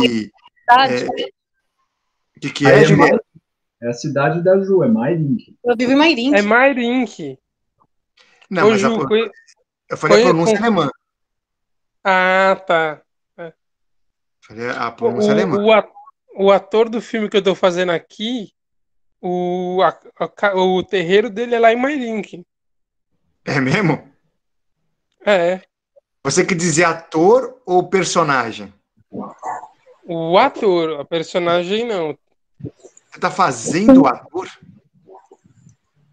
que. É, né? que, é, é, é, a cidade da Ju, é Mairink. Eu vivo em Mairink. É Mairink. Não, Ô, mas Ju, a, foi... eu falei foi... a pronúncia alemã. Ah, tá. É. Falei a pronúncia o, alemã. O, o ator do filme que eu tô fazendo aqui, o, a, o terreiro dele é lá em Mairink. É mesmo? É. Você quer dizer ator ou personagem? O ator, a personagem não. Você tá fazendo o ator?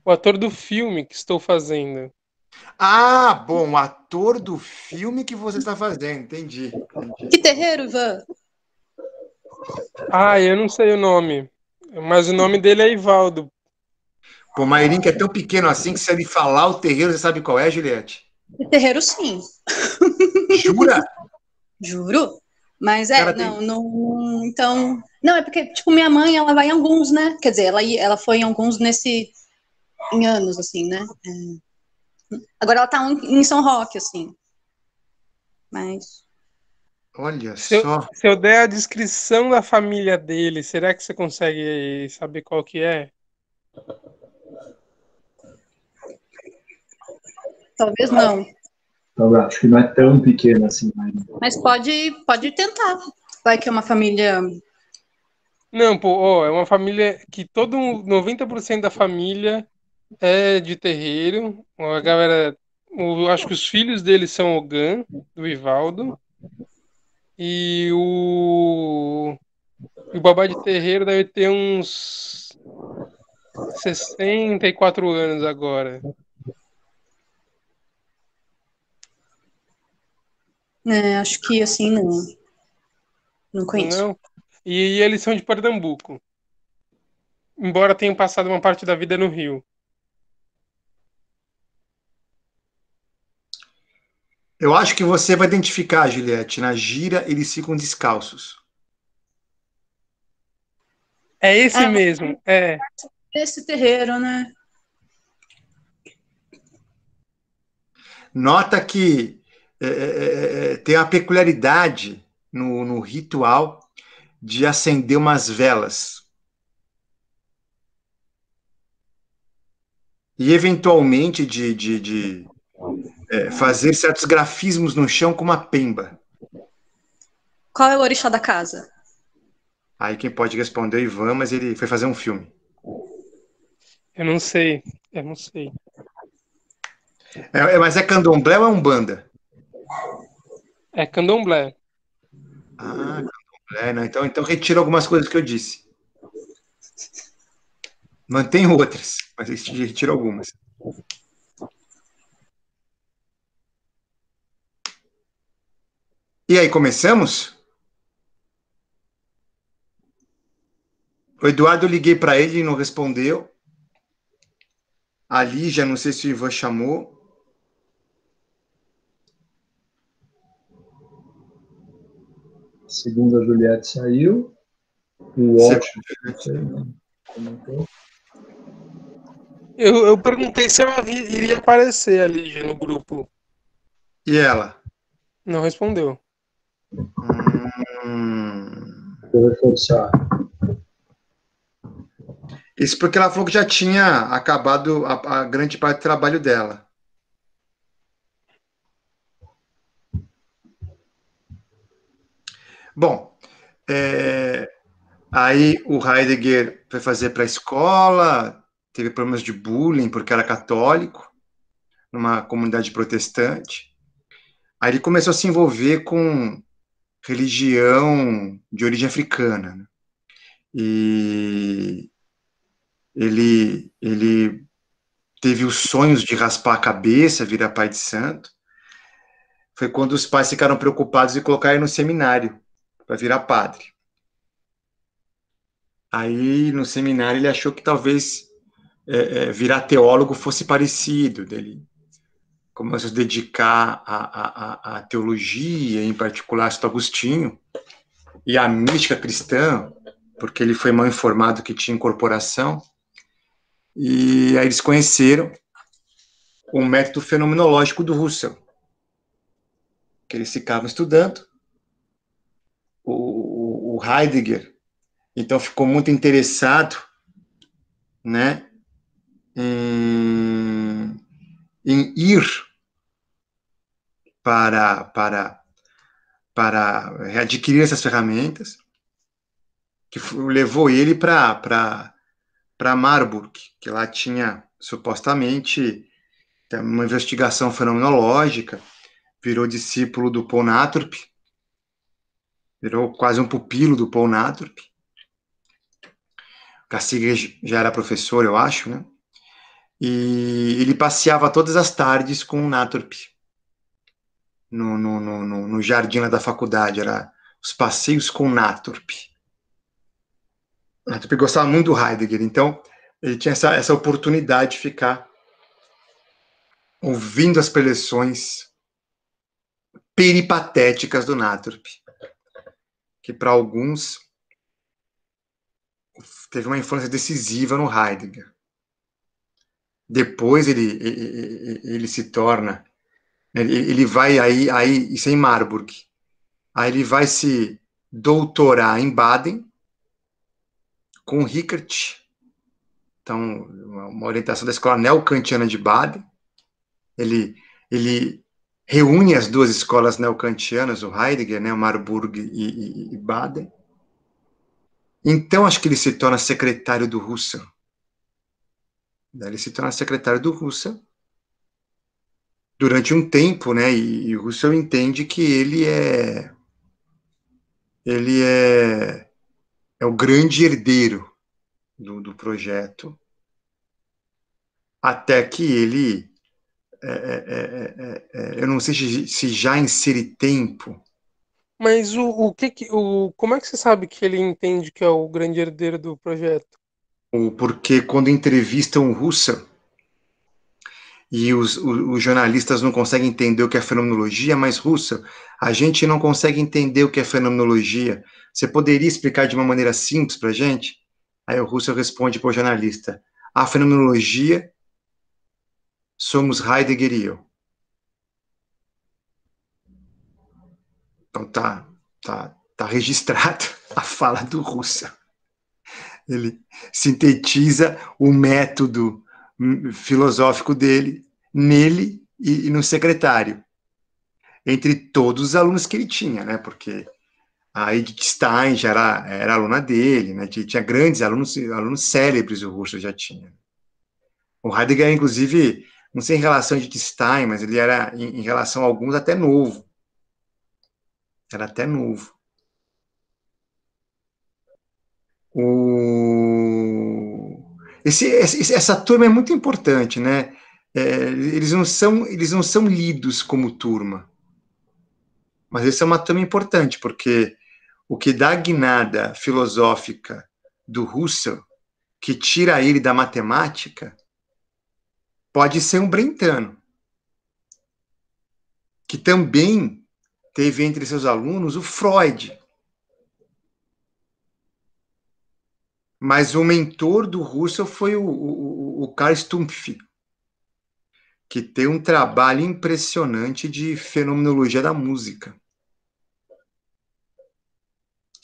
O ator do filme que estou fazendo. Ah, bom, o ator do filme que você está fazendo, entendi. entendi. Que terreiro, Ivan? Ah, eu não sei o nome. Mas o nome dele é Ivaldo. Pô, Mairinho, que é tão pequeno assim que se ele falar o terreiro, você sabe qual é, Juliette? O terreiro, sim. Jura? Juro. Mas é, não, tem... não, então, não, é porque, tipo, minha mãe, ela vai em alguns, né, quer dizer, ela, ela foi em alguns nesse, em anos, assim, né, é. agora ela tá em São Roque, assim, mas... Olha se só... se eu der a descrição da família dele, será que você consegue saber qual que é? Talvez não. Então, acho que não é tão pequena assim. Mas, mas pode, pode tentar. Vai que é uma família. Não, pô, é uma família que todo 90% da família é de terreiro. A galera, acho que os filhos deles são o Gan, do Ivaldo. E o, o babá de terreiro deve ter uns 64 anos agora. É, acho que assim não. Não conheço. Não. E, e eles são de Pernambuco. Embora tenham passado uma parte da vida no Rio. Eu acho que você vai identificar, Juliette. Na gira, eles ficam descalços. É esse é, mesmo. É. Esse terreiro, né? Nota que é, é, é, é, é tem a peculiaridade no, no ritual de acender umas velas. E, eventualmente, de, de, de é, fazer certos grafismos no chão com uma pemba. Qual é o orixá da casa? Aí quem pode responder é o Ivan, mas ele foi fazer um filme. Eu não sei, eu não sei. É, mas é candomblé ou é umbanda? É candomblé. Ah, candomblé, né? Então, então retiro algumas coisas que eu disse. Mantém outras, mas retiro algumas. E aí, começamos? O Eduardo, eu liguei para ele e não respondeu. A Lígia, não sei se o Ivan chamou. segunda Juliette saiu, o ótimo. Né? Eu, eu perguntei se ela iria aparecer ali no grupo. E ela? Não respondeu. Hum... Vou reforçar. Isso porque ela falou que já tinha acabado a, a grande parte do trabalho dela. Bom, é, aí o Heidegger foi fazer para a escola, teve problemas de bullying porque era católico, numa comunidade protestante. Aí ele começou a se envolver com religião de origem africana. Né? E ele, ele teve os sonhos de raspar a cabeça, virar pai de santo. Foi quando os pais ficaram preocupados e colocaram ele no seminário para virar padre. Aí no seminário ele achou que talvez é, é, virar teólogo fosse parecido, dele começou a se dedicar à, teologia, em particular Santo Agostinho, e à mística cristã, porque ele foi mal informado que tinha incorporação, e aí eles conheceram o método fenomenológico do Russell, que eles ficavam estudando, o Heidegger, então ficou muito interessado, né, em, em ir para, para, para adquirir essas ferramentas, que levou ele para Marburg, que lá tinha supostamente uma investigação fenomenológica, virou discípulo do Paul virou quase um pupilo do Paul Nathorp. Cacique já era professor, eu acho, né? E ele passeava todas as tardes com o Nathorp no, no, no, no jardim lá da faculdade. Era os passeios com o Nathorp. Nathorp gostava muito do Heidegger, então ele tinha essa, essa oportunidade de ficar ouvindo as preleções peripatéticas do Nathorp que para alguns teve uma influência decisiva no Heidegger. Depois ele, ele, ele se torna, ele, ele vai aí, aí, isso é em Marburg, aí ele vai se doutorar em Baden com Rickert, então uma orientação da escola neocantiana de Baden. Ele, ele reúne as duas escolas neocantianas, o Heidegger, né, o Marburg e, e, e Baden. Então, acho que ele se torna secretário do Husserl. Né, ele se torna secretário do Husserl durante um tempo, né? E, e o Husserl entende que ele é ele é, é o grande herdeiro do, do projeto, até que ele é é, é, é, é, eu não sei se, já insere tempo. Mas o, o que, que o, como é que você sabe que ele entende que é o grande herdeiro do projeto? Porque quando entrevistam o Russell e os, os, os jornalistas não conseguem entender o que é fenomenologia, mas Russell, a gente não consegue entender o que é fenomenologia. Você poderia explicar de uma maneira simples para gente? Aí o Russell responde para o jornalista: a fenomenologia somos Heidegger e eu. Então tá, tá, tá registrado a fala do Russell. Ele sintetiza o método hum, filosófico dele nele e, e no secretário, entre todos os alunos que ele tinha, né? Porque a Edith Stein já era, era aluna dele, né? Tinha grandes alunos, alunos célebres o Russell já tinha. O Heidegger, inclusive, não sei em relação a Edith Stein, mas ele era, em, em relação a alguns, até novo. Era até novo. O... Esse, esse, essa turma é muito importante, né? É, eles, não são, eles não são lidos como turma. Mas essa é uma turma importante, porque o que dá a guinada filosófica do Russell, que tira ele da matemática, pode ser um brentano, que também teve entre seus alunos o Freud. Mas o mentor do Russell foi o, o, o Karl Stumpf, que tem um trabalho impressionante de fenomenologia da música.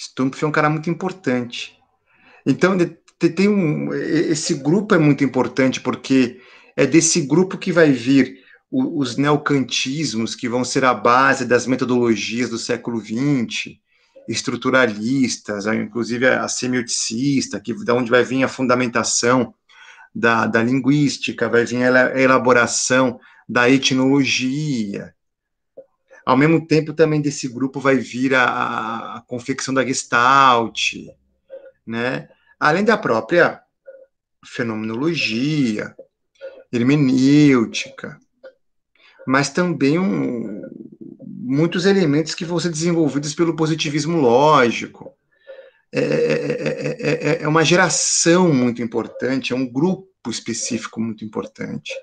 Stumpf é um cara muito importante. Então, tem um, esse grupo é muito importante porque é desse grupo que vai vir o, os neocantismos, que vão ser a base das metodologias do século XX, estruturalistas, inclusive a, a semioticista, que da onde vai vir a fundamentação da, da linguística, vai vir a elaboração da etnologia. Ao mesmo tempo, também desse grupo vai vir a, a confecção da Gestalt, né? além da própria fenomenologia, hermenêutica, mas também um, muitos elementos que vão ser desenvolvidos pelo positivismo lógico. É é é, é, é, é, uma geração muito importante, é um grupo específico muito importante,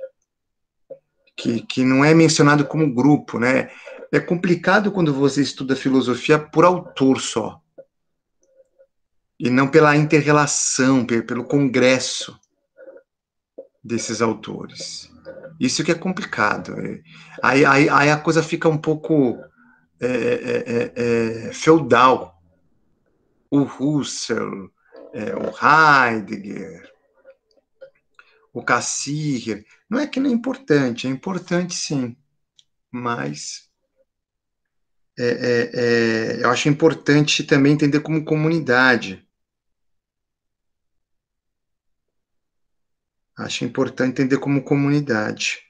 que, que não é mencionado como grupo, né? É complicado quando você estuda filosofia por autor só, e não pela interrelação, pelo congresso desses autores. Isso que é complicado. É. Aí, aí, aí a coisa fica um pouco é, é, é, é feudal. O Russell, o Heidegger, o Cassirer. Não é que não é importante, é importante sim, mas é, é, é, eu acho importante também entender como comunidade. Acho importante entender como comunidade.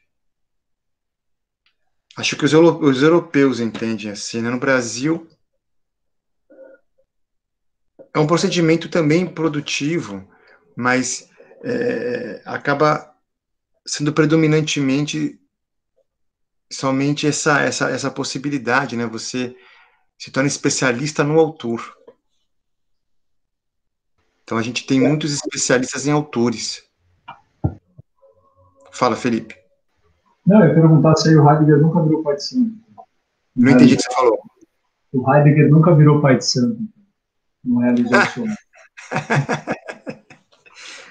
Acho que os, europeus entendem assim. Né? No Brasil, é um procedimento também produtivo, mas é, acaba sendo predominantemente somente essa, essa, essa possibilidade, né? Você se torna especialista no autor. Então a gente tem é. muitos especialistas em autores. Fala, Felipe. Não, eu ia perguntar se aí o Heidegger nunca virou pai de santo. Não é entendi o que você falou. O Heidegger nunca virou pai de santo. Então. Não é o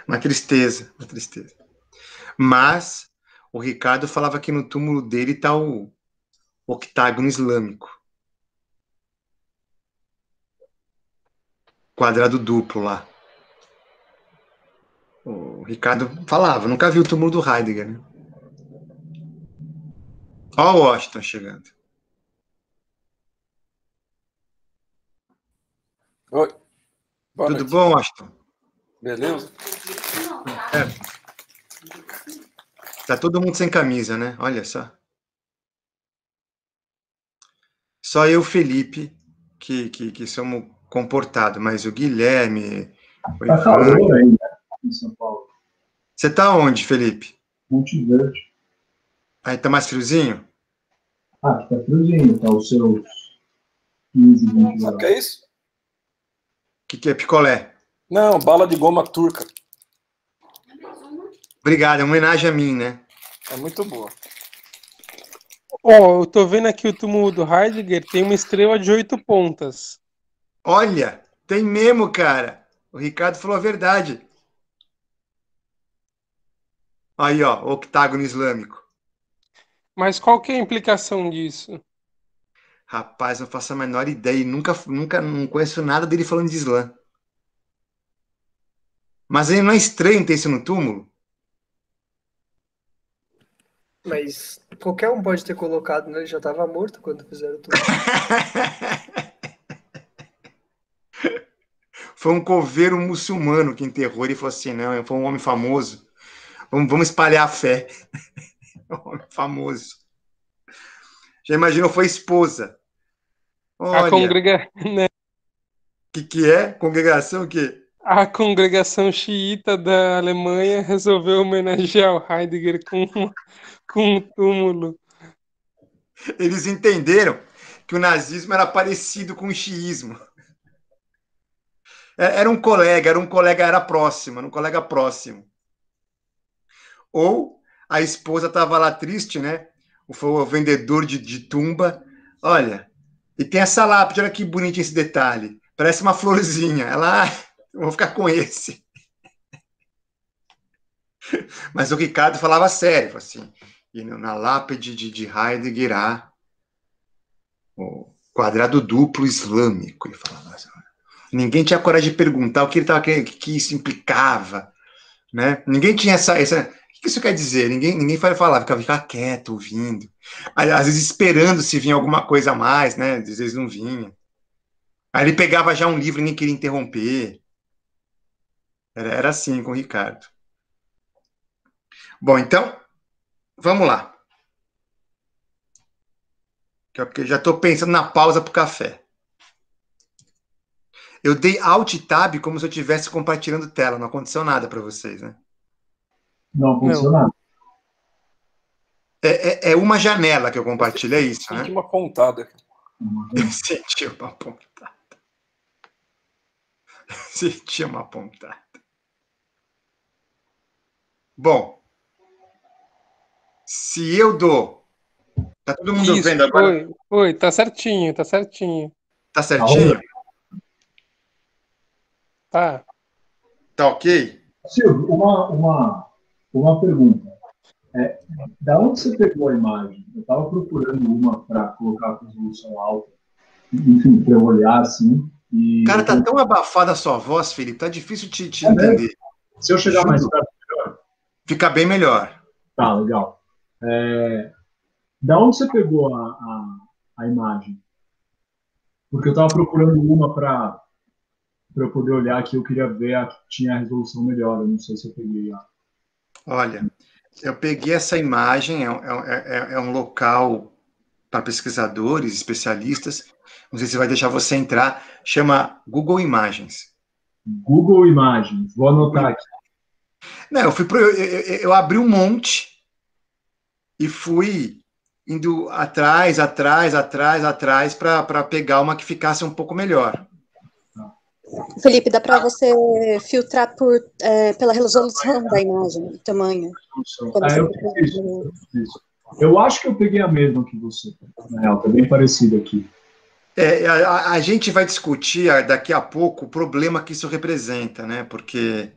uma tristeza, uma tristeza. Mas o Ricardo falava que no túmulo dele está o octágono islâmico. Quadrado duplo lá o Ricardo falava, nunca viu o túmulo do Heidegger, né? Ó o Washington chegando. Oi. Boa Tudo noite. bom, Washington? Beleza? É. Tá todo mundo sem camisa, né? Olha só. Só eu, Felipe, que, que, que somos comportados, mas o Guilherme, falando tá Ivan, em São Paulo. Você está onde, Felipe? Monte Verde. Aí está mais friozinho? Ah, está friozinho, está os seus 15, 20 Sabe o que é isso? O que, que é picolé? Não, bala de goma turca. Obrigado, é uma homenagem a mim, né? É muito boa. Ó, oh, eu tô vendo aqui o túmulo do Heidegger, tem uma estrela de oito pontas. Olha, tem mesmo, cara. O Ricardo falou a verdade. Aí, ó, octágono islâmico. Mas qual que é a implicação disso? Rapaz, não faço a menor ideia. Nunca, nunca, não conheço nada dele falando de Islã. Mas ele não é estranho ter isso no túmulo? Mas qualquer um pode ter colocado, né? Ele já estava morto quando fizeram tudo. foi um coveiro muçulmano que enterrou ele e falou assim: não, foi um homem famoso. Vamos, vamos espalhar a fé. famoso. Já imaginou, foi esposa. Olha, a né? que que é? Congregação quê? A congregação xiita da Alemanha resolveu homenagear o Heidegger com, com um túmulo. Eles entenderam que o nazismo era parecido com o xiismo. É, era um colega, era um colega, era próximo, era um colega próximo. Ou a esposa estava lá triste, né? Foi o vendedor de, de tumba. Olha, e tem essa lápide, olha que bonitinho esse detalhe. Parece uma florzinha. Ela, ah, vou ficar com esse. Mas o Ricardo falava sério, assim. E na lápide de, de Heidegger há o quadrado duplo islâmico. Ele falava assim. Ninguém tinha coragem de perguntar o que ele tava que isso implicava, né? Ninguém tinha essa, essa o que isso quer dizer? Ninguém, ninguém vai falar, ficava quieto, ouvindo. Às vezes esperando se vinha alguma coisa a mais, né? Às vezes não vinha. Aí ele pegava já um livro e nem queria interromper. Era, era assim com o Ricardo. Bom, então, vamos lá. É porque eu já estou pensando na pausa para o café. Eu dei Alt Tab como se eu estivesse compartilhando tela, não aconteceu nada para vocês, né? Não funcionava. É, é, é, uma janela que eu compartilhei isso, né? Senti uma pontada. Eu senti uma pontada. Eu senti uma pontada. Bom, se eu dou. Tá todo mundo isso, vendo agora? Oi, oi, tá certinho, tá certinho. Tá, tá certinho? Tá. Tá ok? Silvio, uma, uma, uma pergunta. É, da onde você pegou a imagem? Eu estava procurando uma para colocar com resolução alta, enfim, para olhar assim. E... Cara, tá tão abafada a sua voz, Felipe, tá difícil te, te é entender. Mesmo? Se eu chegar mais perto, Fica bem melhor. Tá, legal. É... Da onde você pegou a, a, a imagem? Porque eu estava procurando uma para eu poder olhar aqui, eu queria ver a que tinha a resolução melhor. Eu não sei se eu peguei a. Olha, eu peguei essa imagem, é, é, é, é um local para pesquisadores, especialistas. Não sei se vai deixar você entrar. Chama Google Imagens. Google Imagens, vou anotar aqui. Não, eu fui pro, eu, eu, eu abri um monte e fui indo atrás, atrás, atrás, atrás para pegar uma que ficasse um pouco melhor. Felipe, dá para você filtrar por, é, pela resolução da imagem, do tamanho. Ah, eu, fiz, eu, fiz. eu, acho que eu peguei a mesma que você, na real, tá bem parecido aqui. É, a, a, gente vai discutir ah, daqui a pouco o problema que isso representa, né? Porque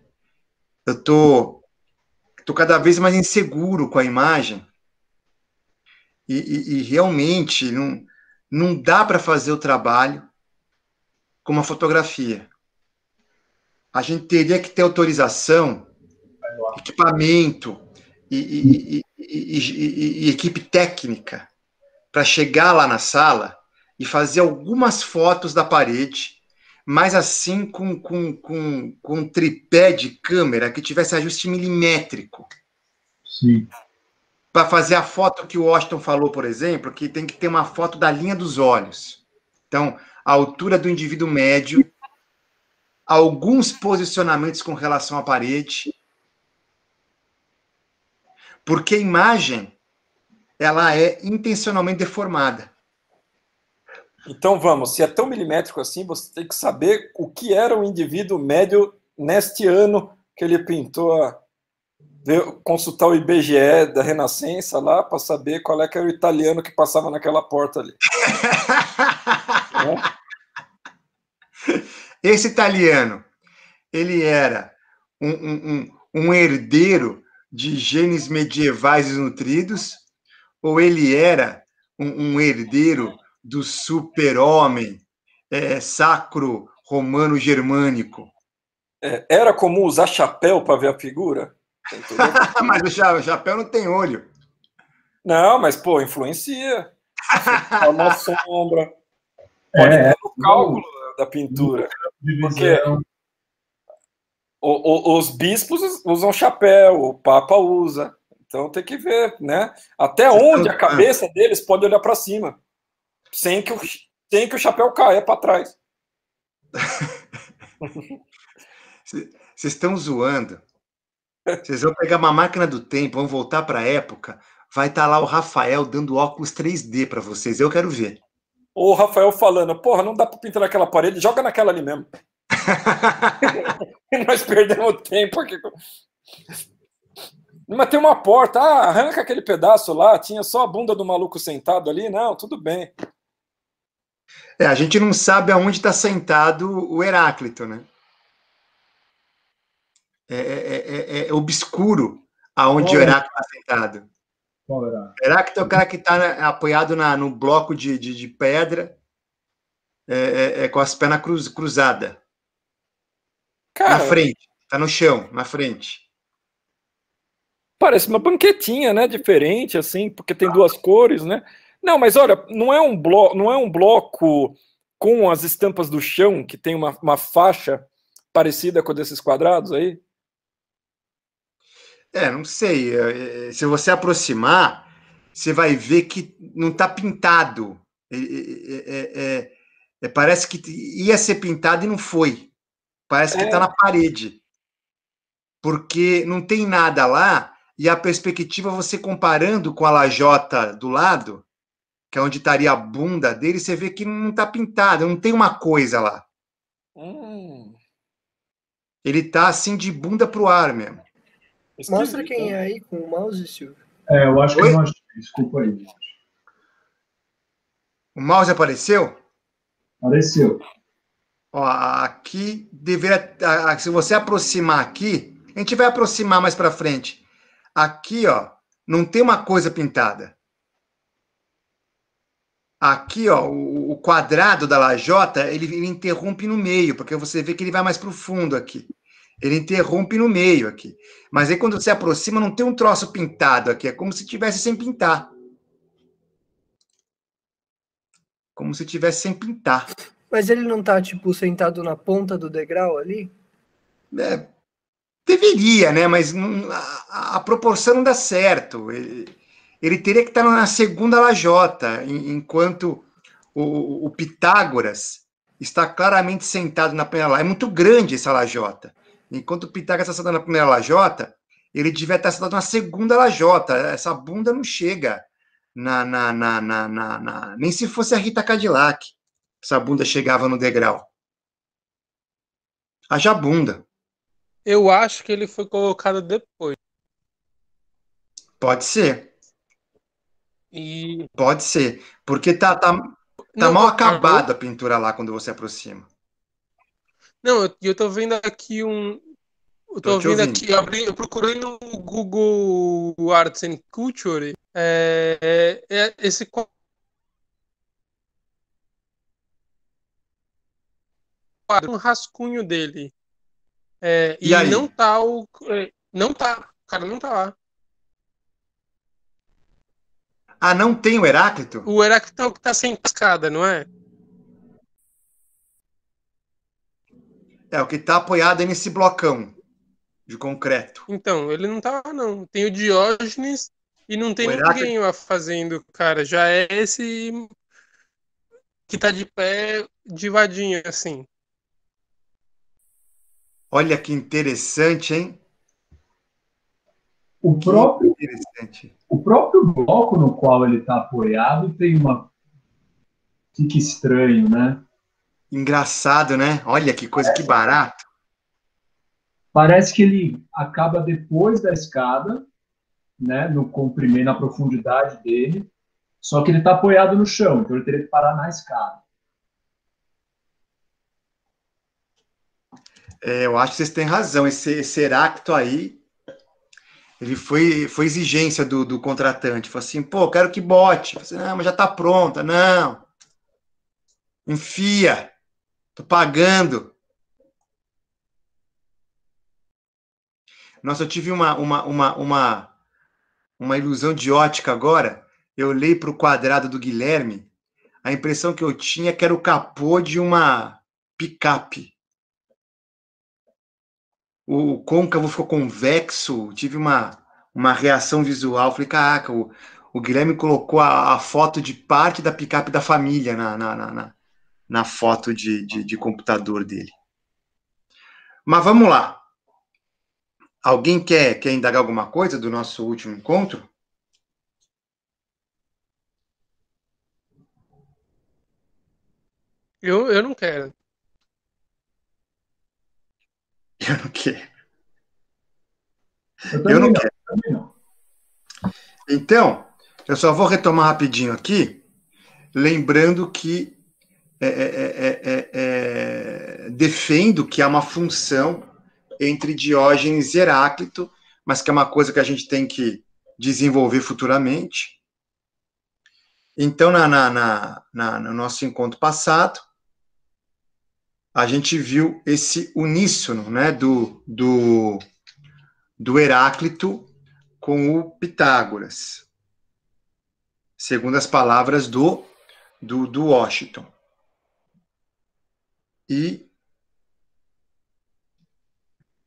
eu tô, tô cada vez mais inseguro com a imagem e, e, e realmente não, não dá para fazer o trabalho com uma fotografia. A gente teria que ter autorização, equipamento e, e, e, e equipe técnica para chegar lá na sala e fazer algumas fotos da parede, mas assim com, com, com, com um tripé de câmera que tivesse ajuste milimétrico. Sim. Para fazer a foto que o Washington falou, por exemplo, que tem que ter uma foto da linha dos olhos. Então, a altura do indivíduo médio, alguns posicionamentos com relação à parede. Porque a imagem ela é intencionalmente deformada. Então vamos, se é tão milimétrico assim, você tem que saber o que era o indivíduo médio neste ano que ele pintou a consultar o IBGE da Renascença lá para saber qual é que era o italiano que passava naquela porta ali. Esse italiano, ele era um, um, um, herdeiro de genes medievais desnutridos ou ele era um, herdeiro do super-homem é, sacro romano-germânico? É, era comum usar chapéu para ver a figura? mas o chapéu não tem olho. Não, mas, pô, influencia. É uma sombra pode é, é, o cálculo da pintura. Porque os bispos usam chapéu, o Papa usa. Então tem que ver, né? Até então, onde a é. cabeça deles pode olhar para cima, sem que, o, sem que o chapéu caia para trás. Vocês estão zoando. Vocês vão pegar uma máquina do tempo, vão voltar para a época, vai estar tá lá o Rafael dando óculos 3D para vocês. Eu quero ver o Rafael falando, porra, não dá para pintar aquela parede, joga naquela ali mesmo. Nós perdemos tempo aqui. Mas tem uma porta, ah, arranca aquele pedaço lá, tinha só a bunda do maluco sentado ali, não, tudo bem. É, a gente não sabe aonde está sentado o Heráclito, né? É, é, é, é, é obscuro aonde Olha. o Heráclito está sentado era? Será que tem o cara que está né, apoiado na, no bloco de, de, de pedra é, é, é, com as pernas cruz, cruzadas? Na frente. Está no chão, na frente. Parece uma banquetinha, né? Diferente, assim, porque tem ah. duas cores, né? Não, mas olha, não é um bloco, não é um bloco com as estampas do chão que tem uma, uma faixa parecida com desses quadrados aí? É, não sei. É, é, se você aproximar, você vai ver que não está pintado. É, é, é, parece que ia ser pintado e não foi. Parece que está na parede. Porque não tem nada lá e a perspectiva, você comparando com a lajota do lado, que é onde estaria a bunda dele, você vê que não está pintada, não tem uma coisa lá. Hum. Ele está assim de bunda pro ar mesmo. Esquisito. Mostra quem é né? aí com o mouse, Silvio. É, eu acho Oi? que eu Desculpa aí. O mouse apareceu? Apareceu. Ó, aqui deveria. Se você aproximar aqui, a gente vai aproximar mais para frente. Aqui, ó, não tem uma coisa pintada. Aqui, ó, o, o quadrado da lajota, ele, ele interrompe no meio, porque você vê que ele vai mais para o fundo aqui. Ele interrompe no meio aqui. Mas aí quando você aproxima, não tem um troço pintado aqui. É como se tivesse sem pintar. Como se tivesse sem pintar. Mas ele não tá, tipo, sentado na ponta do degrau ali? É, deveria, né? Mas não, a, a, proporção não dá certo. Ele, ele, teria que estar tá na segunda lajota, enquanto o, o Pitágoras está claramente sentado na primeira lá. É muito grande essa lajota. Enquanto o Pitaca está saltando na primeira lajota, ele devia estar saltando na segunda lajota. Essa bunda não chega na, na, na, na, na, na. Nem se fosse a Rita Cadillac. Essa bunda chegava no degrau. Haja bunda. Eu acho que ele foi colocado depois. Pode ser. E... Pode ser. Porque tá, tá, tá não, mal acabada a pintura lá quando você aproxima. Não, eu, eu tô vendo aqui um. Eu tô, tô vendo ouvindo. aqui, abri, eu procurei no Google Arts and Culture. É, é, é esse um rascunho dele. É, e, e não tá o. É, não tá, o cara não tá lá. Ah, não tem o Heráclito? O Heráclito é o que tá sem escada, não é? É, o que está apoiado é nesse blocão de concreto. Então, ele não tá, não. Tem o Diógenes e não tem ninguém lá fazendo, cara. Já é esse que tá de pé de vadinha, assim. Olha que interessante, hein? O próprio, o próprio bloco no qual ele está apoiado tem uma. Fica estranho, né? Engraçado, né? Olha que coisa, parece, que barato. Parece que ele acaba depois da escada, né? No comprimento, na profundidade dele. Só que ele está apoiado no chão, então ele teria que parar na escada. É, eu acho que vocês têm razão. Esse, esse Heracto aí, ele foi, foi exigência do, do contratante. foi assim, pô, quero que bote. Falei assim, não, mas já está pronta. Não. Enfia. Tô pagando. Nossa, eu tive uma, uma, uma, uma, uma ilusão de ótica agora. Eu olhei para o quadrado do Guilherme, a impressão que eu tinha é que era o capô de uma picape. O côncavo ficou convexo, tive uma, uma reação visual. Falei, caraca, o, o Guilherme colocou a, a, foto de parte da picape da família na, na, na, na na foto de, de, de computador dele. Mas vamos lá. Alguém quer, quer indagar alguma coisa do nosso último encontro? Eu, eu não quero. Eu não quero. Eu, eu não, não quero. Então, eu só vou retomar rapidinho aqui, lembrando que é, é, é, é, defendo que há uma função entre Diógenes e Heráclito, mas que é uma coisa que a gente tem que desenvolver futuramente. Então, na, na, na, no nosso encontro passado, a gente viu esse uníssono né, do, do, do Heráclito com o Pitágoras, segundo as palavras do, do, do Washington. E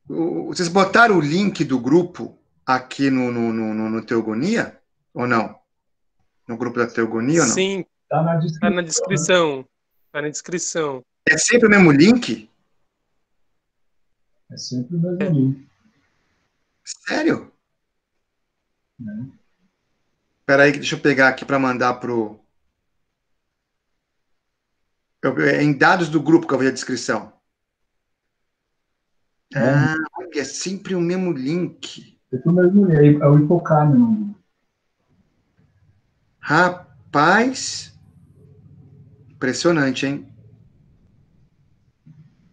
vocês botaram o link do grupo aqui no, no, no, no Teogonia? Ou não? No grupo da Teogonia ou não? Sim, está tá na descrição. está né? na descrição. Tá na descrição. É sempre o mesmo link? É sempre o mesmo é. link. Sério? É. aí deixa eu pegar aqui para mandar pro em dados do grupo que eu vi a descrição. É. Ah, é sempre o mesmo link. É, é o mesmo link, é o Rapaz, impressionante, hein?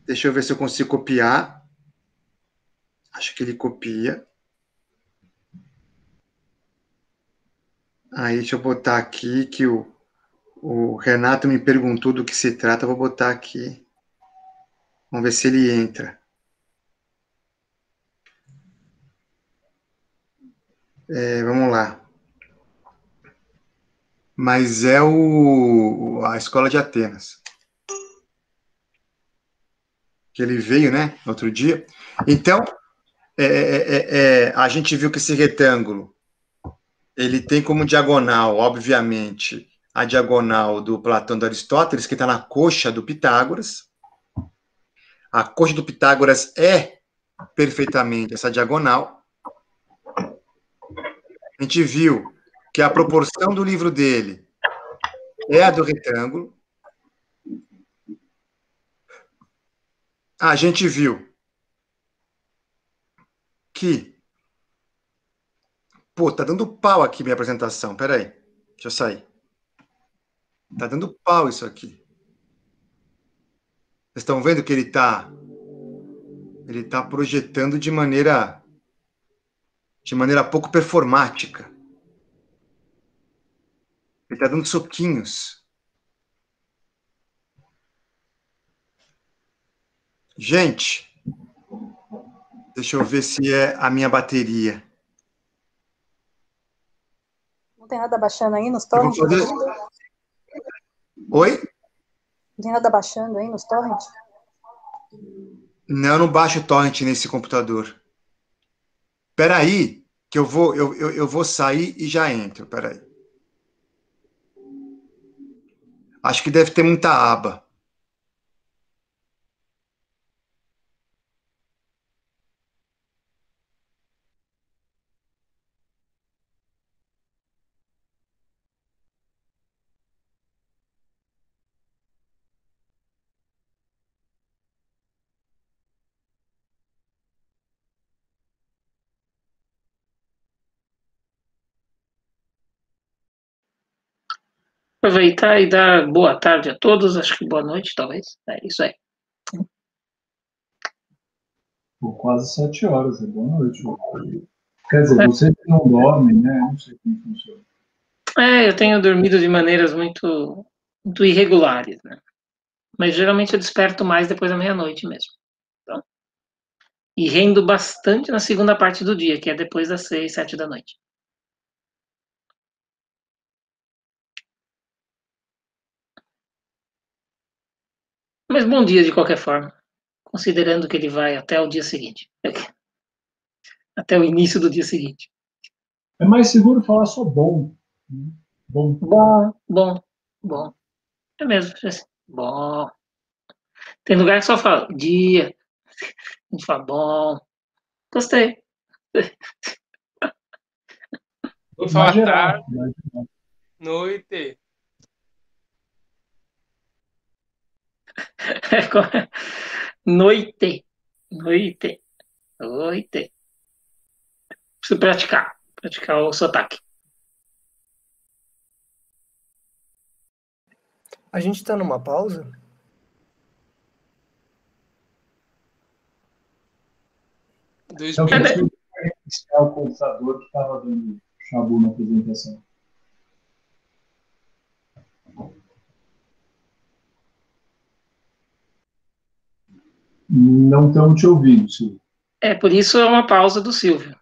Deixa eu ver se eu consigo copiar. Acho que ele copia. Aí deixa eu botar aqui que o o Renato me perguntou do que se trata, vou botar aqui. Vamos ver se ele entra. É, vamos lá. Mas é o, a escola de Atenas. Que ele veio, né? No outro dia. Então, é, é, a gente viu que esse retângulo ele tem como diagonal, obviamente, a diagonal do Platão do Aristóteles, que está na coxa do Pitágoras. A coxa do Pitágoras é perfeitamente essa diagonal. A gente viu que a proporção do livro dele é a do retângulo. A gente viu que. Pô, tá dando pau aqui minha apresentação. Peraí, deixa eu sair. Está dando pau isso aqui. Vocês estão vendo que ele está ele está projetando de maneira de maneira pouco performática. Ele está dando soquinhos. Gente, deixa eu ver se é a minha bateria. Não tem nada baixando aí nos tons? Oi? Tem nada tá baixando aí nos torrents? Não, eu não baixo torrent nesse computador. Peraí, que eu vou, eu, eu, eu vou sair e já entro. Peraí. Acho que deve ter muita aba. aproveitar e dar boa tarde a todos, acho que boa noite, talvez. É isso aí. Pô, quase sete horas, é boa noite. Quer dizer, é. você não dorme, né? Não sei como funciona. É, eu tenho dormido de maneiras muito, muito irregulares, né? Mas geralmente eu desperto mais depois da meia-noite mesmo. Então, e rendo bastante na segunda parte do dia, que é depois das seis, sete da noite. Mas bom dia de qualquer forma, considerando que ele vai até o dia seguinte até o início do dia seguinte. É mais seguro falar só bom. Né? Bom. Bom, bom, bom. É mesmo. É assim, bom. Tem lugar que só fala dia. A gente fala bom. Gostei. Vou falar tarde, noite. noite. Noite. Noite. Preciso praticar. Praticar o sotaque. A gente está numa pausa? Dois minutos. É o computador que estava dando chabu na apresentação. Não estamos te ouvindo, Silvio. É, por isso é uma pausa do Silvio.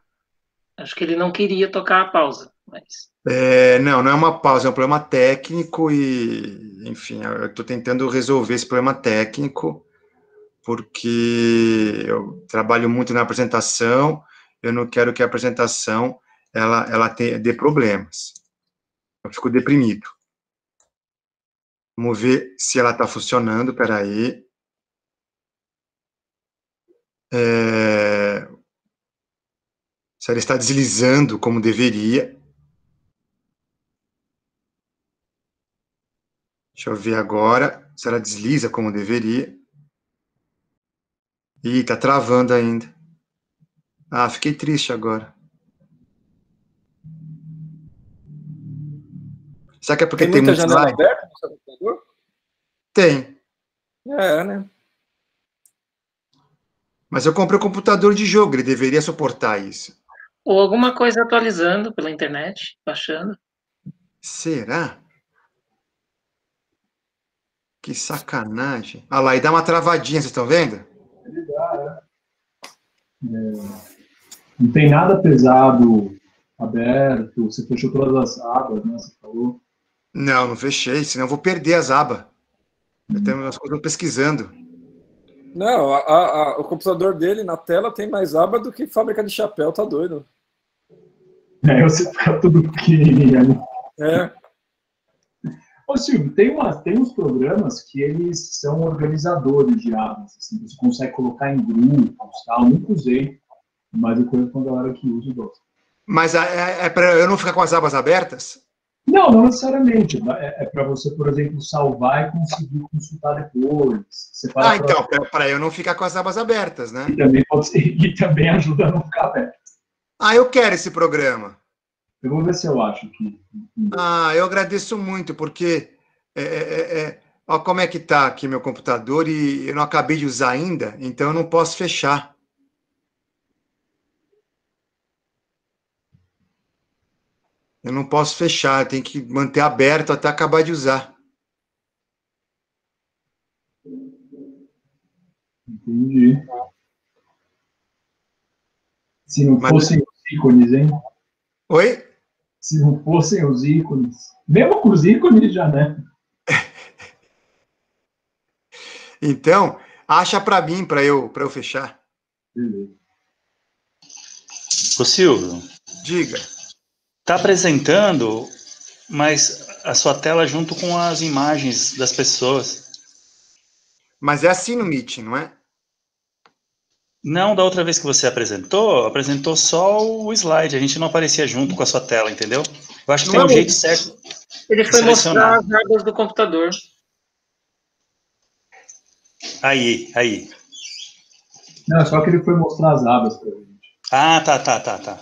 Acho que ele não queria tocar a pausa, mas... É, não, não é uma pausa, é um problema técnico e, enfim, eu estou tentando resolver esse problema técnico porque eu trabalho muito na apresentação, eu não quero que a apresentação ela, ela tenha, dê problemas. Eu fico deprimido. Vamos ver se ela está funcionando, peraí. É, se ela está deslizando como deveria. Deixa eu ver agora se ela desliza como deveria. Ih, tá travando ainda. Ah, fiquei triste agora. Será que é porque tem, tem muita muito janela aberta no seu computador? Tem. É, né? Mas eu comprei um computador de jogo, ele deveria suportar isso. Ou alguma coisa atualizando pela internet, baixando. Será? Que sacanagem. Ah lá, e dá uma travadinha, vocês estão vendo? É. Não tem nada pesado aberto, você fechou todas as abas, né? Você falou. Não, não fechei, senão eu vou perder as abas. Hum. Eu tenho umas coisas pesquisando. Não, a, a, o computador dele na tela tem mais aba do que fábrica de chapéu, tá doido. É, você tá tudo pequenininho É. Ô Silvio, tem, uma, tem uns programas que eles são organizadores de abas, assim, você consegue colocar em grupos, tá? Eu nunca usei, mas eu conheço uma galera que usa e gosta. Mas é, é, é para eu não ficar com as abas abertas? Não, não necessariamente. É, é para você, por exemplo, salvar e conseguir consultar depois. ah, então, para eu não ficar com as abas abertas, né? E também, pode e também ajuda a não ficar aberto. Ah, eu quero esse programa. Eu vou ver se eu acho que. Ah, eu agradeço muito, porque. É, é, é, olha é, como é que está aqui meu computador e eu não acabei de usar ainda, então eu não posso fechar. Eu não posso fechar, tem que manter aberto até acabar de usar. Entendi. Se não Mas... fossem os ícones, hein? Oi? Se não fossem os ícones. Mesmo com os ícones já, né? então, acha para mim, para eu, pra eu fechar. Beleza. Ô, Silvio. Diga. Está apresentando, mas a sua tela junto com as imagens das pessoas. Mas é assim no Meet, não é? Não, da outra vez que você apresentou, apresentou só o slide. A gente não aparecia junto com a sua tela, entendeu? Eu acho que não, tem um jeito certo. Ele foi mostrar as abas do computador. Aí, aí. Não, só que ele foi mostrar as abas pra gente. Ah, tá, tá, tá, tá.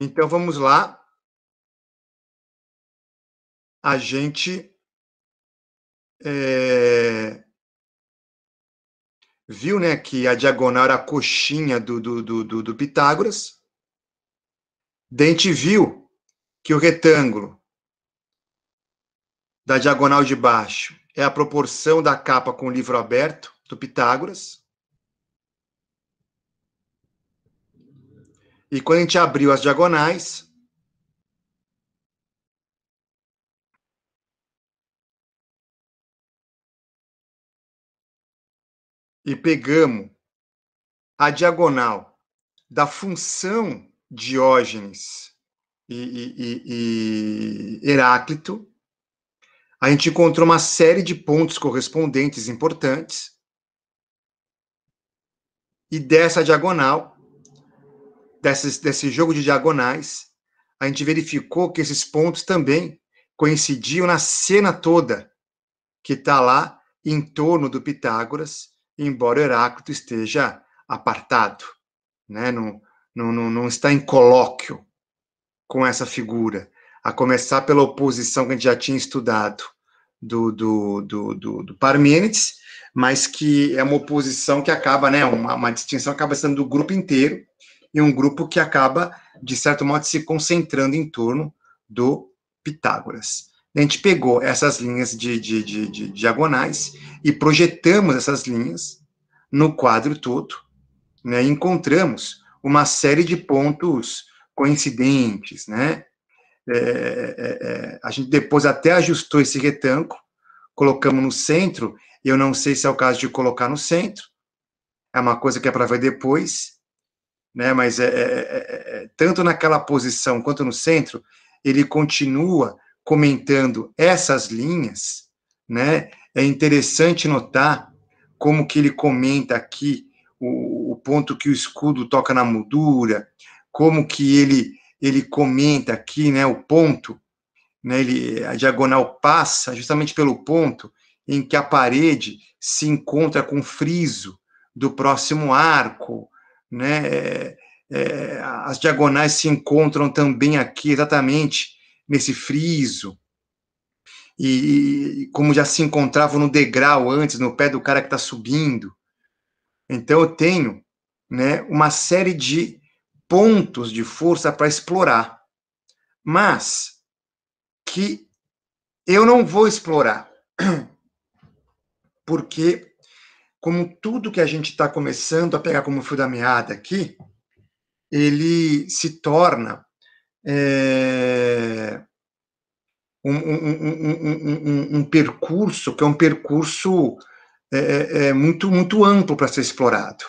Então vamos lá. A gente é, viu né, que a diagonal era a coxinha do, do, do, do Pitágoras. Dente viu que o retângulo da diagonal de baixo é a proporção da capa com o livro aberto do Pitágoras. E quando a gente abriu as diagonais, e pegamos a diagonal da função Diógenes e, e, e, e, Heráclito, a gente encontrou uma série de pontos correspondentes importantes. E dessa diagonal, desses, desse jogo de diagonais, a gente verificou que esses pontos também coincidiam na cena toda que está lá em torno do Pitágoras, embora Heráclito esteja apartado, né? não, não, não está em colóquio com essa figura, a começar pela oposição que a gente já tinha estudado do, do, do, do, do Parmênides, mas que é uma oposição que acaba, né, uma, uma distinção acaba sendo do grupo inteiro, e um grupo que acaba, de certo modo, se concentrando em torno do Pitágoras. A gente pegou essas linhas de, de, de, de diagonais e projetamos essas linhas no quadro todo, né, encontramos uma série de pontos coincidentes, né? É, é, é, a gente depois até ajustou esse retângulo, colocamos no centro. Eu não sei se é o caso de colocar no centro, é uma coisa que é para ver depois né? Mas é é, é, é, é, tanto naquela posição quanto no centro, ele continua comentando essas linhas, né? É interessante notar como que ele comenta aqui o, o ponto que o escudo toca na moldura, como que ele ele comenta aqui, né? O ponto, né? Ele a diagonal passa justamente pelo ponto em que a parede se encontra com o friso do próximo arco, né? É, é, as diagonais se encontram também aqui, exatamente nesse friso. E, e, como já se encontravam no degrau antes, no pé do cara que está subindo. Então eu tenho né, uma série de pontos de força para explorar, mas que eu não vou explorar, porque como tudo que a gente está começando a pegar como fio da meada aqui, ele se torna é, um, um, um, um, percurso que é um percurso é, é, é muito, muito amplo para ser explorado.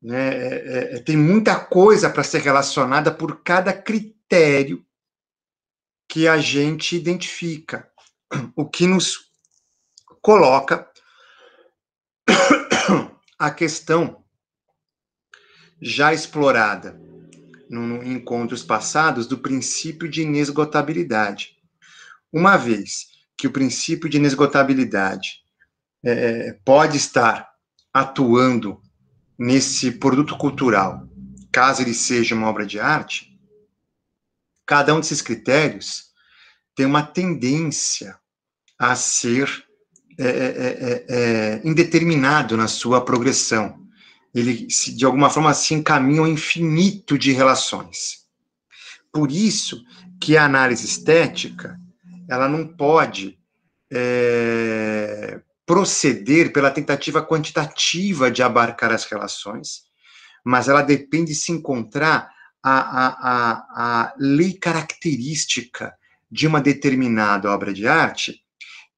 Né? É, é, tem muita coisa para ser relacionada por cada critério que a gente identifica, o que nos coloca a questão já explorada em encontros passados do princípio de inesgotabilidade. Uma vez que o princípio de inesgotabilidade é, é, pode estar atuando nesse produto cultural, caso ele seja uma obra de arte, cada um desses critérios tem uma tendência a ser é, é, é, é, indeterminado na sua progressão. Ele, de alguma forma, se encaminha ao infinito de relações. Por isso que a análise estética ela não pode é, proceder pela tentativa quantitativa de abarcar as relações, mas ela depende de se encontrar a, a, a, a lei característica de uma determinada obra de arte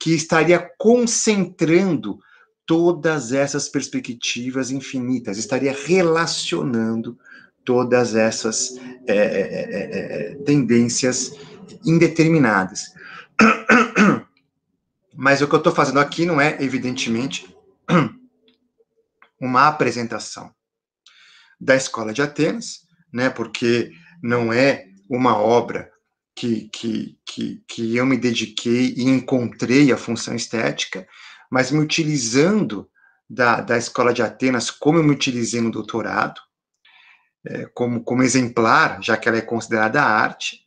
que estaria concentrando todas essas perspectivas infinitas, estaria relacionando todas essas é, é, tendências indeterminadas. Mas o que eu estou fazendo aqui não é, evidentemente, uma apresentação da escola de Atenas, né? Porque não é uma obra que, que, que, que eu me dediquei e encontrei a função estética, mas me utilizando da, da Escola de Atenas, como eu me utilizei no doutorado, é, como, como exemplar, já que ela é considerada arte,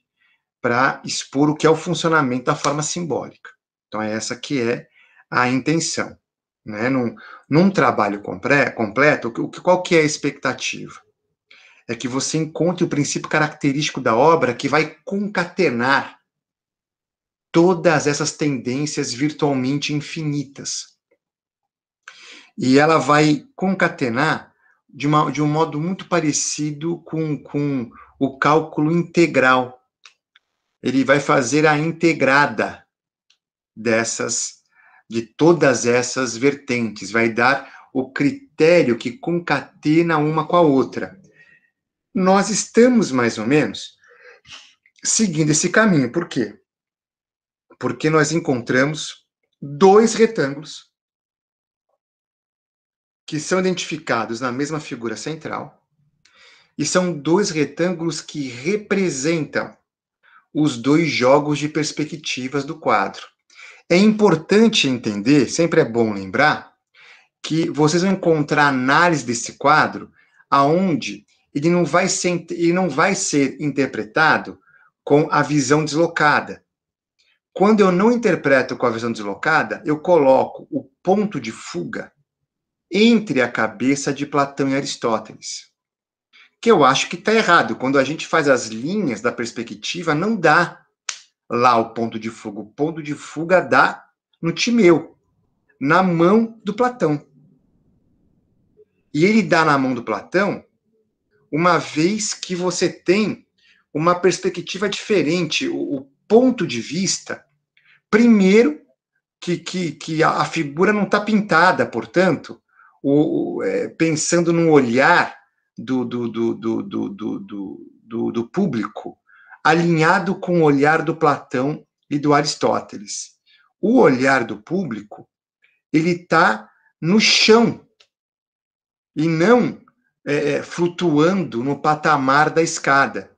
para expor o que é o funcionamento da forma simbólica. Então, é essa que é a intenção. Né? Num, num trabalho compre, completo, o, qual que é a expectativa? é que você encontre o princípio característico da obra que vai concatenar todas essas tendências virtualmente infinitas. E ela vai concatenar de, uma, de um modo muito parecido com, com o cálculo integral. Ele vai fazer a integrada dessas, de todas essas vertentes, vai dar o critério que concatena uma com a outra nós estamos mais ou menos seguindo esse caminho. Por quê? Porque nós encontramos dois retângulos que são identificados na mesma figura central e são dois retângulos que representam os dois jogos de perspectivas do quadro. É importante entender, sempre é bom lembrar, que vocês vão encontrar análise desse quadro aonde ele não vai ser, ele não vai ser interpretado com a visão deslocada. Quando eu não interpreto com a visão deslocada, eu coloco o ponto de fuga entre a cabeça de Platão e Aristóteles. Que eu acho que está errado. Quando a gente faz as linhas da perspectiva, não dá lá o ponto de fuga. O ponto de fuga dá no Timeu, na mão do Platão. E ele dá na mão do Platão uma vez que você tem uma perspectiva diferente, o, o ponto de vista, primeiro, que, que, que a, a figura não está pintada, portanto, o, o é, pensando no olhar do, do, do, do, do, do, do, do público, alinhado com o olhar do Platão e do Aristóteles. O olhar do público, ele está no chão e não é, é, flutuando no patamar da escada.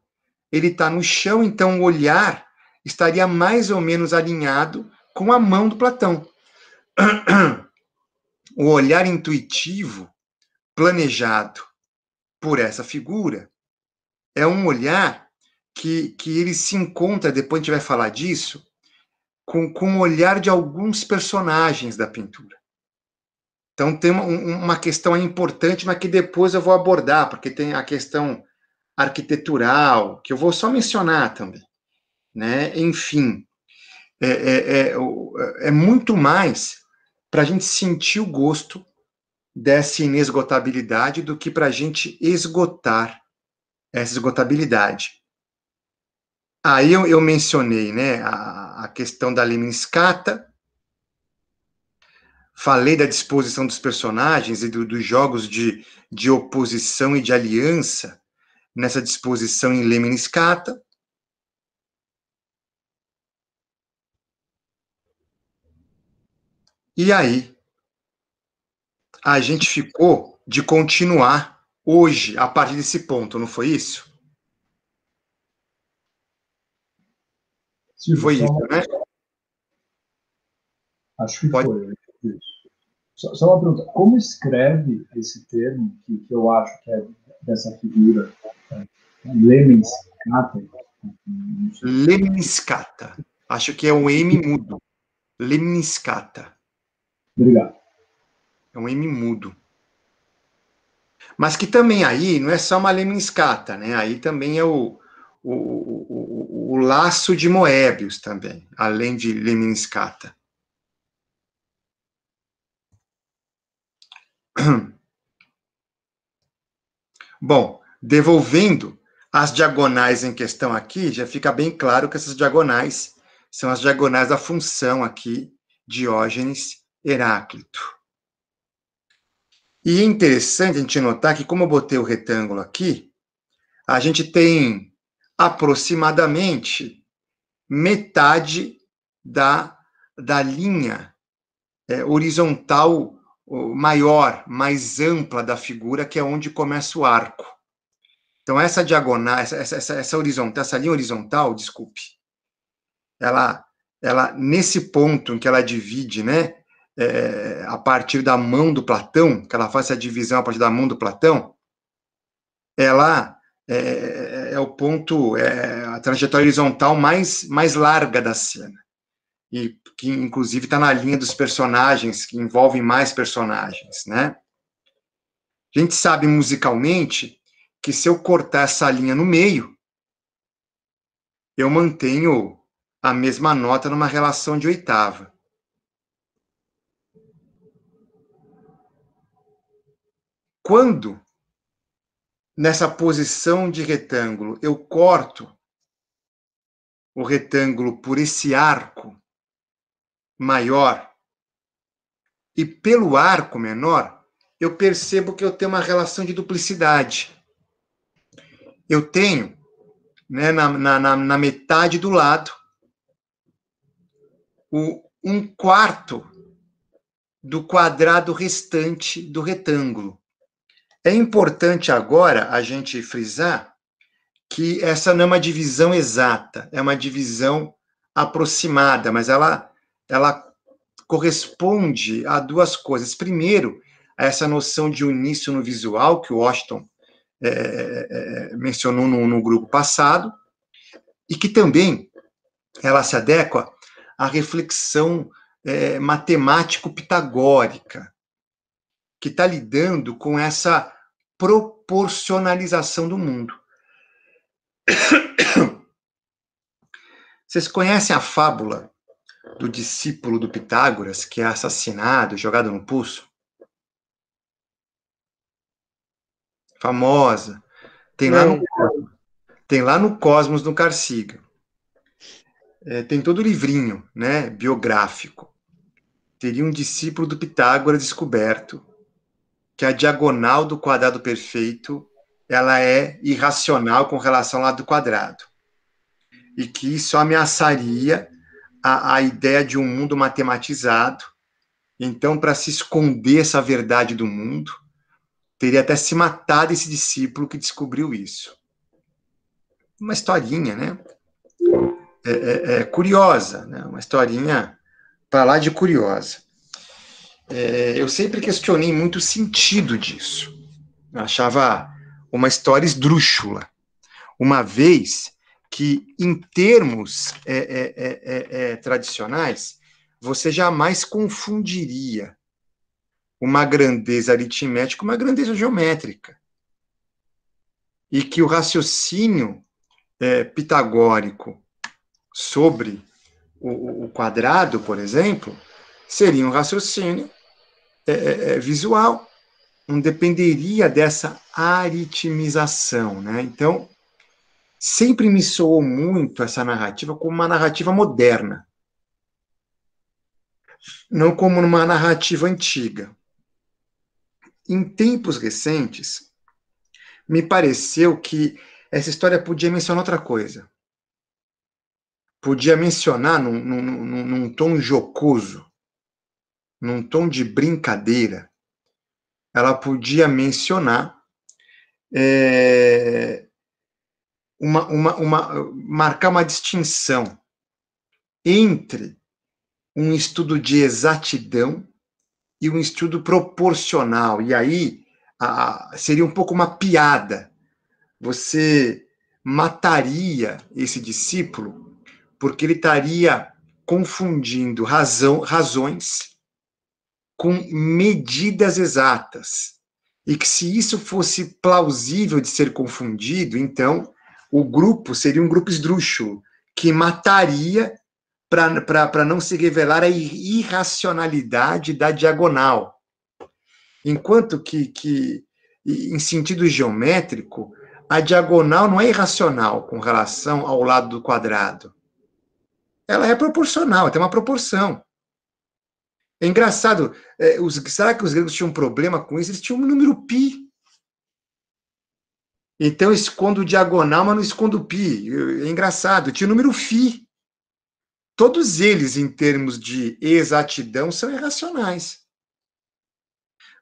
Ele está no chão, então o olhar estaria mais ou menos alinhado com a mão do Platão. O olhar intuitivo planejado por essa figura é um olhar que, que ele se encontra, depois a gente vai falar disso, com, com o olhar de alguns personagens da pintura. Então tem uma, uma questão importante, mas que depois eu vou abordar, porque tem a questão arquitetural, que eu vou só mencionar também. Né? Enfim, é, é, é, é muito mais para a gente sentir o gosto dessa inesgotabilidade do que para a gente esgotar essa esgotabilidade. Aí eu, eu mencionei né, a, a questão da liminscata, falei da disposição dos personagens e do, dos jogos de, de oposição e de aliança nessa disposição em Lemina Escata. E aí, a gente ficou de continuar hoje, a partir desse ponto, não foi isso? Sim, foi isso, né? Acho que Pode... foi. Só, só, uma pergunta, como escreve esse termo, que, que eu acho que é dessa figura, lemniscata? Lemniscata. Acho que é um M mudo. Lemniscata. Obrigado. É um M mudo. Mas que também aí não é só uma lemniscata, né? Aí também é o, o, o, o, o laço de Moebius também, além de lemniscata. Bom, devolvendo as diagonais em questão aqui, já fica bem claro que essas diagonais são as diagonais da função aqui, Diógenes Heráclito. E é interessante a gente notar que, como eu botei o retângulo aqui, a gente tem aproximadamente metade da, da linha é, horizontal maior, mais ampla da figura, que é onde começa o arco. Então, essa diagonal, essa, essa, essa, horizontal, essa linha horizontal, desculpe, ela, ela, nesse ponto em que ela divide, né, é, a partir da mão do Platão, que ela faz essa divisão a partir da mão do Platão, ela é, é, é o ponto, é a trajetória horizontal mais, mais larga da cena. E que inclusive está na linha dos personagens, que envolvem mais personagens, né? A gente sabe musicalmente que se eu cortar essa linha no meio, eu mantenho a mesma nota numa relação de oitava. Quando, nessa posição de retângulo, eu corto o retângulo por esse arco, maior e pelo arco menor, eu percebo que eu tenho uma relação de duplicidade. Eu tenho né, na, na, na metade do lado o, um quarto do quadrado restante do retângulo. É importante agora a gente frisar que essa não é uma divisão exata, é uma divisão aproximada, mas ela ela corresponde a duas coisas. Primeiro, a essa noção de uníssono no visual que o Washington é, é, é, é mencionou no, no grupo passado, e que também ela se adequa à reflexão é, matemático-pitagórica, que está lidando com essa proporcionalização do mundo. Vocês conhecem a fábula do discípulo do Pitágoras que é assassinado, jogado no pulso? Famosa. Tem lá no, tem lá no Cosmos do Carciga. É, tem todo o livrinho, né, biográfico. Teria um discípulo do Pitágoras descoberto que a diagonal do quadrado perfeito ela é irracional com relação ao lado do quadrado. E que isso ameaçaria a, a ideia de um mundo matematizado. Então, para se esconder essa verdade do mundo, teria até se matado esse discípulo que descobriu isso. Uma historinha, né? É, é, é curiosa, né? Uma historinha para lá de curiosa. É, eu sempre questionei muito o sentido disso. Eu achava uma história esdrúxula. Uma vez que, em termos é é, é, é, é, tradicionais, você jamais confundiria uma grandeza aritmética com uma grandeza geométrica. E que o raciocínio pitagórico sobre o, o, quadrado, por exemplo, seria um raciocínio visual, não dependeria dessa aritmização, né? Então, sempre me soou muito essa narrativa como uma narrativa moderna, não como uma narrativa antiga. Em tempos recentes, me pareceu que essa história podia mencionar outra coisa. Podia mencionar num, num, num, num tom jocoso, num tom de brincadeira. Ela podia mencionar é, uma, uma, uma, marcar uma distinção entre um estudo de exatidão e um estudo proporcional. E aí a, seria um pouco uma piada. Você mataria esse discípulo porque ele estaria confundindo razão, razões com medidas exatas. E que se isso fosse plausível de ser confundido, então o grupo seria um grupo esdrúxulo, que mataria para não se revelar a irracionalidade da diagonal. Enquanto que, que, em sentido geométrico, a diagonal não é irracional com relação ao lado do quadrado. Ela é proporcional, tem uma proporção. É engraçado, é, os, será que os gregos tinham um problema com isso? Eles tinham um número pi então eu escondo diagonal, mas não escondo pi. É engraçado. Tinha o número φ. Todos eles, em termos de exatidão, são irracionais.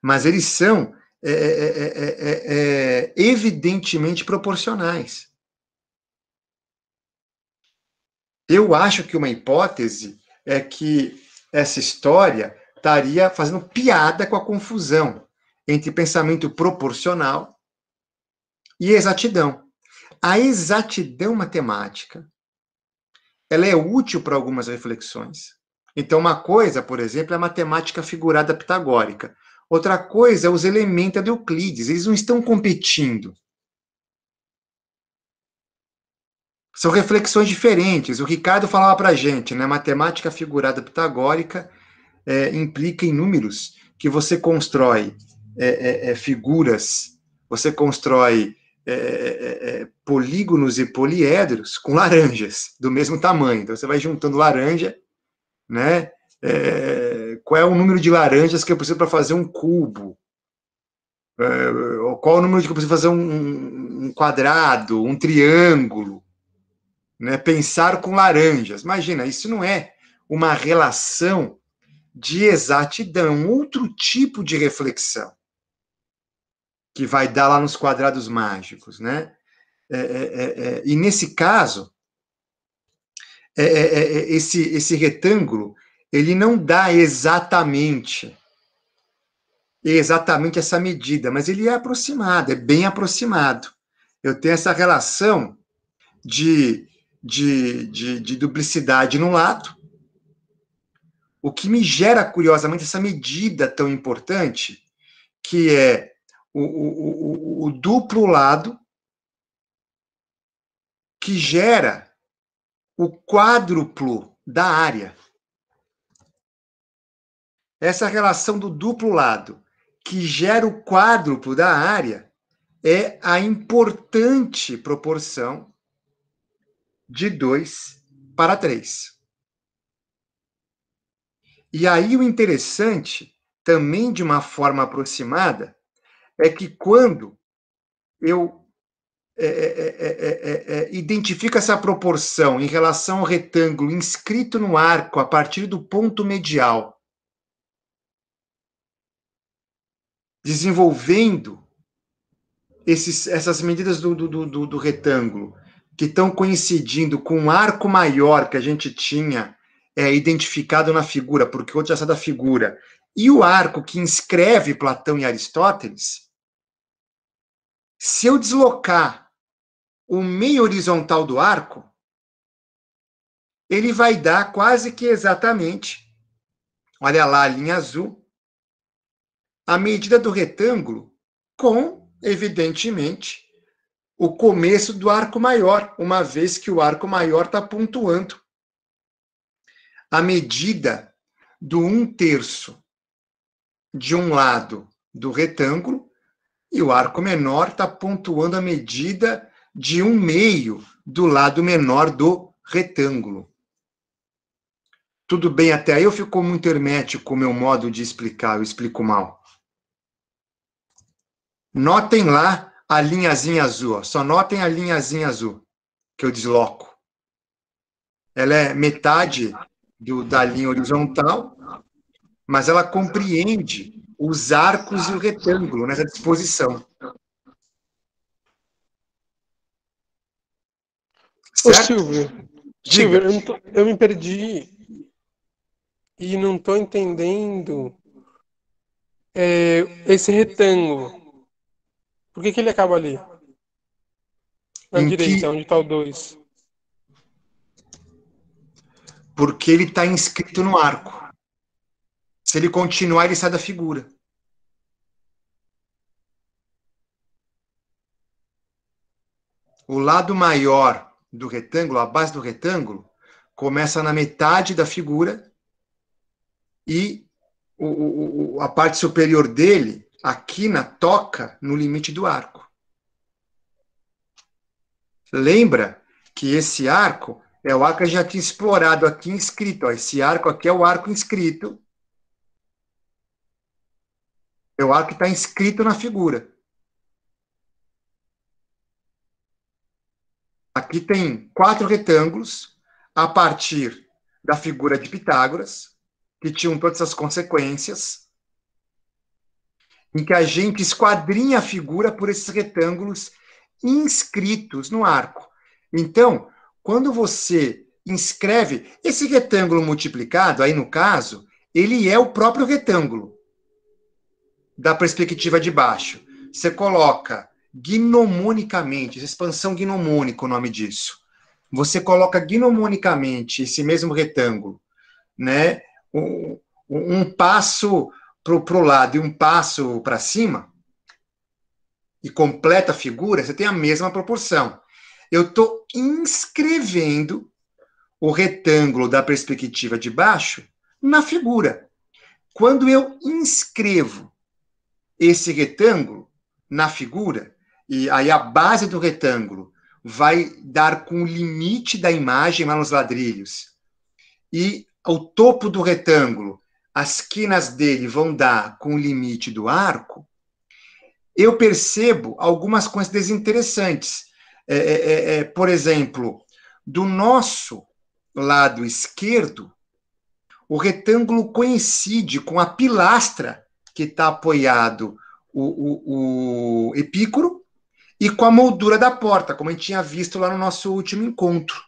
Mas eles são é é é, é, é, é, evidentemente proporcionais. Eu acho que uma hipótese é que essa história estaria fazendo piada com a confusão entre pensamento proporcional e exatidão. A exatidão matemática ela é útil para algumas reflexões. Então, uma coisa, por exemplo, é a matemática figurada pitagórica. Outra coisa é os elementos de Euclides. Eles não estão competindo. São reflexões diferentes. O Ricardo falava para a gente, né? Matemática figurada pitagórica é, implica em números que você constrói é, é, é figuras, você constrói é, é, é, polígonos e poliedros com laranjas do mesmo tamanho. Então você vai juntando laranja, né? É, qual é o número de laranjas que eu preciso para fazer um cubo? É, qual é o número de que eu preciso fazer um, um, quadrado, um triângulo? Né? Pensar com laranjas. Imagina, isso não é uma relação de exatidão, outro tipo de reflexão que vai dar lá nos quadrados mágicos, né? É, é, é, é. e nesse caso, é, é, esse, esse retângulo, ele não dá exatamente exatamente essa medida, mas ele é aproximado, é bem aproximado. Eu tenho essa relação de, de, de, de duplicidade no lado, o que me gera, curiosamente, essa medida tão importante, que é o, o, o, duplo lado que gera o quádruplo da área. Essa relação do duplo lado que gera o quádruplo da área é a importante proporção de 2 para 3. E aí o interessante, também de uma forma aproximada, é que quando eu é é é, é, é, é, identifico essa proporção em relação ao retângulo inscrito no arco a partir do ponto medial, desenvolvendo esses, essas medidas do, do, do, do retângulo que estão coincidindo com o um arco maior que a gente tinha é, identificado na figura, porque hoje essa da figura, e o arco que inscreve Platão e Aristóteles, se eu deslocar o meio horizontal do arco, ele vai dar quase que exatamente, olha lá a linha azul, a medida do retângulo com, evidentemente, o começo do arco maior, uma vez que o arco maior está pontuando. A medida do um terço de um lado do retângulo e o arco menor está pontuando a medida de um meio do lado menor do retângulo. Tudo bem até aí eu ficou muito hermético o meu modo de explicar? Eu explico mal. Notem lá a linhazinha azul. Ó. Só notem a linhazinha azul que eu desloco. Ela é metade do, da linha horizontal, mas ela compreende os arcos e o retângulo nessa disposição. Certo? Ô, Silvio, Silvio eu, tô, eu, me perdi e não estou entendendo é, esse retângulo. Por que, que ele acaba ali? Na em direita, que... onde está o 2. Porque ele está inscrito no arco. Se ele continuar, ele sai da figura. O lado maior do retângulo, a base do retângulo, começa na metade da figura e o, o, a parte superior dele, aqui na toca no limite do arco. Lembra que esse arco é o arco que já tinha explorado aqui inscrito. Ó. Esse arco aqui é o arco inscrito eu acho que está inscrito na figura. Aqui tem quatro retângulos a partir da figura de Pitágoras, que tinham todas as consequências, em que a gente esquadrinha a figura por esses retângulos inscritos no arco. Então, quando você inscreve esse retângulo multiplicado, aí no caso, ele é o próprio retângulo da perspectiva de baixo. Você coloca gnomonicamente, expansão gnomônica, o nome disso. Você coloca gnomonicamente esse mesmo retângulo, né? Um, um passo para o lado e um passo para cima, e completa a figura, você tem a mesma proporção. Eu estou inscrevendo o retângulo da perspectiva de baixo na figura. Quando eu inscrevo esse retângulo na figura, e aí a base do retângulo vai dar com o limite da imagem lá nos ladrilhos. E o topo do retângulo, as quinas dele vão dar com o limite do arco. Eu percebo algumas coisas desinteressantes. É, é, é, é por exemplo, do nosso lado esquerdo, o retângulo coincide com a pilastra que está apoiado o, o, o epícoro e com a moldura da porta, como a gente tinha visto lá no nosso último encontro.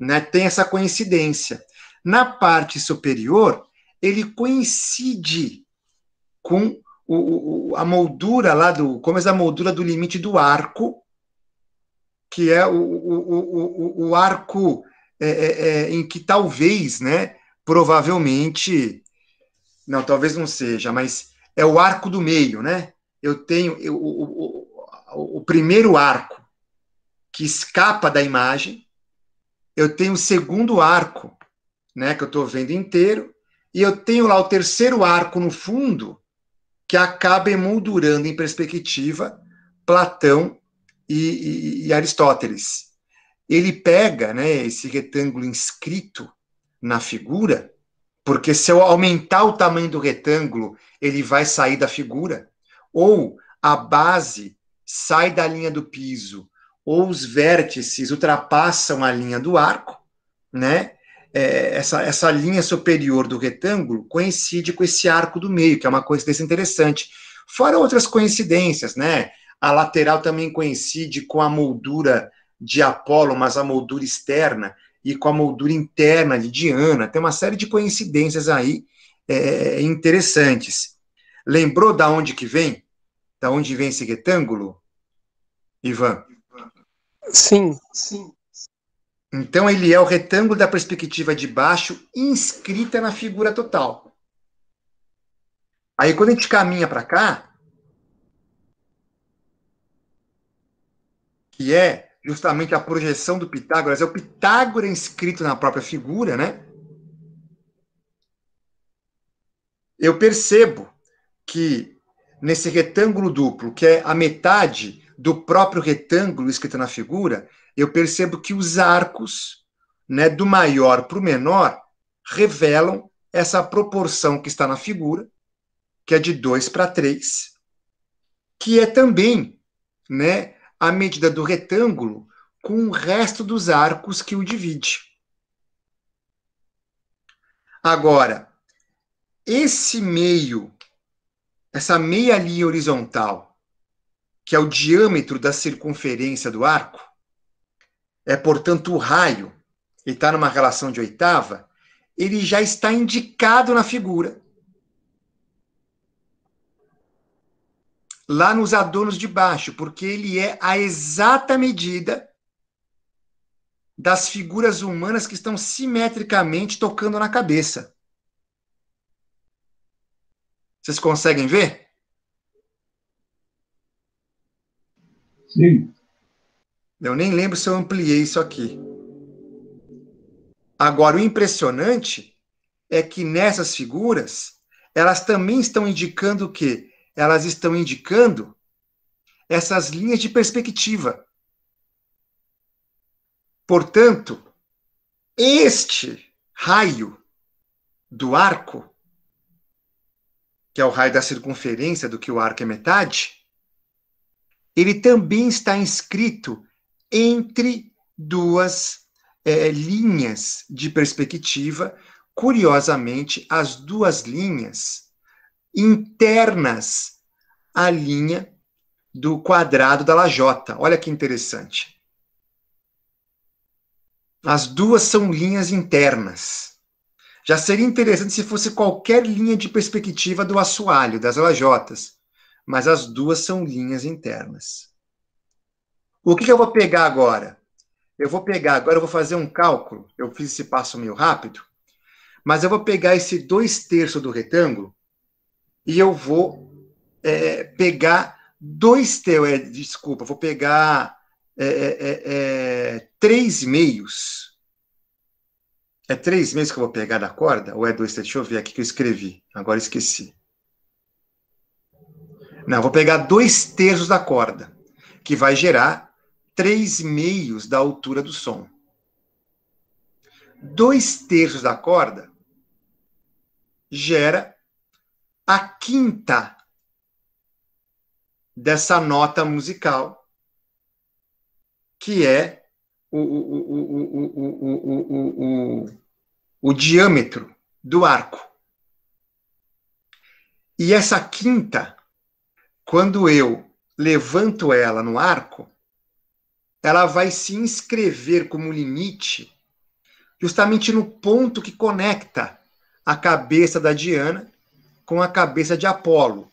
Né? Tem essa coincidência. Na parte superior, ele coincide com o, o, a moldura lá do. como é a moldura do limite do arco, que é o, o, o, o arco é, é, é, em que talvez, né, provavelmente, não, talvez não seja, mas é o arco do meio, né? Eu tenho eu, o, o, o primeiro arco que escapa da imagem, eu tenho o segundo arco, né, que eu estou vendo inteiro, e eu tenho lá o terceiro arco no fundo, que acaba emoldurando em perspectiva Platão e, e, e, Aristóteles. Ele pega né, esse retângulo inscrito na figura porque se eu aumentar o tamanho do retângulo, ele vai sair da figura. Ou a base sai da linha do piso, ou os vértices ultrapassam a linha do arco, né? É, essa, essa linha superior do retângulo coincide com esse arco do meio, que é uma coincidência interessante. Fora outras coincidências, né? A lateral também coincide com a moldura de Apolo, mas a moldura externa e com a moldura interna de Diana. Tem uma série de coincidências aí é, interessantes. Lembrou da onde que vem? Da onde vem esse retângulo? Ivan? Sim, sim. Então ele é o retângulo da perspectiva de baixo inscrita na figura total. Aí quando a gente caminha para cá, que é justamente a projeção do Pitágoras, é o Pitágoras inscrito na própria figura, né? Eu percebo que nesse retângulo duplo, que é a metade do próprio retângulo escrito na figura, eu percebo que os arcos, né, do maior para o menor, revelam essa proporção que está na figura, que é de 2 para 3, que é também né, a medida do retângulo com o resto dos arcos que o divide. Agora, esse meio, essa meia linha horizontal, que é o diâmetro da circunferência do arco, é, portanto, o raio, e está numa relação de oitava, ele já está indicado na figura. lá nos adornos de baixo, porque ele é a exata medida das figuras humanas que estão simetricamente tocando na cabeça. Vocês conseguem ver? Sim. Eu nem lembro se eu ampliei isso aqui. Agora, o impressionante é que nessas figuras, elas também estão indicando que elas estão indicando essas linhas de perspectiva. Portanto, este raio do arco, que é o raio da circunferência do que o arco é metade, ele também está inscrito entre duas é, linhas de perspectiva. Curiosamente, as duas linhas internas à linha do quadrado da lajota. Olha que interessante. As duas são linhas internas. Já seria interessante se fosse qualquer linha de perspectiva do assoalho, das lajotas, mas as duas são linhas internas. O que, eu vou pegar agora? Eu vou pegar, agora eu vou fazer um cálculo, eu fiz esse passo meio rápido, mas eu vou pegar esse 2 terços do retângulo e eu vou é, pegar dois teus, é, desculpa, vou pegar é, é, é, é, três meios. É três meios que eu vou pegar da corda? Ou é dois? Deixa eu ver aqui que eu escrevi. Agora esqueci. Não, vou pegar dois terços da corda, que vai gerar três meios da altura do som. Dois terços da corda gera a quinta dessa nota musical, que é o, o, o, o diâmetro do arco. E essa quinta, quando eu levanto ela no arco, ela vai se inscrever como limite justamente no ponto que conecta a cabeça da Diana com a cabeça de Apolo.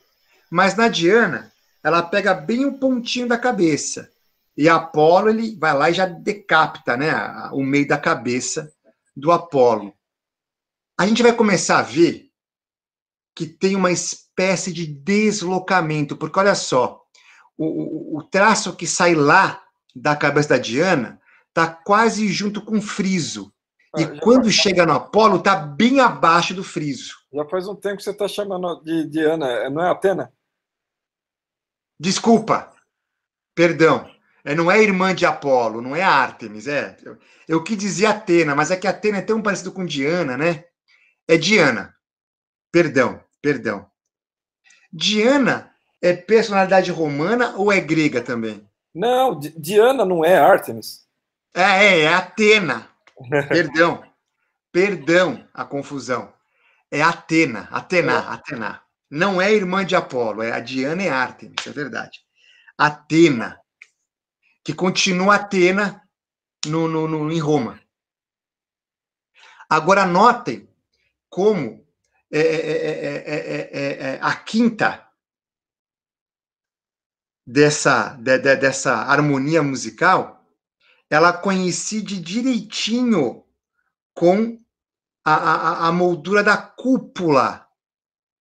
Mas na Diana, ela pega bem o pontinho da cabeça. E Apolo, ele vai lá e já decapita né, o meio da cabeça do Apolo. A gente vai começar a ver que tem uma espécie de deslocamento, porque olha só, o, o traço que sai lá da cabeça da Diana está quase junto com o friso. E quando chega no Apolo, está bem abaixo do friso. Já faz um tempo que você está chamando de, de Ana, é, não é Atena? Desculpa, perdão. É, não é irmã de Apolo, não é Ártemis, é. Eu, eu que dizia Atena, mas é que Atena é tão parecido com Diana, né? É Diana. Perdão, perdão. Diana é personalidade romana ou é grega também? Não, Diana não é Ártemis. É, é, é Atena. Perdão, perdão a confusão. É Atena, Atena, é. Atena. Não é irmã de Apolo, é a Diana e Artemis, é verdade. Atena, que continua Atena no, no, no, em Roma. Agora, notem como é, é, é, a quinta dessa, de, de, dessa harmonia musical, ela coincide direitinho com a, a, a moldura da cúpula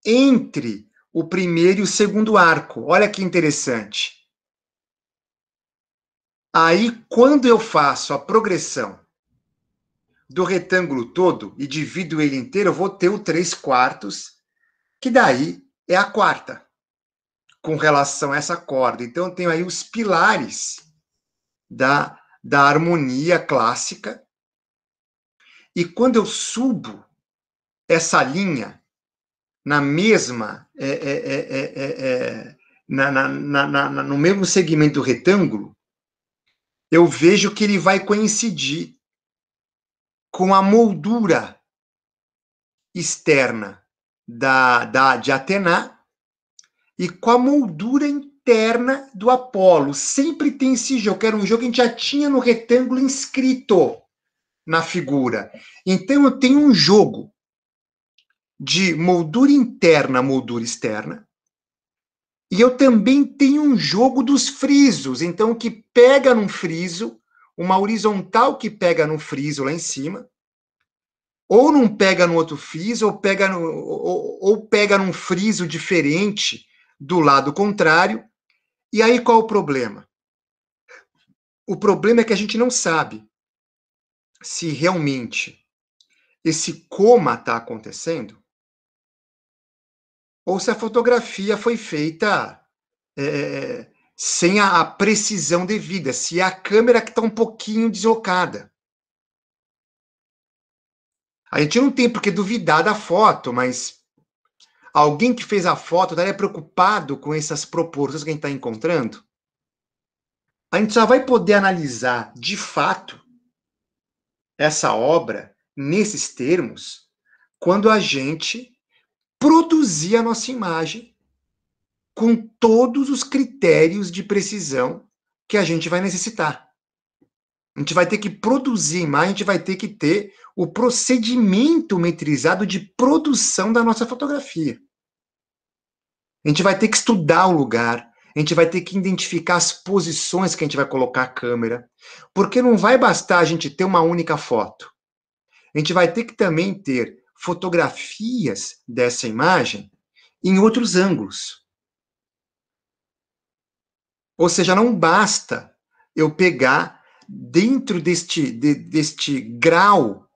entre o primeiro e o segundo arco. Olha que interessante. Aí, quando eu faço a progressão do retângulo todo e divido ele inteiro, eu vou ter o 3 quartos, que daí é a quarta, com relação a essa corda. Então, eu tenho aí os pilares da, da harmonia clássica, e quando eu subo essa linha na mesma, é, é, é, na, na, na, no mesmo segmento do retângulo, eu vejo que ele vai coincidir com a moldura externa da, da, de Atena e com a moldura interna do Apolo. Sempre tem esse jogo, que era um jogo que a gente já tinha no retângulo inscrito na figura. Então, eu tenho um jogo de moldura interna, moldura externa, e eu também tenho um jogo dos frisos. Então, o que pega num friso, uma horizontal que pega num friso lá em cima, ou não pega no outro friso, ou pega, no, ou, ou pega num friso diferente do lado contrário. E aí qual o problema? O problema é que a gente não sabe se realmente esse coma está acontecendo ou se a fotografia foi feita é, sem a, a precisão devida, se é a câmera que está um pouquinho deslocada. A gente não tem por que duvidar da foto, mas alguém que fez a foto estaria tá preocupado com essas proporções que a gente está encontrando? A gente só vai poder analisar de fato essa obra nesses termos quando a gente produzir a nossa imagem com todos os critérios de precisão que a gente vai necessitar. A gente vai ter que produzir imagem, a gente vai ter que ter o procedimento metrizado de produção da nossa fotografia. A gente vai ter que estudar o lugar, a gente vai ter que identificar as posições que a gente vai colocar a câmera, porque não vai bastar a gente ter uma única foto. A gente vai ter que também ter fotografias dessa imagem em outros ângulos. Ou seja, não basta eu pegar dentro deste, de, deste grau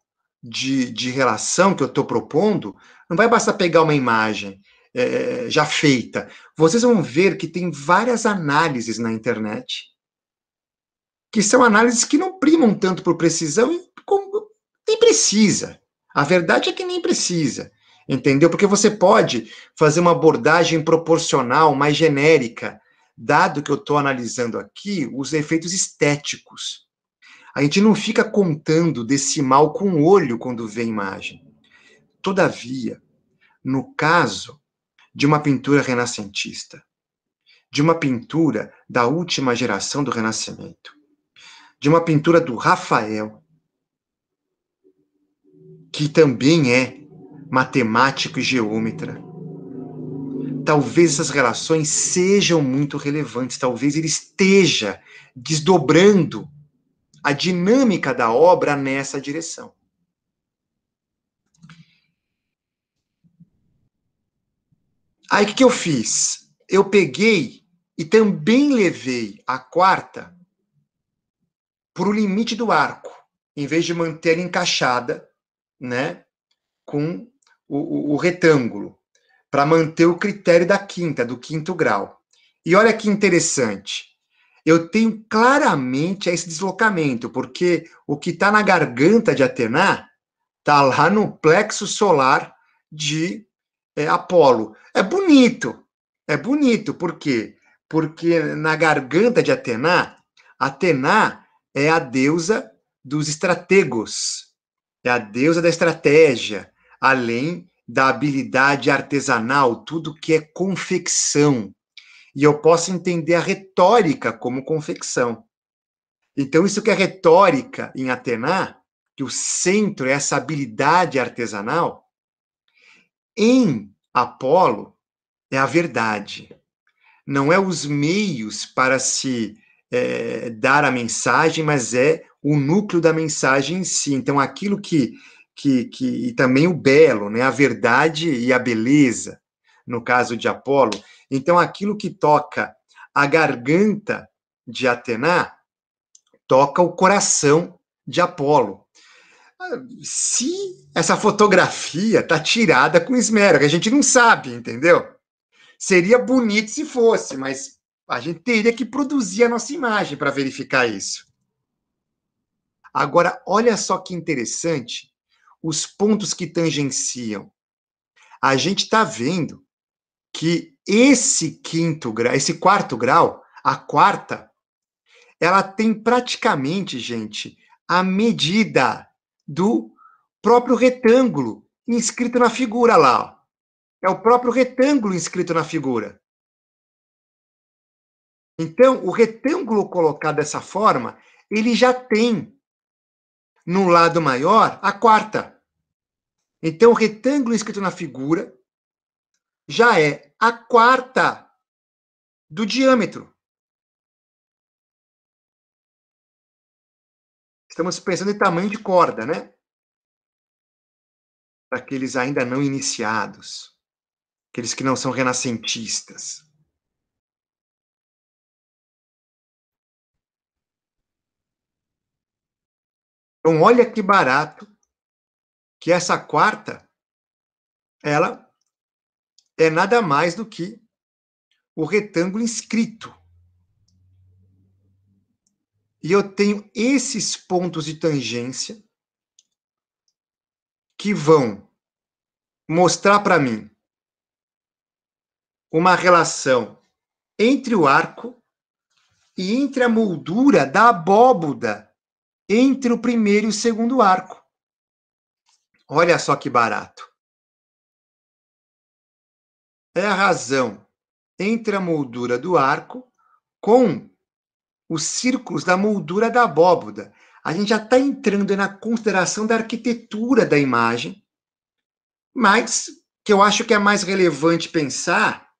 de, de relação que eu estou propondo, não vai bastar pegar uma imagem é, já feita, vocês vão ver que tem várias análises na internet, que são análises que não primam tanto por precisão, e como, nem precisa. A verdade é que nem precisa, entendeu? Porque você pode fazer uma abordagem proporcional, mais genérica, dado que eu estou analisando aqui os efeitos estéticos. A gente não fica contando decimal com o olho quando vê a imagem. Todavia, no caso de uma pintura renascentista, de uma pintura da última geração do Renascimento, de uma pintura do Rafael, que também é matemático e geômetra. Talvez essas relações sejam muito relevantes, talvez ele esteja desdobrando a dinâmica da obra nessa direção. Aí o que, que eu fiz? Eu peguei e também levei a quarta para o limite do arco, em vez de manter encaixada, né, com o, o, o retângulo, para manter o critério da quinta, do quinto grau. E olha que interessante, eu tenho claramente esse deslocamento, porque o que está na garganta de Atena está lá no plexo solar de é, Apolo. É bonito, é bonito, por quê? Porque na garganta de Atena, Atena é a deusa dos estrategos, é a deusa da estratégia, além da habilidade artesanal, tudo que é confecção. E eu posso entender a retórica como confecção. Então, isso que é retórica em Atena, que o centro é essa habilidade artesanal, em Apolo é a verdade, não é os meios para se é, dar a mensagem, mas é o núcleo da mensagem em si. Então, aquilo que, que, que e também o belo, né, a verdade e a beleza, no caso de Apolo. Então, aquilo que toca a garganta de Atena toca o coração de Apolo se essa fotografia tá tirada com esmero, que a gente não sabe, entendeu? Seria bonito se fosse, mas a gente teria que produzir a nossa imagem para verificar isso. Agora, olha só que interessante os pontos que tangenciam. A gente está vendo que esse quinto grau, esse quarto grau, a quarta, ela tem praticamente, gente, a medida do próprio retângulo inscrito na figura lá. Ó. É o próprio retângulo inscrito na figura. Então, o retângulo colocado dessa forma, ele já tem no lado maior a quarta. Então, o retângulo inscrito na figura já é a quarta do diâmetro. Estamos pensando em tamanho de corda, né? Para aqueles ainda não iniciados, aqueles que não são renascentistas. Então, olha que barato que essa quarta, ela é nada mais do que o retângulo inscrito. E eu tenho esses pontos de tangência que vão mostrar para mim uma relação entre o arco e entre a moldura da abóboda entre o primeiro e o segundo arco. Olha só que barato. É a razão entre a moldura do arco com os círculos da moldura da abóboda. A gente já está entrando na consideração da arquitetura da imagem, mas que eu acho que é mais relevante pensar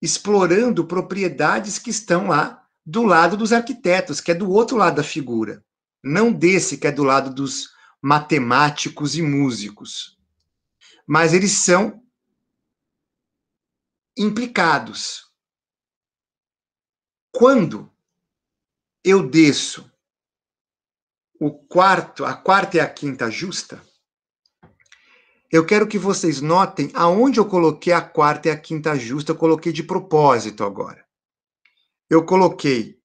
explorando propriedades que estão lá do lado dos arquitetos, que é do outro lado da figura, não desse que é do lado dos matemáticos e músicos. Mas eles são implicados. Quando eu desço o quarto, a quarta e a quinta justa, eu quero que vocês notem aonde eu coloquei a quarta e a quinta justa, eu coloquei de propósito agora. Eu coloquei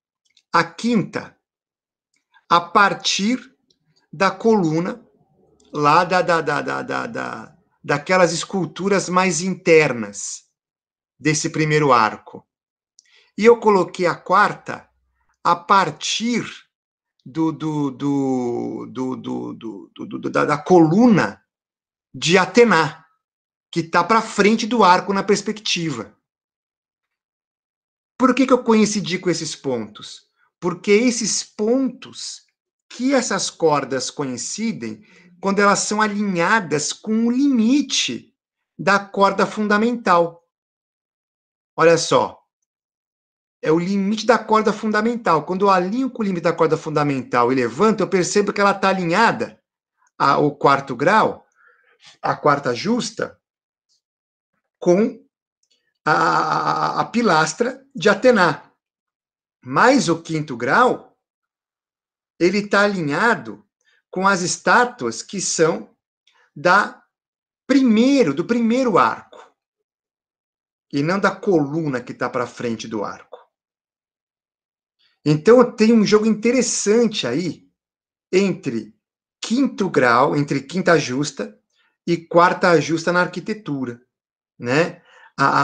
a quinta a partir da coluna lá da, da, da, da, da, da daquelas esculturas mais internas desse primeiro arco. E eu coloquei a quarta a partir do, do, do, da, da, coluna de Atena, que está para frente do arco na perspectiva. Por que, que eu coincidi com esses pontos? Porque esses pontos que essas cordas coincidem quando elas são alinhadas com o limite da corda fundamental. Olha só, é o limite da corda fundamental. Quando eu alinho com o limite da corda fundamental e levanto, eu percebo que ela está alinhada ao quarto grau, a quarta justa, com a, a, a pilastra de Atená. Mas o quinto grau, ele está alinhado com as estátuas que são da primeiro, do primeiro arco, e não da coluna que está para frente do arco. Então tem um jogo interessante aí entre quinto grau, entre quinta justa e quarta justa na arquitetura, né? A, a,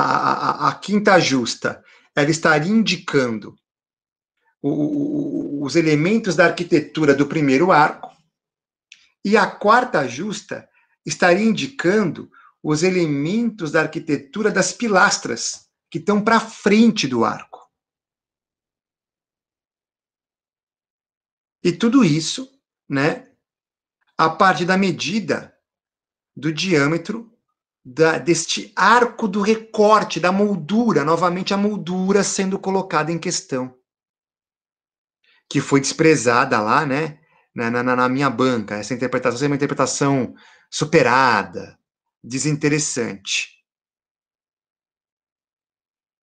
a, a quinta justa, ela estaria indicando o, o, os elementos da arquitetura do primeiro arco e a quarta justa estaria indicando os elementos da arquitetura das pilastras que estão para frente do arco. E tudo isso, né, a parte da medida do diâmetro da, deste arco do recorte, da moldura, novamente a moldura sendo colocada em questão, que foi desprezada lá, né, na, na, na minha banca. Essa interpretação é uma interpretação superada, desinteressante.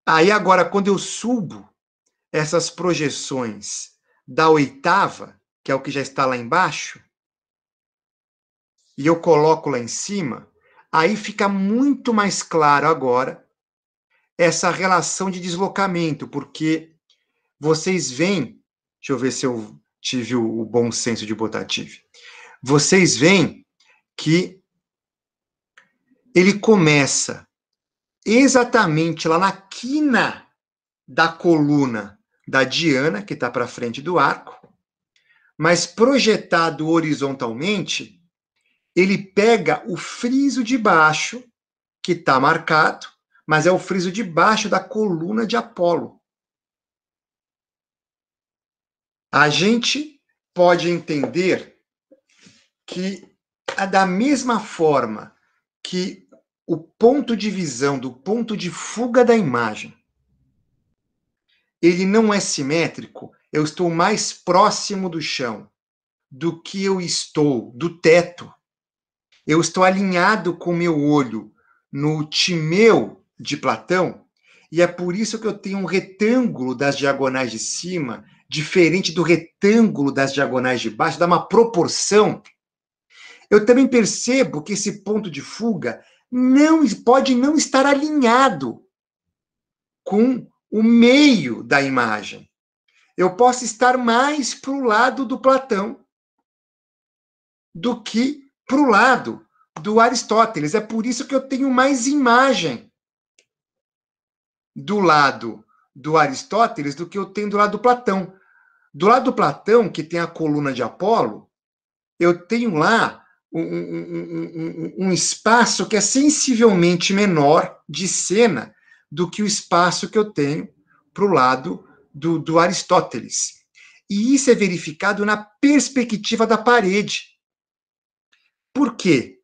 Aí agora, quando eu subo essas projeções da oitava, que é o que já está lá embaixo, e eu coloco lá em cima, aí fica muito mais claro agora essa relação de deslocamento, porque vocês veem, deixa eu ver se eu tive o, o bom senso de botar tive. Vocês veem que ele começa exatamente lá na quina da coluna da diana, que está para frente do arco, mas projetado horizontalmente, ele pega o friso de baixo, que está marcado, mas é o friso de baixo da coluna de Apolo. A gente pode entender que, é da mesma forma que o ponto de visão do ponto de fuga da imagem ele não é simétrico, eu estou mais próximo do chão do que eu estou do teto. Eu estou alinhado com meu olho no Timeu de Platão, e é por isso que eu tenho um retângulo das diagonais de cima diferente do retângulo das diagonais de baixo, dá uma proporção. Eu também percebo que esse ponto de fuga não pode não estar alinhado com o meio da imagem. Eu posso estar mais para o lado do Platão do que para o lado do Aristóteles. É por isso que eu tenho mais imagem do lado do Aristóteles do que eu tenho do lado do Platão. Do lado do Platão, que tem a coluna de Apolo, eu tenho lá um, um, um, um espaço que é sensivelmente menor de cena do que o espaço que eu tenho para o lado do, do Aristóteles. E isso é verificado na perspectiva da parede. Por quê?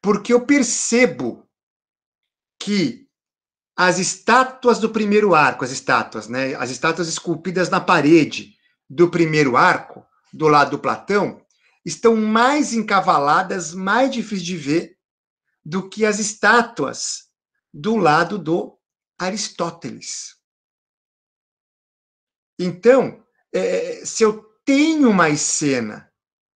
Porque eu percebo que as estátuas do primeiro arco, as estátuas, né, as estátuas esculpidas na parede do primeiro arco, do lado do Platão, estão mais encavaladas, mais difíceis de ver do que as estátuas do lado do Aristóteles. Então, é, se eu tenho mais cena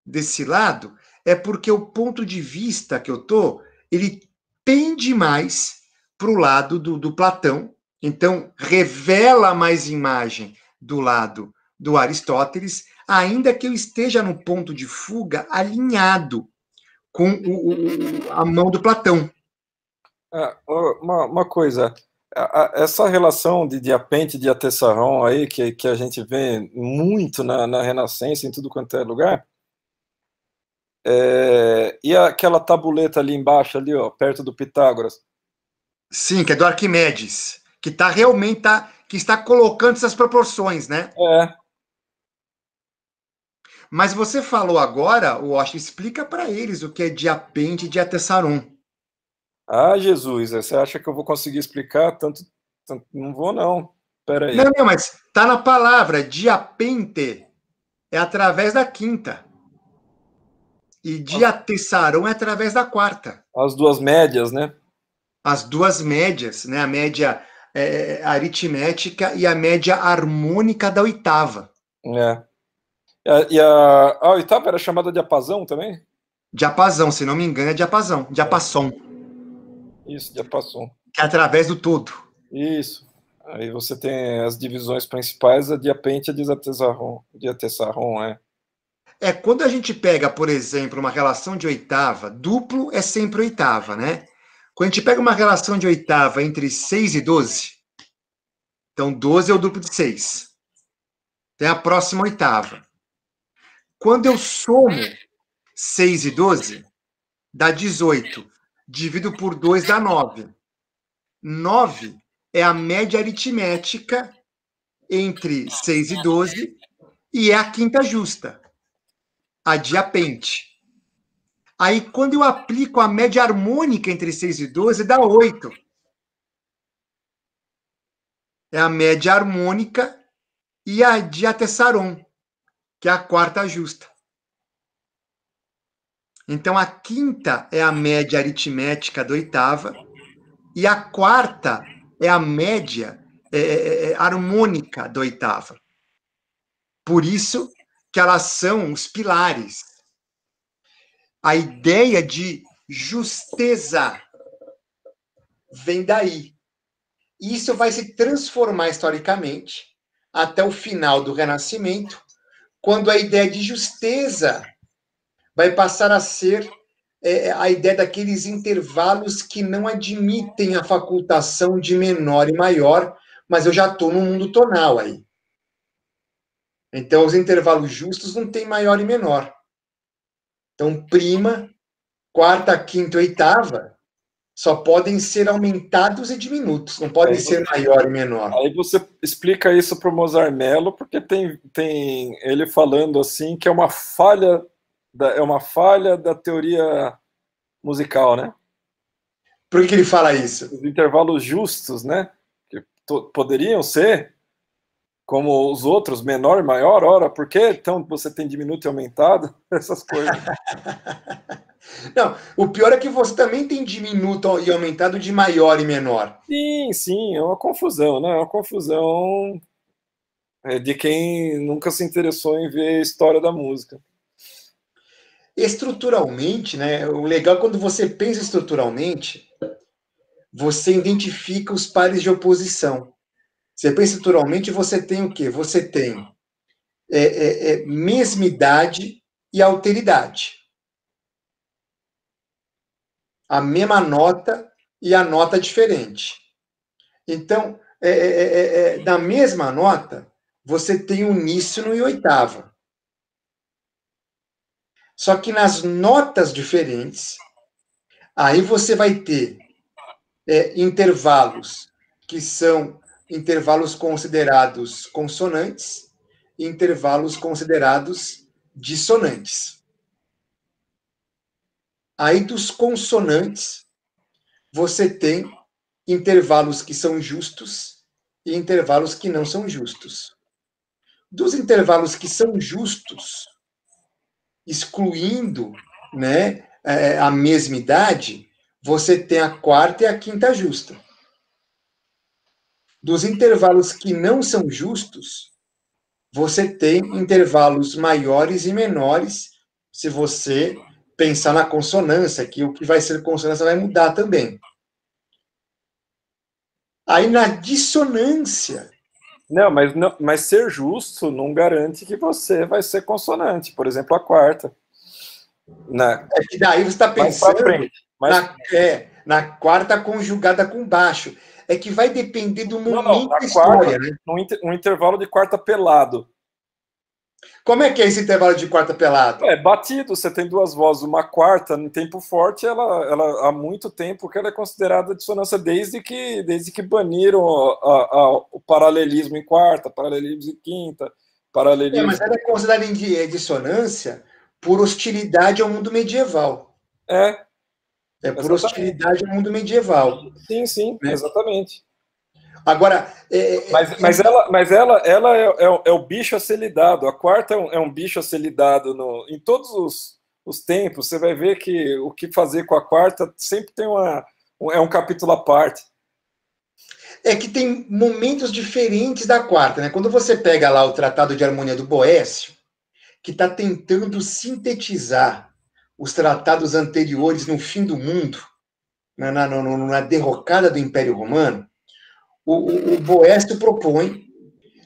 desse lado, é porque o ponto de vista que eu tô, ele pende mais para o lado do, do Platão, então revela mais imagem do lado do Aristóteles, ainda que eu esteja no ponto de fuga alinhado com o, o, a mão do Platão. É, uma, uma, coisa, essa relação de, de apente, de atessarrão aí, que, que a gente vê muito na, na Renascença, em tudo quanto é lugar, é, e aquela tabuleta ali embaixo, ali, ó, perto do Pitágoras. Sim, que é do Arquimedes, que tá realmente tá, que está colocando essas proporções, né? É. Mas você falou agora, o Washington, explica para eles o que é diapente e diatessaron. Ah, Jesus, é, você acha que eu vou conseguir explicar tanto? tanto não vou, não. Peraí. Não, não, mas tá na palavra, diapente é através da quinta. E diatessarão é através da quarta. As duas médias, né? As duas médias, né? A média é, aritmética e a média harmônica da oitava. É. E a, e a, a oitava era chamada de apazão também? Diapasão, se não me engano, é diapasão, diapasson. É. Isso, já passou. Que é através do todo. Isso. Aí você tem as divisões principais, a diapente e a diatessarron. Diatessarron, é. É, quando a gente pega, por exemplo, uma relação de oitava, duplo é sempre oitava, né? Quando a gente pega uma relação de oitava entre 6 e 12, então 12 é o duplo de 6. Tem então é a próxima oitava. Quando eu somo 6 e 12, dá 18 divido por 2 dá 9. 9 é a média aritmética entre 6 e 12 e é a quinta justa, a diapente. Aí, quando eu aplico a média harmônica entre 6 e 12, dá 8. É a média harmônica e a diatessaron, que é a quarta justa. Então, a quinta é a média aritmética da oitava, e a quarta é a média é é, é, é, harmônica da oitava. Por isso que elas são os pilares. A ideia de justeza vem daí. E isso vai se transformar historicamente até o final do Renascimento, quando a ideia de justeza vai passar a ser é, é, a ideia daqueles intervalos que não admitem a facultação de menor e maior, mas eu já estou no mundo tonal aí. Então, os intervalos justos não tem maior e menor. Então, prima, quarta, quinta, oitava, só podem ser aumentados e diminutos, não podem aí, ser maior e menor. Aí você explica isso para o Mozart Mello, porque tem, tem ele falando assim que é uma falha da, é uma falha da teoria musical, né? Por que ele fala isso? Os intervalos justos, né? Que poderiam ser como os outros, menor e maior, ora, por que então você tem diminuto e aumentado? Essas coisas. Não, o pior é que você também tem diminuto e aumentado de maior e menor. Sim, sim, é uma confusão, né? É uma confusão é, de quem nunca se interessou em ver a história da música. Estruturalmente, né? O legal é quando você pensa estruturalmente, você identifica os pares de oposição. Você pensa estruturalmente, você tem o quê? Você tem é, é, é, mesmidade e alteridade. A mesma nota e a nota diferente. Então, é, é, é, na é, mesma nota, você tem uníssono e oitava. Só que nas notas diferentes, aí você vai ter é, intervalos que são intervalos considerados consonantes e intervalos considerados dissonantes. Aí dos consonantes, você tem intervalos que são justos e intervalos que não são justos. Dos intervalos que são justos, excluindo né, é, é, a mesma idade, você tem a quarta e a quinta justa. Dos intervalos que não são justos, você tem intervalos maiores e menores, se você pensar na consonância, que o que vai ser consonância vai mudar também. Aí na dissonância, não, mas, não, mas ser justo não garante que você vai ser consonante. Por exemplo, a quarta. Na, é que daí você está pensando frente, mas... na, é, na quarta conjugada com baixo. É que vai depender do momento não, não, da história. Quarta, né? um, intervalo de quarta pelado. Como é que é esse intervalo de quarta pelada? É batido, você tem duas vozes, uma quarta em tempo forte, ela, ela há muito tempo que ela é considerada dissonância desde que desde que baniram a, a, o paralelismo em quarta, paralelismo em quinta, paralelismo. É, mas ela é considerada é dissonância por hostilidade ao mundo medieval. É. É por exatamente. hostilidade ao mundo medieval. Sim, sim, né? exatamente. Agora. É, é mas, é, mas ela, mas ela, ela é, é, é, o bicho a ser lidado. A quarta é um, é um bicho a ser lidado no, em todos os, os tempos. Você vai ver que o que fazer com a quarta sempre tem uma. É um capítulo à parte é que tem momentos diferentes da quarta, né? Quando você pega lá o Tratado de Harmonia do Boécio, que está tentando sintetizar os tratados anteriores no fim do mundo, na, na, na, na derrocada do Império Romano, o, o, o Boécio propõe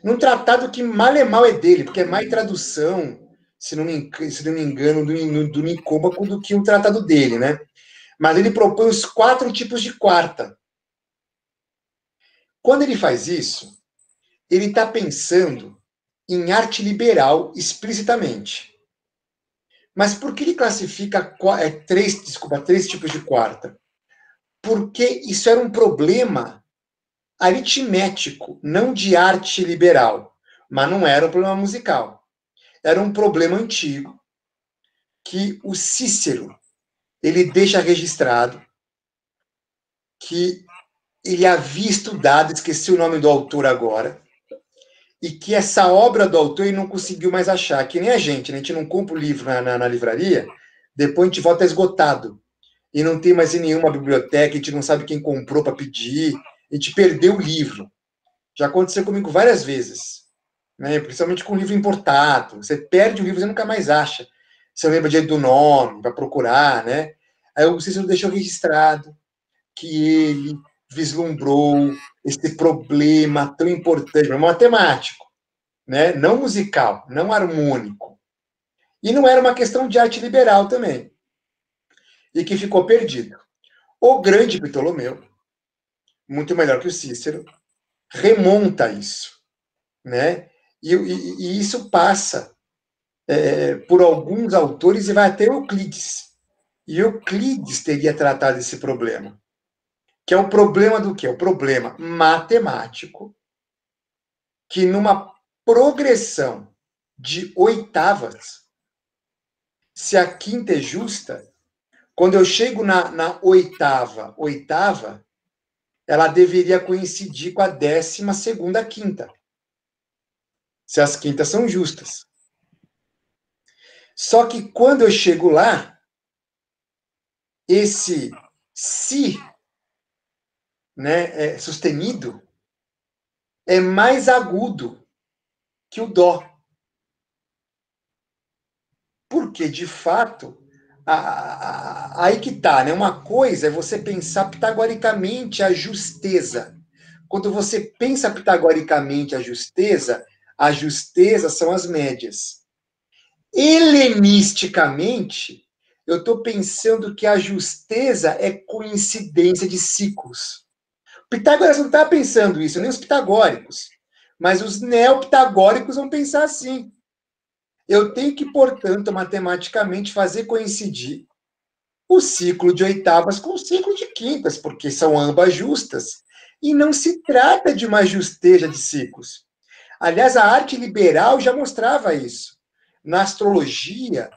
num tratado que mal é mal é dele, porque é mais tradução, se não me, engano, se não me engano, do, do Nicômaco do que um tratado dele, né? Mas ele propõe os quatro tipos de quarta. Quando ele faz isso, ele está pensando em arte liberal explicitamente. Mas por que ele classifica é, três, desculpa, três tipos de quarta? Porque isso era um problema aritmético, não de arte liberal. Mas não era um problema musical. Era um problema antigo que o Cícero ele deixa registrado que ele havia estudado, esqueci o nome do autor agora, e que essa obra do autor ele não conseguiu mais achar, que nem a gente, né? a gente não compra o livro na, na, na livraria, depois a gente volta esgotado, e não tem mais em nenhuma biblioteca, a gente não sabe quem comprou para pedir, e de perder o livro. Já aconteceu comigo várias vezes, né? principalmente com livro importado. Você perde o livro e nunca mais acha. Você lembra direito do nome, para procurar, né? Aí o Cícero deixou registrado que ele vislumbrou esse problema tão importante, matemático, né? não musical, não harmônico. E não era uma questão de arte liberal também. E que ficou perdido. O grande Ptolomeu, muito melhor que o Cícero, remonta isso, né? E, e, e isso passa é, por alguns autores e vai até Euclides. E Euclides teria tratado esse problema, que é o problema do quê? O problema matemático que numa progressão de oitavas, se a quinta é justa, quando eu chego na, na oitava, oitava, ela deveria coincidir com a décima segunda quinta, se as quintas são justas. Só que quando eu chego lá, esse si, né, é, sustenido é mais agudo que o dó. Porque, de fato, a, a, aí que tá, né? Uma coisa é você pensar pitagoricamente a justeza. Quando você pensa pitagoricamente a justeza, a justeza são as médias. Helenisticamente, eu estou pensando que a justeza é coincidência de ciclos. Pitágoras não está pensando isso, nem os pitagóricos. Mas os neopitagóricos vão pensar assim eu tenho que, portanto, matematicamente fazer coincidir o ciclo de oitavas com o ciclo de quintas, porque são ambas justas. E não se trata de uma justeja de ciclos. Aliás, a arte liberal já mostrava isso. Na astrologia,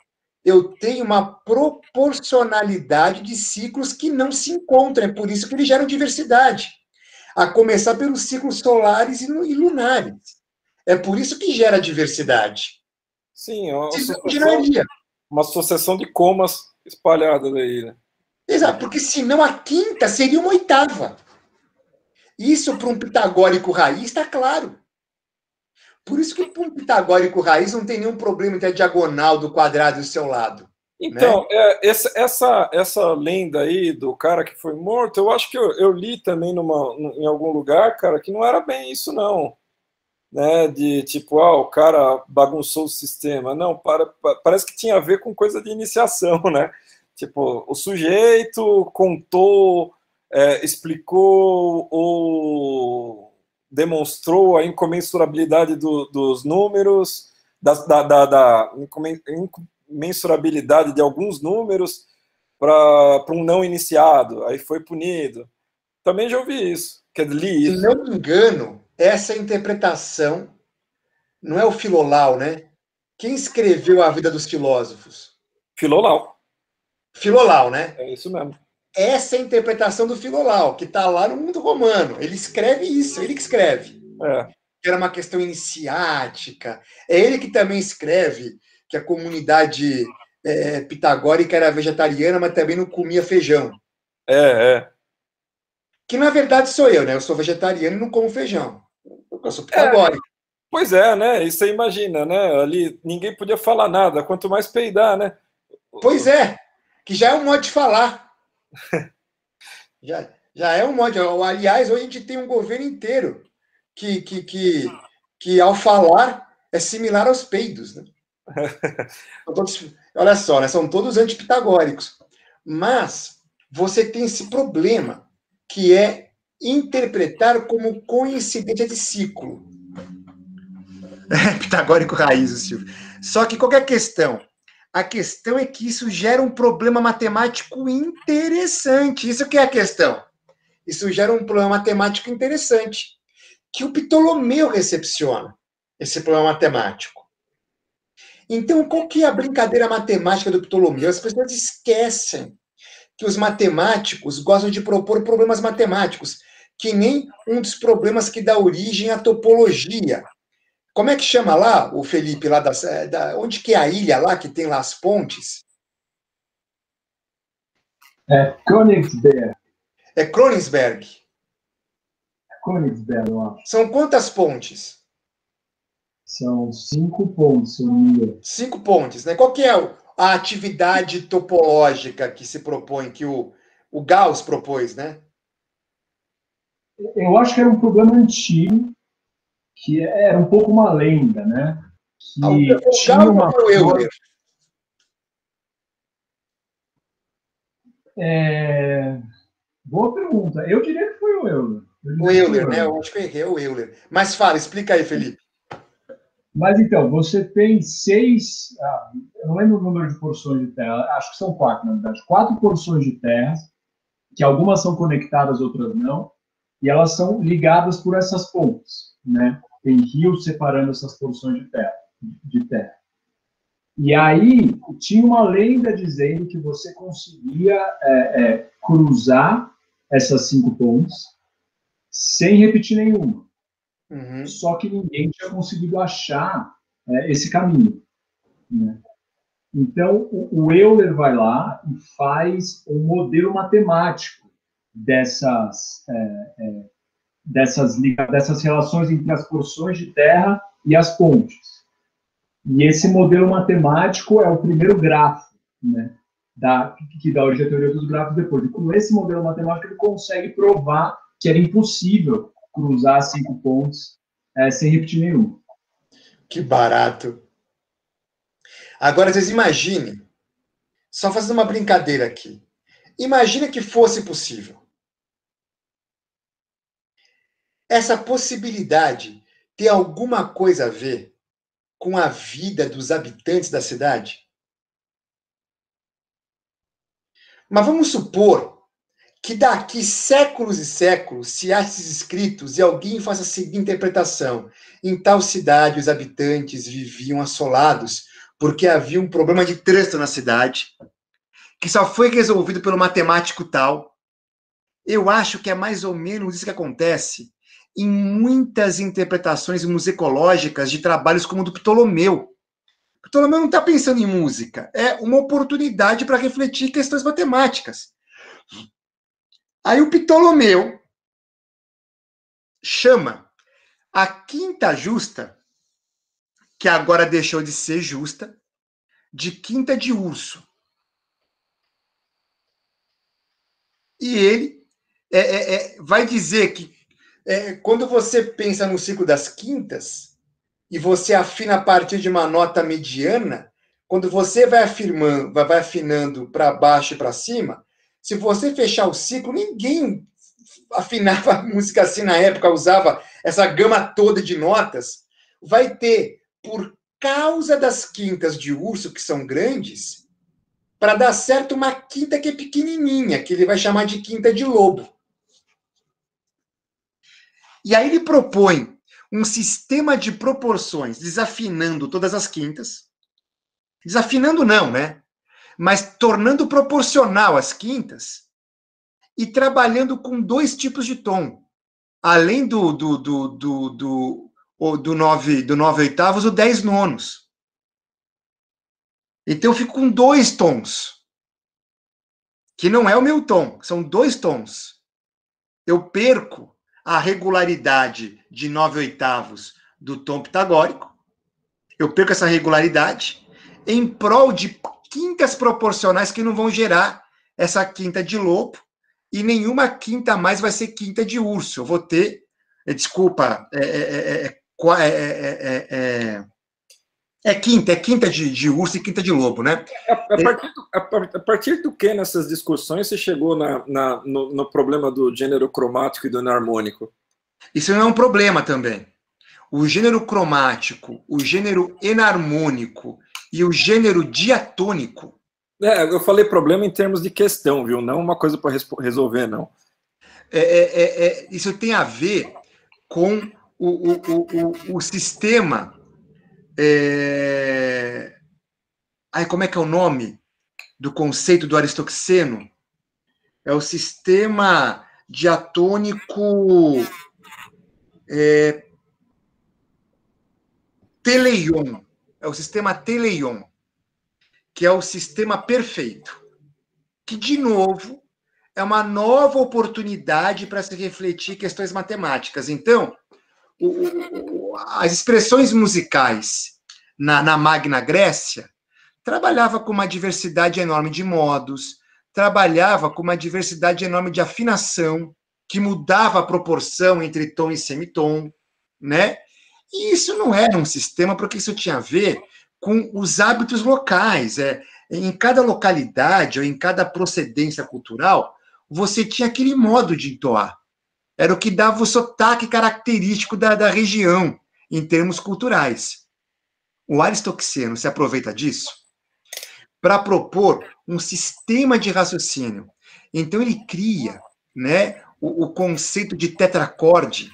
eu tenho uma proporcionalidade de ciclos que não se encontram, é por isso que eles geram diversidade. A começar pelos ciclos solares e lunares. É por isso que gera diversidade. Sim, é uma sucessão, uma sucessão de comas espalhada daí né? Exato, porque senão a quinta seria uma oitava. Isso para um pitagórico raiz está claro. Por isso que para um pitagórico raiz não tem nenhum problema ter a diagonal do quadrado do seu lado. Né? Então, né? é, essa, essa, essa lenda aí do cara que foi morto, eu acho que eu, eu li também numa, em algum lugar, cara, que não era bem isso, não né, de tipo, ah, o cara bagunçou o sistema. Não, para, parece que tinha a ver com coisa de iniciação, né? Tipo, o sujeito contou, é, explicou ou demonstrou a incomensurabilidade do, dos números, da, da, da, da incomensurabilidade de alguns números para um não iniciado, aí foi punido. Também já ouvi isso, que li isso. Se não me engano, essa é interpretação não é o Filolau, né? Quem escreveu a vida dos filósofos? Filolau. Filolau, né? É isso mesmo. Essa é a interpretação do Filolau, que está lá no mundo romano. Ele escreve isso, ele que escreve. É. Era uma questão iniciática. É ele que também escreve que a comunidade é, pitagórica era vegetariana, mas também não comia feijão. É, é. Que na verdade sou eu, né? Eu sou vegetariano e não como feijão. Eu sou pitagórico. pois é, né? Isso você imagina, né? Ali ninguém podia falar nada, quanto mais peidar, né? Pois é, que já é um modo de falar. já, já é um modo. De... Aliás, hoje a gente tem um governo inteiro que, que, que, que ao falar é similar aos peidos, né? todos, olha só, né? são todos antipitagóricos. Mas você tem esse problema que é interpretar como coincidência de ciclo. É pitagórico raiz, Silvio. Só que qual é a questão? A questão é que isso gera um problema matemático interessante. Isso que é a questão. Isso gera um problema matemático interessante que o Ptolomeu recepciona esse problema matemático. Então, qual que é a brincadeira matemática do Ptolomeu? As pessoas esquecem que os matemáticos gostam de propor problemas matemáticos que nem um dos problemas que dá origem à topologia. Como é que chama lá, o Felipe, lá da, eh, da onde que é a ilha lá que tem lá as pontes? É Königsberg. É Königsberg. É Königsberg, eu acho. São quantas pontes? São cinco pontes, se não Cinco pontes, né? Qual que é a atividade topológica que se propõe, que o, o Gauss propôs, né? eu acho que era um problema antigo, que era um pouco uma lenda, né? Que ah, tinha uma coisa... É... Boa pergunta. Eu diria que foi o Euler. O Euler, né? Eu acho que é errei o Euler. Mas fala, explica aí, Felipe. Mas então, você tem seis. Ah, eu não lembro o número de porções de terra, acho que são quatro, na verdade. Quatro porções de terra, que algumas são conectadas, outras não e elas são ligadas por essas pontes, né? Tem rios separando essas porções de terra, de terra. E aí tinha uma lenda dizendo que você conseguia é, é, cruzar essas cinco pontes sem repetir nenhuma. Uhum. Só que ninguém tinha conseguido achar é, esse caminho. Né? Então o, o Euler vai lá e faz um modelo matemático dessas, é, é, dessas, dessas relações entre as porções de terra e as pontes. E esse modelo matemático é o primeiro grafo, né, da, que dá origem à teoria dos grafos depois. E com esse modelo matemático, ele consegue provar que era impossível cruzar cinco pontes é, sem repetir nenhum. Que barato! Agora, vocês imaginem, só fazendo uma brincadeira aqui. Imagina que fosse possível. Essa possibilidade tem alguma coisa a ver com a vida dos habitantes da cidade? Mas vamos supor que daqui séculos e séculos se há esses escritos e alguém faça a seguinte interpretação: em tal cidade os habitantes viviam assolados porque havia um problema de trânsito na cidade que só foi resolvido pelo matemático tal. Eu acho que é mais ou menos isso que acontece em muitas interpretações musicológicas de trabalhos como o do Ptolomeu. Ptolomeu não está pensando em música, é uma oportunidade para refletir questões matemáticas. Aí o Ptolomeu chama a quinta justa, que agora deixou de ser justa, de quinta de urso. E ele é, é, é, vai dizer que é, quando você pensa no ciclo das quintas e você afina a partir de uma nota mediana, quando você vai afirmando, vai afinando para baixo e para cima, se você fechar o ciclo, ninguém afinava música assim na época, usava essa gama toda de notas, vai ter, por causa das quintas de urso, que são grandes, para dar certo uma quinta que é pequenininha, que ele vai chamar de quinta de lobo. E aí ele propõe um sistema de proporções, desafinando todas as quintas. Desafinando não, né? Mas tornando proporcional as quintas e trabalhando com dois tipos de tom. Além do do do do, do, do, do nove, do nove oitavos, o dez nonos. Então eu fico com dois tons. Que não é o meu tom, são dois tons. Eu perco a regularidade de 9 oitavos do tom pitagórico, eu perco essa regularidade, em prol de quintas proporcionais que não vão gerar essa quinta de lobo, e nenhuma quinta mais vai ser quinta de urso. Eu vou ter, eh, desculpa, é, é, é, é quinta, é quinta de, de urso e quinta de lobo, né? A, a, é. partir, do, a, a partir do, que nessas discussões você chegou na, na no, no, problema do gênero cromático e do enarmônico? Isso não é um problema também. O gênero cromático, o gênero enarmônico e o gênero diatônico. É, eu falei problema em termos de questão, viu? Não uma coisa para resolver, não. É, é, é, é, isso tem a ver com o, o, o, o sistema é... Ai, como é que é o nome do conceito do Aristoxeno? É o sistema diatônico é... teleion. É o sistema teleion, que é o sistema perfeito. Que, de novo, é uma nova oportunidade para se refletir questões matemáticas. Então, o, o, as expressões musicais na, na Magna Grécia trabalhava com uma diversidade enorme de modos, trabalhava com uma diversidade enorme de afinação, que mudava a proporção entre tom e semitom, né? E isso não era um sistema, porque isso tinha a ver com os hábitos locais. É, em cada localidade ou em cada procedência cultural, você tinha aquele modo de entoar era o que dava o sotaque característico da, da região, em termos culturais. O aristoxeno se aproveita disso para propor um sistema de raciocínio. Então, ele cria né, o, o conceito de tetracorde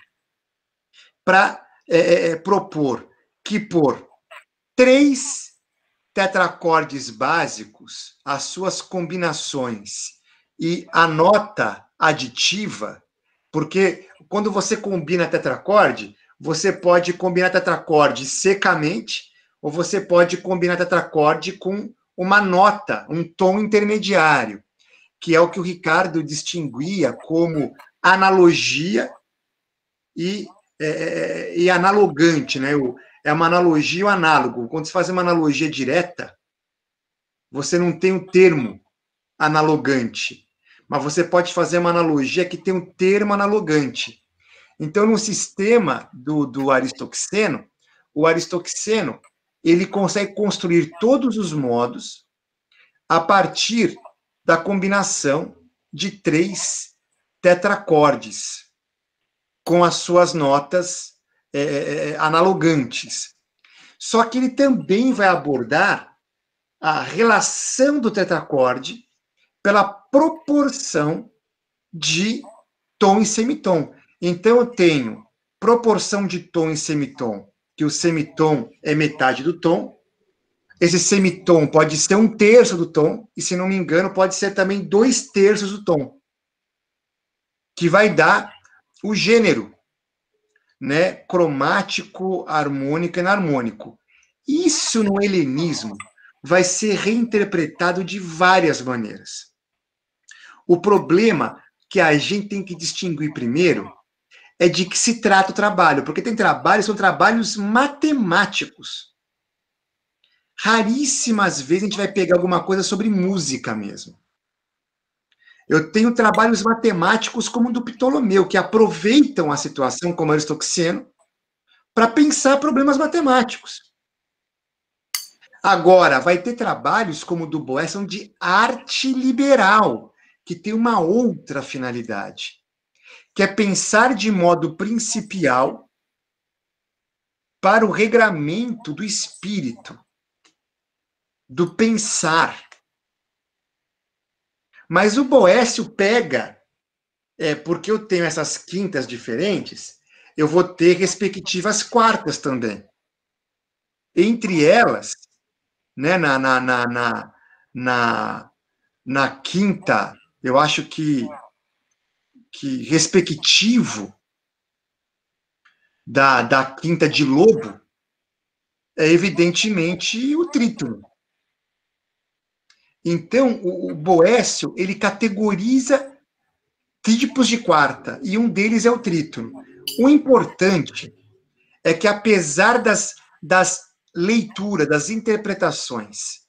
para é, é, é, propor que por três tetracordes básicos, as suas combinações e a nota aditiva, porque quando você combina tetracorde, você pode combinar tetracorde secamente, ou você pode combinar tetracorde com uma nota, um tom intermediário, que é o que o Ricardo distinguia como analogia e, é, é e analogante, né? O, é uma analogia e o análogo. Quando você faz uma analogia direta, você não tem o um termo analogante mas você pode fazer uma analogia que tem um termo analogante. Então, no sistema do, do aristoxeno, o aristoxeno ele consegue construir todos os modos a partir da combinação de três tetracordes com as suas notas é, é, é, é analogantes. Só que ele também vai abordar a relação do tetracorde pela proporção de tom e semitom. Então, eu tenho proporção de tom e semitom, que o semitom é metade do tom. Esse semitom pode ser um terço do tom, e se não me engano, pode ser também dois terços do tom, que vai dar o gênero, né? Cromático, harmônico e enarmônico. Isso no helenismo vai ser reinterpretado de várias maneiras. O problema que a gente tem que distinguir primeiro é de que se trata o trabalho, porque tem trabalhos, são trabalhos matemáticos. Raríssimas vezes a gente vai pegar alguma coisa sobre música mesmo. Eu tenho trabalhos matemáticos como o do Ptolomeu, que aproveitam a situação como Aristoxeno para pensar problemas matemáticos. Agora, vai ter trabalhos como o do Boesson de arte liberal, que tem uma outra finalidade, que é pensar de modo principal para o regramento do espírito, do pensar. Mas o Boécio pega, é, porque eu tenho essas quintas diferentes, eu vou ter respectivas quartas também. Entre elas, né, na, na, na, na, na quinta eu acho que, que respectivo da, da quinta de Lobo é evidentemente o trítono. Então, o, o Boécio, ele categoriza tipos de quarta, e um deles é o trítono. O importante é que, apesar das, das leituras, das interpretações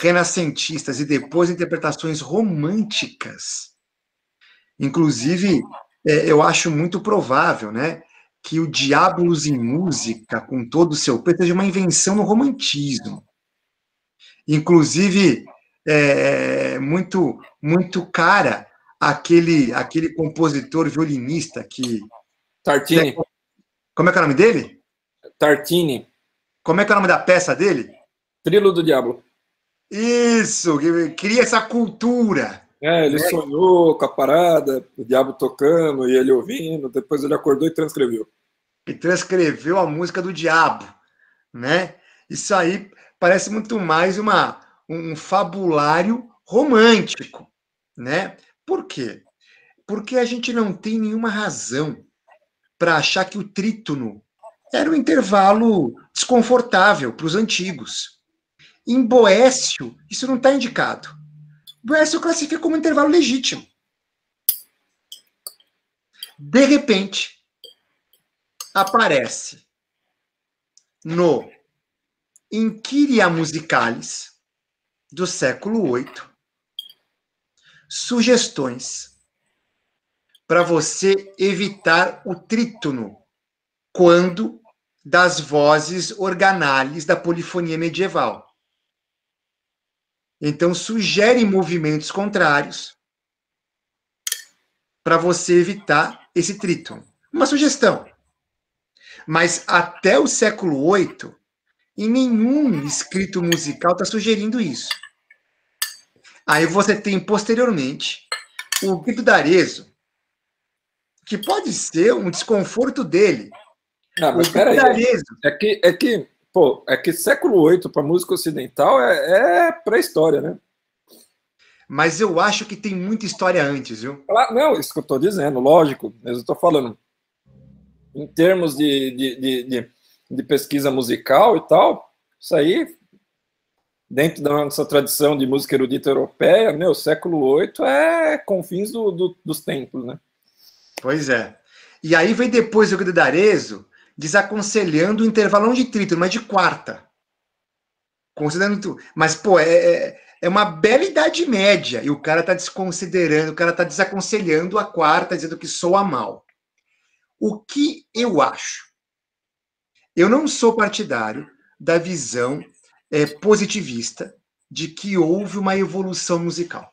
renascentistas e depois interpretações românticas. Inclusive, é, eu acho muito provável, né, que o Diabolos em Música, com todo o seu peso, seja uma invenção no romantismo. Inclusive, é, é muito muito cara aquele aquele compositor violinista que Tartini. Como é que é o nome dele? Tartini. Como é que é o nome da peça dele? Trilo do Diabo. Isso, cria essa cultura. É, ele né? sonhou com a parada, o diabo tocando e ele ouvindo, depois ele acordou e transcreveu. E transcreveu a música do diabo, né? Isso aí parece muito mais uma, um fabulário romântico, né? Por quê? Porque a gente não tem nenhuma razão para achar que o trítono era um intervalo desconfortável para os antigos. Em Boécio, isso não está indicado. Boécio classifica como intervalo legítimo. De repente, aparece no Inquiria Musicalis, do século VIII, sugestões para você evitar o trítono quando das vozes organales da polifonia medieval. Então, sugere movimentos contrários para você evitar esse tríton. Uma sugestão. Mas até o século VIII, em nenhum escrito musical está sugerindo isso. Aí você tem, posteriormente, o grito d'Arezzo, que pode ser um desconforto dele. Não, mas peraí. É que, é que pô, é que século VIII para música ocidental é, é pré-história, né? Mas eu acho que tem muita história antes, viu? não, isso que eu estou dizendo, lógico, mas eu estou falando em termos de, de, de, de, de pesquisa musical e tal, isso aí dentro da nossa tradição de música erudita europeia, meu, século VIII é confins do, do, dos templos, né? Pois é. E aí vem depois o Arezzo, desaconselhando o não de trítono, mas de quarta. Considerando tudo. Mas, pô, é, é, é uma bela idade média. E o cara tá desconsiderando, o cara tá desaconselhando a quarta, dizendo que soa mal. O que eu acho? Eu não sou partidário da visão é, positivista de que houve uma evolução musical.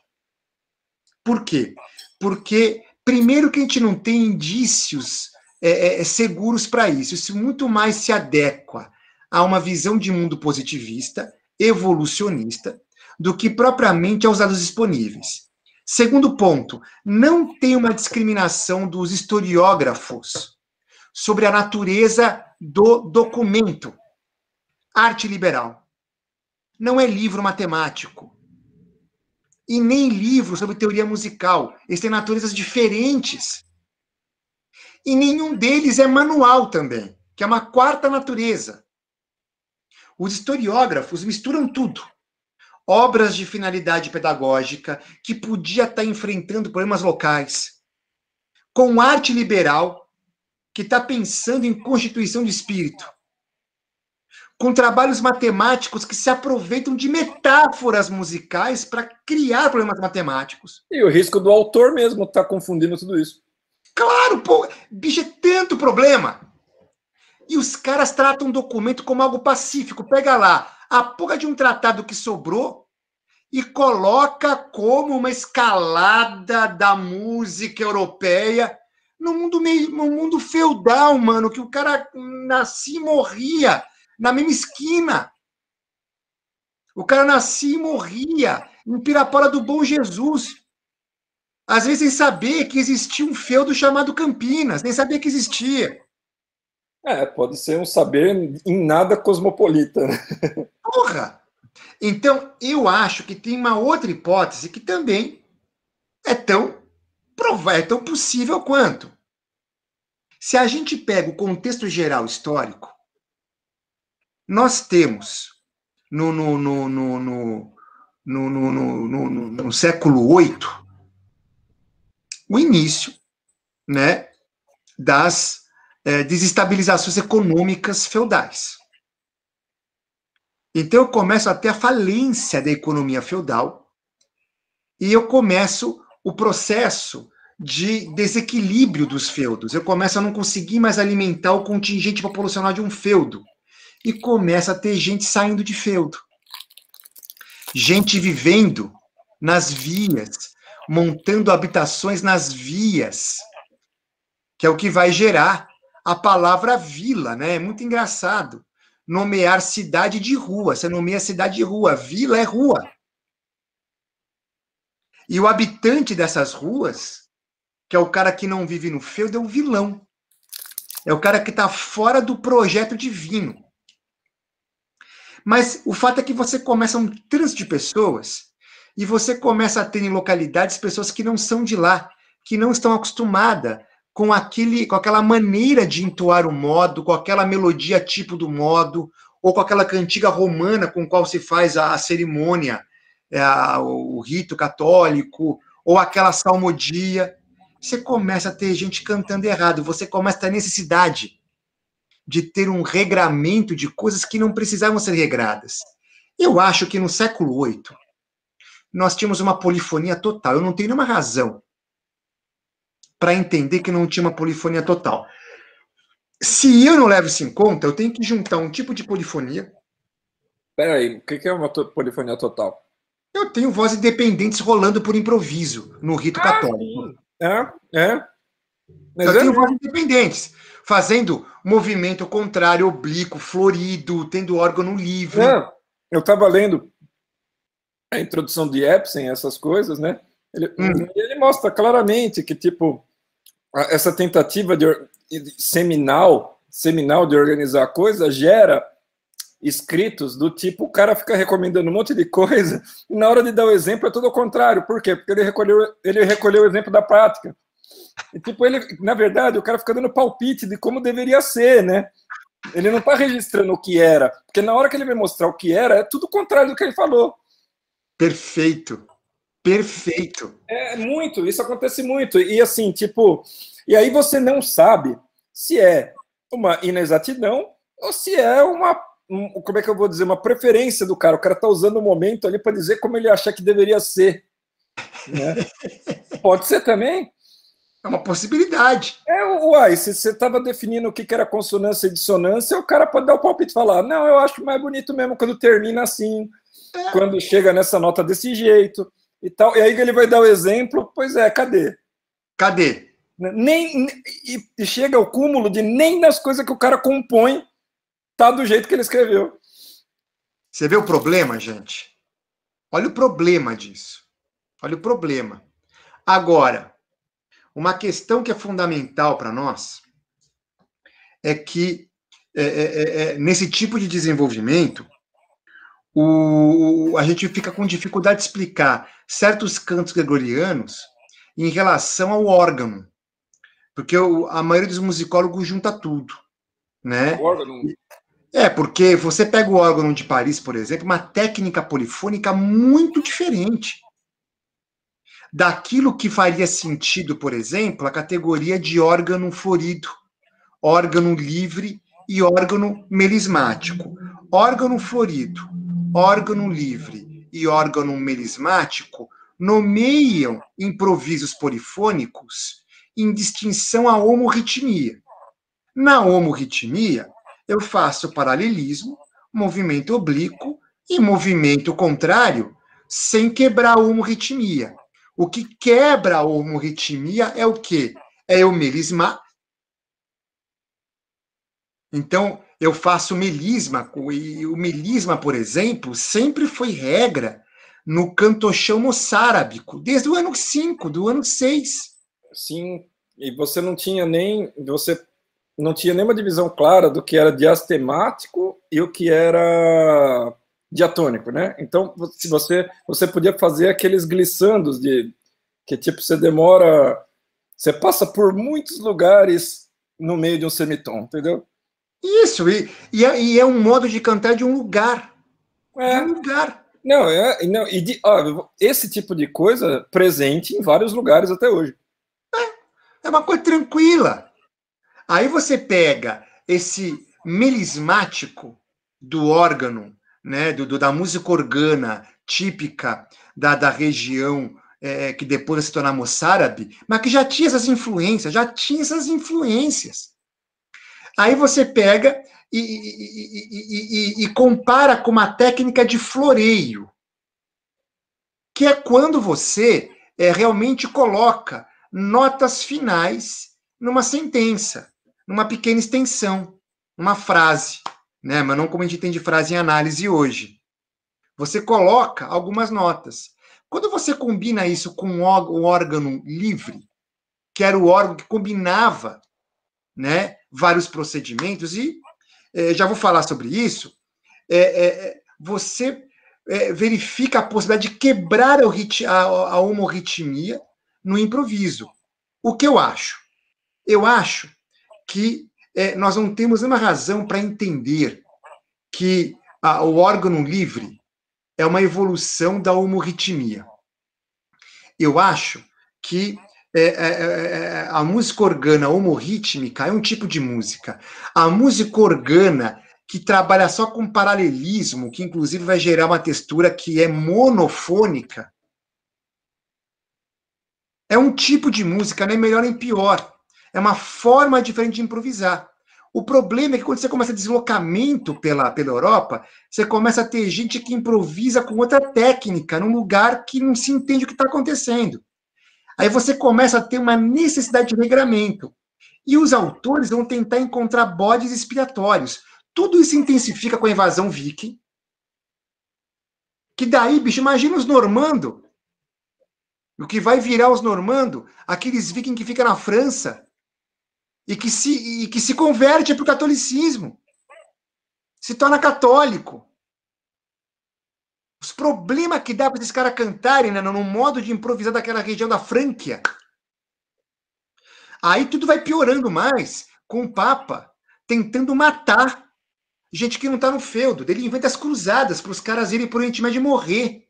Por quê? Porque, primeiro, que a gente não tem indícios é, é, é, seguros para isso. Isso muito mais se adequa a uma visão de mundo positivista, evolucionista, do que propriamente aos dados disponíveis. Segundo ponto, não tem uma discriminação dos historiógrafos sobre a natureza do documento. Arte liberal. Não é livro matemático. E nem livro sobre teoria musical. Eles têm naturezas diferentes. E nenhum deles é manual também, que é uma quarta natureza. Os historiógrafos misturam tudo. Obras de finalidade pedagógica, que podia estar tá enfrentando problemas locais, com arte liberal, que está pensando em constituição de espírito, com trabalhos matemáticos que se aproveitam de metáforas musicais para criar problemas matemáticos. E o risco do autor mesmo estar tá confundindo tudo isso. Claro, pô. Bicho, é tanto problema. E os caras tratam um documento como algo pacífico. Pega lá a porra de um tratado que sobrou e coloca como uma escalada da música europeia no mundo meio, no mundo feudal, mano, que o cara nascia e morria na mesma esquina. O cara nascia e morria em Pirapora do Bom Jesus. Às vezes sem saber que existia um feudo chamado Campinas, nem sabia que existia. É, pode ser um saber em nada cosmopolita. Porra! Então, eu acho que tem uma outra hipótese que também é tão, é tão possível quanto. Se a gente pega o contexto geral histórico, nós temos no, no, no, no, no, no, no, no, no, no século VIII o início né, das é, desestabilizações econômicas feudais. Então eu começo até a falência da economia feudal e eu começo o processo de desequilíbrio dos feudos. Eu começo a não conseguir mais alimentar o contingente populacional de um feudo e começa a ter gente saindo de feudo. Gente vivendo nas vias, montando habitações nas vias, que é o que vai gerar a palavra vila, né? É muito engraçado. Nomear cidade de rua. Você nomeia cidade de rua. Vila é rua. E o habitante dessas ruas, que é o cara que não vive no feudo, é o vilão. É o cara que está fora do projeto divino. Mas o fato é que você começa um trânsito de pessoas e você começa a ter em localidades pessoas que não são de lá, que não estão acostumadas com aquele, com aquela maneira de entoar o modo, com aquela melodia tipo do modo, ou com aquela cantiga romana com qual se faz a, a cerimônia, é, a, o rito católico, ou aquela salmodia. Você começa a ter gente cantando errado, você começa a ter necessidade de ter um regramento de coisas que não precisavam ser regradas. Eu acho que no século VIII, nós tínhamos uma polifonia total. Eu não tenho nenhuma razão para entender que não tinha uma polifonia total. Se eu não levo isso em conta, eu tenho que juntar um tipo de polifonia. Peraí, o que é uma polifonia total? Eu tenho vozes independentes rolando por improviso no rito ah, católico. É, é. Mas eu é tenho vozes independentes, fazendo movimento contrário, oblíquo, florido, tendo órgão livre. É, eu estava lendo a introdução de Epstein, essas coisas, né? Ele, hum. ele mostra claramente que, tipo, essa tentativa de, seminal, seminal de organizar a coisa gera escritos do tipo o cara fica recomendando um monte de coisa e na hora de dar o exemplo é tudo o contrário. Por quê? Porque ele recolheu, ele recolheu o exemplo da prática. E, tipo, ele, na verdade, o cara fica dando palpite de como deveria ser, né? Ele não está registrando o que era, porque na hora que ele vai mostrar o que era, é tudo o contrário do que ele falou. Perfeito. Perfeito. É muito, isso acontece muito. E assim, tipo, e aí você não sabe se é uma inexatidão ou se é uma, um, como é que eu vou dizer, uma preferência do cara. O cara tá usando o momento ali para dizer como ele acha que deveria ser. Né? Pode ser também. É uma possibilidade. É, uai, se você estava definindo o que, que era consonância e dissonância, o cara pode dar o palpite e falar: não, eu acho mais bonito mesmo quando termina assim é. quando chega nessa nota desse jeito e tal. E aí ele vai dar o exemplo, pois é, cadê? Cadê? Né, nem, e, e chega ao cúmulo de nem nas coisas que o cara compõe tá do jeito que ele escreveu. Você vê o problema, gente? Olha o problema disso. Olha o problema. Agora, uma questão que é fundamental para nós é que é, é, é, é, nesse tipo de desenvolvimento o, a gente fica com dificuldade de explicar certos cantos gregorianos em relação ao órgão, porque a maioria dos musicólogos junta tudo, né? O órgão. É, porque você pega o órgão de Paris, por exemplo, uma técnica polifônica muito diferente daquilo que faria sentido, por exemplo, a categoria de órgão florido, órgão livre e órgão melismático. Órgão florido órgão livre e órgão melismático nomeiam improvisos polifônicos em distinção à homorritmia. Na homorritmia, eu faço paralelismo, movimento oblíquo e movimento contrário sem quebrar a homorritmia. O que quebra a homorritmia é o quê? É o melisma. Então, eu faço melisma, e o melisma, por exemplo, sempre foi regra no cantochão moçárabe desde o ano 5, do ano 6. Sim, e você não tinha nem você não tinha nenhuma divisão clara do que era diastemático e o que era diatônico, né? Então, se você você podia fazer aqueles glissandos de que tipo você demora, você passa por muitos lugares no meio de um semitom, entendeu? Isso, e, e, é, e é um modo de cantar de um lugar. É. De um lugar. Não, é, não e de, ó, esse tipo de coisa é presente em vários lugares até hoje. É, é uma coisa tranquila. Aí você pega esse melismático do órgão, né, do, do da música organa típica da, da região é, que depois se tornou moçárabe, mas que já tinha essas influências, já tinha essas influências. Aí você pega e, e, e, e, compara com uma técnica de floreio, que é quando você é, realmente coloca notas finais numa sentença, numa pequena extensão, numa frase, né? Mas não como a gente tem de frase em análise hoje. Você coloca algumas notas. Quando você combina isso com um órgão livre, que era o órgão que combinava, né, vários procedimentos, e é, já vou falar sobre isso. É, é, é você é, verifica a possibilidade de quebrar a, a, a homorritmia no improviso. O que eu acho? Eu acho que nós não temos nenhuma razão para entender que a, o órgão livre é uma evolução da homorritmia. Eu acho que é, é, é, é, a música organa homorrítmica é um tipo de música. A música organa que trabalha só com paralelismo, que inclusive vai gerar uma textura que é monofônica, é um tipo de música, nem né? melhor nem pior. É uma forma diferente de improvisar. O problema é que quando você começa deslocamento pela, pela Europa, você começa a ter gente que improvisa com outra técnica, num lugar que não se entende o que está acontecendo. Aí você começa a ter uma necessidade de regramento. E os autores vão tentar encontrar bodes expiatórios. Tudo isso intensifica com a invasão viking. Que daí, bicho, imagina os normando. O que vai virar os normando, aqueles vikings que ficam na França e que se, e que se converte para o catolicismo. Se torna católico os problemas que dá para esses caras cantarem, né? no modo de improvisar daquela região da Franquia. Aí tudo vai piorando mais com o Papa tentando matar gente que não tá no feudo. Ele inventa as cruzadas para os caras irem por Oriente Médio morrer.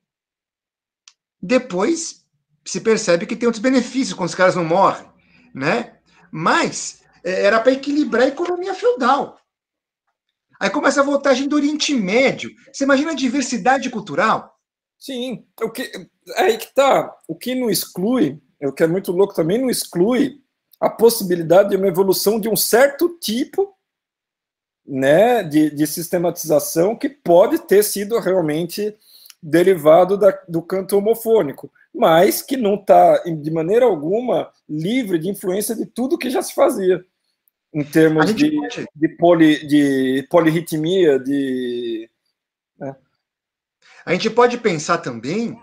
Depois se percebe que tem outros benefícios quando os caras não morrem, né? Mas é, era para equilibrar a economia feudal. Aí começa a voltagem do Oriente Médio. Você imagina a diversidade cultural? Sim, é o que, é aí que tá. O que não exclui, é o que é muito louco também, não exclui a possibilidade de uma evolução de um certo tipo né, de, de sistematização que pode ter sido realmente derivado da, do canto homofônico, mas que não está de maneira alguma livre de influência de tudo que já se fazia em termos de, de, poli, de polirritmia, de. Né? A gente pode pensar também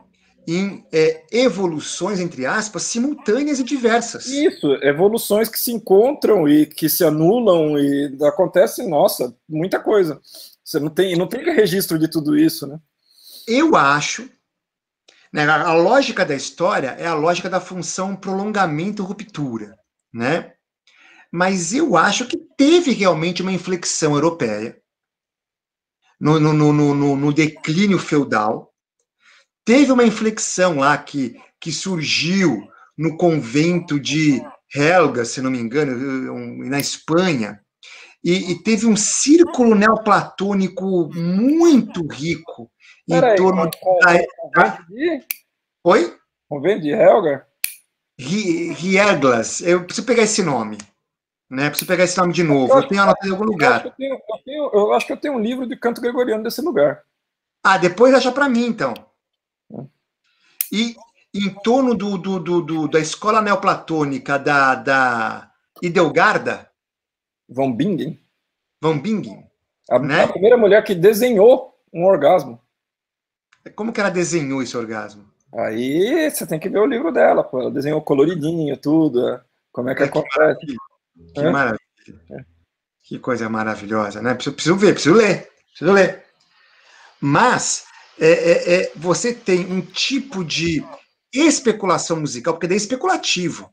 em é, evoluções, entre aspas, simultâneas e diversas. Isso, evoluções que se encontram e que se anulam e acontece, nossa, muita coisa. Você não tem, não tem registro de tudo isso, né? Eu acho. Né, a lógica da história é a lógica da função prolongamento-ruptura, né? mas eu acho que teve realmente uma inflexão europeia no, no, no, no, declínio feudal. Teve uma inflexão lá que, que surgiu no convento de Helga, se não me engano, na Espanha, e, e teve um círculo neoplatônico muito rico em torno com, da. Convento de... Oi? Convento de Helga? Hierglas, eu preciso pegar esse nome. Né? Preciso pegar esse nome de novo. Eu, eu tenho anotado em algum lugar. Eu acho, tenho, eu, tenho, eu acho, que eu tenho um livro de canto gregoriano desse lugar. Ah, depois acha para mim, então. É. E em torno do, do, do, do, da escola neoplatônica da, da Idelgarda. Von Bingen. Von Bingen. A, né? a, primeira mulher que desenhou um orgasmo. Como que ela desenhou esse orgasmo? Aí você tem que ver o livro dela, pô. Ela desenhou coloridinho, tudo. É. Como é que é acontece? Que... Que é? maravilha. É. Que coisa maravilhosa, né? Preciso, preciso, ver, preciso ler, preciso ler. Mas é, é, é, você tem um tipo de especulação musical, porque daí é especulativo.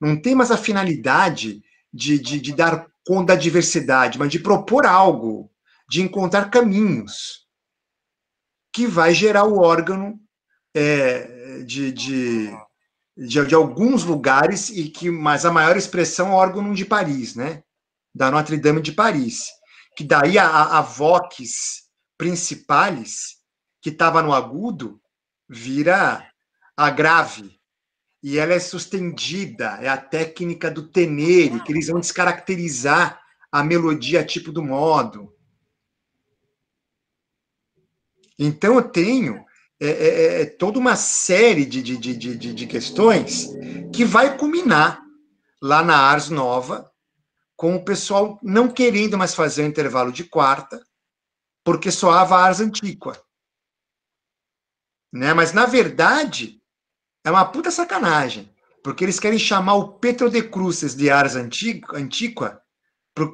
Não tem mais a finalidade de, de, de dar conta da diversidade, mas de propor algo, de encontrar caminhos que vai gerar o órgão é, de, de, de, de, alguns lugares e que mas a maior expressão é o órgão de Paris, né? Da Notre Dame de Paris, que daí a, a vox principales que estava no agudo vira a grave e ela é sustendida, é a técnica do tenere, que eles vão descaracterizar a melodia tipo do modo. Então eu tenho é é, é, é, toda uma série de, de, de, de, de questões que vai culminar lá na Ars Nova, com o pessoal não querendo mais fazer o intervalo de quarta, porque soava Ars Antiqua. Né? Mas, na verdade, é uma puta sacanagem, porque eles querem chamar o Petro de Cruces de Ars Antiqua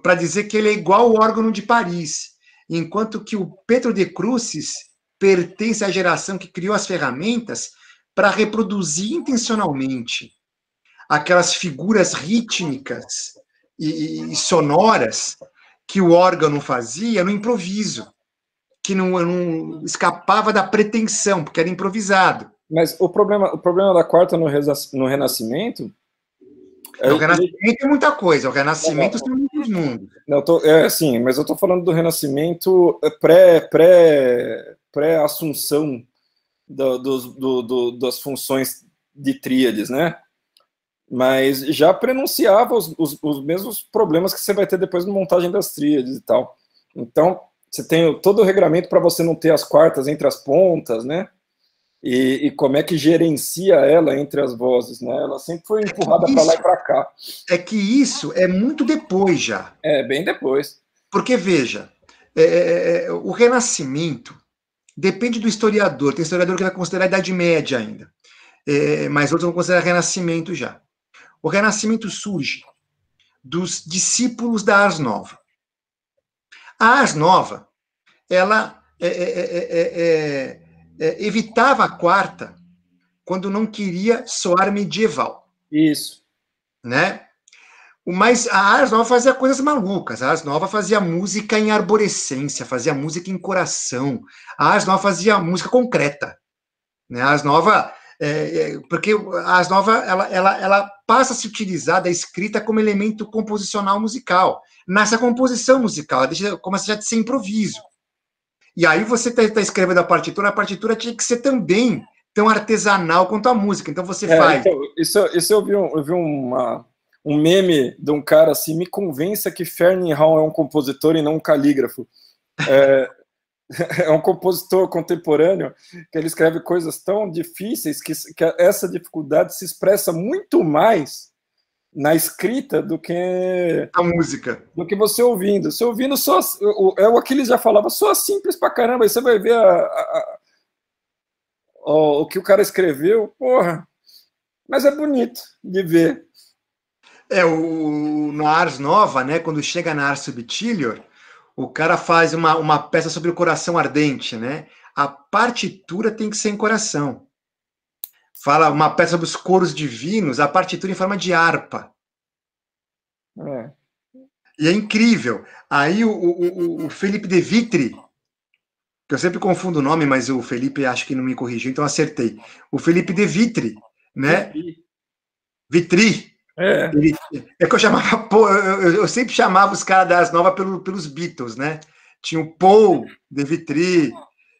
para dizer que ele é igual ao órgão de Paris, enquanto que o Petro de Cruces pertence à geração que criou as ferramentas para reproduzir intencionalmente aquelas figuras rítmicas e, e, sonoras que o órgão fazia no improviso, que não, não escapava da pretensão, porque era improvisado. Mas o problema, o problema da quarta no, no Renascimento. É o Renascimento é muita coisa. O Renascimento é, são dos mundos. Não, tô, é assim, mas eu estou falando do renascimento pré-assunção pré, pré -assunção do, do, do, das funções de tríades, né? Mas já prenunciava os, os, os, mesmos problemas que você vai ter depois na montagem das tríades e tal. Então, você tem todo o regramento para você não ter as quartas entre as pontas, né? e, e, como é que gerencia ela entre as vozes, né? Ela sempre foi é empurrada é para lá e para cá. É que isso é muito depois já. É, bem depois. Porque, veja, é é, é, é, o Renascimento depende do historiador. Tem historiador que vai considerar a Idade Média ainda, mas outros vão considerar Renascimento já. O Renascimento surge dos discípulos da Ars Nova. A Ars Nova, ela é, é, evitava a quarta quando não queria soar medieval. Isso. Né? Mas a Ars Nova fazia coisas malucas. A Ars Nova fazia música em arborescência, fazia música em coração. A Ars Nova fazia música concreta. Né? A Ars Nova, é, é, porque a Ars Nova ela, ela, ela passa a se utilizar da escrita como elemento composicional musical. Nasce a composição musical, ela deixa, começa já de ser improviso. E aí você está tá escrevendo a partitura, a partitura tinha que ser também tão artesanal quanto a música. Então você é, faz. Então, isso, isso eu vi, um, eu vi uma, um meme de um cara assim, me convença que Fernie Hall é um compositor e não um calígrafo. É, é um compositor contemporâneo que ele escreve coisas tão difíceis que, que essa dificuldade se expressa muito mais na escrita do que a música do que você ouvindo você ouvindo só é o Aquiles já falava só simples pra caramba aí você vai ver a, a, a, o que o cara escreveu porra mas é bonito de ver é o na Ars Nova né quando chega na Ars Subtilior o cara faz uma, uma peça sobre o coração ardente né a partitura tem que ser em coração fala uma peça sobre os coros divinos, a partitura em forma de harpa. É. E é incrível. Aí o, o, o Felipe De Vitri, que eu sempre confundo o nome, mas o Felipe acho que não me corrigiu, então acertei. O Felipe De Vitri, né? Vitri. É. Ele, é que eu chamava, eu, eu sempre chamava os caras das novas pelo, pelos Beatles, né? Tinha o Paul De Vitri,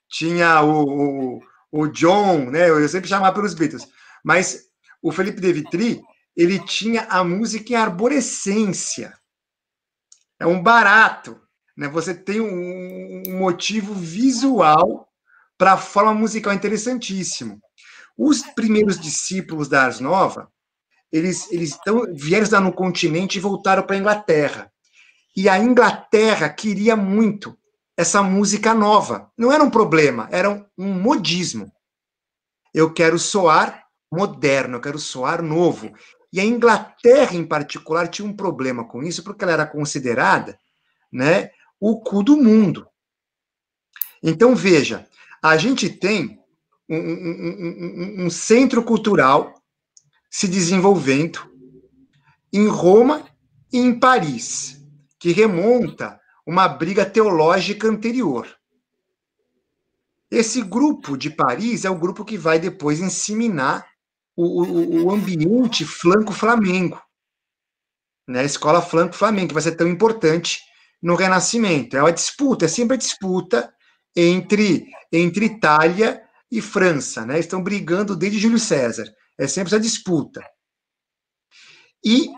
tinha o, o o John, né? Eu sempre chamava pelos Beatles. Mas o Felipe De Vitri, ele tinha a música em arborescência. É um barato. Né? Você tem um, um motivo visual para a forma musical interessantíssimo. Os primeiros discípulos da Ars Nova, eles, eles tão, vieram estar no continente e voltaram para a Inglaterra. E a Inglaterra queria muito essa música nova. Não era um problema, era um modismo. Eu quero soar moderno, eu quero soar novo. E a Inglaterra, em particular, tinha um problema com isso, porque ela era considerada né, o cu do mundo. Então, veja, a gente tem um, um, um, um centro cultural se desenvolvendo em Roma e em Paris, que remonta uma briga teológica anterior. Esse grupo de Paris é o grupo que vai depois inseminar o, o, o ambiente flanco-flamengo, né? a escola flanco-flamengo, que vai ser tão importante no Renascimento. É uma disputa, é sempre a disputa entre, entre Itália e França. Né? Estão brigando desde Júlio César. É sempre essa disputa. E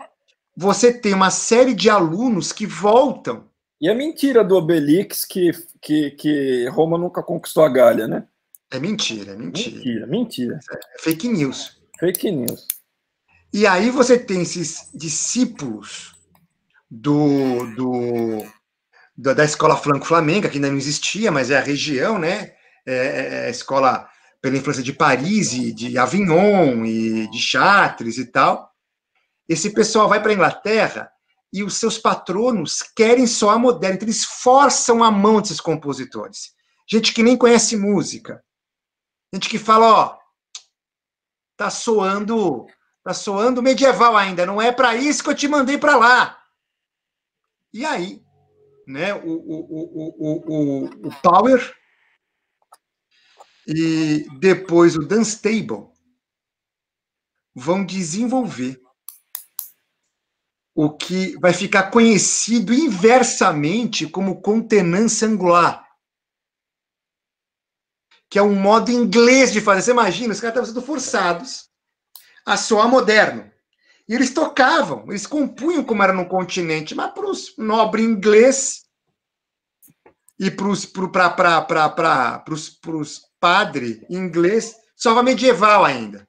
você tem uma série de alunos que voltam e a mentira do Obelix que, que, que Roma nunca conquistou a Galha, né? É mentira, é mentira. Mentira, mentira. É, é fake news. Fake news. E aí você tem esses discípulos do, do, da escola franco-flamenga, que ainda não existia, mas é a região, né? É, é, é a escola pela influência de Paris e de Avignon e de Chartres e tal. Esse pessoal vai para a Inglaterra e os seus patronos querem só a moderna. Então, eles forçam a mão desses compositores. Gente que nem conhece música. Gente que fala, ó, tá soando, tá soando medieval ainda, não é para isso que eu te mandei para lá. E aí, né, o, o, o, o, o, Power e depois o dance table vão desenvolver o que vai ficar conhecido inversamente como contenance angular, que é um modo inglês de fazer. Você imagina, os caras estavam sendo forçados a soar moderno. E eles tocavam, eles compunham como era no continente, mas para os nobres inglês e para os padres pra, pra, inglês, só medieval ainda.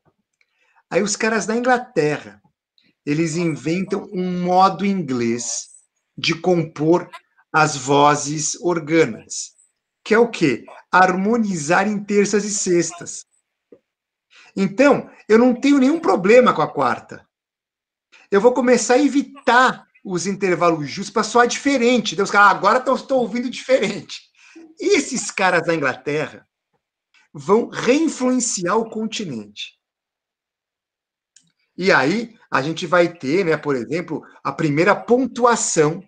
Aí os caras da Inglaterra eles inventam um modo inglês de compor as vozes organas, que é o quê? Harmonizar em terças e sextas. Então, eu não tenho nenhum problema com a quarta. Eu vou começar a evitar os intervalos justos para soar diferente. Deus, então, ah, agora estou ouvindo diferente. Esses caras da Inglaterra vão reinfluenciar o continente. E aí a gente vai ter, né, por exemplo, a primeira pontuação,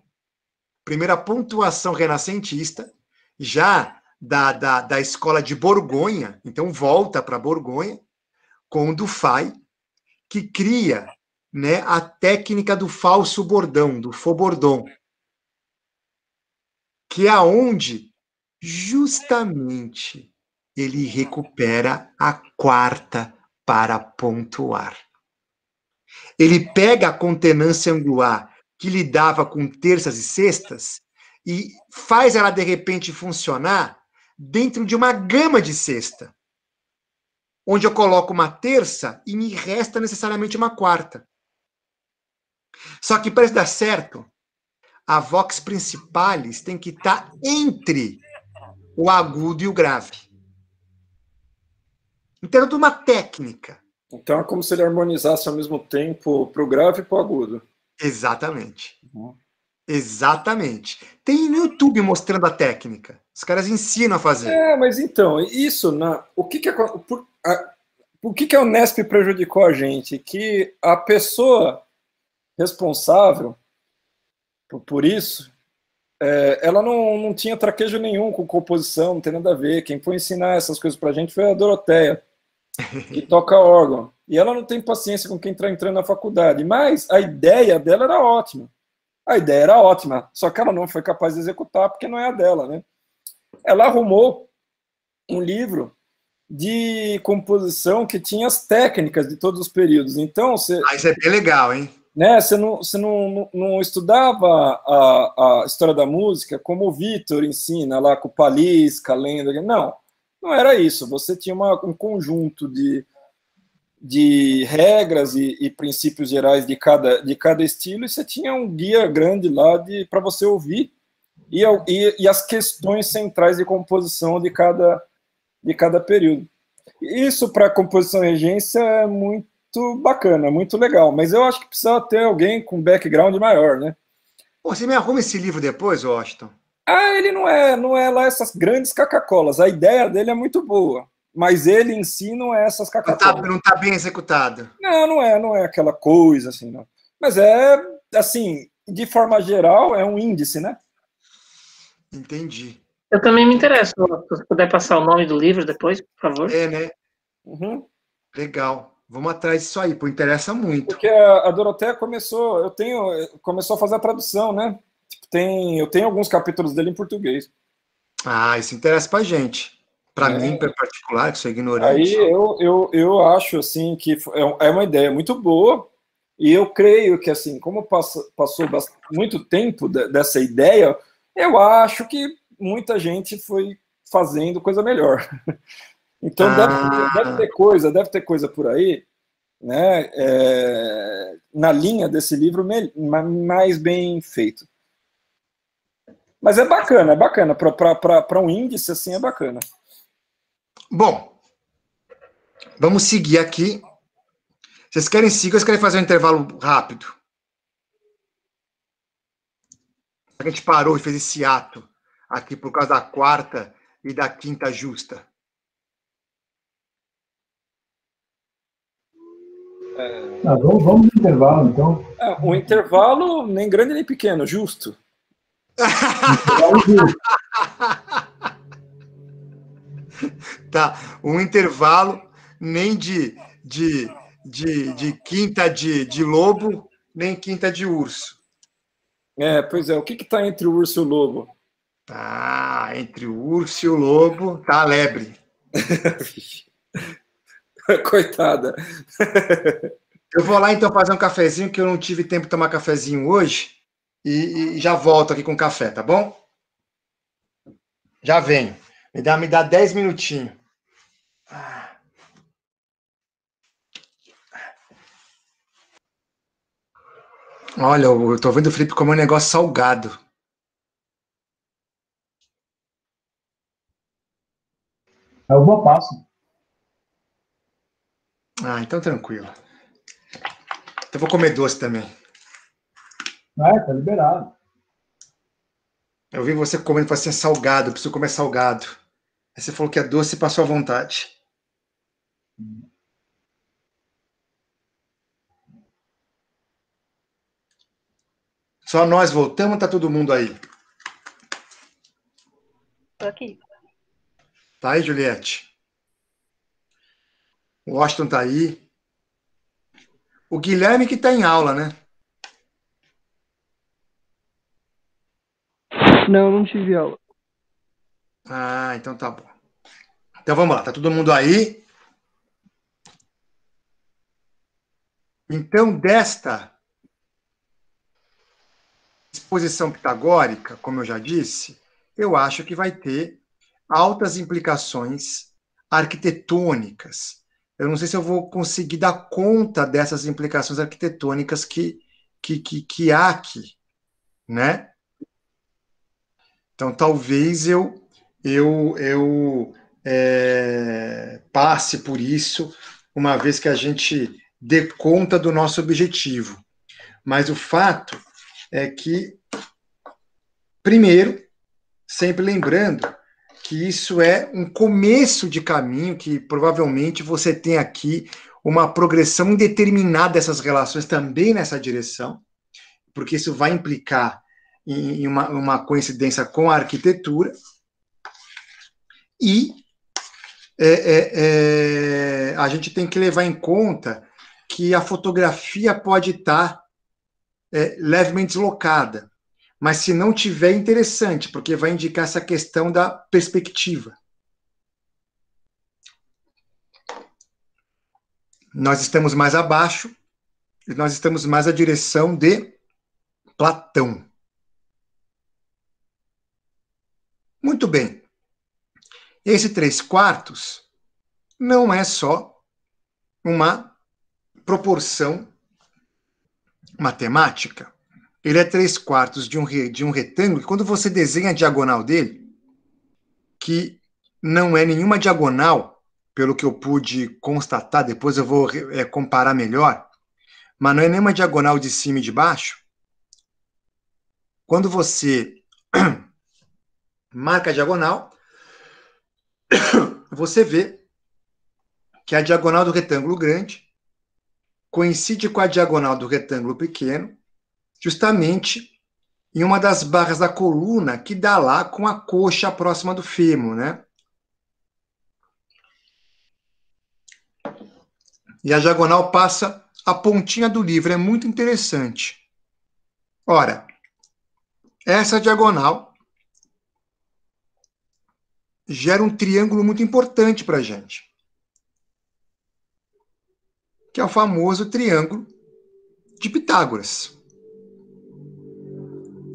primeira pontuação renascentista, já da, da, da escola de Borgonha, então volta para Borgonha, com o Dufay, que cria né, a técnica do falso bordão, do faux que é onde justamente ele recupera a quarta para pontuar. Ele pega a contenância angular que lidava com terças e sextas e faz ela de repente funcionar dentro de uma gama de sexta, onde eu coloco uma terça e me resta necessariamente uma quarta. Só que para isso dar certo, a vox principalis tem que estar tá entre o agudo e o grave. Então, é uma técnica. Então é como se ele harmonizasse ao mesmo tempo para o grave e para o agudo. Exatamente. Uhum. Exatamente. Tem no YouTube mostrando a técnica. Os caras ensinam a fazer. É, mas então, isso na. O que que, por, a, o que, que a Unesp prejudicou a gente? Que a pessoa responsável por, por isso, é, ela não, não tinha traquejo nenhum com composição, não tem nada a ver. Quem foi ensinar essas coisas pra gente foi a Doroteia que toca órgão. E ela não tem paciência com quem está entrando na faculdade. Mas a ideia dela era ótima. A ideia era ótima, só que ela não foi capaz de executar porque não é a dela, né? Ela arrumou um livro de composição que tinha as técnicas de todos os períodos. Então, você. Ah, isso é bem legal, hein? Né, você não, você não, não estudava a, a história da música como o Vitor ensina lá com o Palisca, lenda. Não não era isso. Você tinha uma, um conjunto de, de regras e, e, princípios gerais de cada, de cada estilo e você tinha um guia grande lá para você ouvir e, e, e, as questões centrais de composição de cada, de cada período. Isso para composição e regência é muito bacana, muito legal, mas eu acho que precisava ter alguém com background maior, né? você me arruma esse livro depois, Washington? Ah, ele não é, não é lá essas grandes cacacolas. A ideia dele é muito boa, mas ele em si não é essas cacacolas. Não está tá bem executado. Não, não é, não é aquela coisa assim, não. Mas é assim, de forma geral, é um índice, né? Entendi. Eu também me interesso. Se puder passar o nome do livro depois, por favor. É, né? Uhum. Legal. Vamos atrás disso aí, porque interessa muito. Porque a, a Doroteia começou, eu tenho, começou a fazer a tradução, né? tem, eu tenho alguns capítulos dele em português. Ah, isso interessa pra gente. Para é. mim, em particular, que sou ignorante. Aí eu, eu, eu acho assim que é, é uma ideia muito boa, e eu creio que assim, como passou, passou bastante, muito tempo de, dessa ideia, eu acho que muita gente foi fazendo coisa melhor. Então ah. deve, deve, ter coisa, deve ter coisa por aí, né? É, na linha desse livro mais bem feito. Mas é bacana, é bacana. Para um índice, assim, é bacana. Bom, vamos seguir aqui. Vocês querem seguir ou vocês querem fazer um intervalo rápido? A gente parou e fez esse ato aqui por causa da quarta e da quinta justa. É... Ah, vamos, vamos no intervalo, então. É, o intervalo nem grande nem pequeno, justo. tá, um intervalo nem de, de, de, de quinta de, de lobo, nem quinta de urso. É, pois é, o que que está entre o urso e o lobo? Tá, entre o urso e o lobo, tá a lebre. Coitada. Eu vou lá então fazer um cafezinho, que eu não tive tempo de tomar cafezinho hoje e, e já volto aqui com o café, tá bom? Já venho. Me dá, me dá 10 minutinhos. Olha, eu tô vendo o Felipe comer um negócio salgado. É o bom passo. Ah, então tranquilo. Então vou comer doce também. É, tá liberado. Eu vi você comendo, falou assim, é salgado, preciso comer salgado. Aí você falou que é doce e passou à vontade. Só nós voltamos, tá todo mundo aí? Tô aqui. Tá aí, Juliette? O Washington tá aí. O Guilherme que tá em aula, né? Não, não tive aula. Ah, então tá bom. Então vamos lá, tá todo mundo aí? Então, desta exposição pitagórica, como eu já disse, eu acho que vai ter altas implicações arquitetônicas. Eu não sei se eu vou conseguir dar conta dessas implicações arquitetônicas que, que, que, que há aqui, né? Então, talvez eu eu, eu é, passe por isso, uma vez que a gente dê conta do nosso objetivo. Mas o fato é que, primeiro, sempre lembrando que isso é um começo de caminho, que provavelmente você tem aqui uma progressão indeterminada dessas relações também nessa direção, porque isso vai implicar em uma, uma coincidência com a arquitetura, e é, é, é, a gente tem que levar em conta que a fotografia pode estar tá, é, levemente deslocada, mas se não tiver, é interessante, porque vai indicar essa questão da perspectiva. nós estamos mais abaixo, nós estamos mais à direção de Platão. Muito bem. Esse três quartos não é só uma proporção matemática. Ele é três quartos de um, de um retângulo, e quando você desenha a diagonal dele, que não é nenhuma diagonal, pelo que eu pude constatar, depois eu vou é, comparar melhor, mas não é nenhuma diagonal de cima e de baixo. Quando você marca a diagonal, você vê que a diagonal do retângulo grande coincide com a diagonal do retângulo pequeno, justamente em uma das barras da coluna que dá lá com a coxa próxima do fêmur, né? E a diagonal passa a pontinha do livro, é muito interessante. Ora, essa diagonal gera um triângulo muito importante para a gente. Que é o famoso triângulo de Pitágoras.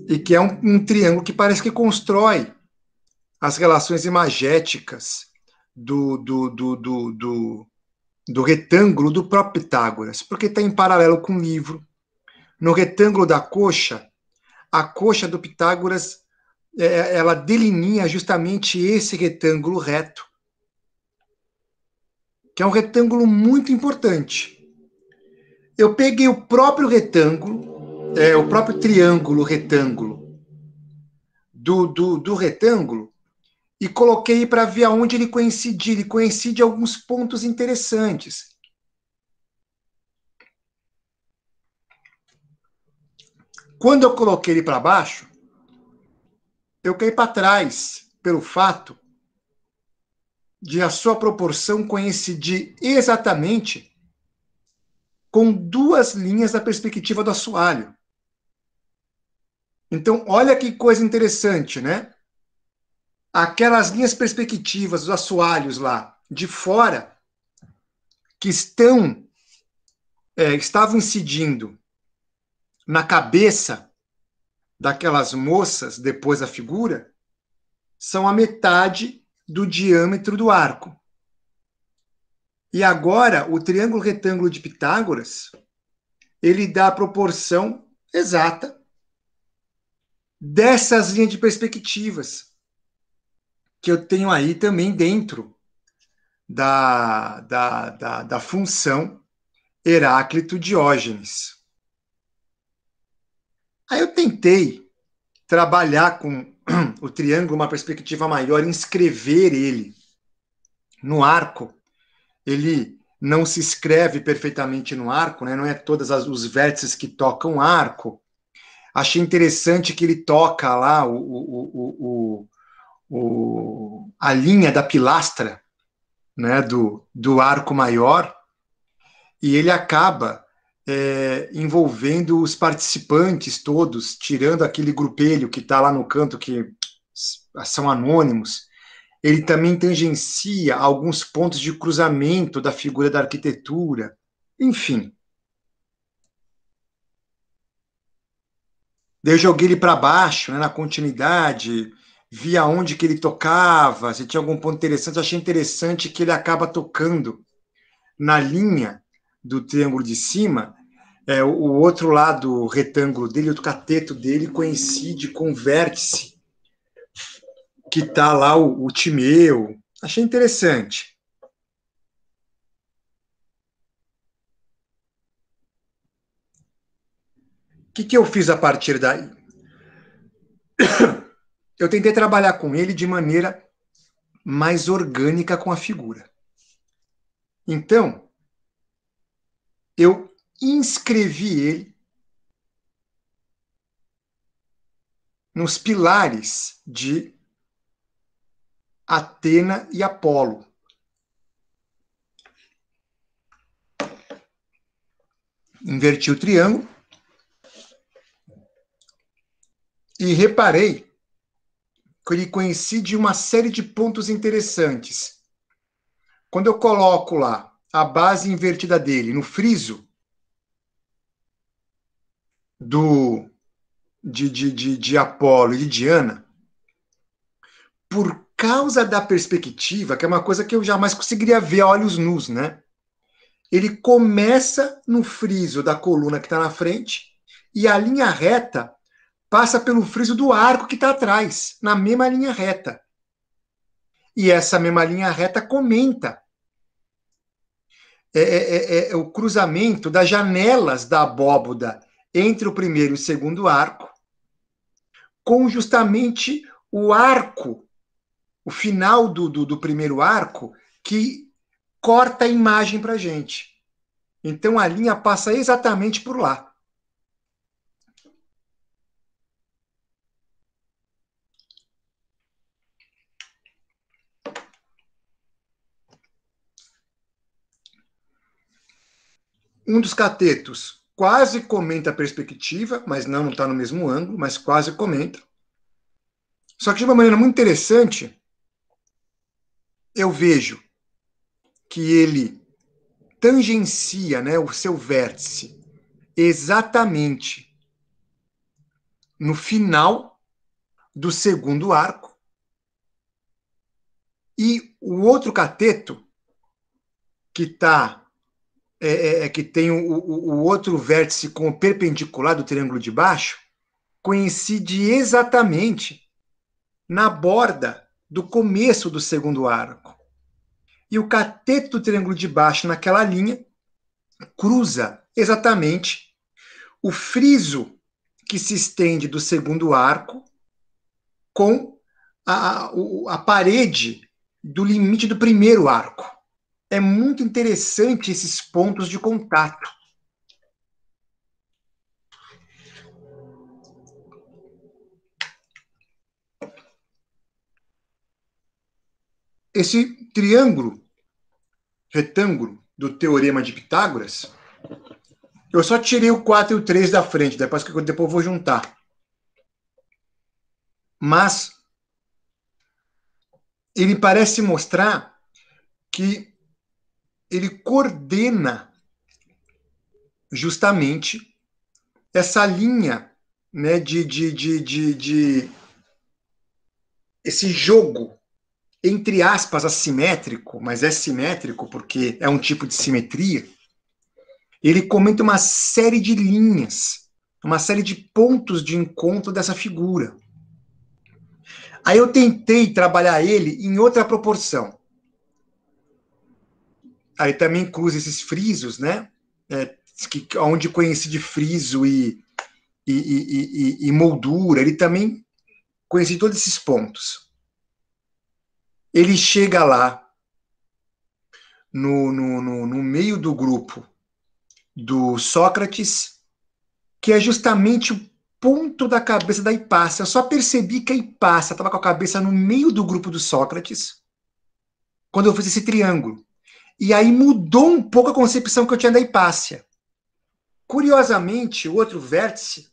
E que é um, um triângulo que parece que constrói as relações imagéticas do, do, do, do, do, do retângulo do próprio Pitágoras, porque está em paralelo com o livro. No retângulo da coxa, a coxa do Pitágoras é, ela delinea justamente esse retângulo reto, que é um retângulo muito importante. Eu peguei o próprio retângulo, é, o próprio triângulo retângulo do, do, do retângulo e coloquei para ver aonde ele coincide. Ele coincide em alguns pontos interessantes. Quando eu coloquei ele para baixo, eu caí para trás pelo fato de a sua proporção coincidir exatamente com duas linhas da perspectiva do assoalho. Então, olha que coisa interessante, né? Aquelas linhas perspectivas dos assoalhos lá de fora que estão é, estavam incidindo na cabeça daquelas moças depois da figura são a metade do diâmetro do arco. E agora o triângulo retângulo de Pitágoras ele dá a proporção exata dessas linhas de perspectivas que eu tenho aí também dentro da, da, da, da função Heráclito Diógenes. Aí eu tentei trabalhar com o triângulo uma perspectiva maior, inscrever ele no arco. Ele não se escreve perfeitamente no arco, né? não é todos os vértices que tocam arco. Achei interessante que ele toca lá o, o, o, o a linha da pilastra né? do, do arco maior e ele acaba é, envolvendo os participantes todos, tirando aquele grupelho que está lá no canto que são anônimos, ele também tangencia alguns pontos de cruzamento da figura da arquitetura, enfim. Daí eu joguei ele para baixo, né, na continuidade, vi aonde que ele tocava, se tinha algum ponto interessante. achei interessante que ele acaba tocando na linha do triângulo de cima, é, o outro lado retângulo dele, o cateto dele, coincide com o vértice que tá lá o, o Timeu. Achei interessante. O que, que eu fiz a partir daí? Eu tentei trabalhar com ele de maneira mais orgânica com a figura. Então, eu inscrevi ele nos pilares de Atena e Apolo. Inverti o triângulo e reparei que ele coincide uma série de pontos interessantes. Quando eu coloco lá a base invertida dele no friso do de, de, de, de Apolo e de Diana, por causa da perspectiva, que é uma coisa que eu jamais conseguiria ver a olhos nus, né? Ele começa no friso da coluna que está na frente e a linha reta passa pelo friso do arco que está atrás, na mesma linha reta. E essa mesma linha reta comenta é é, é, é, é, o cruzamento das janelas da abóboda entre o primeiro e o segundo arco, com justamente o arco, o final do, do, do primeiro arco, que corta a imagem para gente. Então a linha passa exatamente por lá. Um dos catetos quase comenta a perspectiva, mas não está no mesmo ângulo, mas quase comenta. Só que de uma maneira muito interessante, eu vejo que ele tangencia né, o seu vértice exatamente no final do segundo arco. E o outro cateto, que está é, é, é, que tem o, o outro vértice com o perpendicular do triângulo de baixo coincide exatamente na borda do começo do segundo arco. E o cateto do triângulo de baixo naquela linha cruza exatamente o friso que se estende do segundo arco com a, a, a parede do limite do primeiro arco é muito interessante esses pontos de contato. Esse triângulo, retângulo do teorema de Pitágoras, eu só tirei o 4 e o 3 da frente, depois que depois vou juntar. Mas ele parece mostrar que ele coordena justamente essa linha né, de, de, de, de, de esse jogo entre aspas assimétrico, mas é simétrico porque é um tipo de simetria. Ele comenta uma série de linhas, uma série de pontos de encontro dessa figura. Aí eu tentei trabalhar ele em outra proporção. Aí também cruza esses frisos, né? É, que, onde conheci de friso e, e, e, e moldura, ele também conheci todos esses pontos. Ele chega lá, no, no, no, no meio do grupo do Sócrates, que é justamente o ponto da cabeça da Hipácia. Eu só percebi que a Hipácia estava com a cabeça no meio do grupo do Sócrates quando eu fiz esse triângulo. E aí mudou um pouco a concepção que eu tinha da Hipácia. Curiosamente, o outro vértice,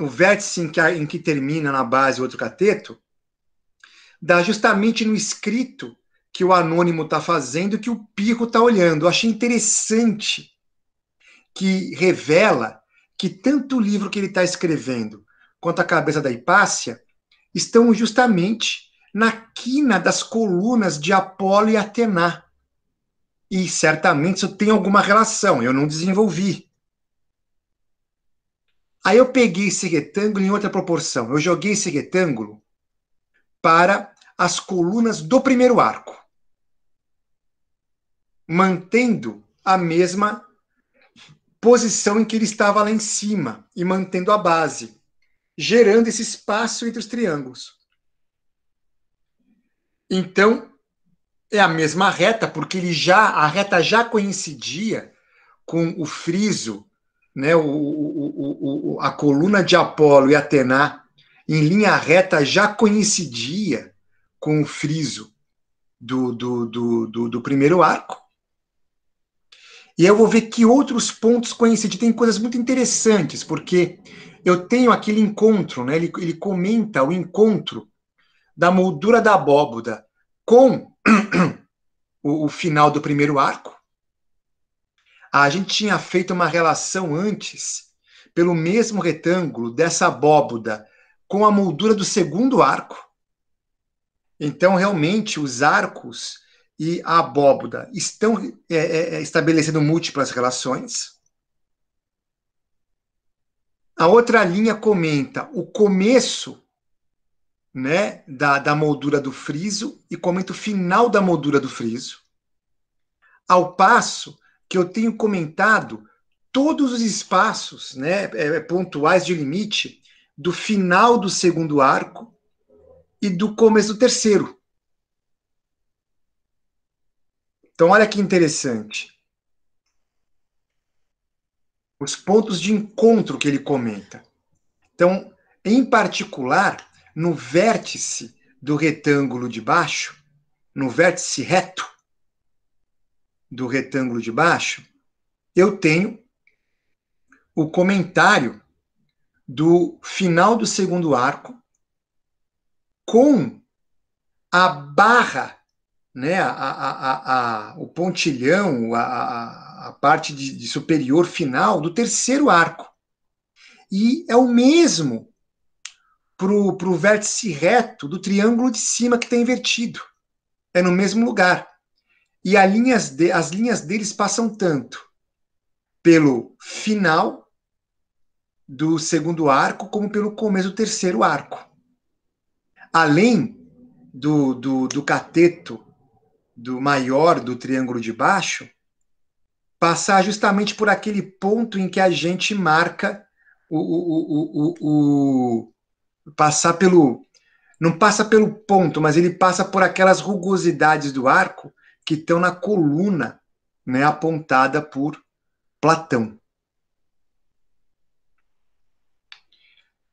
o vértice em que, em que termina na base o outro cateto, dá justamente no escrito que o anônimo está fazendo que o Pico está olhando. Eu achei interessante que revela que tanto o livro que ele está escrevendo quanto a cabeça da Hipácia estão justamente na quina das colunas de Apolo e Atena. E certamente isso tem alguma relação, eu não desenvolvi. Aí eu peguei esse retângulo em outra proporção. Eu joguei esse retângulo para as colunas do primeiro arco, mantendo a mesma posição em que ele estava lá em cima e mantendo a base, gerando esse espaço entre os triângulos. Então, é a mesma reta, porque ele já a reta já coincidia com o friso, né, o, o, o, a coluna de Apolo e Atena em linha reta já coincidia com o friso do, do, do, do, do primeiro arco. E eu vou ver que outros pontos coincidem. Tem coisas muito interessantes, porque eu tenho aquele encontro, né? Ele, ele comenta o encontro da moldura da abóboda com o, o final do primeiro arco, a gente tinha feito uma relação antes pelo mesmo retângulo dessa abóboda com a moldura do segundo arco. Então, realmente, os arcos e a abóboda estão é, é, é estabelecendo múltiplas relações. A outra linha comenta o começo né, da, da moldura do friso e comento o final da moldura do friso, ao passo que eu tenho comentado todos os espaços né, é, é, pontuais de limite do final do segundo arco e do começo do terceiro. Então, olha que interessante. Os pontos de encontro que ele comenta. Então, em particular, no vértice do retângulo de baixo, no vértice reto do retângulo de baixo, eu tenho o comentário do final do segundo arco com a barra, né, a, a, a, o pontilhão, a, parte de, de superior final do terceiro arco. E é o mesmo para o vértice reto do triângulo de cima que está invertido. É no mesmo lugar. E linhas de, as linhas deles passam tanto pelo final do segundo arco como pelo começo do terceiro arco. Além do, do, do cateto do maior do triângulo de baixo, passar justamente por aquele ponto em que a gente marca o, o, o, o passar pelo. Não passa pelo ponto, mas ele passa por aquelas rugosidades do arco que estão na coluna né, apontada por Platão.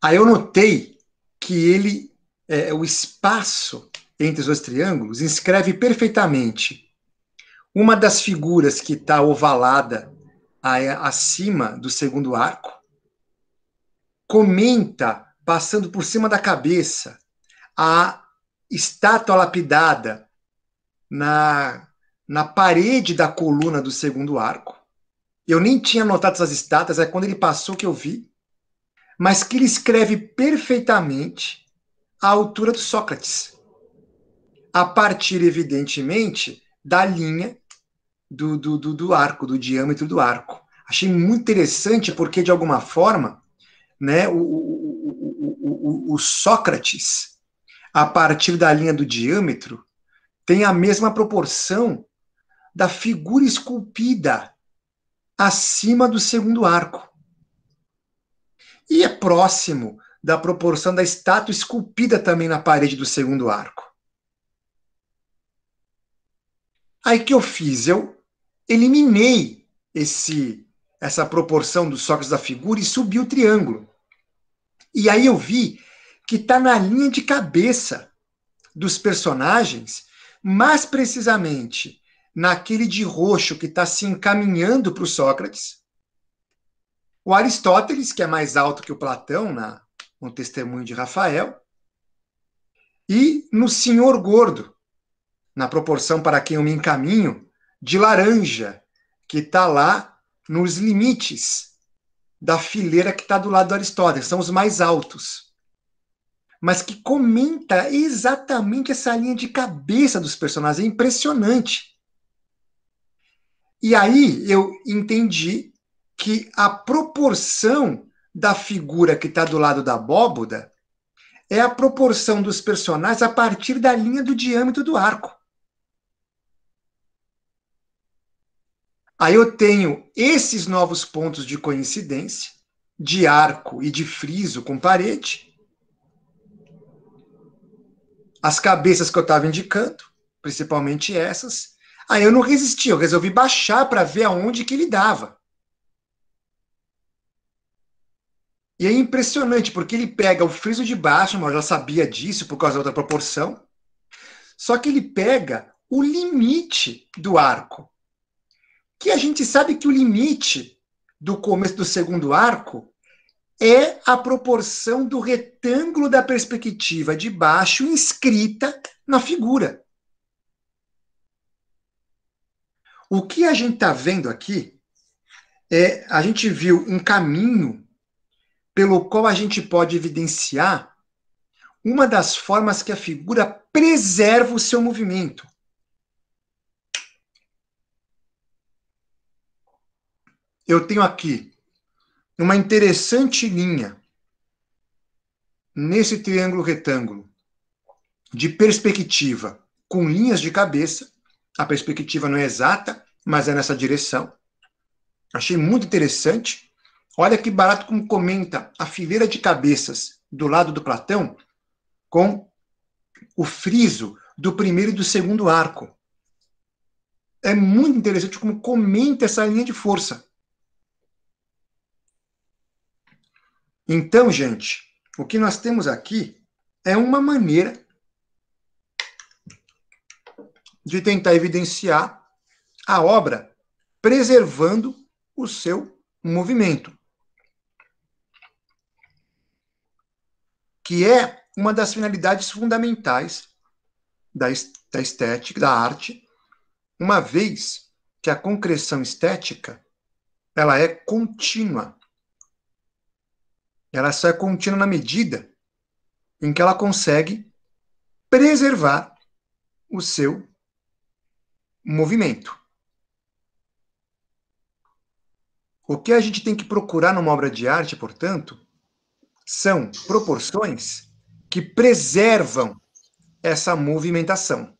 Aí eu notei que ele, é, o espaço entre os dois triângulos, inscreve perfeitamente uma das figuras que está ovalada é, acima do segundo arco, comenta passando por cima da cabeça, a estátua lapidada na, na parede da coluna do segundo arco. Eu nem tinha notado essas estátuas, é quando ele passou que eu vi. Mas que ele escreve perfeitamente a altura do Sócrates. A partir, evidentemente, da linha do, do, do, do arco, do diâmetro do arco. Achei muito interessante porque, de alguma forma, né, o, o, o, o Sócrates, a partir da linha do diâmetro, tem a mesma proporção da figura esculpida acima do segundo arco. E é próximo da proporção da estátua esculpida também na parede do segundo arco. Aí que eu fiz? Eu eliminei esse essa proporção dos Sócrates da figura e subi o triângulo. E aí eu vi que está na linha de cabeça dos personagens, mais precisamente naquele de roxo que está se encaminhando para o Sócrates. O Aristóteles, que é mais alto que o Platão, na, no testemunho de Rafael. E no senhor gordo, na proporção para quem eu me encaminho, de laranja, que está lá nos limites da fileira que está do lado do Aristóteles, são os mais altos, mas que comenta exatamente essa linha de cabeça dos personagens, é impressionante. E aí eu entendi que a proporção da figura que está do lado da abóboda é a proporção dos personagens a partir da linha do diâmetro do arco. Aí eu tenho esses novos pontos de coincidência, de arco e de friso com parede, as cabeças que eu estava indicando, principalmente essas. Aí eu não resisti, eu resolvi baixar para ver aonde que ele dava. E é impressionante, porque ele pega o friso de baixo, mas eu já sabia disso por causa da outra proporção, só que ele pega o limite do arco que a gente sabe que o limite do começo do segundo arco é a proporção do retângulo da perspectiva de baixo inscrita na figura. O que a gente está vendo aqui é a gente viu um caminho pelo qual a gente pode evidenciar uma das formas que a figura preserva o seu movimento, eu tenho aqui uma interessante linha nesse triângulo retângulo de perspectiva com linhas de cabeça. A perspectiva não é exata, mas é nessa direção. Achei muito interessante. Olha que barato como comenta a fileira de cabeças do lado do Platão com o friso do primeiro e do segundo arco. É muito interessante como comenta essa linha de força. Então, gente, o que nós temos aqui é uma maneira de tentar evidenciar a obra preservando o seu movimento. Que é uma das finalidades fundamentais da, estética, da arte, uma vez que a concreção estética ela é contínua. Ela só é contínua na medida em que ela consegue preservar o seu movimento. O que a gente tem que procurar numa obra de arte, portanto, são proporções que preservam essa movimentação.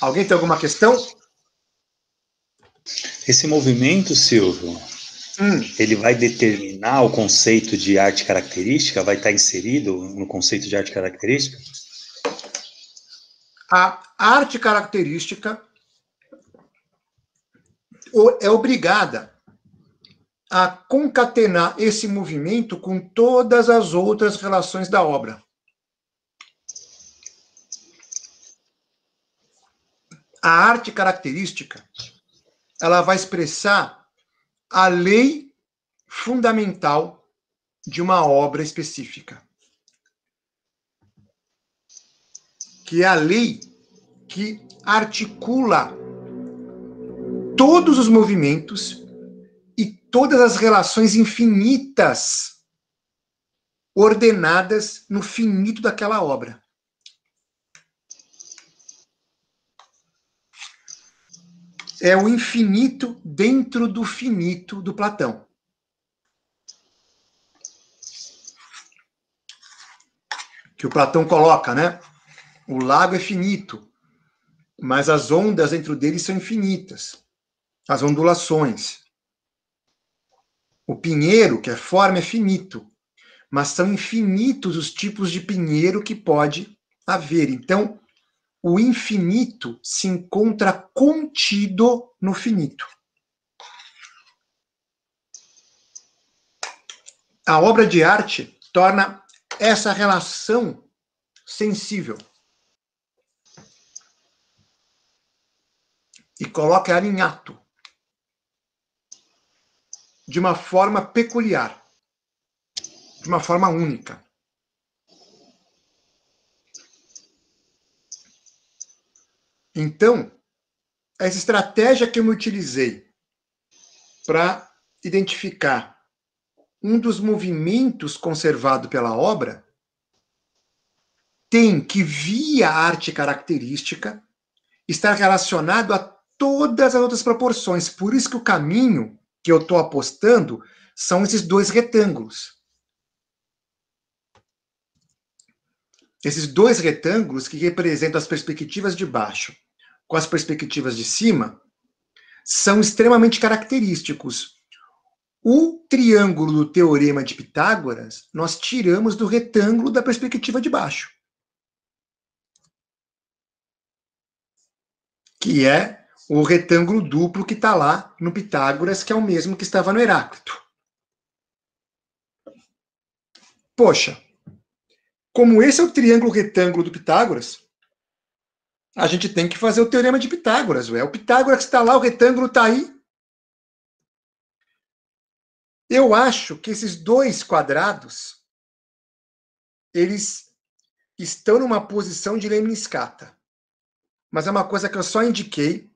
Alguém tem alguma questão? Esse movimento, Silvio, hum. ele vai determinar o conceito de arte característica? Vai estar inserido no conceito de arte característica? A arte característica é obrigada a concatenar esse movimento com todas as outras relações da obra. A arte característica ela vai expressar a lei fundamental de uma obra específica. Que é a lei que articula todos os movimentos e todas as relações infinitas ordenadas no finito daquela obra. é o infinito dentro do finito do Platão. Que o Platão coloca, né? O lago é finito, mas as ondas dentro dele são infinitas, as ondulações. O pinheiro, que é forma, é finito, mas são infinitos os tipos de pinheiro que pode haver. Então, o infinito se encontra contido no finito. A obra de arte torna essa relação sensível e coloca ela em ato de uma forma peculiar, de uma forma única. Então, essa estratégia que eu me utilizei para identificar um dos movimentos conservado pela obra tem que, via arte característica, estar relacionado a todas as outras proporções. Por isso que o caminho que eu estou apostando são esses dois retângulos. Esses dois retângulos que representam as perspectivas de baixo com as perspectivas de cima são extremamente característicos. O triângulo do teorema de Pitágoras nós tiramos do retângulo da perspectiva de baixo. Que é o retângulo duplo que está lá no Pitágoras, que é o mesmo que estava no Heráclito. Poxa, como esse é o triângulo retângulo do Pitágoras, a gente tem que fazer o teorema de Pitágoras. Ué. O Pitágoras está lá, o retângulo está aí. Eu acho que esses dois quadrados, eles estão numa posição de lemniscata. Mas é uma coisa que eu só indiquei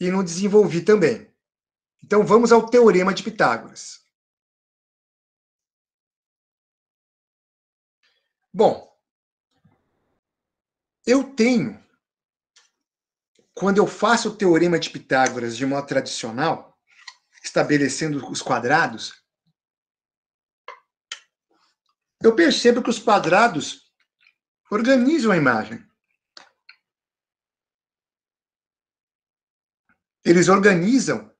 e não desenvolvi também. Então vamos ao teorema de Pitágoras. Bom, eu tenho quando eu faço o teorema de Pitágoras de modo tradicional, estabelecendo os quadrados, eu percebo que os quadrados organizam a imagem. Eles organizam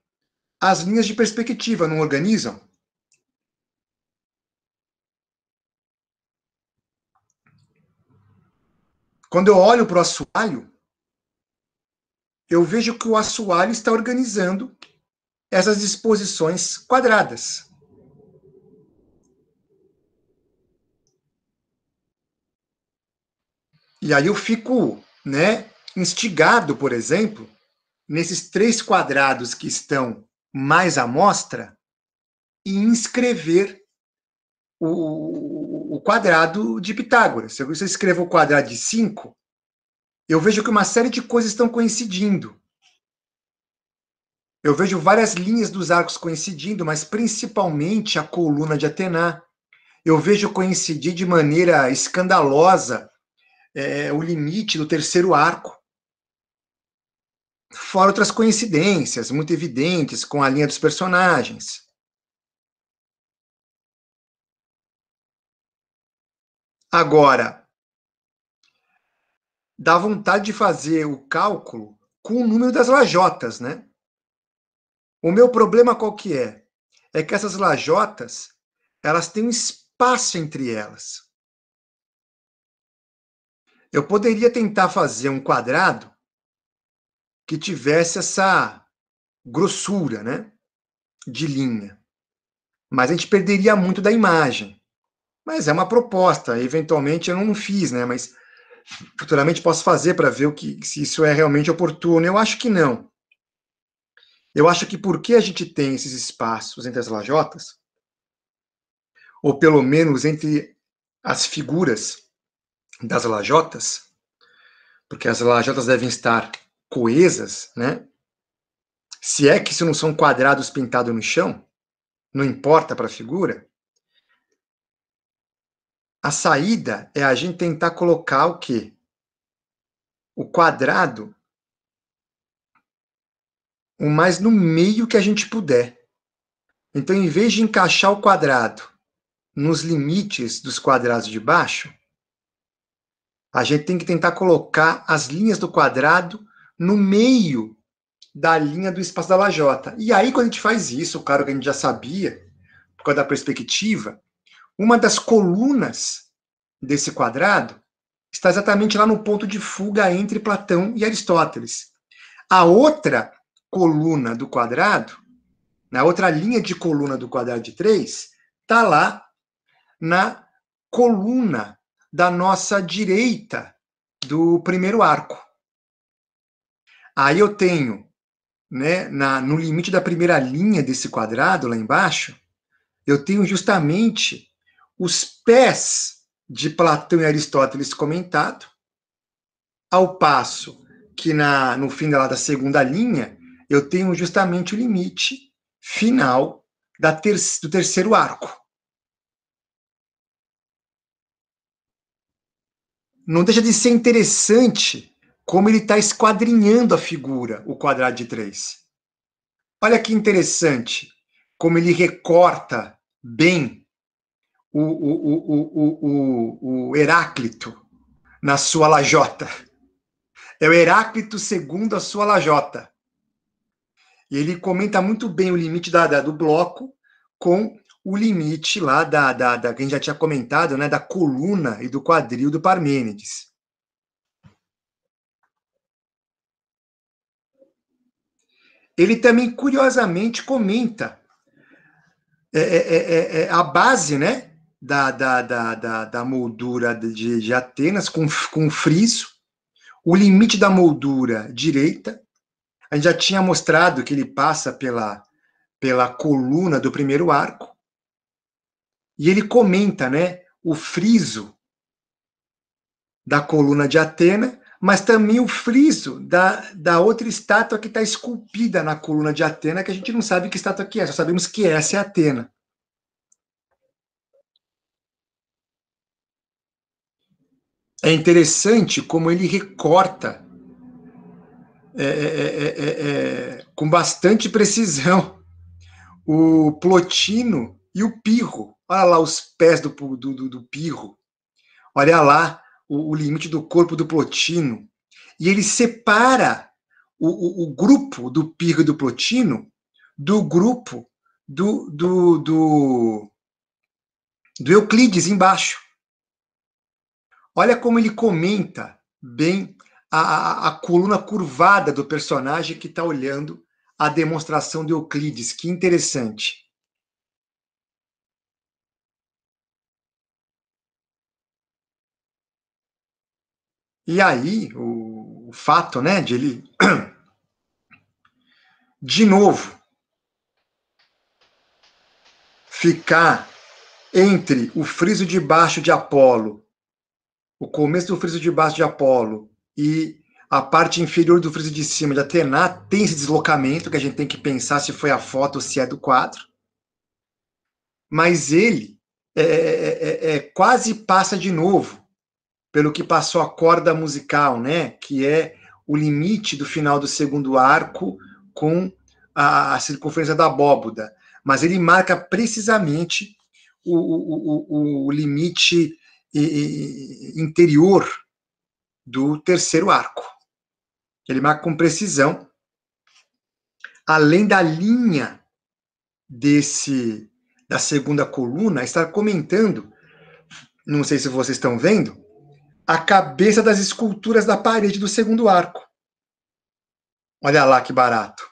as linhas de perspectiva, não organizam? Quando eu olho para o assoalho, eu vejo que o assoalho está organizando essas disposições quadradas. E aí eu fico, né, instigado, por exemplo, nesses três quadrados que estão mais à mostra e inscrever o, o quadrado de Pitágoras. Se eu escrevo o quadrado de 5, eu vejo que uma série de coisas estão coincidindo. Eu vejo várias linhas dos arcos coincidindo, mas principalmente a coluna de Atena. Eu vejo coincidir de maneira escandalosa é, o limite do terceiro arco. Fora outras coincidências muito evidentes com a linha dos personagens. Agora, dá vontade de fazer o cálculo com o número das lajotas, né? O meu problema qual que é? É que essas lajotas, elas têm um espaço entre elas. Eu poderia tentar fazer um quadrado que tivesse essa grossura, né, de linha. Mas a gente perderia muito da imagem. Mas é uma proposta, eventualmente eu não fiz, né, mas futuramente posso fazer para ver o que, se isso é realmente oportuno. Eu acho que não. Eu acho que porque a gente tem esses espaços entre as lajotas, ou pelo menos entre as figuras das lajotas, porque as lajotas devem estar coesas, né? Se é que isso não são quadrados pintados no chão, não importa para a figura, a saída é a gente tentar colocar o quê? O quadrado o mais no meio que a gente puder. Então, em vez de encaixar o quadrado nos limites dos quadrados de baixo, a gente tem que tentar colocar as linhas do quadrado no meio da linha do espaço da lajota. E aí, quando a gente faz isso, claro que a gente já sabia, por causa da perspectiva, uma das colunas desse quadrado está exatamente lá no ponto de fuga entre Platão e Aristóteles. A outra coluna do quadrado, na outra linha de coluna do quadrado de 3, está lá na coluna da nossa direita do primeiro arco. Aí eu tenho, né, na, no limite da primeira linha desse quadrado, lá embaixo, eu tenho justamente os pés de Platão e Aristóteles comentado, ao passo que na, no fim da, da segunda linha eu tenho justamente o limite final da ter, do terceiro arco. Não deixa de ser interessante como ele está esquadrinhando a figura, o quadrado de 3. Olha que interessante como ele recorta bem o, o, o, o, Heráclito na sua lajota. É o Heráclito segundo a sua lajota. E ele comenta muito bem o limite da, da, do bloco com o limite lá da, da, da que a gente já tinha comentado, né, da coluna e do quadril do Parmênides. Ele também curiosamente comenta é, é, é, é a base, né, da, da, da, da, da moldura de, de Atenas com, com friso, o limite da moldura direita. A gente já tinha mostrado que ele passa pela, pela coluna do primeiro arco. E ele comenta, né, o friso da coluna de Atena, mas também o friso da, da outra estátua que está esculpida na coluna de Atena, que a gente não sabe que estátua que é, só sabemos que essa é Atena. É interessante como ele recorta é, é, é, com bastante precisão o Plotino e o Pirro. Olha lá os pés do, do, do, do Pirro. Olha lá o, o, limite do corpo do Plotino. E ele separa o, o, o grupo do Pirro e do Plotino do grupo do, do, do, do Euclides embaixo. Olha como ele comenta bem a, a, a coluna curvada do personagem que está olhando a demonstração de Euclides. Que interessante. E aí, o, o, fato, né, de ele. De novo, ficar entre o friso de baixo de Apolo o começo do friso de baixo de Apolo e a parte inferior do friso de cima de Atena tem esse deslocamento que a gente tem que pensar se foi a foto ou se é do quadro. Mas ele é é, é, é, é, quase passa de novo pelo que passou a corda musical, né? Que é o limite do final do segundo arco com a, a circunferência da abóboda. Mas ele marca precisamente o, o, o, o limite e, e, interior do terceiro arco. Ele marca com precisão, além da linha desse da segunda coluna, está comentando, não sei se vocês estão vendo, a cabeça das esculturas da parede do segundo arco. Olha lá que barato.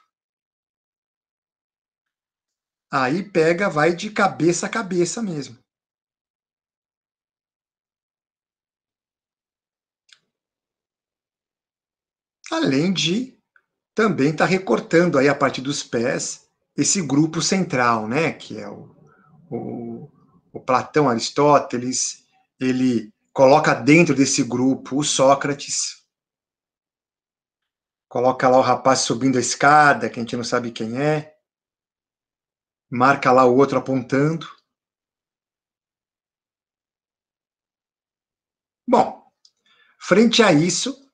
Aí pega, vai de cabeça a cabeça mesmo. além de também estar tá recortando aí a partir dos pés esse grupo central, né, que é o, o, o Platão, Aristóteles, ele coloca dentro desse grupo o Sócrates, coloca lá o rapaz subindo a escada, que a gente não sabe quem é, marca lá o outro apontando. Bom, frente a isso,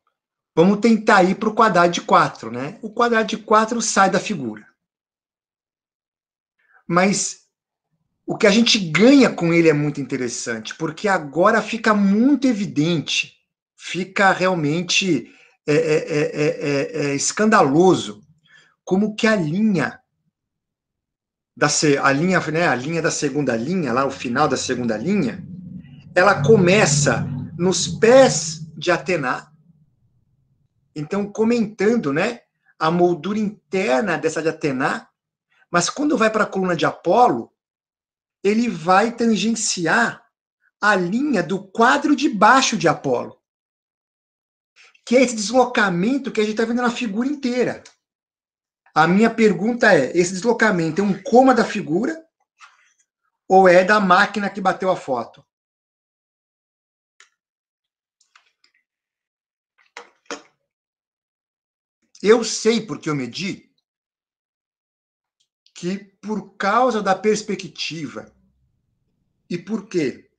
Vamos tentar ir para o quadrado de 4, né? O quadrado de 4 sai da figura. Mas o que a gente ganha com ele é muito interessante, porque agora fica muito evidente, fica realmente é, é, é, escandaloso como que a linha da a linha, né, a linha da segunda linha, lá o final da segunda linha, ela começa nos pés de Atena então comentando, né, a moldura interna dessa de Atena, mas quando vai para a coluna de Apolo, ele vai tangenciar a linha do quadro de baixo de Apolo, que é esse deslocamento que a gente está vendo na figura inteira. A minha pergunta é: esse deslocamento é um coma da figura ou é da máquina que bateu a foto? Eu sei, porque eu medi, que por causa da perspectiva e porque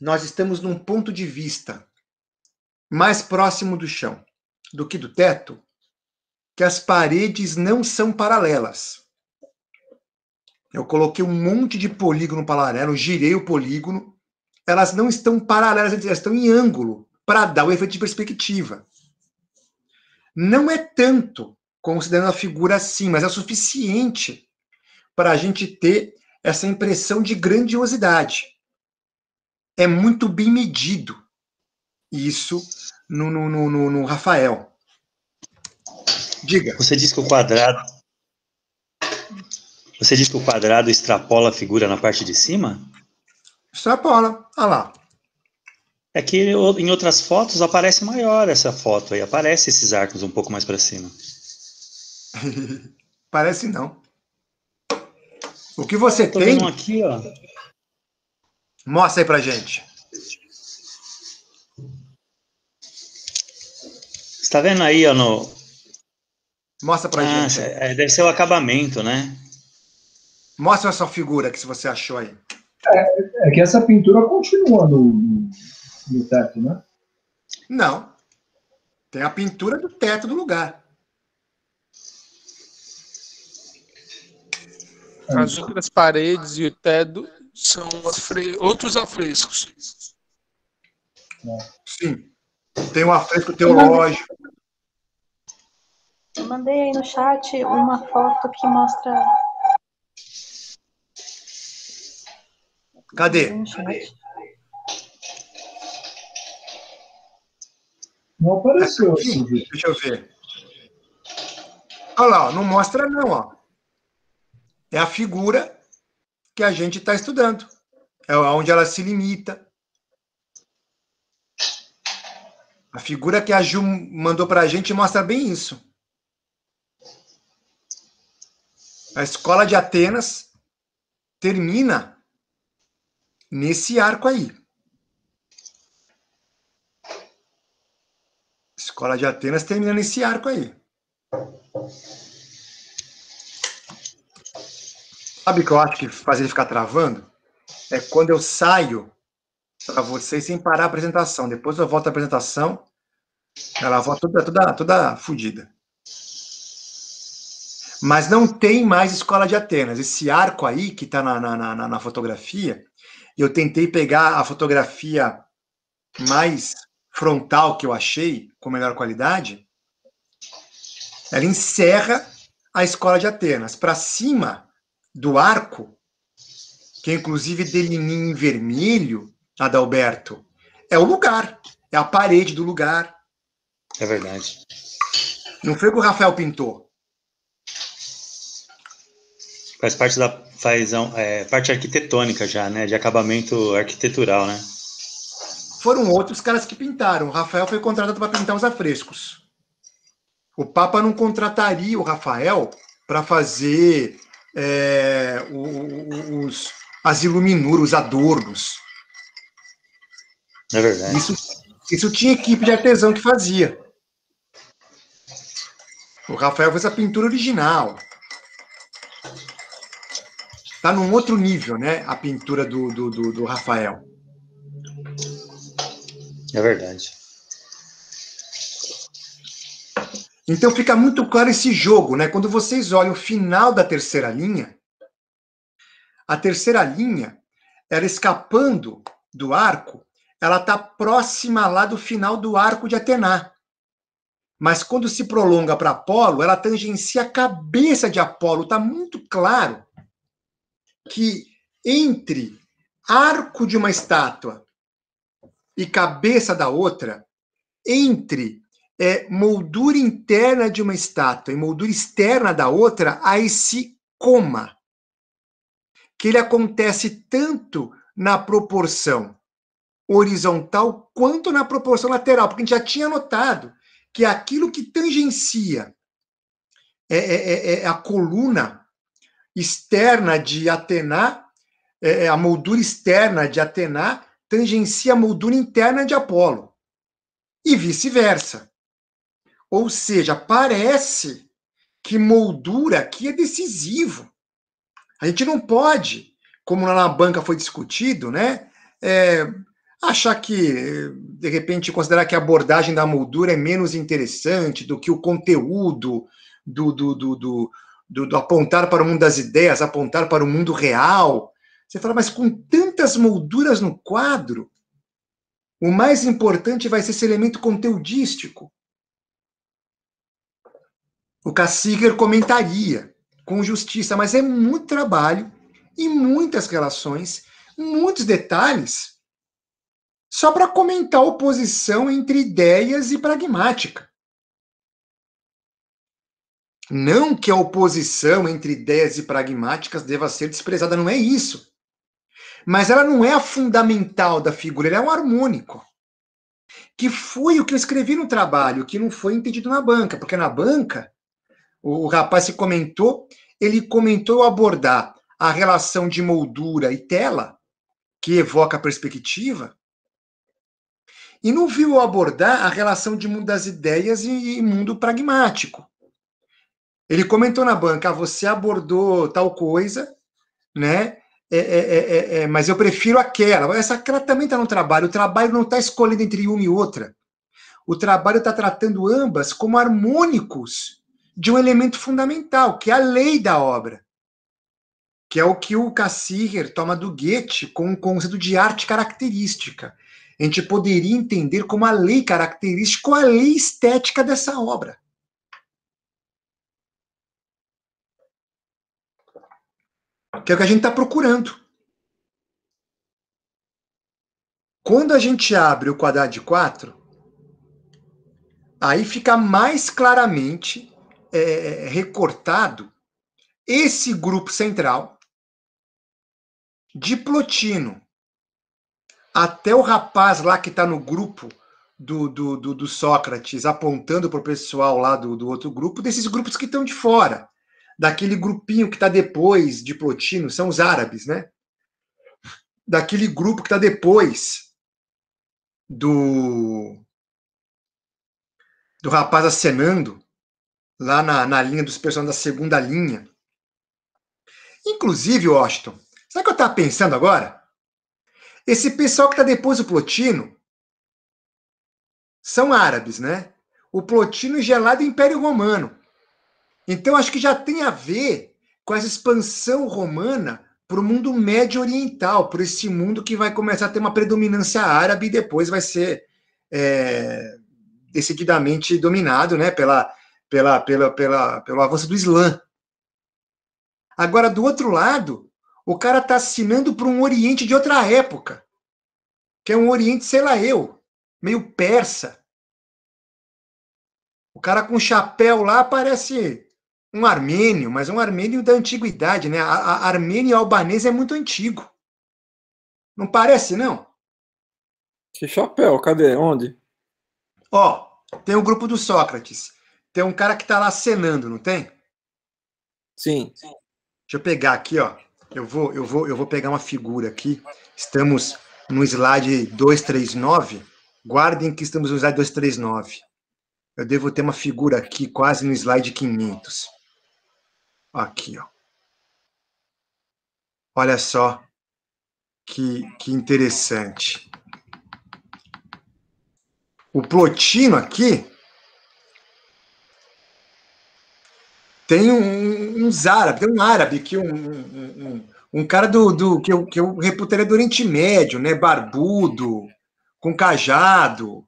nós estamos num ponto de vista mais próximo do chão do que do teto, que as paredes não são paralelas. Eu coloquei um monte de polígono paralelo, né? girei o polígono, elas não estão paralelas, elas estão em ângulo para dar o efeito de perspectiva. Não é tanto, considerando a figura assim, mas é suficiente para a gente ter essa impressão de grandiosidade. É muito bem medido isso no, no, no, no Rafael. Diga. Você diz que o quadrado. Você diz que o quadrado extrapola a figura na parte de cima? Extrapola. Olha lá. É que em outras fotos aparece maior essa foto aí, aparece esses arcos um pouco mais para cima. Parece não. O que você Tô tem? Aqui, ó. Mostra aí pra gente. Está vendo aí, ó, no... Mostra pra ah, gente. É, deve ser o acabamento, né? Mostra essa figura que você achou aí. É, é que essa pintura continua no, no teto, né? Não. Tem a pintura do teto do lugar. É. As outras paredes e o teto são afre... outros afrescos. É. Sim. Tem um afresco teológico. Eu mandei aí no chat uma foto que mostra. Cadê? Cadê? Não apareceu. Aqui, deixa eu ver. Olha lá, não mostra não. Ó. É a figura que a gente está estudando. É onde ela se limita. A figura que a Ju mandou para a gente mostra bem isso. A escola de Atenas termina nesse arco aí. Escola de Atenas terminando esse arco aí. Sabe o que eu acho que faz ele ficar travando? É quando eu saio para vocês sem parar a apresentação. Depois eu volto a apresentação, ela volta toda, toda, toda fodida. Mas não tem mais Escola de Atenas. Esse arco aí que está na, na, na, na fotografia, eu tentei pegar a fotografia mais frontal que eu achei com melhor qualidade, ela encerra a escola de Atenas. Para cima do arco, que é inclusive delineia em vermelho, Adalberto, é o lugar, é a parede do lugar. É verdade. Não foi o que o Rafael pintou. Faz parte da faz, é, é parte arquitetônica já, né? De acabamento arquitetural, né? Foram outros caras que pintaram. O Rafael foi contratado para pintar os afrescos. O Papa não contrataria o Rafael para fazer é, os, as iluminuras, os adornos. É verdade. Isso, isso tinha equipe de artesão que fazia. O Rafael fez a pintura original. Está num outro nível, né? A pintura do, do, do, do Rafael. É verdade. Então fica muito claro esse jogo, né? Quando vocês olham o final da terceira linha, a terceira linha, ela escapando do arco, ela está próxima lá do final do arco de Atena. Mas quando se prolonga para Apolo, ela tangencia a cabeça de Apolo. Está muito claro que entre arco de uma estátua e cabeça da outra entre é, moldura interna de uma estátua e moldura externa da outra há esse coma, que ele acontece tanto na proporção horizontal quanto na proporção lateral, porque a gente já tinha notado que aquilo que tangencia é, é, é, é a coluna externa de Atena, é, é, a moldura externa de Atena, tangencia a moldura interna de Apolo e vice-versa. Ou seja, parece que moldura aqui é decisivo. A gente não pode, como lá na banca foi discutido, né? É, achar que, de repente, considerar que a abordagem da moldura é menos interessante do que o conteúdo do, do, do, do, do apontar para o mundo das ideias, apontar para o mundo real. Você fala, mas com tantas molduras no quadro, o mais importante vai ser esse elemento conteudístico. O Cassiger comentaria com justiça, mas é muito trabalho e muitas relações, muitos detalhes, só para comentar a oposição entre ideias e pragmática. Não que a oposição entre ideias e pragmáticas deva ser desprezada, não é isso. Mas ela não é a fundamental da figura, ela é um harmônico. Que foi o que eu escrevi no trabalho, que não foi entendido na banca, porque na banca, o, o rapaz se comentou, ele comentou abordar a relação de moldura e tela, que evoca a perspectiva, e não viu abordar a relação de mundo das ideias e, e mundo pragmático. Ele comentou na banca, ah, você abordou tal coisa, né? É é, é, é, é, mas eu prefiro aquela. Essa aquela também está no trabalho. O trabalho não está escolhendo entre uma e outra. O trabalho está tratando ambas como harmônicos de um elemento fundamental, que é a lei da obra que é o que o Cassirer toma do Goethe com o conceito de arte característica. A gente poderia entender como a lei característica ou a lei estética dessa obra. que é o que a gente está procurando. Quando a gente abre o quadrado de 4, aí fica mais claramente é, recortado esse grupo central de Plotino até o rapaz lá que está no grupo do, do, do, do, Sócrates apontando para o pessoal lá do, do outro grupo, desses grupos que estão de fora daquele grupinho que está depois de Plotino, são os árabes, né? Daquele grupo que está depois do do rapaz acenando lá na, na linha dos personagens da segunda linha. Inclusive, Washington, sabe o que eu estava pensando agora? Esse pessoal que está depois do Plotino são árabes, né? O Plotino gelado é Império Romano. Então, acho que já tem a ver com essa expansão romana para o mundo médio oriental, para esse mundo que vai começar a ter uma predominância árabe e depois vai ser é, decididamente dominado né, pela, pela, pela, pela, pelo avanço do Islã. Agora, do outro lado, o cara está assinando para um Oriente de outra época, que é um Oriente, sei lá eu, meio persa. O cara com chapéu lá parece um armênio, mas um armênio da antiguidade, né? A, a armênio albanês é muito antigo. Não parece, não? Que chapéu, cadê? Onde? Ó, tem o grupo do Sócrates. Tem um cara que tá lá cenando, não tem? Sim. Sim. Deixa eu pegar aqui, ó. Eu vou, eu vou, eu vou pegar uma figura aqui. Estamos no slide 239. Guardem que estamos no slide 239. Eu devo ter uma figura aqui quase no slide 500. Aqui, ó. Olha só que, que interessante. O Plotino aqui tem um, uns árabes, tem um árabe que um, um, um, um cara do, do que, eu, que eu reputaria do Oriente Médio, né? Barbudo, com cajado.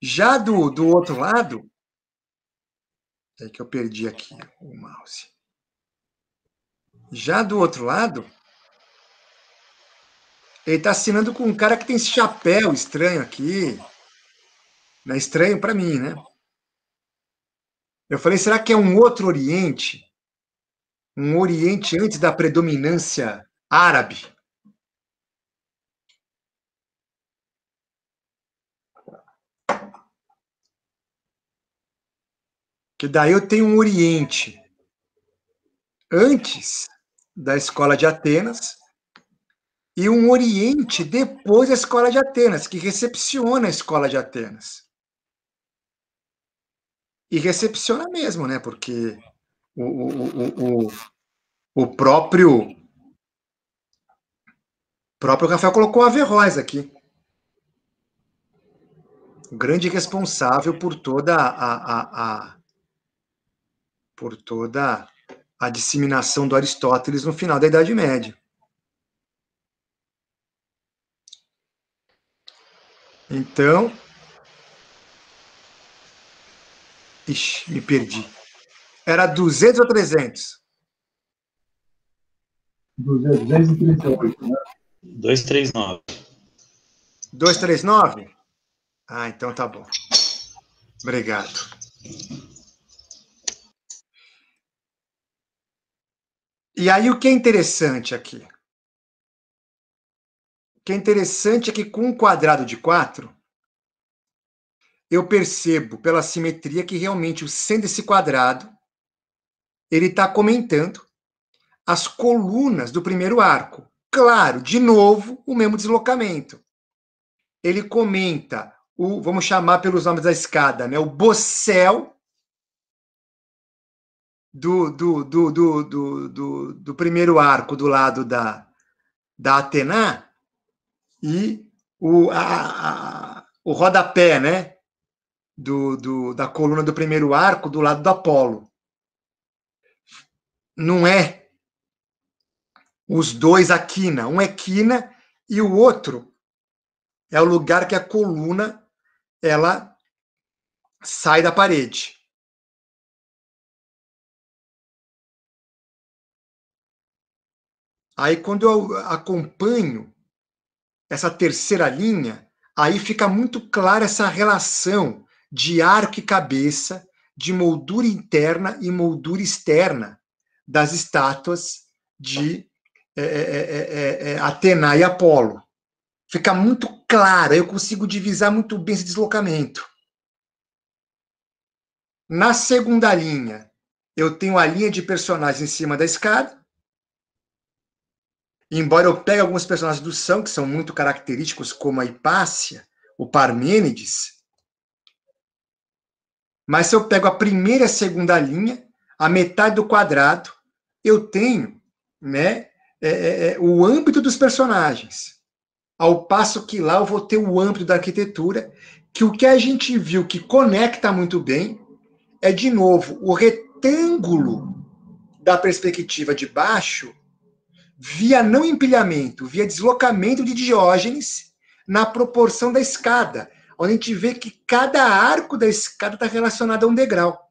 Já do, do outro lado, é que eu perdi aqui o mouse. Já do outro lado, ele está assinando com um cara que tem esse chapéu estranho aqui. Não é estranho para mim, né? Eu falei, será que é um outro Oriente? Um Oriente antes da predominância árabe? que daí eu tenho um Oriente antes da escola de Atenas e um Oriente depois da escola de Atenas, que recepciona a escola de Atenas. E recepciona mesmo, né? Porque o, o, o, o próprio o próprio Rafael colocou Averroes aqui. O grande responsável por toda a, a, a por toda a disseminação do Aristóteles no final da Idade Média. Então. Ixi, me perdi. Era 200 ou 300? 238, né? 239. 239? Ah, então tá bom. Obrigado. E aí o que é interessante aqui? O que é interessante é que com um quadrado de 4, eu percebo pela simetria que realmente o centro desse quadrado ele está comentando as colunas do primeiro arco. Claro, de novo, o mesmo deslocamento. Ele comenta o, vamos chamar pelos nomes da escada, né, o bocel do, do, do, do, do, do, do primeiro arco do lado da, da Atena e o, a, a, o rodapé né, do, do, da coluna do primeiro arco do lado do Apolo. Não é os dois a quina. Um é quina e o outro é o lugar que a coluna ela sai da parede. Aí, quando eu acompanho essa terceira linha, aí fica muito clara essa relação de arco e cabeça, de moldura interna e moldura externa das estátuas de é, é, é, Atena e Apolo. Fica muito clara, eu consigo divisar muito bem esse deslocamento. Na segunda linha, eu tenho a linha de personagens em cima da escada, Embora eu pegue alguns personagens do São, que são muito característicos, como a Hipácia, o Parmênides, mas se eu pego a primeira e a segunda linha, a metade do quadrado, eu tenho né, é, é, é, o âmbito dos personagens. Ao passo que lá eu vou ter o âmbito da arquitetura, que o que a gente viu que conecta muito bem é, de novo, o retângulo da perspectiva de baixo via não empilhamento, via deslocamento de Diógenes na proporção da escada, onde a gente vê que cada arco da escada está relacionado a um degrau.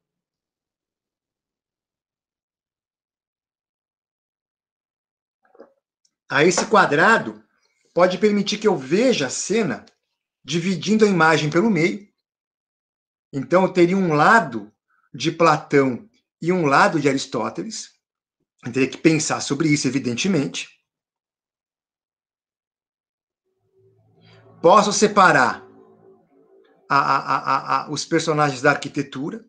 a esse quadrado pode permitir que eu veja a cena dividindo a imagem pelo meio. Então, eu teria um lado de Platão e um lado de Aristóteles teria que pensar sobre isso, evidentemente. Posso separar a, a, a, os personagens da arquitetura,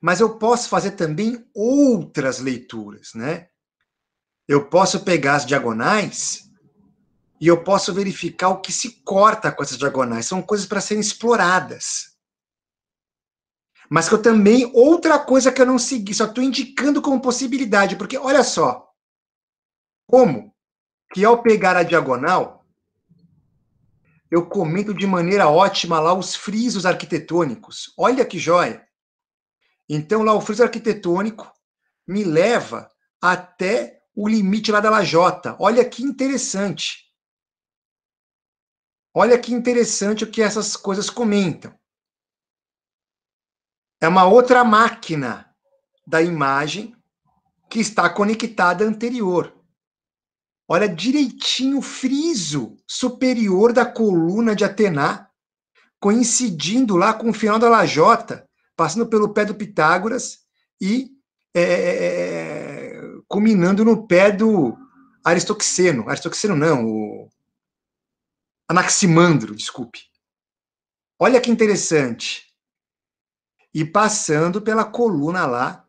mas eu posso fazer também outras leituras, né? Eu posso pegar as diagonais e eu posso verificar o que se corta com essas diagonais. São coisas para serem exploradas. Mas que eu também, outra coisa que eu não segui, só estou indicando como possibilidade, porque olha só, como que ao pegar a diagonal, eu comento de maneira ótima lá os frisos arquitetônicos. Olha que joia! Então, lá o friso arquitetônico me leva até o limite lá da lajota. Olha que interessante. Olha que interessante o que essas coisas comentam. É uma outra máquina da imagem que está conectada à anterior. Olha direitinho o friso superior da coluna de Atena, coincidindo lá com o final da lajota, passando pelo pé do Pitágoras e é, é, é, é culminando no pé do Aristoxeno. Aristoxeno não, o Anaximandro, desculpe. Olha que interessante e passando pela coluna lá,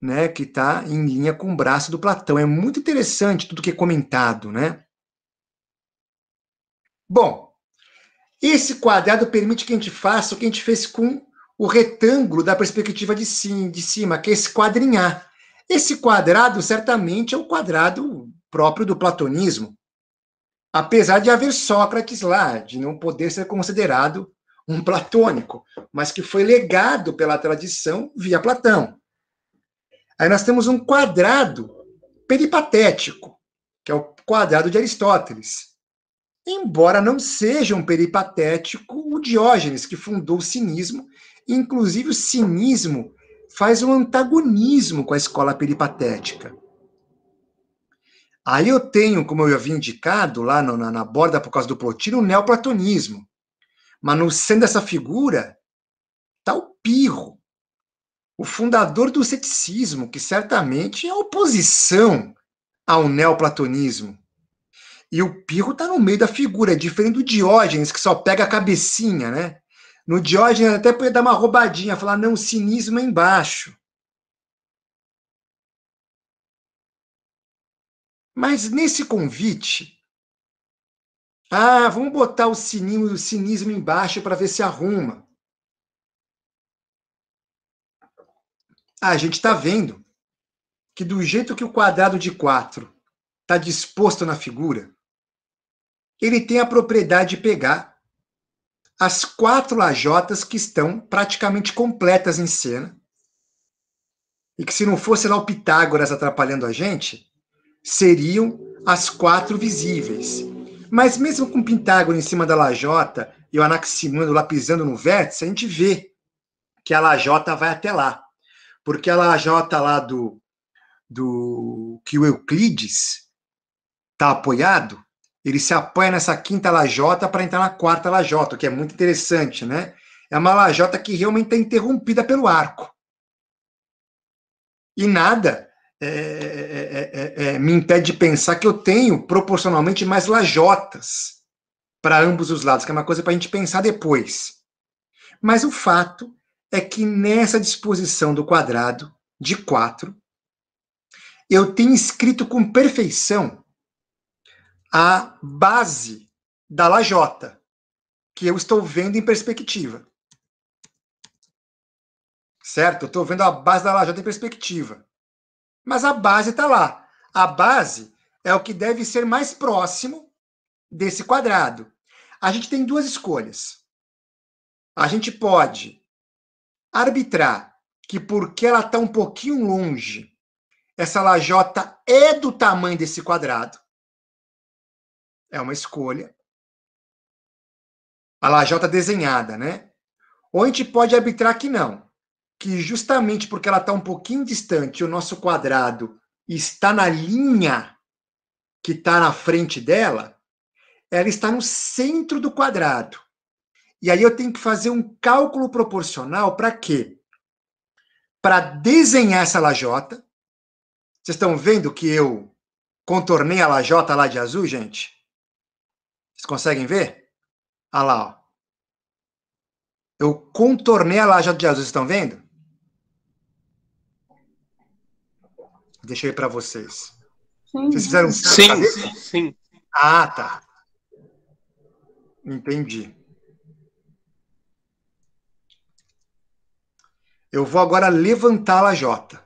né, que está em linha com o braço do Platão. É muito interessante tudo que é comentado, né? Bom, esse quadrado permite que a gente faça o que a gente fez com o retângulo da perspectiva de cima, de cima que é esse quadrinhar. Esse quadrado certamente é o quadrado próprio do platonismo, apesar de haver Sócrates lá, de não poder ser considerado um platônico, mas que foi legado pela tradição via Platão. Aí nós temos um quadrado peripatético, que é o quadrado de Aristóteles. Embora não seja um peripatético, o Diógenes, que fundou o cinismo, inclusive o cinismo faz um antagonismo com a escola peripatética. Aí eu tenho, como eu havia indicado lá no, na, na borda por causa do Plotino, o neoplatonismo, mas no centro dessa figura está o Pirro, o fundador do ceticismo, que certamente é oposição ao neoplatonismo. E o Pirro está no meio da figura, é diferente do Diógenes, que só pega a cabecinha, né? No Diógenes até podia dar uma roubadinha, falar, não, cinismo é embaixo. Mas nesse convite, ah, vamos botar o cinismo, o cinismo embaixo para ver se arruma. Ah, a gente está vendo que do jeito que o quadrado de 4 está disposto na figura, ele tem a propriedade de pegar as quatro lajotas que estão praticamente completas em cena. E que se não fosse lá o Pitágoras atrapalhando a gente, seriam as quatro visíveis. Mas mesmo com o Pentágono em cima da lajota e o Anaximandro lá pisando no vértice, a gente vê que a lajota vai até lá. Porque a lajota lá do, do que o Euclides está apoiado, ele se apoia nessa quinta lajota para entrar na quarta lajota, o que é muito interessante, né? É uma lajota que realmente está é interrompida pelo arco. E nada é é, é, é, é, me impede de pensar que eu tenho proporcionalmente mais lajotas para ambos os lados, que é uma coisa para a gente pensar depois. Mas o fato é que nessa disposição do quadrado de 4, eu tenho escrito com perfeição a base da lajota, que eu estou vendo em perspectiva. Certo? Eu estou vendo a base da lajota em perspectiva. Mas a base está lá. A base é o que deve ser mais próximo desse quadrado. A gente tem duas escolhas. A gente pode arbitrar que porque ela está um pouquinho longe, essa lajota é do tamanho desse quadrado. É uma escolha. A lajota desenhada, né? Ou a gente pode arbitrar que não que justamente porque ela está um pouquinho distante, o nosso quadrado está na linha que está na frente dela, ela está no centro do quadrado. E aí eu tenho que fazer um cálculo proporcional para quê? Para desenhar essa lajota. Vocês estão vendo que eu contornei a lajota lá de azul, gente? Vocês conseguem ver? Olha lá, ó. Eu contornei a lajota de azul, vocês estão vendo? Deixei para vocês. Sim. Vocês fizeram sim, sim, sim. Ah, tá. Entendi. Eu vou agora levantar a lajota.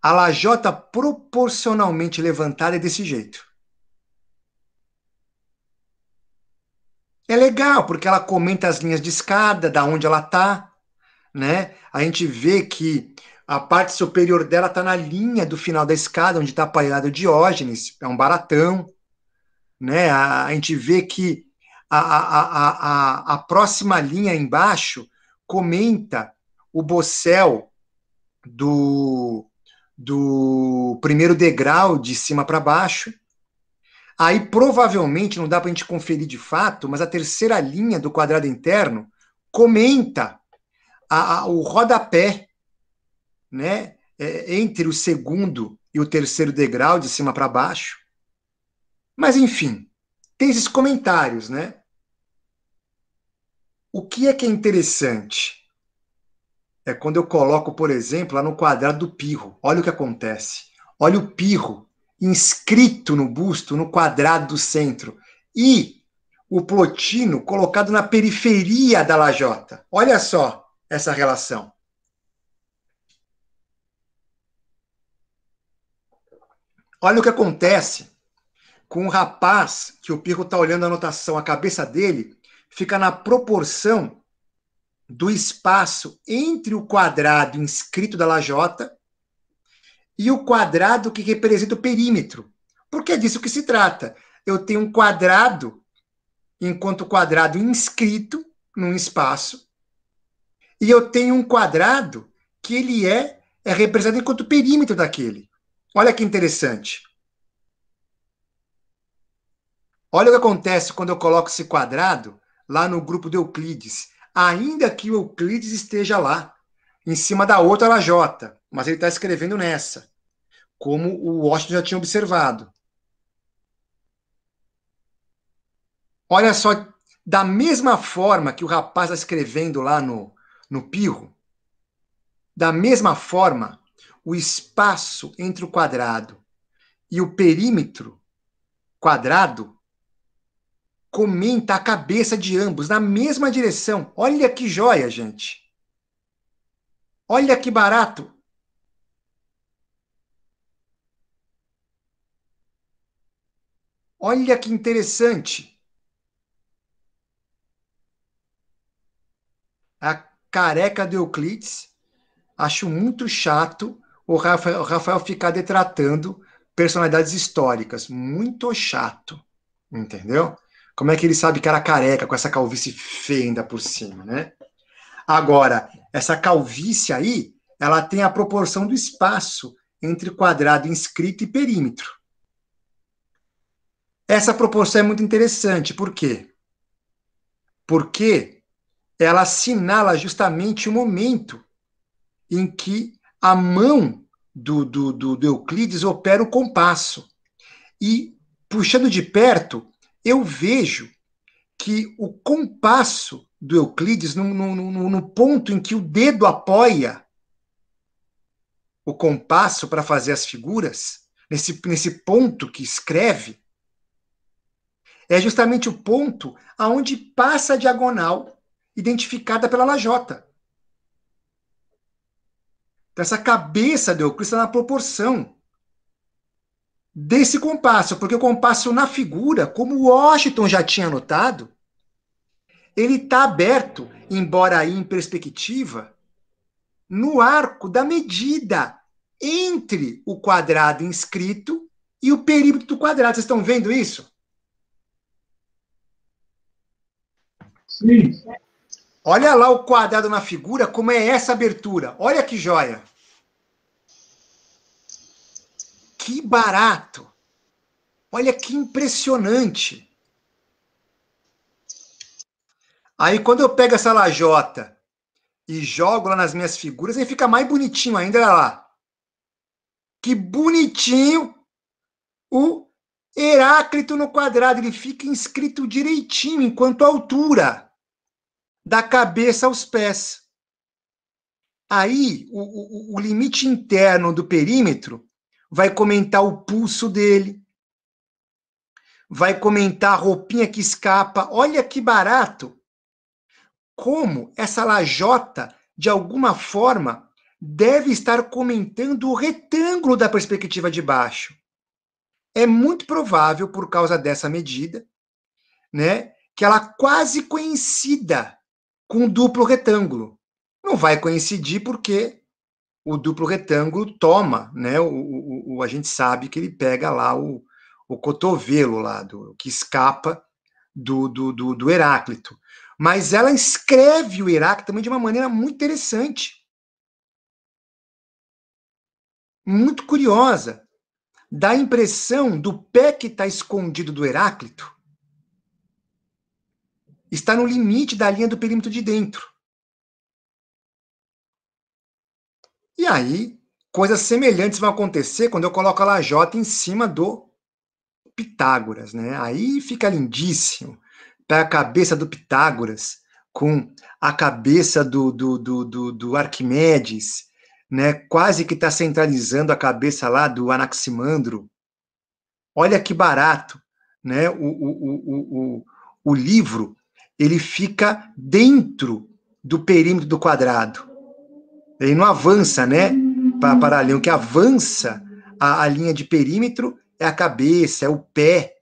A lajota proporcionalmente levantada é desse jeito. É legal, porque ela comenta as linhas de escada, da onde ela está, né? A gente vê que a parte superior dela está na linha do final da escada, onde está apoiado Diógenes, é um baratão. Né? A, a gente vê que a, a, a, a próxima linha embaixo comenta o bocel do, do primeiro degrau de cima para baixo. Aí provavelmente não dá para a gente conferir de fato, mas a terceira linha do quadrado interno comenta a, a, o rodapé né, é, entre o segundo e o terceiro degrau, de cima para baixo. Mas, enfim, tem esses comentários, né? O que é que é interessante? É quando eu coloco, por exemplo, lá no quadrado do pirro. Olha o que acontece. Olha o pirro inscrito no busto, no quadrado do centro. E o plotino colocado na periferia da lajota. Olha só essa relação. Olha o que acontece com um rapaz que o Pirro está olhando a anotação, a cabeça dele fica na proporção do espaço entre o quadrado inscrito da lajota e o quadrado que representa o perímetro. Porque é disso que se trata. Eu tenho um quadrado enquanto quadrado inscrito num espaço e eu tenho um quadrado que ele é, é representado enquanto perímetro daquele. Olha que interessante. Olha o que acontece quando eu coloco esse quadrado lá no grupo de Euclides. Ainda que o Euclides esteja lá, em cima da outra lajota, mas ele está escrevendo nessa, como o Washington já tinha observado. Olha só, da mesma forma que o rapaz está escrevendo lá no, no pirro, da mesma forma, o espaço entre o quadrado e o perímetro quadrado comenta a cabeça de ambos na mesma direção. Olha que joia, gente. Olha que barato. Olha que interessante. A careca do Euclides. Acho muito chato o Rafael, o Rafael ficar detratando personalidades históricas. Muito chato, entendeu? Como é que ele sabe que era careca com essa calvície fenda por cima, né? Agora, essa calvície aí, ela tem a proporção do espaço entre quadrado inscrito e perímetro. Essa proporção é muito interessante, por quê? Porque ela assinala justamente o momento em que a mão do, do, do, do Euclides opera o compasso. E, puxando de perto, eu vejo que o compasso do Euclides, no, no, no, no ponto em que o dedo apoia o compasso para fazer as figuras, nesse, nesse ponto que escreve, é justamente o ponto aonde passa a diagonal identificada pela lajota. Então, essa cabeça de Euclides está na proporção desse compasso, porque o compasso na figura, como Washington já tinha notado, ele está aberto, embora aí em perspectiva, no arco da medida entre o quadrado inscrito e o perímetro do quadrado. Vocês estão vendo isso? Sim. Olha lá o quadrado na figura, como é essa abertura. Olha que joia. Que barato. Olha que impressionante. Aí quando eu pego essa lajota e jogo lá nas minhas figuras, aí fica mais bonitinho ainda, olha lá. Que bonitinho o Heráclito no quadrado. Ele fica inscrito direitinho, enquanto altura da cabeça aos pés. Aí, o, o, o limite interno do perímetro vai comentar o pulso dele, vai comentar a roupinha que escapa. Olha que barato! Como essa lajota, de alguma forma, deve estar comentando o retângulo da perspectiva de baixo. É muito provável, por causa dessa medida, né, que ela é quase coincida com duplo retângulo. Não vai coincidir porque o duplo retângulo toma, né? O, o, o a gente sabe que ele pega lá o, o cotovelo lá do que escapa do, do, do, do Heráclito. Mas ela escreve o Heráclito também de uma maneira muito interessante. Muito curiosa. Dá a impressão do pé que está escondido do Heráclito está no limite da linha do perímetro de dentro. E aí, coisas semelhantes vão acontecer quando eu coloco a lajota em cima do Pitágoras, né? Aí fica lindíssimo. para a cabeça do Pitágoras com a cabeça do, do, do, do, do Arquimedes, né? Quase que está centralizando a cabeça lá do Anaximandro. Olha que barato, né? O, o, o, o, o livro ele fica dentro do perímetro do quadrado. Ele não avança, né? Para, para a linha. O que avança a, a, linha de perímetro é a cabeça, é o pé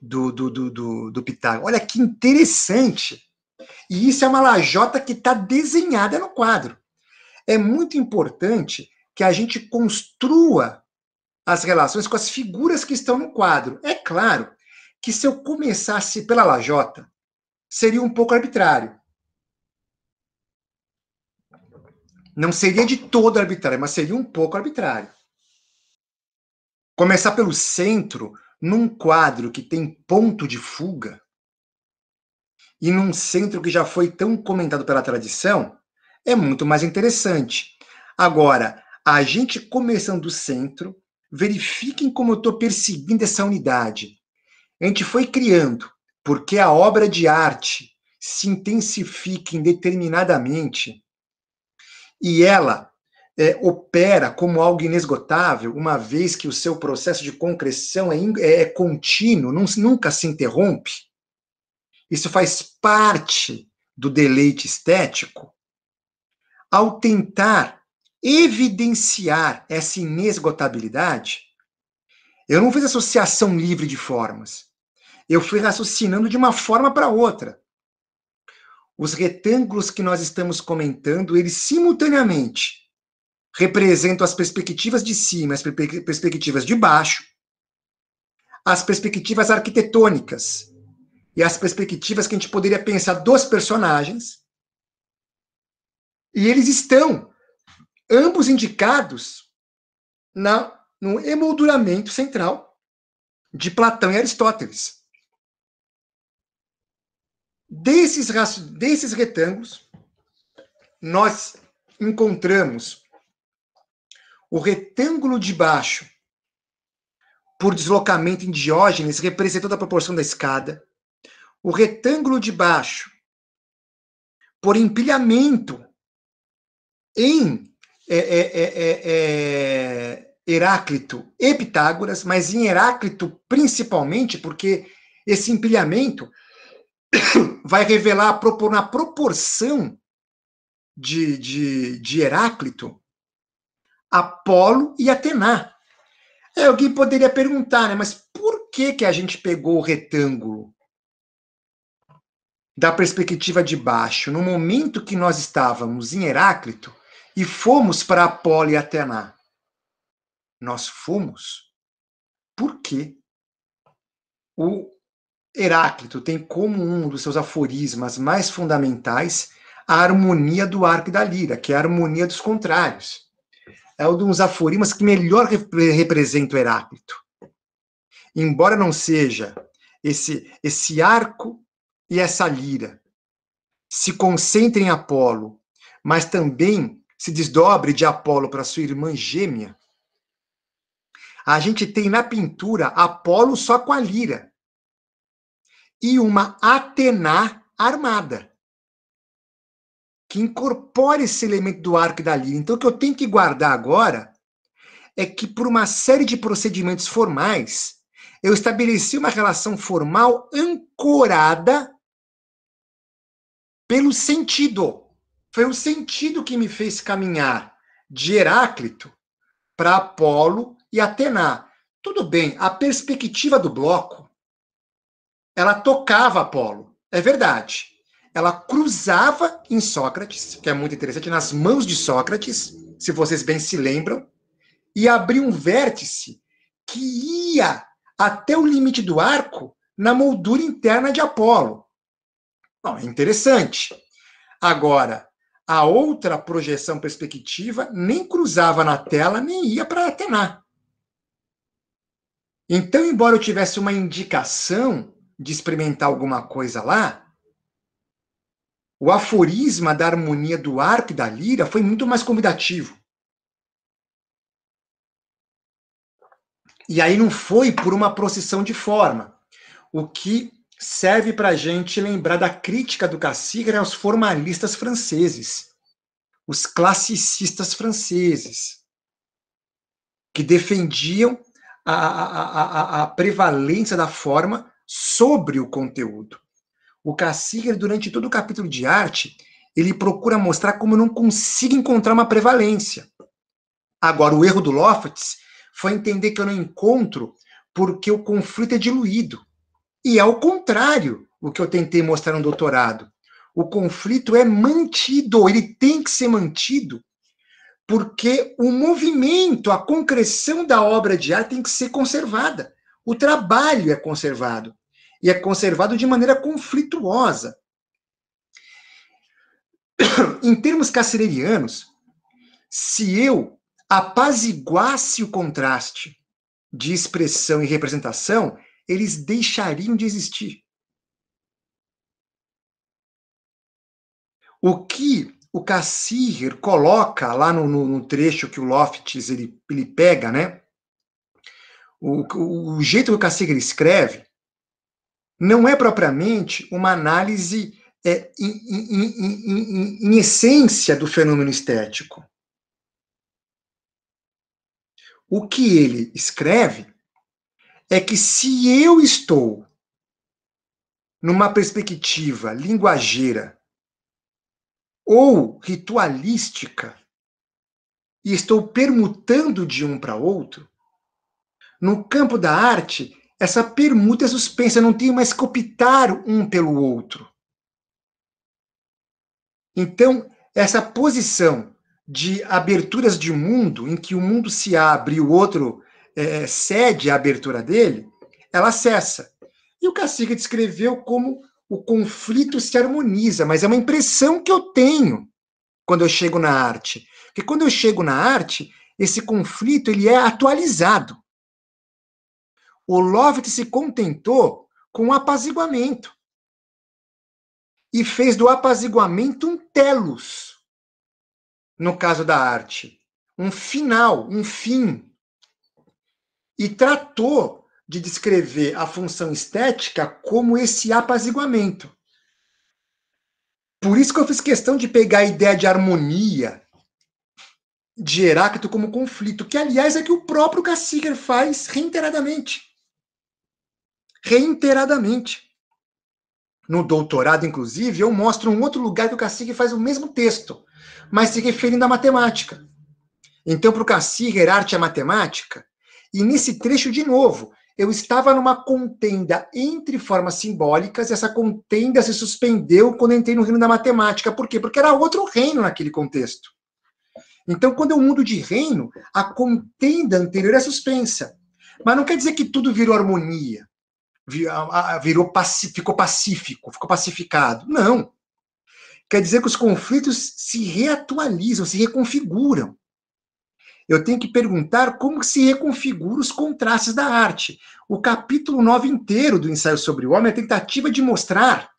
do, do, do, do, do Pitágoras. Olha que interessante! E isso é uma lajota que está desenhada no quadro. É muito importante que a gente construa as relações com as figuras que estão no quadro. É claro que se eu começasse pela lajota, seria um pouco arbitrário. Não seria de todo arbitrário, mas seria um pouco arbitrário. Começar pelo centro, num quadro que tem ponto de fuga, e num centro que já foi tão comentado pela tradição, é muito mais interessante. Agora, a gente começando do centro, verifiquem como eu estou perseguindo essa unidade. A gente foi criando porque a obra de arte se intensifica indeterminadamente e ela é, opera como algo inesgotável, uma vez que o seu processo de concreção é, é, é contínuo, não, nunca se interrompe, isso faz parte do deleite estético, ao tentar evidenciar essa inesgotabilidade, eu não fiz associação livre de formas eu fui raciocinando de uma forma para outra. Os retângulos que nós estamos comentando, eles simultaneamente representam as perspectivas de cima, as perspectivas de baixo, as perspectivas arquitetônicas e as perspectivas que a gente poderia pensar dos personagens. E eles estão ambos indicados na, no emolduramento central de Platão e Aristóteles. Desses, desses retângulos, nós encontramos o retângulo de baixo por deslocamento em Diógenes, representando a proporção da escada. O retângulo de baixo por empilhamento em é, é, é, é, é Heráclito e Pitágoras, mas em Heráclito principalmente, porque esse empilhamento vai revelar na proporção de, de, de Heráclito Apolo e Atena. É, alguém poderia perguntar, né, mas por que, que a gente pegou o retângulo da perspectiva de baixo, no momento que nós estávamos em Heráclito e fomos para Apolo e Atena? Nós fomos porque o, Heráclito tem como um dos seus aforismas mais fundamentais a harmonia do arco e da lira, que é a harmonia dos contrários. É um dos aforismas que melhor representa o Heráclito. Embora não seja esse, esse arco e essa lira se concentre em Apolo, mas também se desdobre de Apolo para sua irmã gêmea, a gente tem na pintura Apolo só com a lira e uma Atena armada, que incorpore esse elemento do arco e da lira. Então, o que eu tenho que guardar agora é que, por uma série de procedimentos formais, eu estabeleci uma relação formal ancorada pelo sentido. Foi o sentido que me fez caminhar de Heráclito para Apolo e Atena. Tudo bem, a perspectiva do bloco ela tocava Apolo, é verdade. Ela cruzava em Sócrates, que é muito interessante, nas mãos de Sócrates, se vocês bem se lembram, e abriu um vértice que ia até o limite do arco na moldura interna de Apolo. Bom, é interessante. Agora, a outra projeção perspectiva nem cruzava na tela, nem ia para Atena. Então, embora eu tivesse uma indicação, de experimentar alguma coisa lá, o aforisma da harmonia do arco e da lira foi muito mais convidativo. E aí não foi por uma procissão de forma, o que serve para a gente lembrar da crítica do Cassigra aos formalistas franceses, os classicistas franceses, que defendiam a, a, a, a prevalência da forma sobre o conteúdo. O Cassiger, durante todo o capítulo de arte, ele procura mostrar como eu não consigo encontrar uma prevalência. Agora, o erro do Loftus foi entender que eu não encontro porque o conflito é diluído. E é o contrário o que eu tentei mostrar no doutorado. O conflito é mantido, ele tem que ser mantido, porque o movimento, a concreção da obra de arte tem que ser conservada. O trabalho é conservado. E é conservado de maneira conflituosa. Em termos carcererianos, se eu apaziguasse o contraste de expressão e representação, eles deixariam de existir. O que o Cassir coloca lá no, no, no trecho que o Loftis ele, ele pega, né? o, o jeito que o Cacique escreve não é propriamente uma análise é, em, em, em, em essência do fenômeno estético. O que ele escreve é que se eu estou numa perspectiva linguageira ou ritualística e estou permutando de um para outro, no campo da arte, essa permuta é suspensa, não tem mais que optar um pelo outro. Então, essa posição de aberturas de mundo, em que o mundo se abre e o outro é, é cede à abertura dele, ela cessa. E o cacique descreveu como o conflito se harmoniza, mas é uma impressão que eu tenho quando eu chego na arte. Porque quando eu chego na arte, esse conflito ele é atualizado. O Lovett se contentou com o apaziguamento e fez do apaziguamento um telos, no caso da arte, um final, um fim. E tratou de descrever a função estética como esse apaziguamento. Por isso que eu fiz questão de pegar a ideia de harmonia de Heráclito como conflito, que aliás é que o próprio Cassiger faz reiteradamente reiteradamente. No doutorado, inclusive, eu mostro um outro lugar que o cacique faz o mesmo texto, mas se referindo à matemática. Então, para o cacique, arte é matemática. E nesse trecho, de novo, eu estava numa contenda entre formas simbólicas, e essa contenda se suspendeu quando entrei no reino da matemática. Por quê? Porque era outro reino naquele contexto. Então, quando eu mudo de reino, a contenda anterior é suspensa. Mas não quer dizer que tudo virou harmonia virou, ficou pacífico, ficou pacificado. Não. Quer dizer que os conflitos se reatualizam, se reconfiguram. Eu tenho que perguntar como se reconfiguram os contrastes da arte. O capítulo 9 inteiro do ensaio sobre o homem é a tentativa de mostrar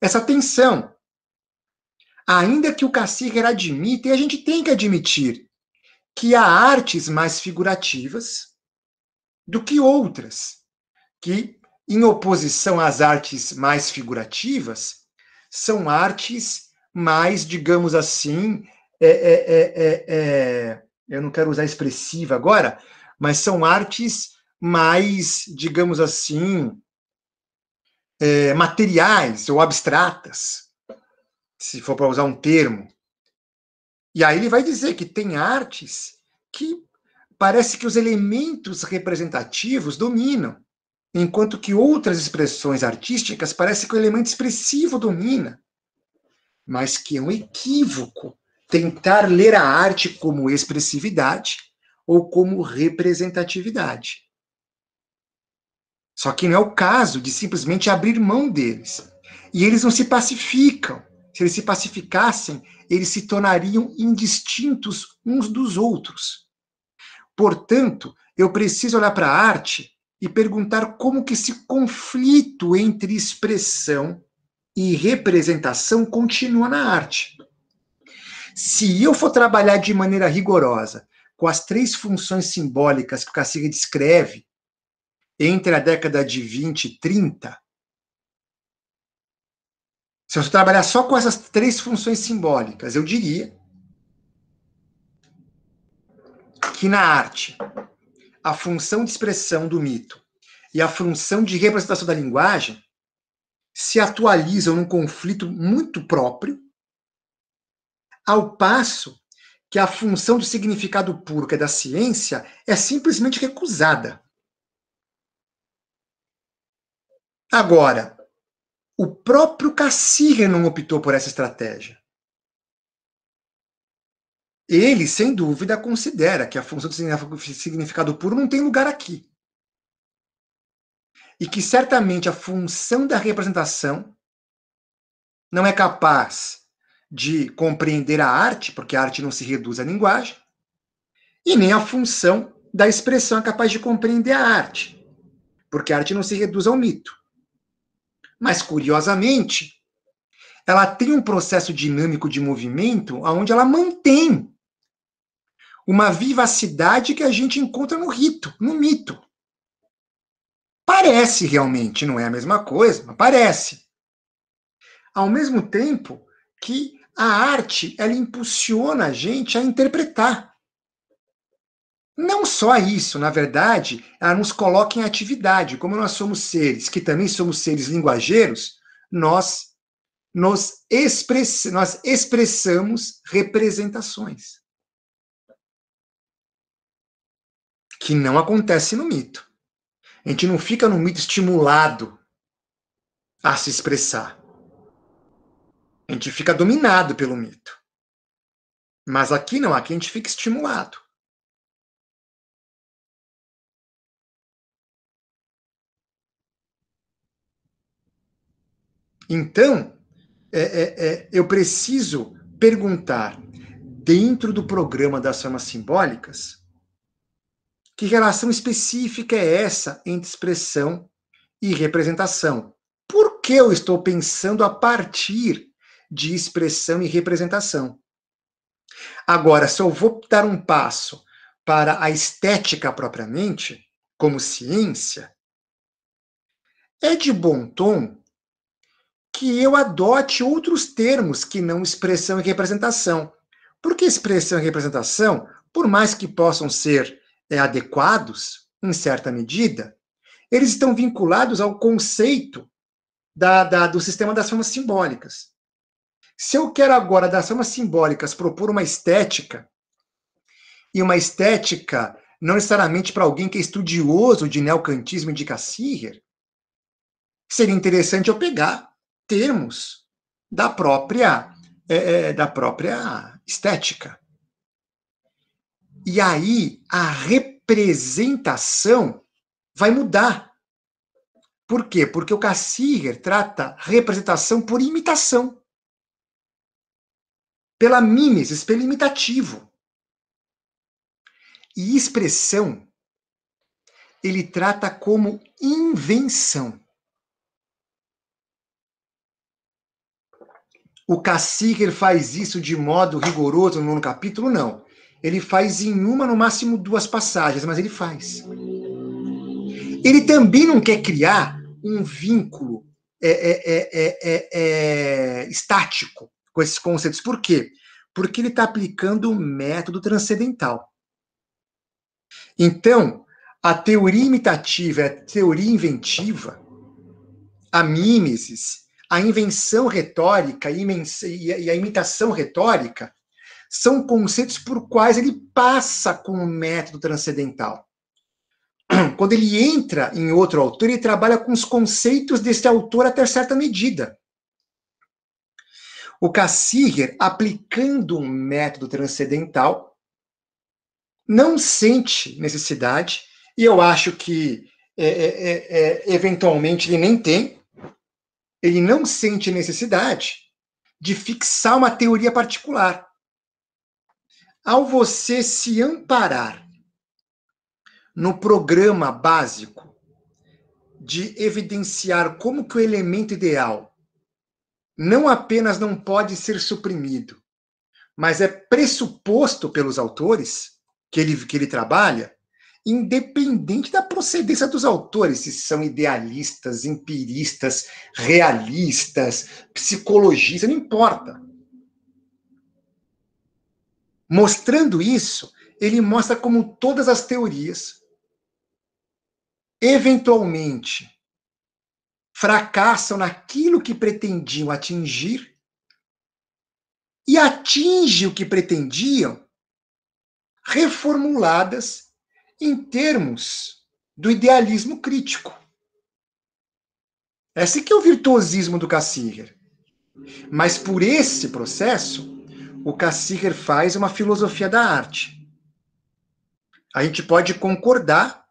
essa tensão. Ainda que o Cassirer admita, e a gente tem que admitir, que há artes mais figurativas do que outras que, em oposição às artes mais figurativas, são artes mais, digamos assim, é, é, é, eu não quero usar expressiva agora, mas são artes mais, digamos assim, materiais ou abstratas, se for para usar um termo. E aí ele vai dizer que tem artes que parece que os elementos representativos dominam enquanto que outras expressões artísticas parecem que o elemento expressivo domina. Mas que é um equívoco tentar ler a arte como expressividade ou como representatividade. Só que não é o caso de simplesmente abrir mão deles. E eles não se pacificam. Se eles se pacificassem, eles se tornariam indistintos uns dos outros. Portanto, eu preciso olhar para a arte e perguntar como que esse conflito entre expressão e representação continua na arte. Se eu for trabalhar de maneira rigorosa com as três funções simbólicas que o Cassiga descreve entre a década de 20 e 30, se eu for trabalhar só com essas três funções simbólicas, eu diria que na arte a função de expressão do mito e a função de representação da linguagem se atualizam num conflito muito próprio, ao passo que a função do significado puro, que é da ciência, é simplesmente recusada. Agora, o próprio Cassirer não optou por essa estratégia. Ele, sem dúvida, considera que a função de significado puro não tem lugar aqui. E que certamente a função da representação não é capaz de compreender a arte, porque a arte não se reduz à linguagem, e nem a função da expressão é capaz de compreender a arte, porque a arte não se reduz ao mito. Mas, curiosamente, ela tem um processo dinâmico de movimento onde ela mantém uma vivacidade que a gente encontra no rito, no mito. Parece realmente, não é a mesma coisa, mas parece. Ao mesmo tempo que a arte, ela impulsiona a gente a interpretar. Não só isso, na verdade, ela nos coloca em atividade. Como nós somos seres, que também somos seres linguageiros, nós, nos express, nós expressamos representações. que não acontece no mito. A gente não fica no mito estimulado a se expressar. A gente fica dominado pelo mito. Mas aqui não, aqui a gente fica estimulado. Então, é, é, é eu preciso perguntar, dentro do programa das formas simbólicas, que relação específica é essa entre expressão e representação? Por que eu estou pensando a partir de expressão e representação? Agora, se eu vou dar um passo para a estética propriamente, como ciência, é de bom tom que eu adote outros termos que não expressão e representação. Porque expressão e representação, por mais que possam ser é, adequados, em certa medida, eles estão vinculados ao conceito da, da, do sistema das formas simbólicas. Se eu quero agora, das formas simbólicas, propor uma estética, e uma estética não necessariamente para alguém que é estudioso de neocantismo e de Cassirer, seria interessante eu pegar termos da própria, é, é da própria estética. E aí a representação vai mudar. Por quê? Porque o Cassiger trata representação por imitação. Pela mimesis, pelo imitativo. E expressão, ele trata como invenção. O Cassiger faz isso de modo rigoroso no nono capítulo? Não. Ele faz em uma, no máximo duas passagens, mas ele faz. Ele também não quer criar um vínculo é, é, é, estático com esses conceitos. Por quê? Porque ele está aplicando o método transcendental. Então, a teoria imitativa, a teoria inventiva, a mímesis, a invenção retórica e a imitação retórica são conceitos por quais ele passa com o método transcendental. Quando ele entra em outro autor, ele trabalha com os conceitos desse autor até certa medida. O Cassirer, aplicando um método transcendental, não sente necessidade, e eu acho que, é, é, é, é eventualmente, ele nem tem, ele não sente necessidade de fixar uma teoria particular. Ao você se amparar no programa básico de evidenciar como que o elemento ideal não apenas não pode ser suprimido, mas é pressuposto pelos autores que ele, que ele trabalha, independente da procedência dos autores, se são idealistas, empiristas, realistas, psicologistas, não importa. Mostrando isso, ele mostra como todas as teorias, eventualmente, fracassam naquilo que pretendiam atingir e atinge o que pretendiam, reformuladas em termos do idealismo crítico. Esse que é o virtuosismo do Cassirer. Mas por esse processo, o Cassiger faz uma filosofia da arte. A gente pode concordar,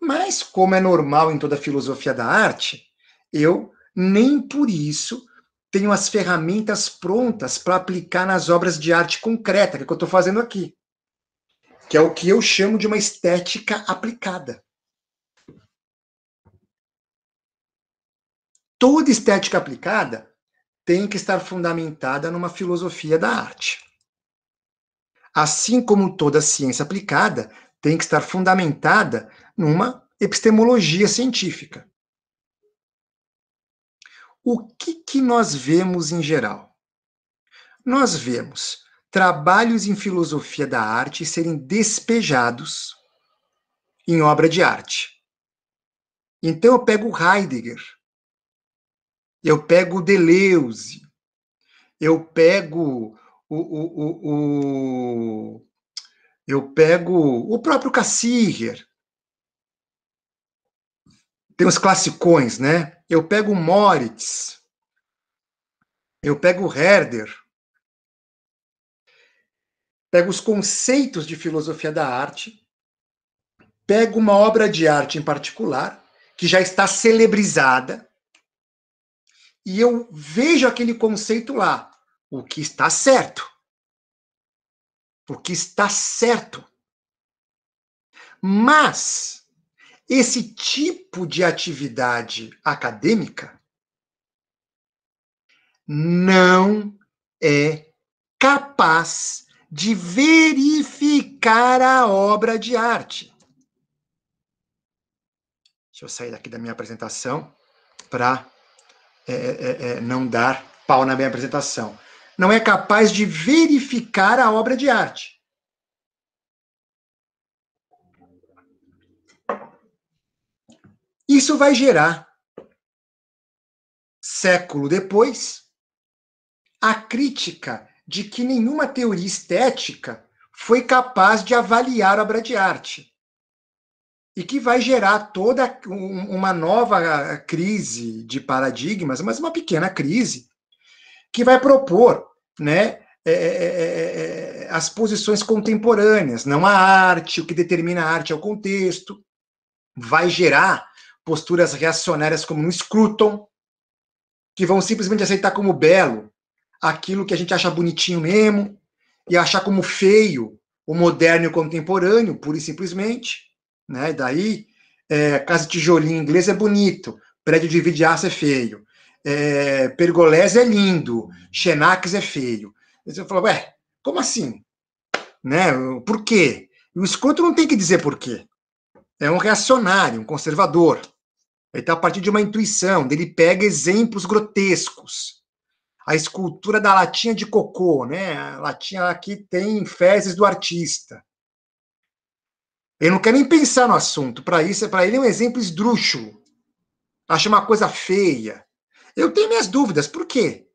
mas como é normal em toda filosofia da arte, eu nem por isso tenho as ferramentas prontas para aplicar nas obras de arte concreta, que, é que eu estou fazendo aqui. Que é o que eu chamo de uma estética aplicada. Toda estética aplicada tem que estar fundamentada numa filosofia da arte. Assim como toda ciência aplicada tem que estar fundamentada numa epistemologia científica. O que, que nós vemos em geral? Nós vemos trabalhos em filosofia da arte serem despejados em obra de arte. Então eu pego Heidegger, eu pego o Deleuze, eu pego o, o, o, o eu pego o próprio Cassirer. Tem os classicões, né? Eu pego o Moritz. Eu pego o Herder. Pego os conceitos de filosofia da arte. Pego uma obra de arte em particular, que já está celebrizada, e eu vejo aquele conceito lá, o que está certo. O que está certo. Mas esse tipo de atividade acadêmica não é capaz de verificar a obra de arte. Deixa eu sair daqui da minha apresentação para é é, é, é, não dar pau na minha apresentação. Não é capaz de verificar a obra de arte. Isso vai gerar, século depois, a crítica de que nenhuma teoria estética foi capaz de avaliar a obra de arte e que vai gerar toda uma nova crise de paradigmas, mas uma pequena crise, que vai propor né, é é, é, é, é, as posições contemporâneas, não a arte, o que determina a arte é o contexto, vai gerar posturas reacionárias como no Scruton, que vão simplesmente aceitar como belo aquilo que a gente acha bonitinho mesmo, e achar como feio o moderno e o contemporâneo, pura e simplesmente né? E daí, é, casa de tijolinho inglês é bonito, prédio de vidiaça é feio, é, pergolés é lindo, xenax é feio. você fala, ué, como assim? Né? Por quê? E o escroto não tem que dizer por quê. É um reacionário, um conservador. Ele está a partir de uma intuição, ele pega exemplos grotescos. A escultura da latinha de cocô, né? A latinha aqui tem fezes do artista. Ele não quer nem pensar no assunto. Para isso, para ele é um exemplo esdrúxulo. Acha uma coisa feia. Eu tenho minhas dúvidas. Por quê?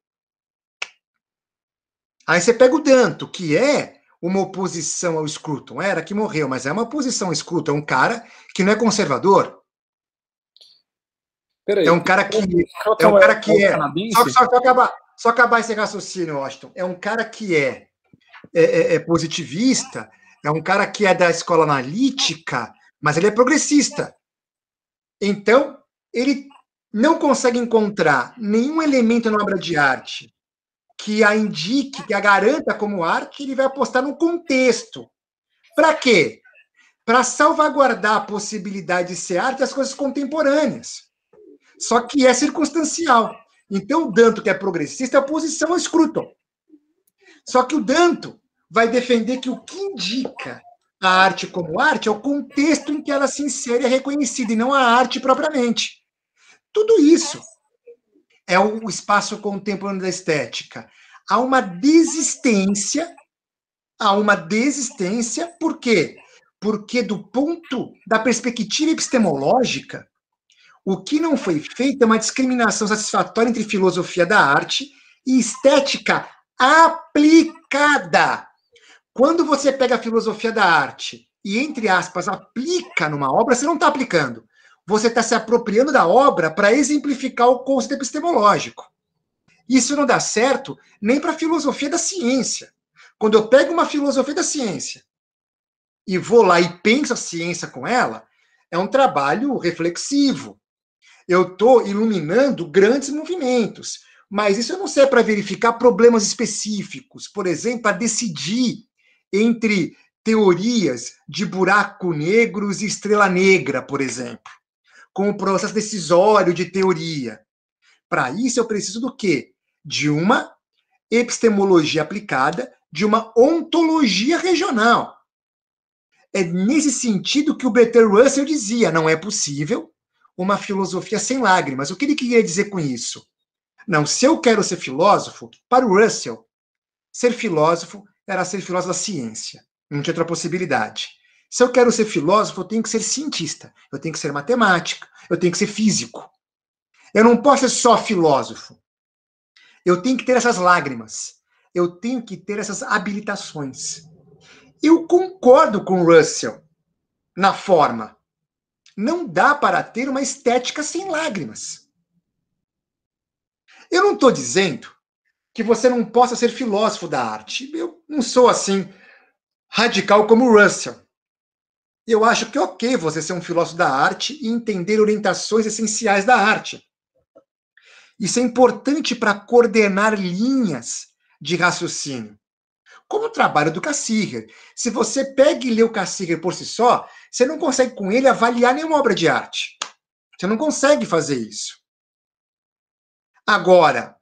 Aí você pega o Danto, que é uma oposição ao Scruton. Era que morreu, mas é uma oposição ao Scruton. É um cara que não é conservador. Peraí, é um cara que. É um é cara que é. Só, só, só, acabar, só acabar esse raciocínio, Washington. É um cara que é, é, é, é positivista é um cara que é da escola analítica, mas ele é progressista. Então, ele não consegue encontrar nenhum elemento na obra de arte que a indique, que a garanta como arte, ele vai apostar num contexto. Para quê? Para salvaguardar a possibilidade de ser arte as coisas contemporâneas. Só que é circunstancial. Então, o Danto, que é progressista, é oposição ao escruto. Só que o Danto vai defender que o que indica a arte como arte é o contexto em que ela se insere e é reconhecida, e não a arte propriamente. Tudo isso é o espaço contemporâneo da estética. Há uma desistência, há uma desistência, por quê? Porque do ponto da perspectiva epistemológica, o que não foi feito é uma discriminação satisfatória entre filosofia da arte e estética aplicada quando você pega a filosofia da arte e, entre aspas, aplica numa obra, você não está aplicando. Você está se apropriando da obra para exemplificar o conceito epistemológico. Isso não dá certo nem para a filosofia da ciência. Quando eu pego uma filosofia da ciência e vou lá e penso a ciência com ela, é um trabalho reflexivo. Eu estou iluminando grandes movimentos, mas isso não serve para verificar problemas específicos, por exemplo, para decidir entre teorias de buraco negros e estrela negra, por exemplo, com o processo decisório de teoria. Para isso, eu preciso do quê? De uma epistemologia aplicada, de uma ontologia regional. É nesse sentido que o Bertrand Russell dizia: não é possível uma filosofia sem lágrimas. O que ele queria dizer com isso? Não, se eu quero ser filósofo, para o Russell, ser filósofo era ser filósofo da ciência. Não tinha outra possibilidade. Se eu quero ser filósofo, eu tenho que ser cientista, eu tenho que ser matemática, eu tenho que ser físico. Eu não posso ser só filósofo. Eu tenho que ter essas lágrimas. Eu tenho que ter essas habilitações. Eu concordo com Russell na forma. Não dá para ter uma estética sem lágrimas. Eu não estou dizendo que você não possa ser filósofo da arte. Eu não sou assim radical como Russell. Eu acho que é ok você ser um filósofo da arte e entender orientações essenciais da arte. Isso é importante para coordenar linhas de raciocínio. Como o trabalho do Cassirer. Se você pega e lê o Cassirer por si só, você não consegue com ele avaliar nenhuma obra de arte. Você não consegue fazer isso. Agora,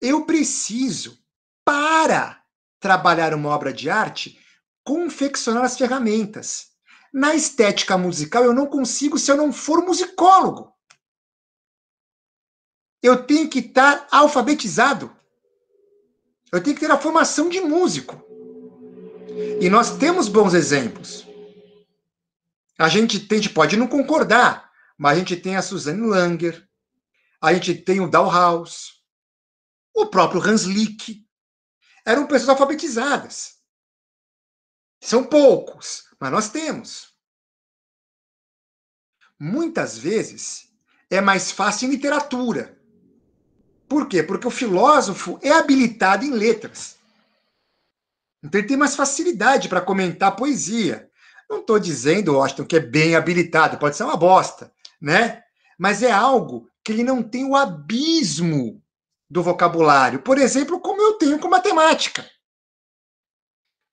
eu preciso, para trabalhar uma obra de arte, confeccionar as ferramentas. Na estética musical, eu não consigo se eu não for musicólogo. Eu tenho que estar alfabetizado. Eu tenho que ter a formação de músico. E nós temos bons exemplos. A gente, tem, a gente pode não concordar, mas a gente tem a Suzanne Langer, a gente tem o Dalhaus, o próprio Hans Lick, eram pessoas alfabetizadas. São poucos, mas nós temos. Muitas vezes é mais fácil em literatura. Por quê? Porque o filósofo é habilitado em letras. Então ele tem mais facilidade para comentar poesia. Não estou dizendo, Washington, que é bem habilitado, pode ser uma bosta, né? Mas é algo que ele não tem o abismo do vocabulário. Por exemplo, como eu tenho com matemática.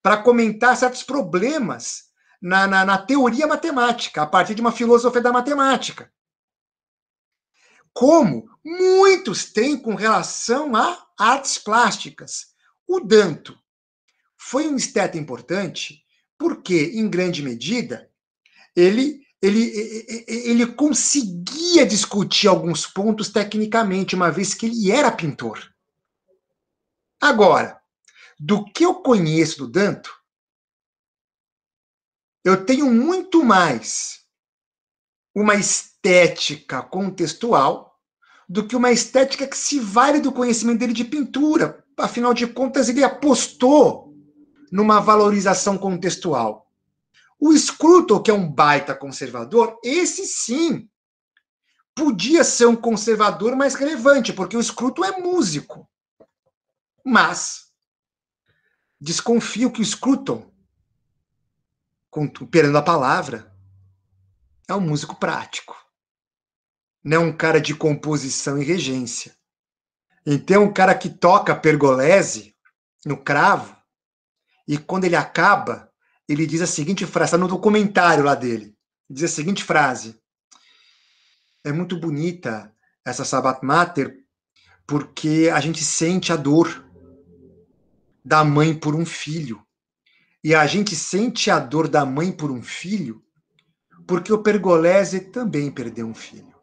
Para comentar certos problemas na, na, na, teoria matemática, a partir de uma filosofia da matemática. Como muitos têm com relação a artes plásticas. O Danto foi um esteta importante porque, em grande medida, ele ele, ele conseguia discutir alguns pontos tecnicamente, uma vez que ele era pintor. Agora, do que eu conheço do Danto, eu tenho muito mais uma estética contextual do que uma estética que se vale do conhecimento dele de pintura. Afinal de contas, ele apostou numa valorização contextual. O Scruton, que é um baita conservador, esse sim podia ser um conservador mais relevante, porque o Scruton é músico. Mas desconfio que o Scruton, perdendo a palavra, é um músico prático. Não é um cara de composição e regência. Então, um cara que toca pergolese no cravo, e quando ele acaba, ele diz a seguinte frase, está no documentário lá dele. Diz a seguinte frase: É muito bonita essa Sabbat Mater porque a gente sente a dor da mãe por um filho. E a gente sente a dor da mãe por um filho porque o Pergolese também perdeu um filho.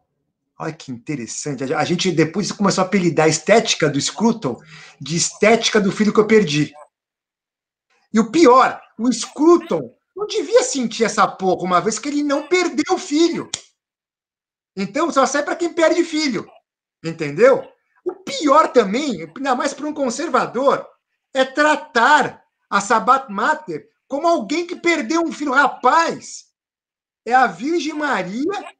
Olha que interessante. A gente depois começou a apelidar a estética do Scruton de estética do filho que eu perdi. E o pior, o Scruton não devia sentir essa porra, uma vez que ele não perdeu o filho. Então só sai para quem perde filho. Entendeu? O pior também, ainda mais para um conservador, é tratar a Sabat Mater como alguém que perdeu um filho. Rapaz, é a Virgem Maria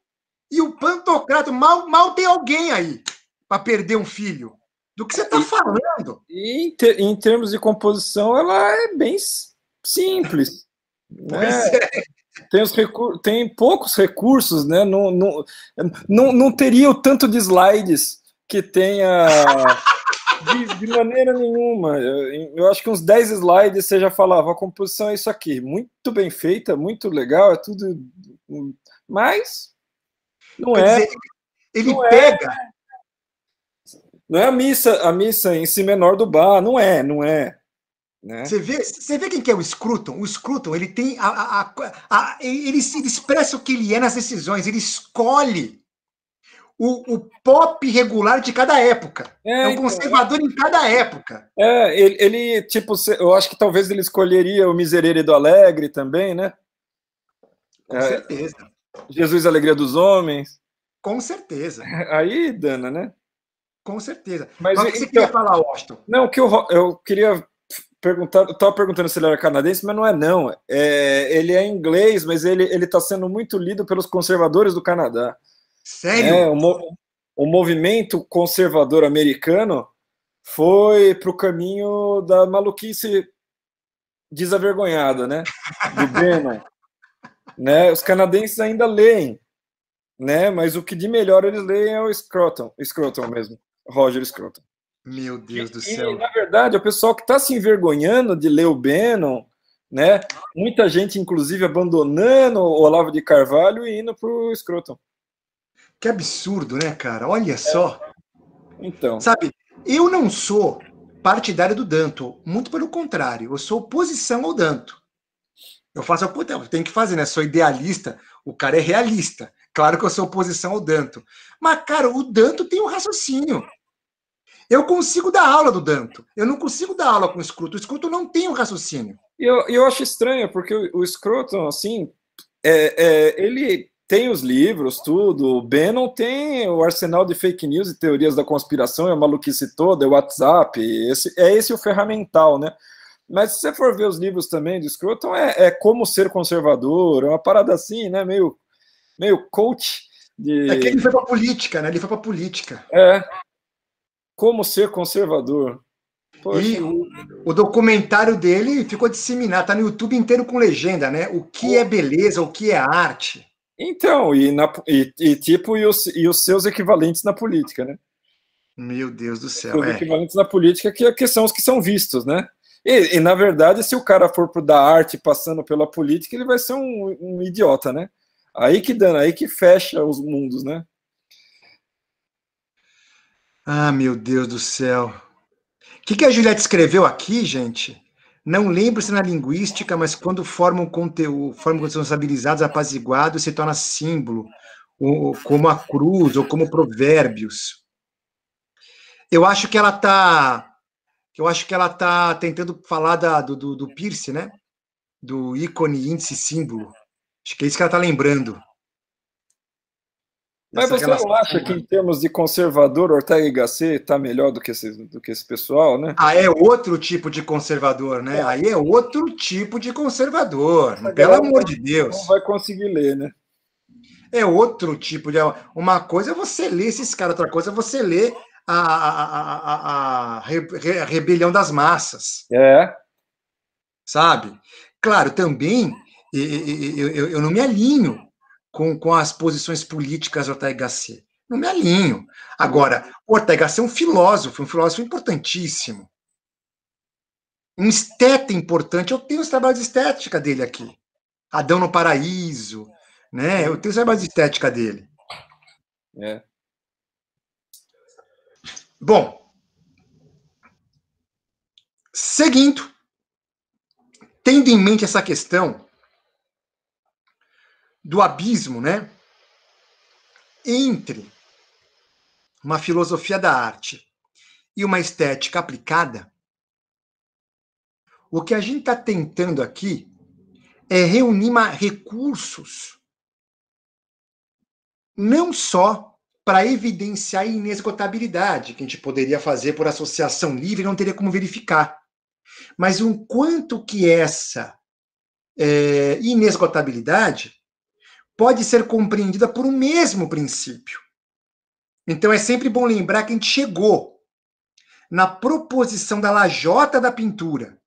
e o Pantocrato. Mal, mal tem alguém aí para perder um filho do que é, você está falando. em, ter, em, termos de composição, ela é bem simples. Né? Pois é. Tem, os tem poucos recursos, né? Não, não, não, não teria o tanto de slides que tenha. De, de, maneira nenhuma. Eu, eu, acho que uns 10 slides você já falava, a composição é isso aqui. Muito bem feita, muito legal, é tudo. Hum, mas. Não Quer é. Dizer, ele não é pega. É. Não é a missa, a missa em si menor do bar, não é, não é. Né? Você, vê, você vê quem que é o Scruton? O Scruton, ele tem a, a, a, ele, se expressa o que ele é nas decisões, ele escolhe o, o pop regular de cada época. É, é um então. conservador então, é. em cada época. É, ele, ele, tipo, eu acho que talvez ele escolheria o Miserere do Alegre também, né? Com é, certeza. Jesus, Alegria dos Homens. Com certeza. Aí, Dana, né? Com certeza. Mas, mas o que você então- queria falar, Washington? Não, que eu, eu queria perguntar. Eu tava perguntando se ele era canadense, mas não é, não. É, ele é inglês, mas ele está sendo muito lido pelos conservadores do Canadá. Sério? É, o, o movimento conservador americano foi para o caminho da maluquice desavergonhada, né? de Bannon. né? Os canadenses ainda leem, né? Mas o que de melhor eles leem é o Scroton, Scroton mesmo. Roger Scruton. Meu Deus e, do céu. E, na verdade, é o pessoal que está se envergonhando de ler o Bannon, né? Muita gente, inclusive, abandonando o Olavo de Carvalho e indo para o Scruton. Que absurdo, né, cara? Olha é. só. Então. Sabe, eu não sou partidário do Danto. Muito pelo contrário, eu sou oposição ao Danto. Eu faço, eu tenho que fazer, né? Sou idealista, o cara é realista. Claro que eu sou oposição ao Danto. Mas, cara, o Danto tem um raciocínio. Eu consigo dar aula do Danto. Eu não consigo dar aula com o escroto. O escroto não tem um raciocínio. Eu, eu acho estranho, porque o, o escroto, assim, é, é, ele tem os livros, tudo. O Bannon tem o arsenal de fake news e teorias da conspiração, é a maluquice toda, é o WhatsApp. Esse, é esse o ferramental, né? Mas se você for ver os livros também do Scruton, é, é como ser conservador, é uma parada assim, né? Meio, meio coach. De... É que ele foi para política, né? Ele foi para política. É, como ser conservador. Poxa. E o, o, documentário dele ficou disseminado, tá no YouTube inteiro com legenda, né? O que é beleza, o que é arte. Então, e, na, e, e tipo, e os, e os seus equivalentes na política, né? Meu Deus do céu. Os é. equivalentes na política, que, que são os que são vistos, né? E, e, na verdade, se o cara for pro da arte passando pela política, ele vai ser um, um idiota, né? Aí que dana, aí que fecha os mundos, né? Ah, meu Deus do céu. O que, que a Juliette escreveu aqui, gente? Não lembro se é na linguística, mas quando formam conteúdo, formam condições estabilizados, apaziguados, se torna símbolo, ou, como a cruz, ou como provérbios. Eu acho que ela está eu acho que ela está tentando falar da, do, do, do Pierce, né? Do ícone, índice, símbolo. Acho que é isso que ela está lembrando. Mas você não acha que em termos de conservador, Ortega e Gasset está melhor do que, esse, do que esse pessoal, né? Ah, é outro tipo de conservador, né? É. Aí é outro tipo de conservador, pelo amor de Deus. Não vai conseguir ler, né? É outro tipo de... Uma coisa é você ler esses caras, outra coisa é você ler a, a, a, a, a Rebelião das Massas. É. Sabe? Claro, também eu, eu, eu não me alinho com, com as posições políticas do Ortega Não me alinho. Agora, o Ortega é um filósofo, um filósofo importantíssimo. Um esteta importante. Eu tenho os trabalhos de estética dele aqui. Adão no Paraíso, né? Eu tenho os trabalhos de estética dele. É. Bom, seguindo, tendo em mente essa questão, do abismo, né? Entre uma filosofia da arte e uma estética aplicada, o que a gente está tentando aqui é reunir recursos não só para evidenciar a inesgotabilidade, que a gente poderia fazer por associação livre, não teria como verificar, mas o um quanto que essa é, inesgotabilidade pode ser compreendida por um mesmo princípio. Então é sempre bom lembrar que a gente chegou na proposição da lajota da pintura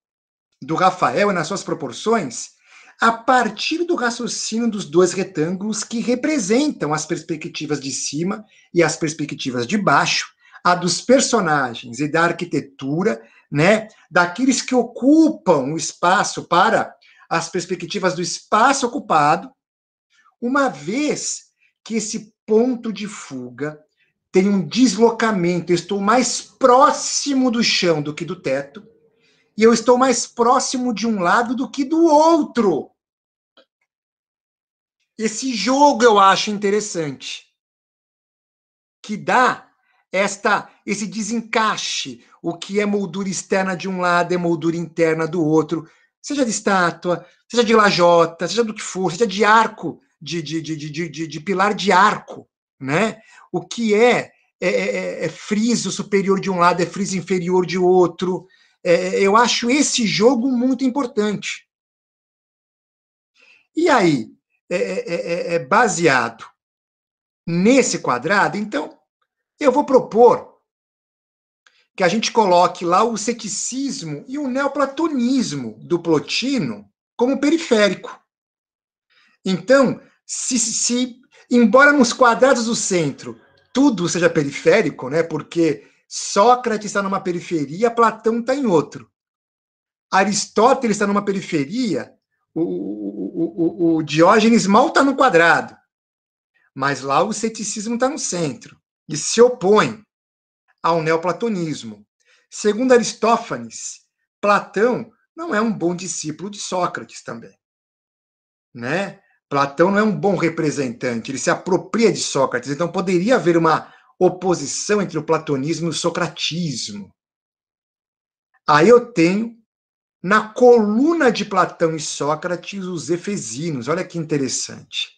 do Rafael e nas suas proporções a partir do raciocínio dos dois retângulos que representam as perspectivas de cima e as perspectivas de baixo, a dos personagens e da arquitetura, né, daqueles que ocupam o espaço para as perspectivas do espaço ocupado uma vez que esse ponto de fuga tem um deslocamento, eu estou mais próximo do chão do que do teto, e eu estou mais próximo de um lado do que do outro. Esse jogo eu acho interessante, que dá esta esse desencaixe, o que é moldura externa de um lado é moldura interna do outro, seja de estátua, seja de lajota, seja do que for, seja de arco, de, de, de, de, de, pilar de arco, né? O que é, é é, é, é friso superior de um lado, é friso inferior de outro. É, eu acho esse jogo muito importante. E aí, é, é, é, é baseado nesse quadrado, então eu vou propor que a gente coloque lá o ceticismo e o neoplatonismo do Plotino como periférico. Então, se, se embora nos quadrados do centro tudo seja periférico, né? Porque Sócrates está numa periferia, Platão está em outro. Aristóteles está numa periferia, o, o, o, o Diógenes mal está no quadrado. Mas lá o ceticismo está no centro e se opõe ao neoplatonismo. Segundo Aristófanes, Platão não é um bom discípulo de Sócrates também. Né? Platão não é um bom representante, ele se apropria de Sócrates, então poderia haver uma oposição entre o platonismo e o socratismo. Aí eu tenho na coluna de Platão e Sócrates os efesinos, olha que interessante.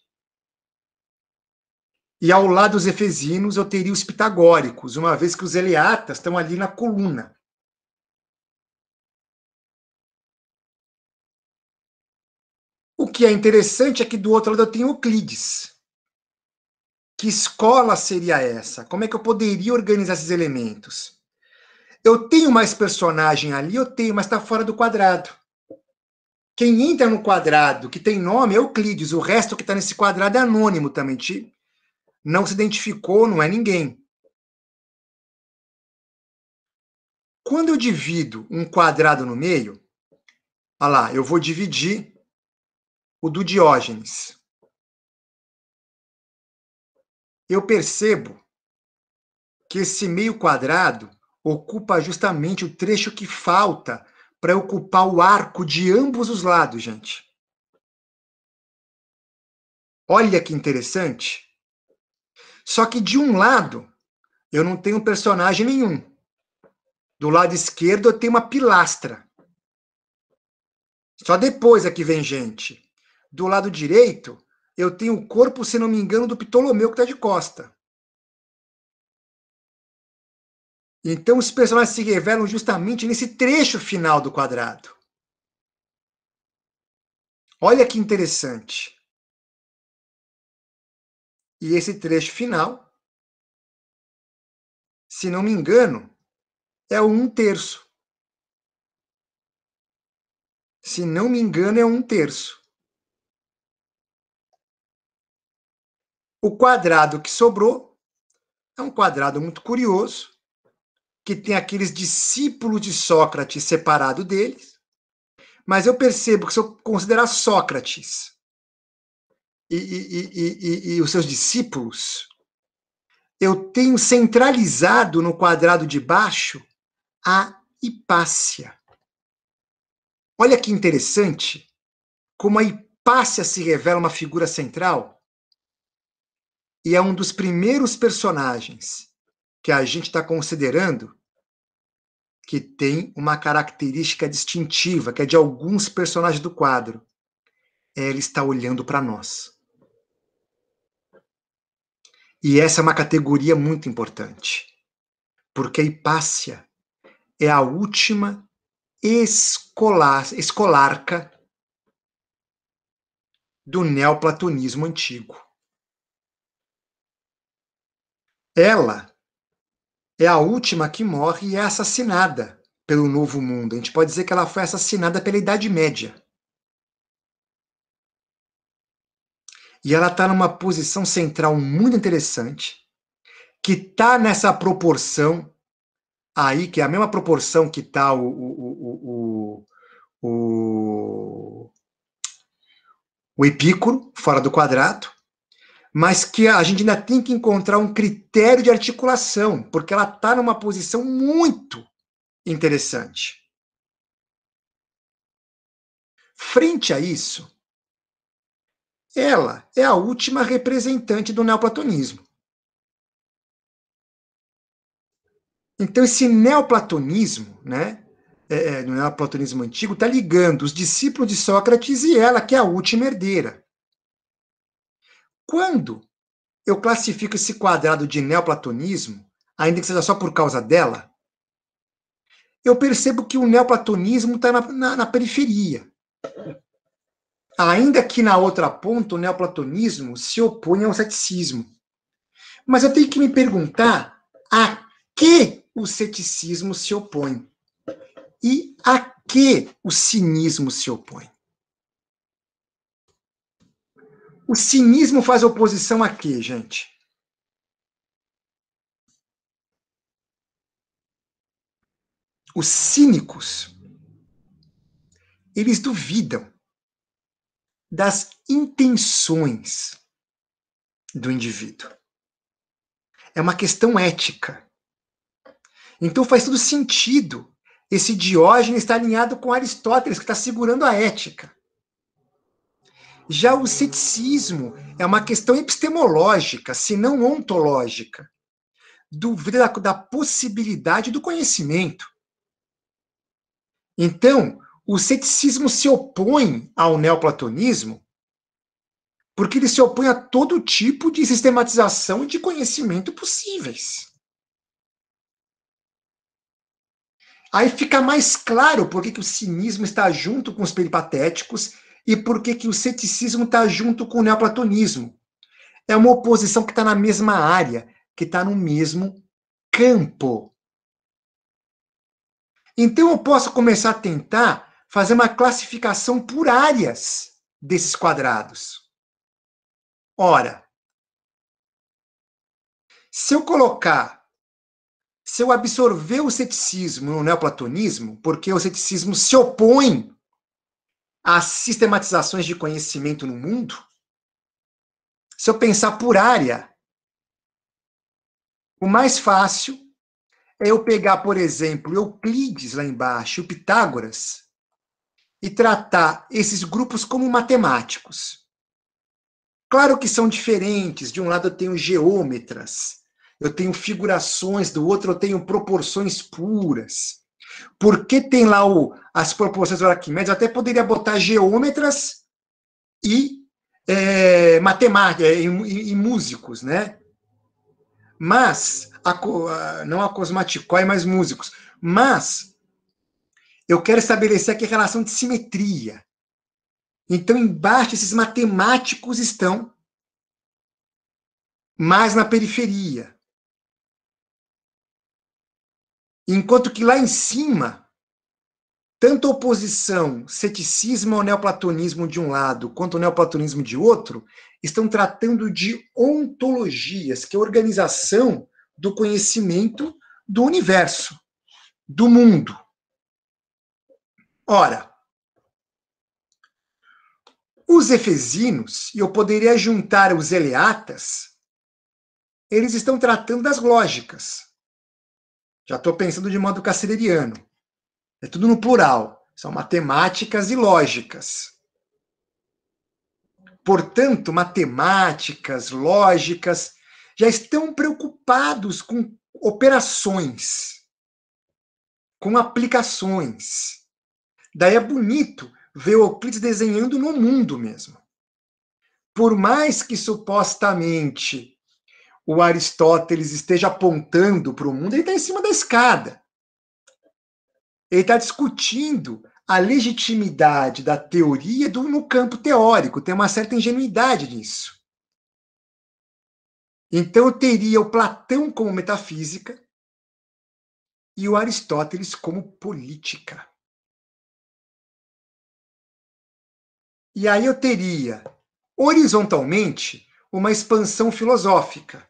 E ao lado dos efesinos eu teria os pitagóricos, uma vez que os eleatas estão ali na coluna. que é interessante é que do outro lado eu tenho Euclides. Que escola seria essa? Como é que eu poderia organizar esses elementos? Eu tenho mais personagem ali, eu tenho, mas está fora do quadrado. Quem entra no quadrado que tem nome é Euclides, o resto que está nesse quadrado é anônimo também. não se identificou, não é ninguém. Quando eu divido um quadrado no meio, olha lá, eu vou dividir o do Diógenes. Eu percebo que esse meio quadrado ocupa justamente o trecho que falta para ocupar o arco de ambos os lados, gente. Olha que interessante. Só que de um lado, eu não tenho personagem nenhum. Do lado esquerdo, eu tenho uma pilastra. Só depois é que vem gente do lado direito, eu tenho o corpo, se não me engano, do Ptolomeu, que está de costa. Então, os personagens se revelam justamente nesse trecho final do quadrado. Olha que interessante. E esse trecho final, se não me engano, é o um terço. Se não me engano, é um terço. O quadrado que sobrou é um quadrado muito curioso, que tem aqueles discípulos de Sócrates separado deles, mas eu percebo que se eu considerar Sócrates e, e, e, e os seus discípulos, eu tenho centralizado no quadrado de baixo a Hipácia. Olha que interessante como a Hipácia se revela uma figura central e é um dos primeiros personagens que a gente está considerando que tem uma característica distintiva, que é de alguns personagens do quadro. É, Ela está olhando para nós. E essa é uma categoria muito importante, porque a hipácia é a última escolar, escolarca do neoplatonismo antigo. ela é a última que morre e é assassinada pelo Novo Mundo. A gente pode dizer que ela foi assassinada pela Idade Média. E ela está numa posição central muito interessante, que está nessa proporção aí, que é a mesma proporção que está o, o, o, o, o, o epícoro, fora do quadrado, mas que a gente ainda tem que encontrar um critério de articulação, porque ela está numa posição muito interessante. Frente a isso, ela é a última representante do neoplatonismo. Então, esse neoplatonismo, né, é, é no neoplatonismo antigo, está ligando os discípulos de Sócrates e ela, que é a última herdeira. Quando eu classifico esse quadrado de neoplatonismo, ainda que seja só por causa dela, eu percebo que o neoplatonismo está na, na, na, periferia. Ainda que na outra ponta, o neoplatonismo se opõe ao ceticismo. Mas eu tenho que me perguntar a que o ceticismo se opõe e a que o cinismo se opõe. O cinismo faz oposição a quê, gente? Os cínicos, eles duvidam das intenções do indivíduo. É uma questão ética. Então faz todo sentido esse Diógenes estar alinhado com Aristóteles, que está segurando a ética. Já o ceticismo é uma questão epistemológica, se não ontológica. Dúvida da, possibilidade do conhecimento. Então, o ceticismo se opõe ao neoplatonismo porque ele se opõe a todo tipo de sistematização de conhecimento possíveis. Aí fica mais claro por que o cinismo está junto com os peripatéticos e por que, que o ceticismo está junto com o neoplatonismo. É uma oposição que está na mesma área, que está no mesmo campo. Então eu posso começar a tentar fazer uma classificação por áreas desses quadrados. Ora, se eu colocar, se eu absorver o ceticismo no neoplatonismo, porque o ceticismo se opõe as sistematizações de conhecimento no mundo, se eu pensar por área, o mais fácil é eu pegar, por exemplo, Euclides lá embaixo, o Pitágoras, e tratar esses grupos como matemáticos. Claro que são diferentes. De um lado eu tenho geômetras, eu tenho figurações, do outro eu tenho proporções puras. Porque tem lá o, as proporções do Arquimedes, até poderia botar geômetras e é, matemática, e, e, e, músicos, né? Mas, a, não a cosmaticói, mas músicos. Mas, eu quero estabelecer aqui a relação de simetria. Então, embaixo, esses matemáticos estão mais na periferia. Enquanto que lá em cima, tanto oposição, ceticismo ao neoplatonismo de um lado, quanto o neoplatonismo de outro, estão tratando de ontologias, que é a organização do conhecimento do universo, do mundo. Ora, os efesinos, e eu poderia juntar os eleatas, eles estão tratando das lógicas já estou pensando de modo caceleriano. É tudo no plural. São matemáticas e lógicas. Portanto, matemáticas, lógicas, já estão preocupados com operações, com aplicações. Daí é bonito ver o Euclides desenhando no mundo mesmo. Por mais que supostamente o Aristóteles esteja apontando para o mundo, ele está em cima da escada. Ele está discutindo a legitimidade da teoria do, no campo teórico, tem uma certa ingenuidade nisso. Então eu teria o Platão como metafísica e o Aristóteles como política. E aí eu teria, horizontalmente, uma expansão filosófica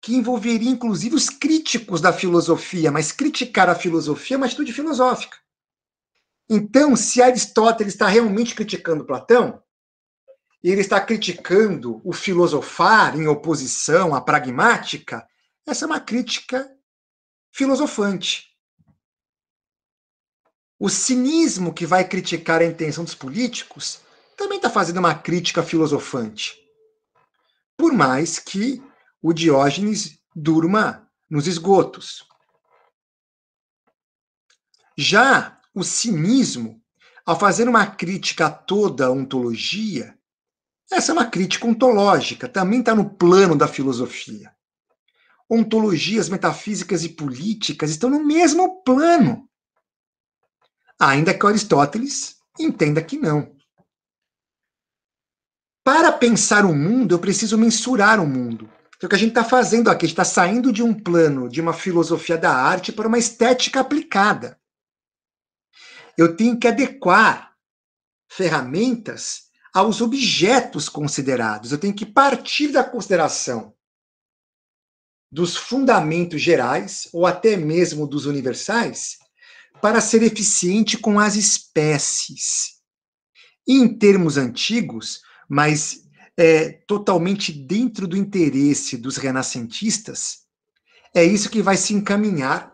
que envolveria inclusive os críticos da filosofia, mas criticar a filosofia é uma atitude filosófica. Então, se Aristóteles está realmente criticando Platão, ele está criticando o filosofar em oposição à pragmática, essa é uma crítica filosofante. O cinismo que vai criticar a intenção dos políticos também está fazendo uma crítica filosofante. Por mais que o Diógenes durma nos esgotos. Já o cinismo, ao fazer uma crítica a toda a ontologia, essa é uma crítica ontológica, também está no plano da filosofia. Ontologias metafísicas e políticas estão no mesmo plano. Ainda que Aristóteles entenda que não. Para pensar o mundo, eu preciso mensurar o mundo. Então, o que a gente está fazendo aqui, a gente está saindo de um plano, de uma filosofia da arte para uma estética aplicada. Eu tenho que adequar ferramentas aos objetos considerados. Eu tenho que partir da consideração dos fundamentos gerais ou até mesmo dos universais para ser eficiente com as espécies. Em termos antigos, mas é, totalmente dentro do interesse dos renascentistas, é isso que vai se encaminhar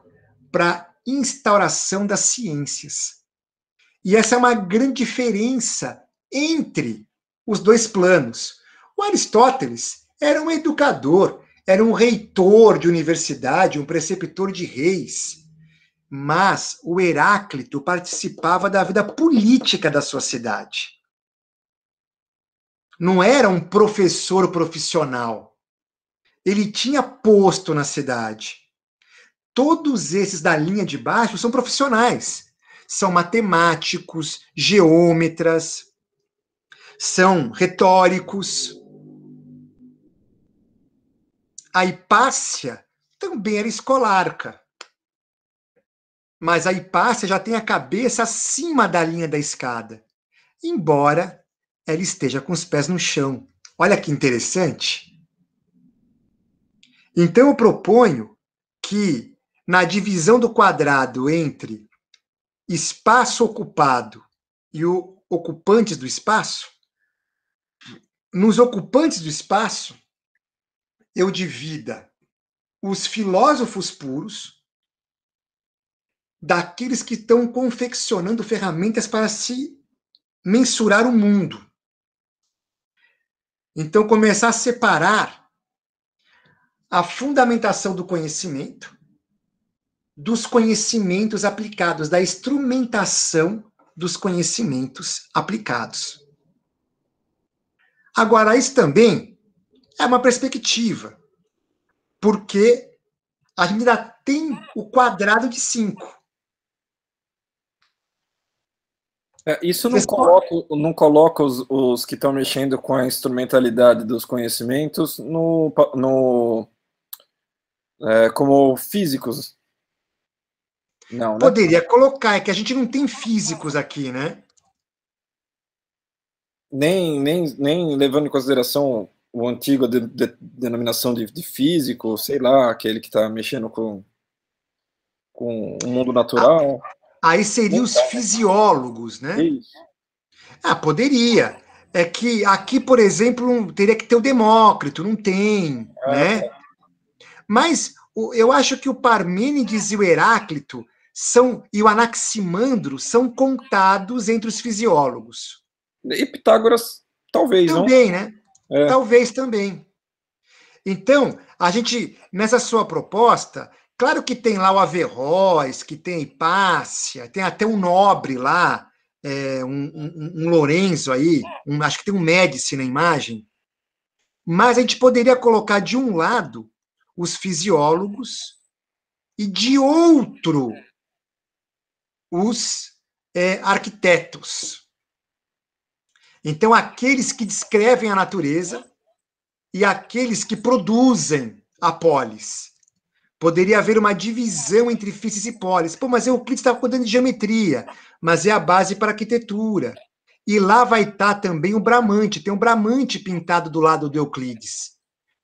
para a instauração das ciências. E essa é uma grande diferença entre os dois planos. O Aristóteles era um educador, era um reitor de universidade, um preceptor de reis. Mas o Heráclito participava da vida política da sua cidade não era um professor profissional. Ele tinha posto na cidade. Todos esses da linha de baixo são profissionais. São matemáticos, geômetras, são retóricos. A Hipácia também era escolarca. Mas a Hipácia já tem a cabeça acima da linha da escada, embora ela esteja com os pés no chão. Olha que interessante. Então eu proponho que na divisão do quadrado entre espaço ocupado e o ocupantes do espaço, nos ocupantes do espaço, eu divida os filósofos puros daqueles que estão confeccionando ferramentas para se mensurar o mundo. Então, começar a separar a fundamentação do conhecimento dos conhecimentos aplicados, da instrumentação dos conhecimentos aplicados. Agora, isso também é uma perspectiva, porque a gente ainda tem o quadrado de cinco. É, isso não coloca, não coloca os, os que estão mexendo com a instrumentalidade dos conhecimentos no, no é, como físicos. Não, né? Poderia colocar, é que a gente não tem físicos aqui, né? Nem, nem, nem levando em consideração o antigo de, de, denominação de, de físico, sei lá, aquele que está mexendo com, com o mundo natural. Aí seriam os então, fisiólogos, né? Isso. Ah, poderia. É que aqui, por exemplo, teria que ter o Demócrito, não tem, ah, né? Tá. Mas eu acho que o Parmênides e o Heráclito são e o Anaximandro são contados entre os fisiólogos. E Pitágoras, talvez, também, não? né? É. Talvez também. Então, a gente nessa sua proposta, Claro que tem lá o Averroes, que tem Hipácia, tem até um nobre lá, é, um, um, um, Lorenzo aí, um, acho que tem um Médici na imagem. Mas a gente poderia colocar de um lado os fisiólogos e de outro os é, arquitetos. Então, aqueles que descrevem a natureza e aqueles que produzem a polis. Poderia haver uma divisão entre físicos e polis. Pô, mas Euclides estava tá contando de geometria, mas é a base para arquitetura. E lá vai estar tá também o Bramante. Tem um Bramante pintado do lado do Euclides,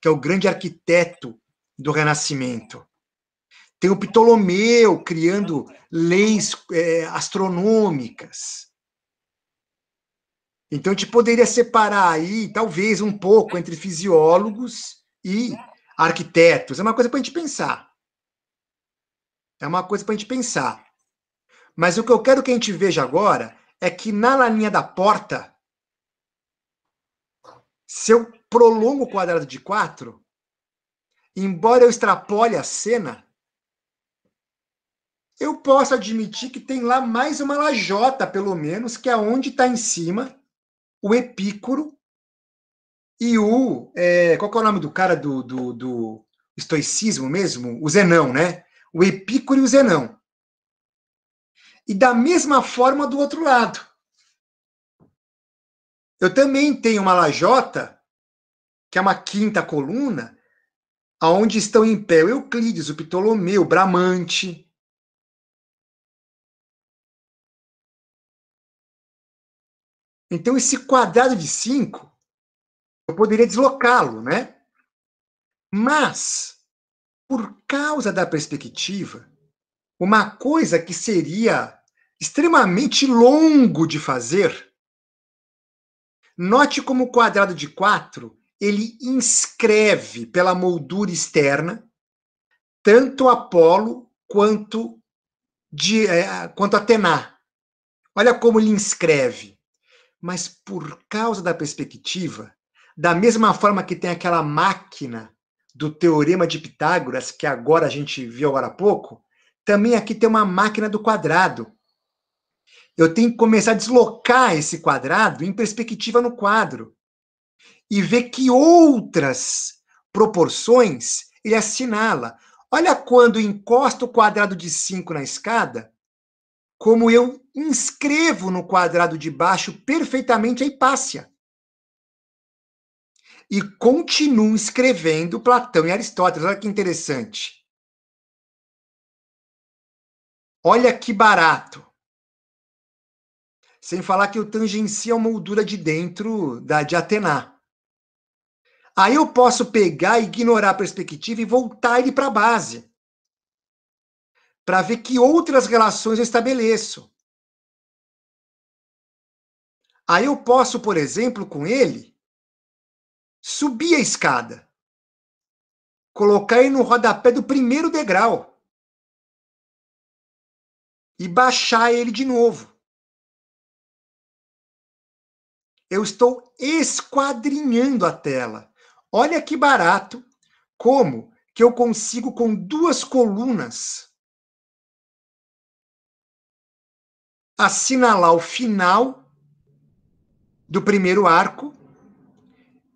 que é o grande arquiteto do Renascimento. Tem o Ptolomeu criando leis é, astronômicas. Então, a gente poderia separar aí, talvez, um pouco entre fisiólogos e arquitetos, é uma coisa para a gente pensar. É uma coisa para a gente pensar. Mas o que eu quero que a gente veja agora é que na linha da porta, se eu prolongo o quadrado de 4, embora eu extrapole a cena, eu posso admitir que tem lá mais uma lajota, pelo menos, que é onde está em cima o epícoro e o. É, qual que é o nome do cara do, do, do estoicismo mesmo? O Zenão, né? O Epícoro e o Zenão. E da mesma forma do outro lado. Eu também tenho uma lajota, que é uma quinta coluna, aonde estão em pé o Euclides, o Ptolomeu, o Bramante. Então, esse quadrado de cinco eu poderia deslocá-lo, né? Mas, por causa da perspectiva, uma coisa que seria extremamente longo de fazer, note como o quadrado de 4 ele inscreve pela moldura externa tanto Apolo quanto, de, é, quanto Atena. Olha como ele inscreve. Mas por causa da perspectiva, da mesma forma que tem aquela máquina do teorema de Pitágoras, que agora a gente viu agora há pouco, também aqui tem uma máquina do quadrado. Eu tenho que começar a deslocar esse quadrado em perspectiva no quadro e ver que outras proporções ele assinala. Olha quando encosta o quadrado de 5 na escada, como eu inscrevo no quadrado de baixo perfeitamente a hipácia e continuam escrevendo Platão e Aristóteles. Olha que interessante. Olha que barato. Sem falar que eu tangencio a moldura de dentro da de Atena. Aí eu posso pegar, ignorar a perspectiva e voltar ele para a base. Para ver que outras relações eu estabeleço. Aí eu posso, por exemplo, com ele, subir a escada, colocar ele no rodapé do primeiro degrau e baixar ele de novo. Eu estou esquadrinhando a tela. Olha que barato como que eu consigo com duas colunas assinalar o final do primeiro arco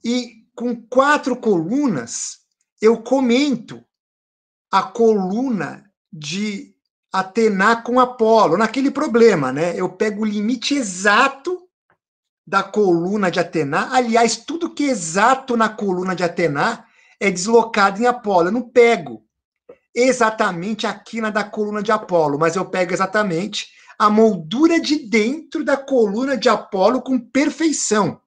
e com quatro colunas, eu comento a coluna de Atena com Apolo, naquele problema, né? Eu pego o limite exato da coluna de Atena. Aliás, tudo que é exato na coluna de Atena é deslocado em Apolo. Eu não pego exatamente a quina da coluna de Apolo, mas eu pego exatamente a moldura de dentro da coluna de Apolo com perfeição.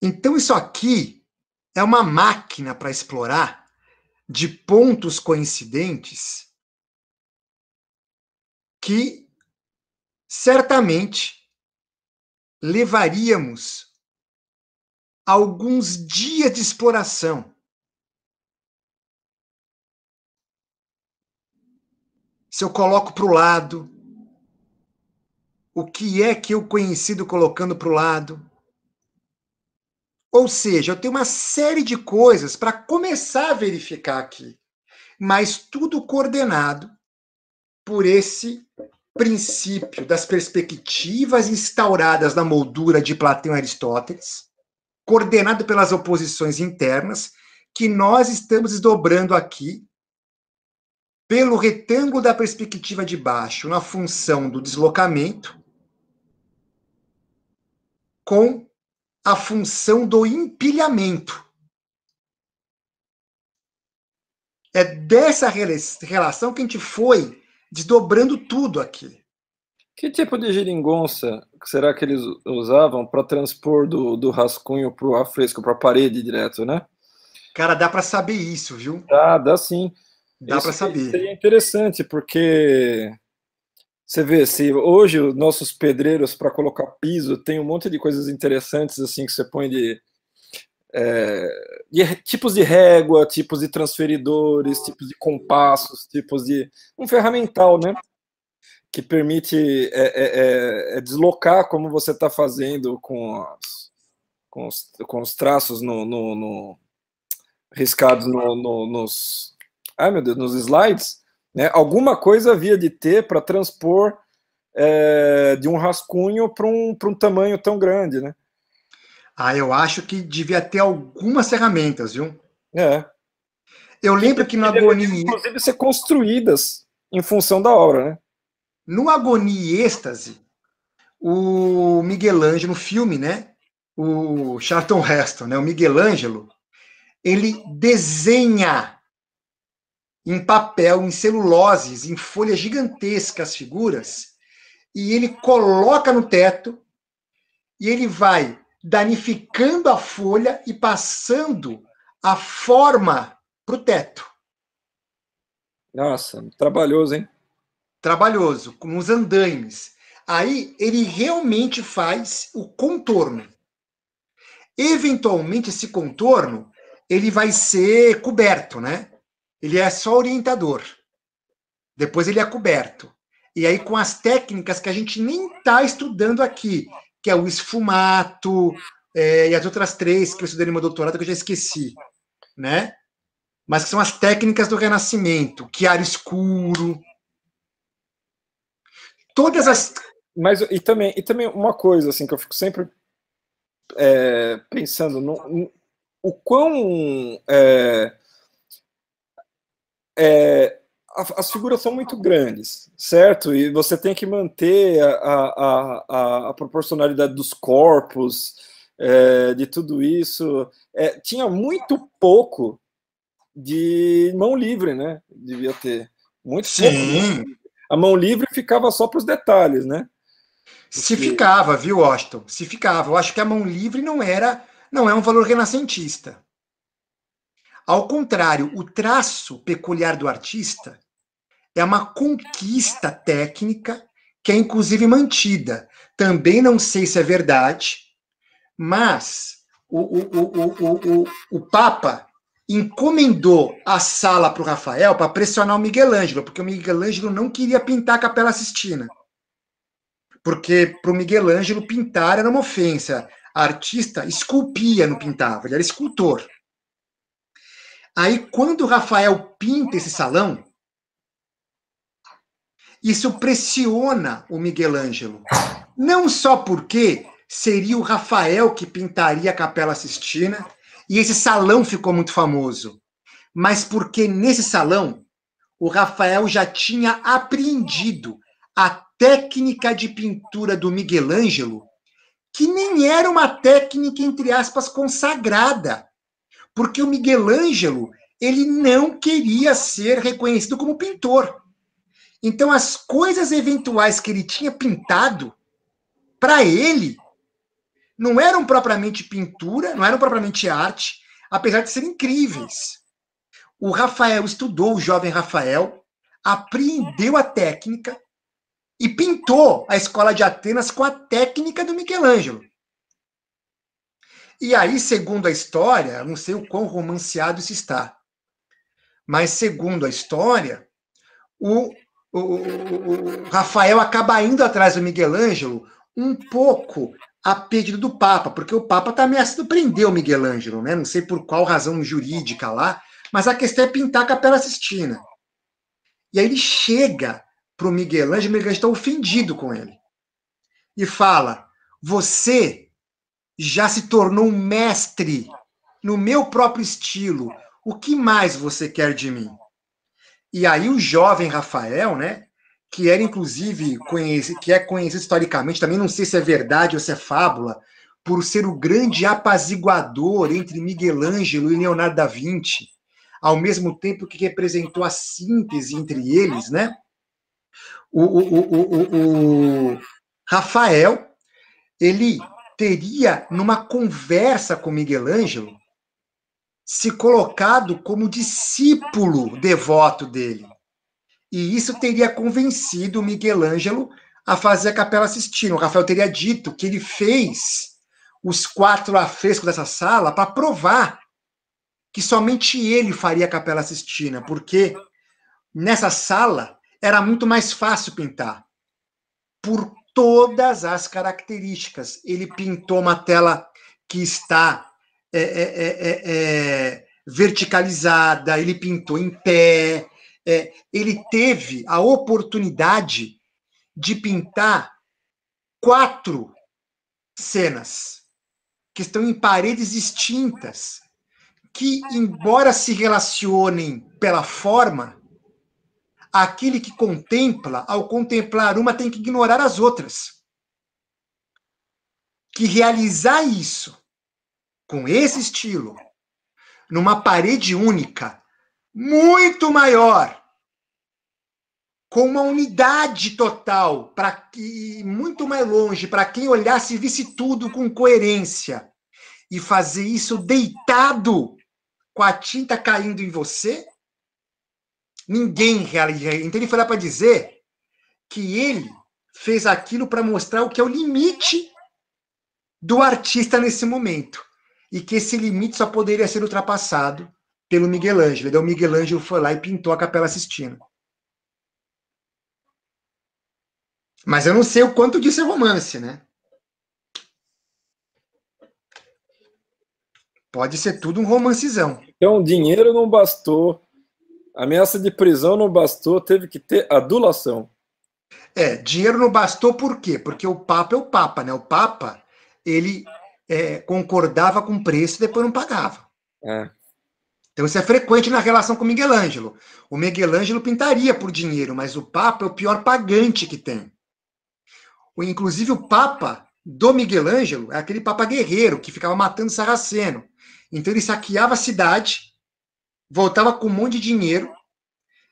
Então, isso aqui é uma máquina para explorar de pontos coincidentes que certamente levaríamos alguns dias de exploração. Se eu coloco para o lado, o que é que eu conhecido colocando para o lado? Ou seja, eu tenho uma série de coisas para começar a verificar aqui, mas tudo coordenado por esse princípio das perspectivas instauradas na moldura de Platão e Aristóteles, coordenado pelas oposições internas, que nós estamos desdobrando aqui pelo retângulo da perspectiva de baixo, na função do deslocamento, com a função do empilhamento. É dessa relação que a gente foi desdobrando tudo aqui. Que tipo de geringonça será que eles usavam para transpor do, do rascunho para o afresco, para a parede direto, né? Cara, dá para saber isso, viu? Dá, dá sim. Dá para saber. Seria interessante, porque você vê, se hoje os nossos pedreiros para colocar piso tem um monte de coisas interessantes assim que você põe de, é, de, tipos de régua, tipos de transferidores, tipos de compassos, tipos de um ferramental, né? Que permite é, é, é, é deslocar como você está fazendo com, as, com, os, com, os, traços no, no, no riscados no, nos, ai meu Deus, nos slides né? Alguma coisa havia de ter para transpor é, de um rascunho para um, um tamanho tão grande, né? Ah, eu acho que devia ter algumas ferramentas, viu? É. Eu lembro que no Agonia... Inclusive ser construídas em função da obra, né? No Agonia e Êxtase, o Miguel Ângelo, no filme, né? O Charlton Heston, né? O Miguel Ângelo, ele desenha em papel, em celuloses, em folhas gigantescas, figuras, e ele coloca no teto e ele vai danificando a folha e passando a forma para o teto. Nossa, trabalhoso, hein? Trabalhoso, com os andaimes. Aí ele realmente faz o contorno. Eventualmente esse contorno ele vai ser coberto, né? Ele é só orientador. Depois ele é coberto. E aí, com as técnicas que a gente nem está estudando aqui, que é o esfumato é, e as outras três que eu estudei no meu doutorado, que eu já esqueci, né? Mas que são as técnicas do Renascimento, que ar escuro. Todas as. Mas e também, e também uma coisa assim que eu fico sempre é, pensando no, no, o quão é, é, as figuras são muito grandes, certo? E você tem que manter a, a, a, a proporcionalidade dos corpos, é, de tudo isso. É, tinha muito pouco de mão livre, né? Devia ter. Muito Sim. pouco. sim. A mão livre ficava só para os detalhes, né? Porque... Se ficava, viu, Washington? Se ficava. Eu acho que a mão livre não era, não é um valor renascentista. Ao contrário, o traço peculiar do artista é uma conquista técnica que é inclusive mantida. Também não sei se é verdade, mas o, o, o, o Papa encomendou a sala para o Rafael para pressionar o Miguel Ângelo, porque o Miguel Ângelo não queria pintar a Capela Sistina. Porque para o Miguel Ângelo pintar era uma ofensa. A artista esculpia, não pintava, ele era escultor. Aí, quando o Rafael pinta esse salão, isso pressiona o Miguel Ângelo. Não só porque seria o Rafael que pintaria a Capela Sistina, e esse salão ficou muito famoso, mas porque nesse salão o Rafael já tinha aprendido a técnica de pintura do Miguel Ângelo, que nem era uma técnica, entre aspas, consagrada porque o Miguel Ângelo ele não queria ser reconhecido como pintor. Então as coisas eventuais que ele tinha pintado para ele não eram propriamente pintura, não eram propriamente arte, apesar de serem incríveis. O Rafael estudou, o jovem Rafael, apreendeu a técnica e pintou a escola de Atenas com a técnica do Michelangelo. E aí, segundo a história, não sei o quão romanceado isso está, mas segundo a história, o, o, o, Rafael acaba indo atrás do Miguel Ângelo um pouco a pedido do Papa, porque o Papa está ameaçando prender o Miguel Ângelo, né? não sei por qual razão jurídica lá, mas a questão é pintar a Capela Sistina. E aí ele chega para o Miguel Ângelo, o Miguel Ângelo está ofendido com ele. E fala: Você já se tornou um mestre no meu próprio estilo. O que mais você quer de mim? E aí o jovem Rafael, né, que era inclusive conhecido, que é conhecido historicamente, também não sei se é verdade ou se é fábula, por ser o grande apaziguador entre Miguel Ângelo e Leonardo da Vinci, ao mesmo tempo que representou a síntese entre eles, né? O, o, o, o Rafael, ele teria, numa conversa com Miguel Ângelo, se colocado como discípulo devoto dele. E isso teria convencido Miguel Ângelo a fazer a Capela Sistina. O Rafael teria dito que ele fez os quatro afrescos dessa sala para provar que somente ele faria a Capela Sistina, porque nessa sala era muito mais fácil pintar. Por todas as características. Ele pintou uma tela que está é, é, é, é, é verticalizada, ele pintou em pé, é, ele teve a oportunidade de pintar quatro cenas que estão em paredes distintas, que, embora se relacionem pela forma, aquele que contempla, ao contemplar uma, tem que ignorar as outras. Que realizar isso com esse estilo, numa parede única, muito maior, com uma unidade total, para que muito mais longe, para quem olhasse e visse tudo com coerência, e fazer isso deitado, com a tinta caindo em você, Ninguém realmente, Então ele foi lá para dizer que ele fez aquilo para mostrar o que é o limite do artista nesse momento. E que esse limite só poderia ser ultrapassado pelo Miguel Ângelo. Então, o Miguel Ângelo foi lá e pintou a Capela Sistina. Mas eu não sei o quanto disso é romance, né? Pode ser tudo um romancezão. Então, dinheiro não bastou Ameaça de prisão não bastou, teve que ter adulação. É, dinheiro não bastou por quê? Porque o Papa é o Papa, né? O Papa, ele é, concordava com o preço e depois não pagava. É. Então isso é frequente na relação com Miguel Ângelo. O Miguel Ângelo pintaria por dinheiro, mas o Papa é o pior pagante que tem. Inclusive o Papa do Miguel Ângelo é aquele Papa guerreiro que ficava matando Saraceno. Então ele saqueava a cidade voltava com um monte de dinheiro,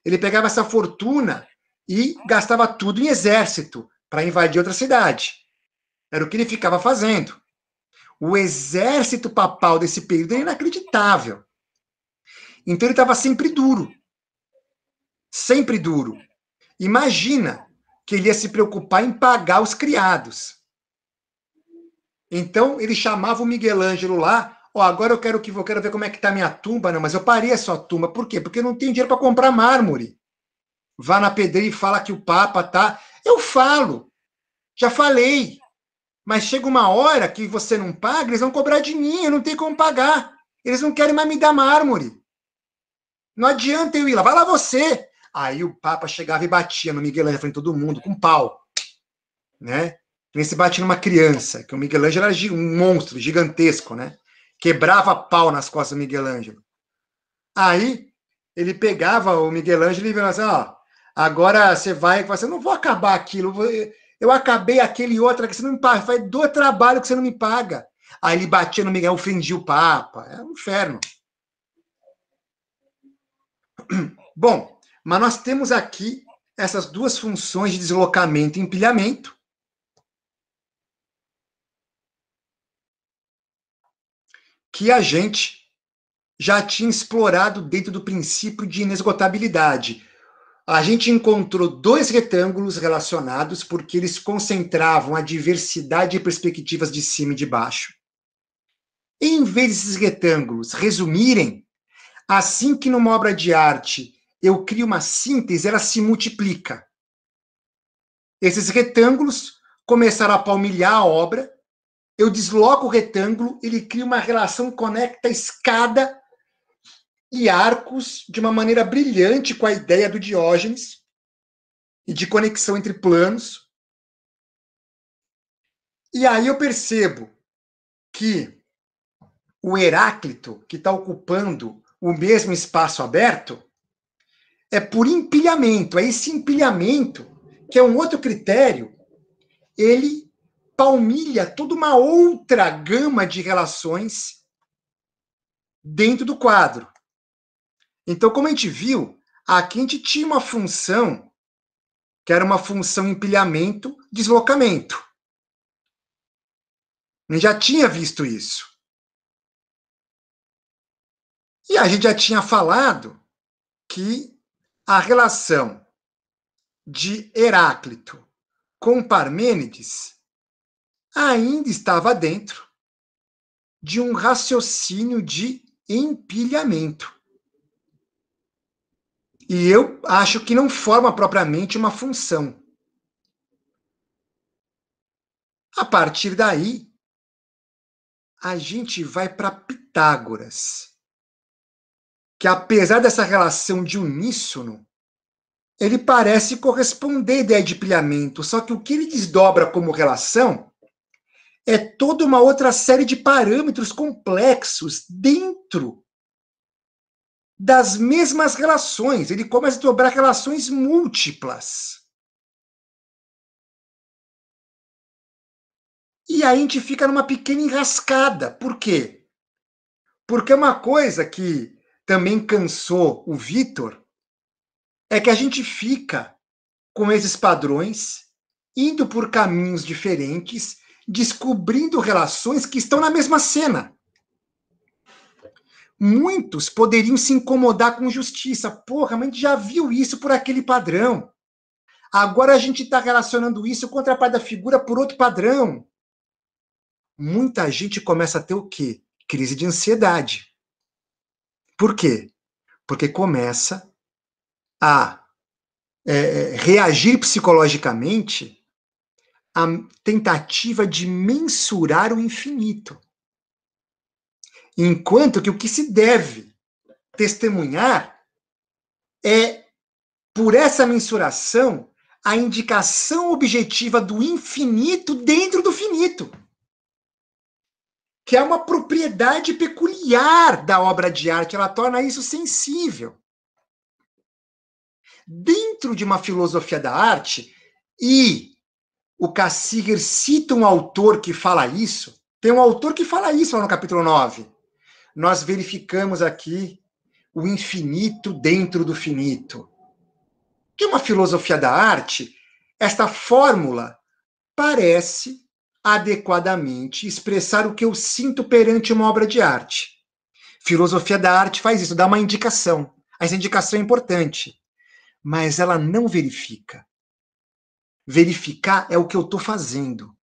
ele pegava essa fortuna e gastava tudo em exército para invadir outra cidade. Era o que ele ficava fazendo. O exército papal desse período era inacreditável. Então ele estava sempre duro. Sempre duro. Imagina que ele ia se preocupar em pagar os criados. Então ele chamava o Miguel Ângelo lá Ó, agora eu quero que vou quero ver como é que tá minha tumba, não, mas eu parei a sua tumba. Por quê? Porque eu não tenho dinheiro para comprar mármore. Vá na pedreira e fala que o Papa tá. Eu falo. Já falei. Mas chega uma hora que você não paga, eles vão cobrar de mim, eu não tenho como pagar. Eles não querem mais me dar mármore. Não adianta eu ir lá, vai lá você. Aí o Papa chegava e batia no Miguel Ângelo, frente todo mundo, com pau. Né? Ele se bate numa criança, que o Miguel Ângelo era um monstro gigantesco, né? quebrava pau nas costas do Miguel Ângelo. Aí ele pegava o Miguel Ângelo e falava assim: ó, agora você vai, você assim, não vou acabar aquilo, eu acabei aquele outro que você não me paga, vai do trabalho que você não me paga. Aí ele batia no Miguel, ofendia o Papa, é um inferno. Bom, mas nós temos aqui essas duas funções de deslocamento e empilhamento, que a gente já tinha explorado dentro do princípio de inesgotabilidade. A gente encontrou dois retângulos relacionados porque eles concentravam a diversidade de perspectivas de cima e de baixo. Em vez desses retângulos resumirem, assim que numa obra de arte eu crio uma síntese, ela se multiplica. Esses retângulos começaram a palmilhar a obra eu desloco o retângulo, ele cria uma relação conecta escada e arcos de uma maneira brilhante com a ideia do Diógenes e de conexão entre planos. E aí eu percebo que o Heráclito, que está ocupando o mesmo espaço aberto, é por empilhamento. É esse empilhamento, que é um outro critério, ele palmilha toda uma outra gama de relações dentro do quadro. Então, como a gente viu, aqui a gente tinha uma função que era uma função empilhamento, deslocamento. A gente já tinha visto isso. E a gente já tinha falado que a relação de Heráclito com Parmênides ainda estava dentro de um raciocínio de empilhamento. E eu acho que não forma propriamente uma função. A partir daí, a gente vai para Pitágoras, que apesar dessa relação de uníssono, ele parece corresponder à ideia de pilhamento, só que o que ele desdobra como relação é toda uma outra série de parâmetros complexos dentro das mesmas relações. Ele começa a dobrar relações múltiplas. E aí a gente fica numa pequena enrascada. Por quê? Porque uma coisa que também cansou o Vitor é que a gente fica com esses padrões, indo por caminhos diferentes descobrindo relações que estão na mesma cena. Muitos poderiam se incomodar com justiça. Porra, mas a gente já viu isso por aquele padrão. Agora a gente está relacionando isso contra a parte da figura por outro padrão. Muita gente começa a ter o quê? Crise de ansiedade. Por quê? Porque começa a é, é reagir psicologicamente a tentativa de mensurar o infinito. Enquanto que o que se deve testemunhar é, por essa mensuração, a indicação objetiva do infinito dentro do finito, que é uma propriedade peculiar da obra de arte, ela torna isso sensível. Dentro de uma filosofia da arte, e o Cassiger cita um autor que fala isso, tem um autor que fala isso lá no capítulo 9. Nós verificamos aqui o infinito dentro do finito. Que é uma filosofia da arte, esta fórmula parece adequadamente expressar o que eu sinto perante uma obra de arte. Filosofia da arte faz isso, dá uma indicação. Essa indicação é importante, mas ela não verifica. Verificar é o que eu estou fazendo.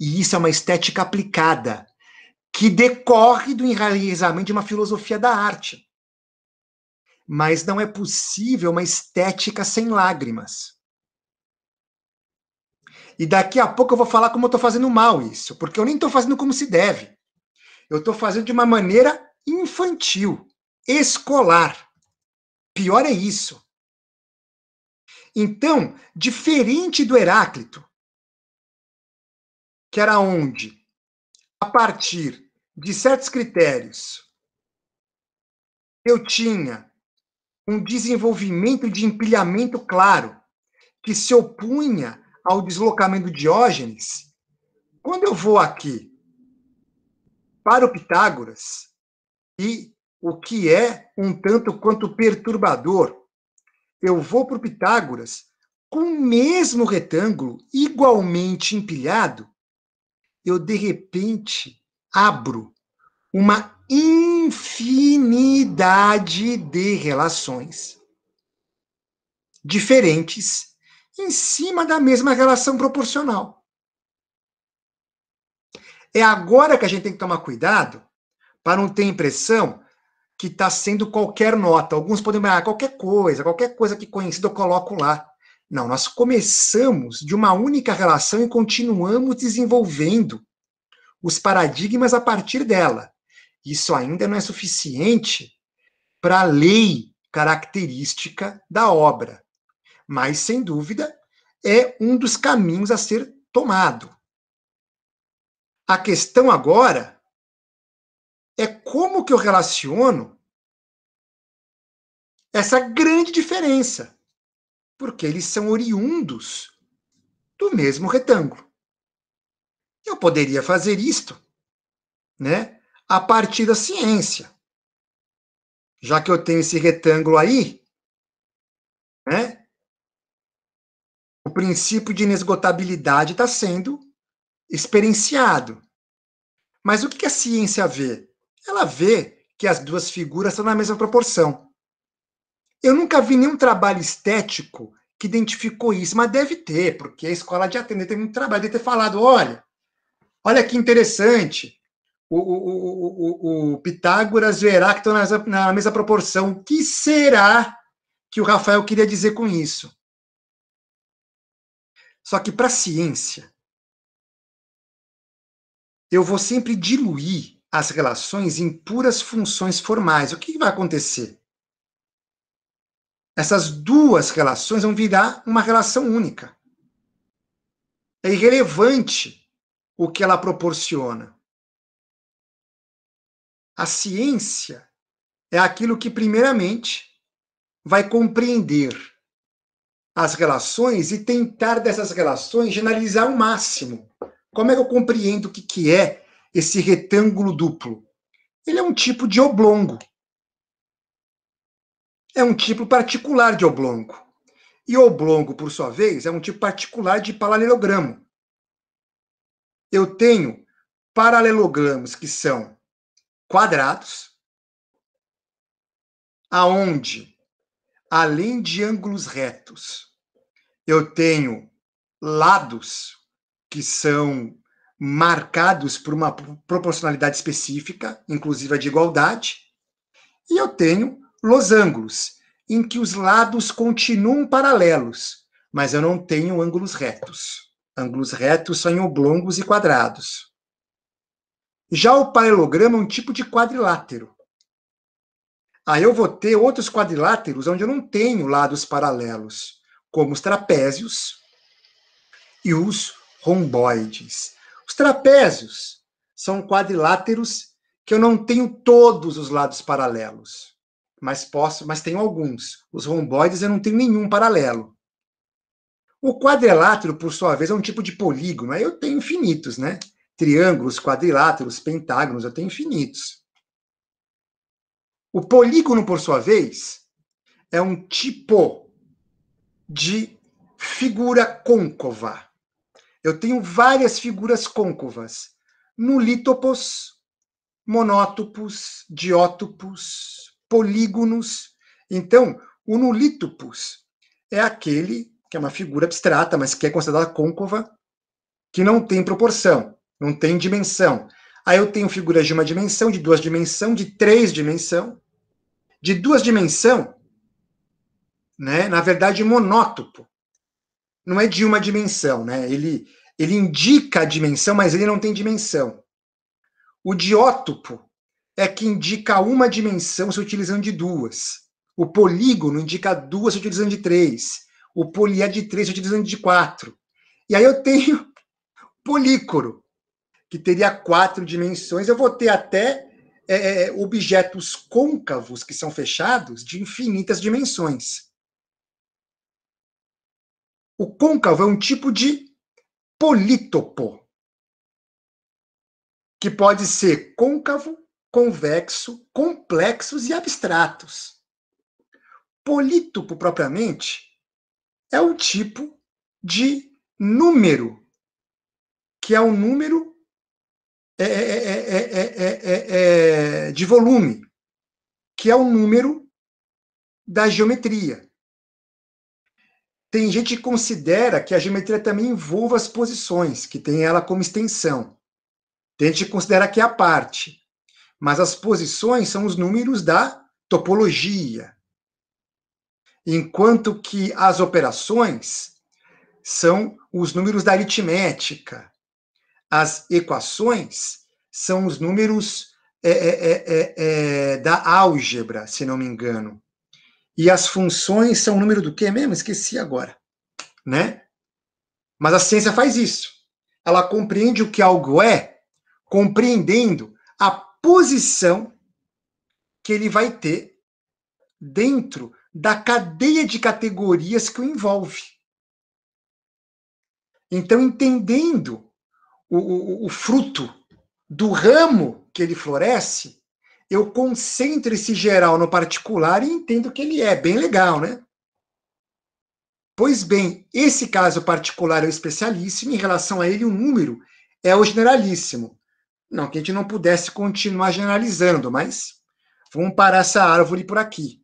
E isso é uma estética aplicada, que decorre do enraizamento de uma filosofia da arte. Mas não é possível uma estética sem lágrimas. E daqui a pouco eu vou falar como eu estou fazendo mal isso, porque eu nem estou fazendo como se deve. Eu estou fazendo de uma maneira infantil, escolar. Pior é isso. Então, diferente do Heráclito, que era onde, a partir de certos critérios, eu tinha um desenvolvimento de empilhamento claro que se opunha ao deslocamento de Diógenes. Quando eu vou aqui para o Pitágoras e o que é um tanto quanto perturbador eu vou para o Pitágoras com o mesmo retângulo, igualmente empilhado, eu de repente abro uma infinidade de relações diferentes em cima da mesma relação proporcional. É agora que a gente tem que tomar cuidado para não ter impressão que está sendo qualquer nota. Alguns podem falar, ah, qualquer coisa, qualquer coisa que conhecido eu coloco lá. Não, nós começamos de uma única relação e continuamos desenvolvendo os paradigmas a partir dela. Isso ainda não é suficiente para a lei característica da obra, mas sem dúvida é um dos caminhos a ser tomado. A questão agora é como que eu relaciono essa grande diferença, porque eles são oriundos do mesmo retângulo. Eu poderia fazer isto, né, a partir da ciência. Já que eu tenho esse retângulo aí, né, o princípio de inesgotabilidade está sendo experienciado. Mas o que a ciência vê? ela vê que as duas figuras estão na mesma proporção. Eu nunca vi nenhum trabalho estético que identificou isso, mas deve ter, porque a escola de Atena tem muito trabalho de ter falado: olha, olha que interessante, o, o, o, o Pitágoras e o Heráclito na, na mesma proporção. O que será que o Rafael queria dizer com isso? Só que para a ciência, eu vou sempre diluir as relações em puras funções formais. O que vai acontecer? Essas duas relações vão virar uma relação única. É irrelevante o que ela proporciona. A ciência é aquilo que, primeiramente, vai compreender as relações e tentar dessas relações generalizar o máximo. Como é que eu compreendo o que, que é esse retângulo duplo? Ele é um tipo de oblongo. É um tipo particular de oblongo. E oblongo, por sua vez, é um tipo particular de paralelogramo. Eu tenho paralelogramos que são quadrados, aonde, além de ângulos retos, eu tenho lados que são marcados por uma proporcionalidade específica, inclusive a de igualdade, e eu tenho losângulos, em que os lados continuam paralelos, mas eu não tenho ângulos retos. Ângulos retos são em oblongos e quadrados. Já o paralelograma é um tipo de quadrilátero. Aí eu vou ter outros quadriláteros onde eu não tenho lados paralelos, como os trapézios e os romboides. Os trapézios são quadriláteros que eu não tenho todos os lados paralelos, mas posso, mas tenho alguns. Os romboides eu não tenho nenhum paralelo. O quadrilátero, por sua vez, é um tipo de polígono. Aí eu tenho infinitos, né? Triângulos, quadriláteros, pentágonos, eu tenho infinitos. O polígono, por sua vez, é um tipo de figura côncava. Eu tenho várias figuras côncavas, nulítopos, monótopos, diótopos, polígonos. Então, o nulítopos é aquele que é uma figura abstrata, mas que é considerada côncava, que não tem proporção, não tem dimensão. Aí eu tenho figuras de uma dimensão, de duas dimensão, de três dimensão, de duas dimensão, né? Na verdade, monótopo não é de uma dimensão, né? Ele, ele indica a dimensão, mas ele não tem dimensão. O diótopo é que indica uma dimensão se utilizando de duas. O polígono indica duas se utilizando de três. O poliedro é de três se utilizando de quatro. E aí eu tenho polícoro, que teria quatro dimensões. Eu vou ter até é, é objetos côncavos que são fechados de infinitas dimensões. O côncavo é um tipo de polítopo, que pode ser côncavo, convexo, complexos e abstratos. Polítopo, propriamente, é o tipo de número, que é um número é, é, é, de volume, que é o um número da geometria. Tem gente que considera que a geometria também envolva as posições, que tem ela como extensão. Tem gente que considera que é a parte. Mas as posições são os números da topologia. Enquanto que as operações são os números da aritmética. As equações são os números é, é, é, é, é da álgebra, se não me engano. E as funções são o número do quê mesmo? Esqueci agora. Né? Mas a ciência faz isso. Ela compreende o que algo é, compreendendo a posição que ele vai ter dentro da cadeia de categorias que o envolve. Então, entendendo o, o, o fruto do ramo que ele floresce, eu concentro esse geral no particular e entendo que ele é bem legal, né? Pois bem, esse caso particular é o especialíssimo, em relação a ele, o número é o generalíssimo. Não que a gente não pudesse continuar generalizando, mas vamos parar essa árvore por aqui.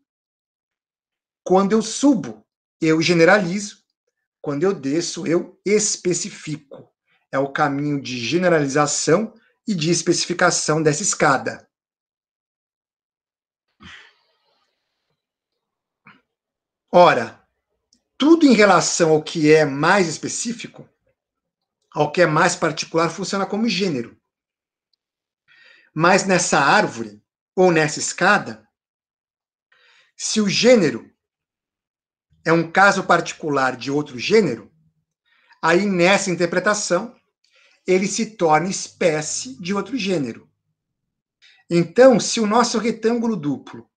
Quando eu subo, eu generalizo. Quando eu desço, eu especifico. É o caminho de generalização e de especificação dessa escada. Ora, tudo em relação ao que é mais específico, ao que é mais particular, funciona como gênero. Mas nessa árvore, ou nessa escada, se o gênero é um caso particular de outro gênero, aí nessa interpretação, ele se torna espécie de outro gênero. Então, se o nosso retângulo duplo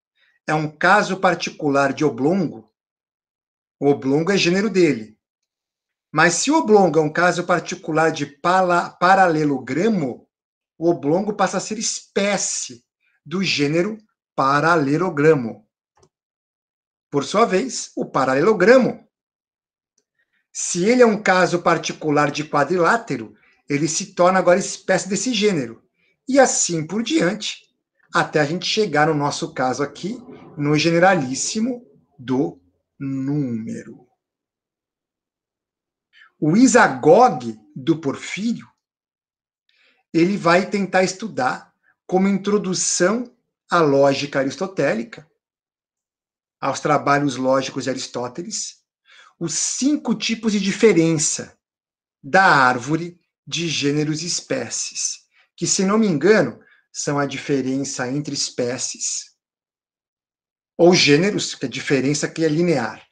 é um caso particular de oblongo, o oblongo é gênero dele. Mas se o oblongo é um caso particular de pala, paralelogramo, o oblongo passa a ser espécie do gênero paralelogramo. Por sua vez, o paralelogramo. Se ele é um caso particular de quadrilátero, ele se torna agora espécie desse gênero. E assim por diante, até a gente chegar no nosso caso aqui, no generalíssimo do número. O Isagogue do Porfírio, ele vai tentar estudar como introdução à lógica aristotélica, aos trabalhos lógicos de Aristóteles, os cinco tipos de diferença da árvore de gêneros e espécies, que, se não me engano, são a diferença entre espécies, ou gêneros, que é a diferença que é linear.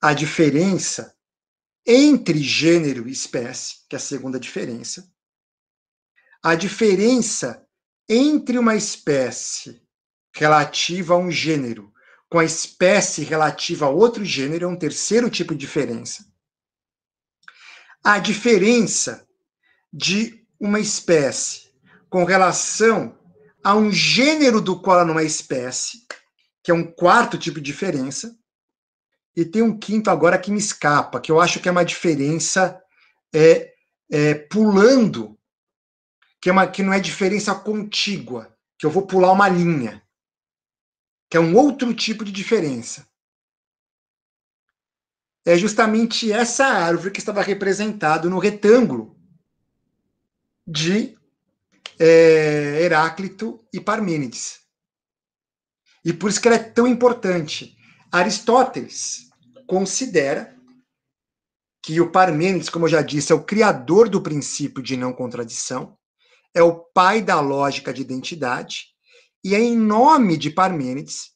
A diferença entre gênero e espécie, que é a segunda diferença. A diferença entre uma espécie relativa a um gênero com a espécie relativa a outro gênero é um terceiro tipo de diferença. A diferença de uma espécie com relação a um gênero do qual ela não é espécie que é um quarto tipo de diferença, e tem um quinto agora que me escapa, que eu acho que é uma diferença é, é, pulando, que, é uma, que não é diferença contígua, que eu vou pular uma linha, que é um outro tipo de diferença. É justamente essa árvore que estava representada no retângulo de é, Heráclito e Parmênides. E por isso que ela é tão importante. Aristóteles considera que o Parmênides, como eu já disse, é o criador do princípio de não contradição, é o pai da lógica de identidade, e é em nome de Parmênides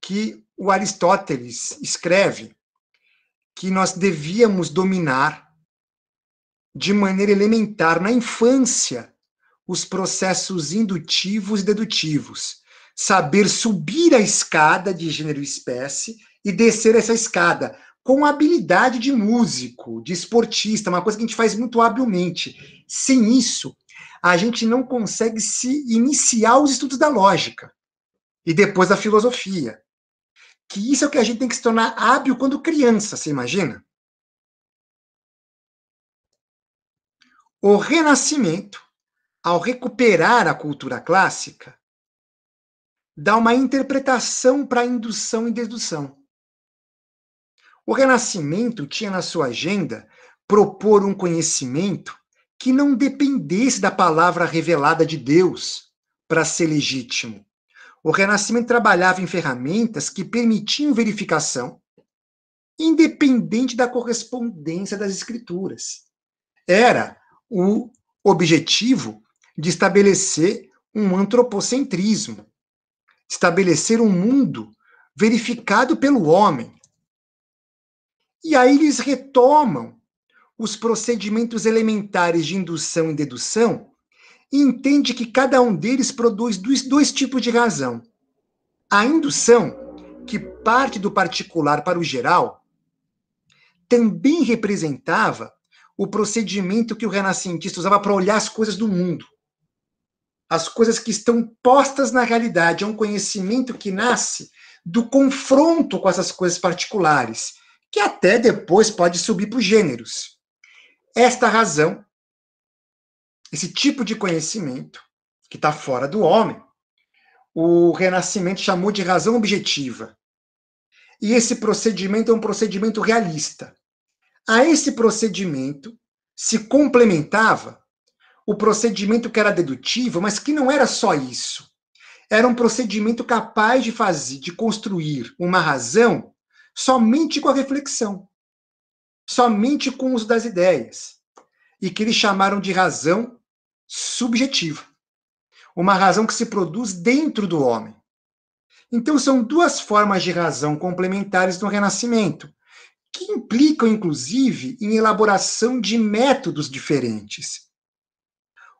que o Aristóteles escreve que nós devíamos dominar de maneira elementar na infância os processos indutivos e dedutivos saber subir a escada de gênero e espécie e descer essa escada com habilidade de músico, de esportista, uma coisa que a gente faz muito habilmente. Sem isso, a gente não consegue se iniciar os estudos da lógica e depois da filosofia. Que isso é o que a gente tem que se tornar hábil quando criança, você imagina? O Renascimento, ao recuperar a cultura clássica, dá uma interpretação para indução e dedução. O Renascimento tinha na sua agenda propor um conhecimento que não dependesse da palavra revelada de Deus para ser legítimo. O Renascimento trabalhava em ferramentas que permitiam verificação, independente da correspondência das Escrituras. Era o objetivo de estabelecer um antropocentrismo, estabelecer um mundo verificado pelo homem. E aí eles retomam os procedimentos elementares de indução e dedução e entende que cada um deles produz dois, dois tipos de razão. A indução, que parte do particular para o geral, também representava o procedimento que o renascentista usava para olhar as coisas do mundo as coisas que estão postas na realidade. É um conhecimento que nasce do confronto com essas coisas particulares, que até depois pode subir para os gêneros. Esta razão, esse tipo de conhecimento, que está fora do homem, o Renascimento chamou de razão objetiva. E esse procedimento é um procedimento realista. A esse procedimento se complementava o procedimento que era dedutivo, mas que não era só isso. Era um procedimento capaz de fazer, de construir uma razão somente com a reflexão, somente com o uso das ideias, e que eles chamaram de razão subjetiva. Uma razão que se produz dentro do homem. Então, são duas formas de razão complementares no Renascimento, que implicam, inclusive, em elaboração de métodos diferentes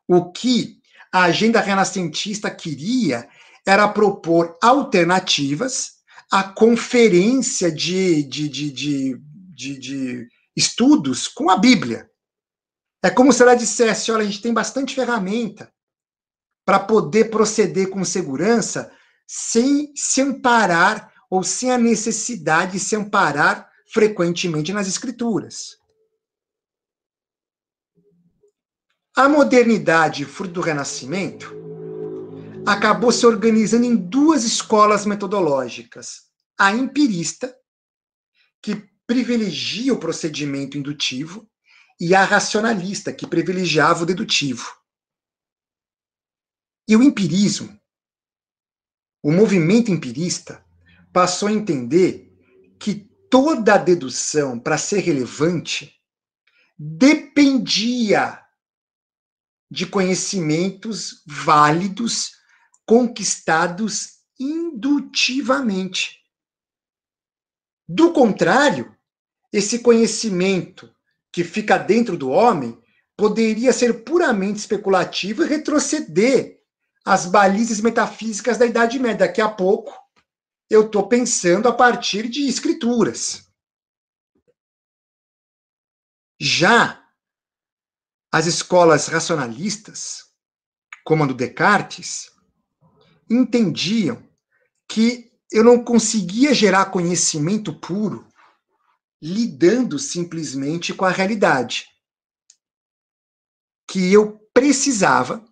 o que a agenda renascentista queria era propor alternativas à conferência de, de, de, de, de estudos com a Bíblia. É como se ela dissesse: olha, a gente tem bastante ferramenta para poder proceder com segurança sem se amparar ou sem a necessidade de se amparar frequentemente nas escrituras. A modernidade, fruto do Renascimento, acabou se organizando em duas escolas metodológicas. A empirista, que privilegia o procedimento indutivo, e a racionalista, que privilegiava o dedutivo. E o empirismo, o movimento empirista, passou a entender que toda dedução, para ser relevante, dependia de conhecimentos válidos, conquistados indutivamente. Do contrário, esse conhecimento que fica dentro do homem poderia ser puramente especulativo e retroceder às balizas metafísicas da Idade Média. Daqui a pouco eu estou pensando a partir de escrituras. Já as escolas racionalistas, como a do Descartes, entendiam que eu não conseguia gerar conhecimento puro lidando simplesmente com a realidade. Que eu precisava,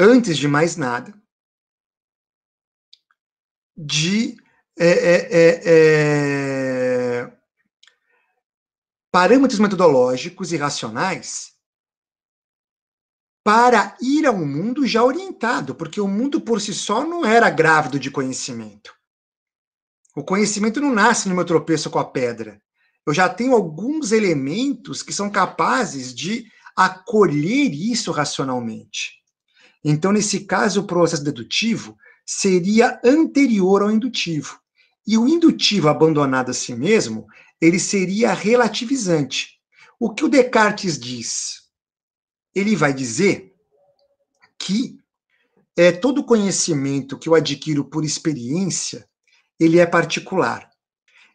antes de mais nada, de é, é, é, parâmetros metodológicos e racionais para ir a um mundo já orientado, porque o mundo por si só não era grávido de conhecimento. O conhecimento não nasce no meu tropeço com a pedra. Eu já tenho alguns elementos que são capazes de acolher isso racionalmente. Então, nesse caso, o processo dedutivo seria anterior ao indutivo. E o indutivo abandonado a si mesmo ele seria relativizante. O que o Descartes diz? Ele vai dizer que é, todo conhecimento que eu adquiro por experiência, ele é particular.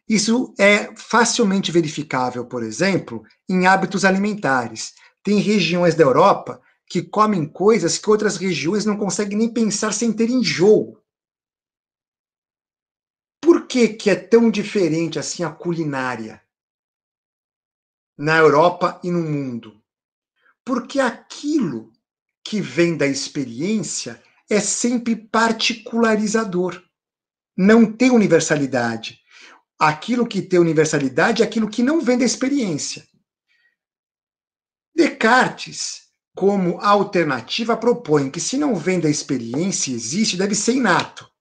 Isso é facilmente verificável, por exemplo, em hábitos alimentares. Tem regiões da Europa que comem coisas que outras regiões não conseguem nem pensar sem ter enjoo que, que é tão diferente assim a culinária na Europa e no mundo? Porque aquilo que vem da experiência é sempre particularizador, não tem universalidade. Aquilo que tem universalidade é aquilo que não vem da experiência. Descartes, como alternativa, propõe que se não vem da experiência existe, deve ser inato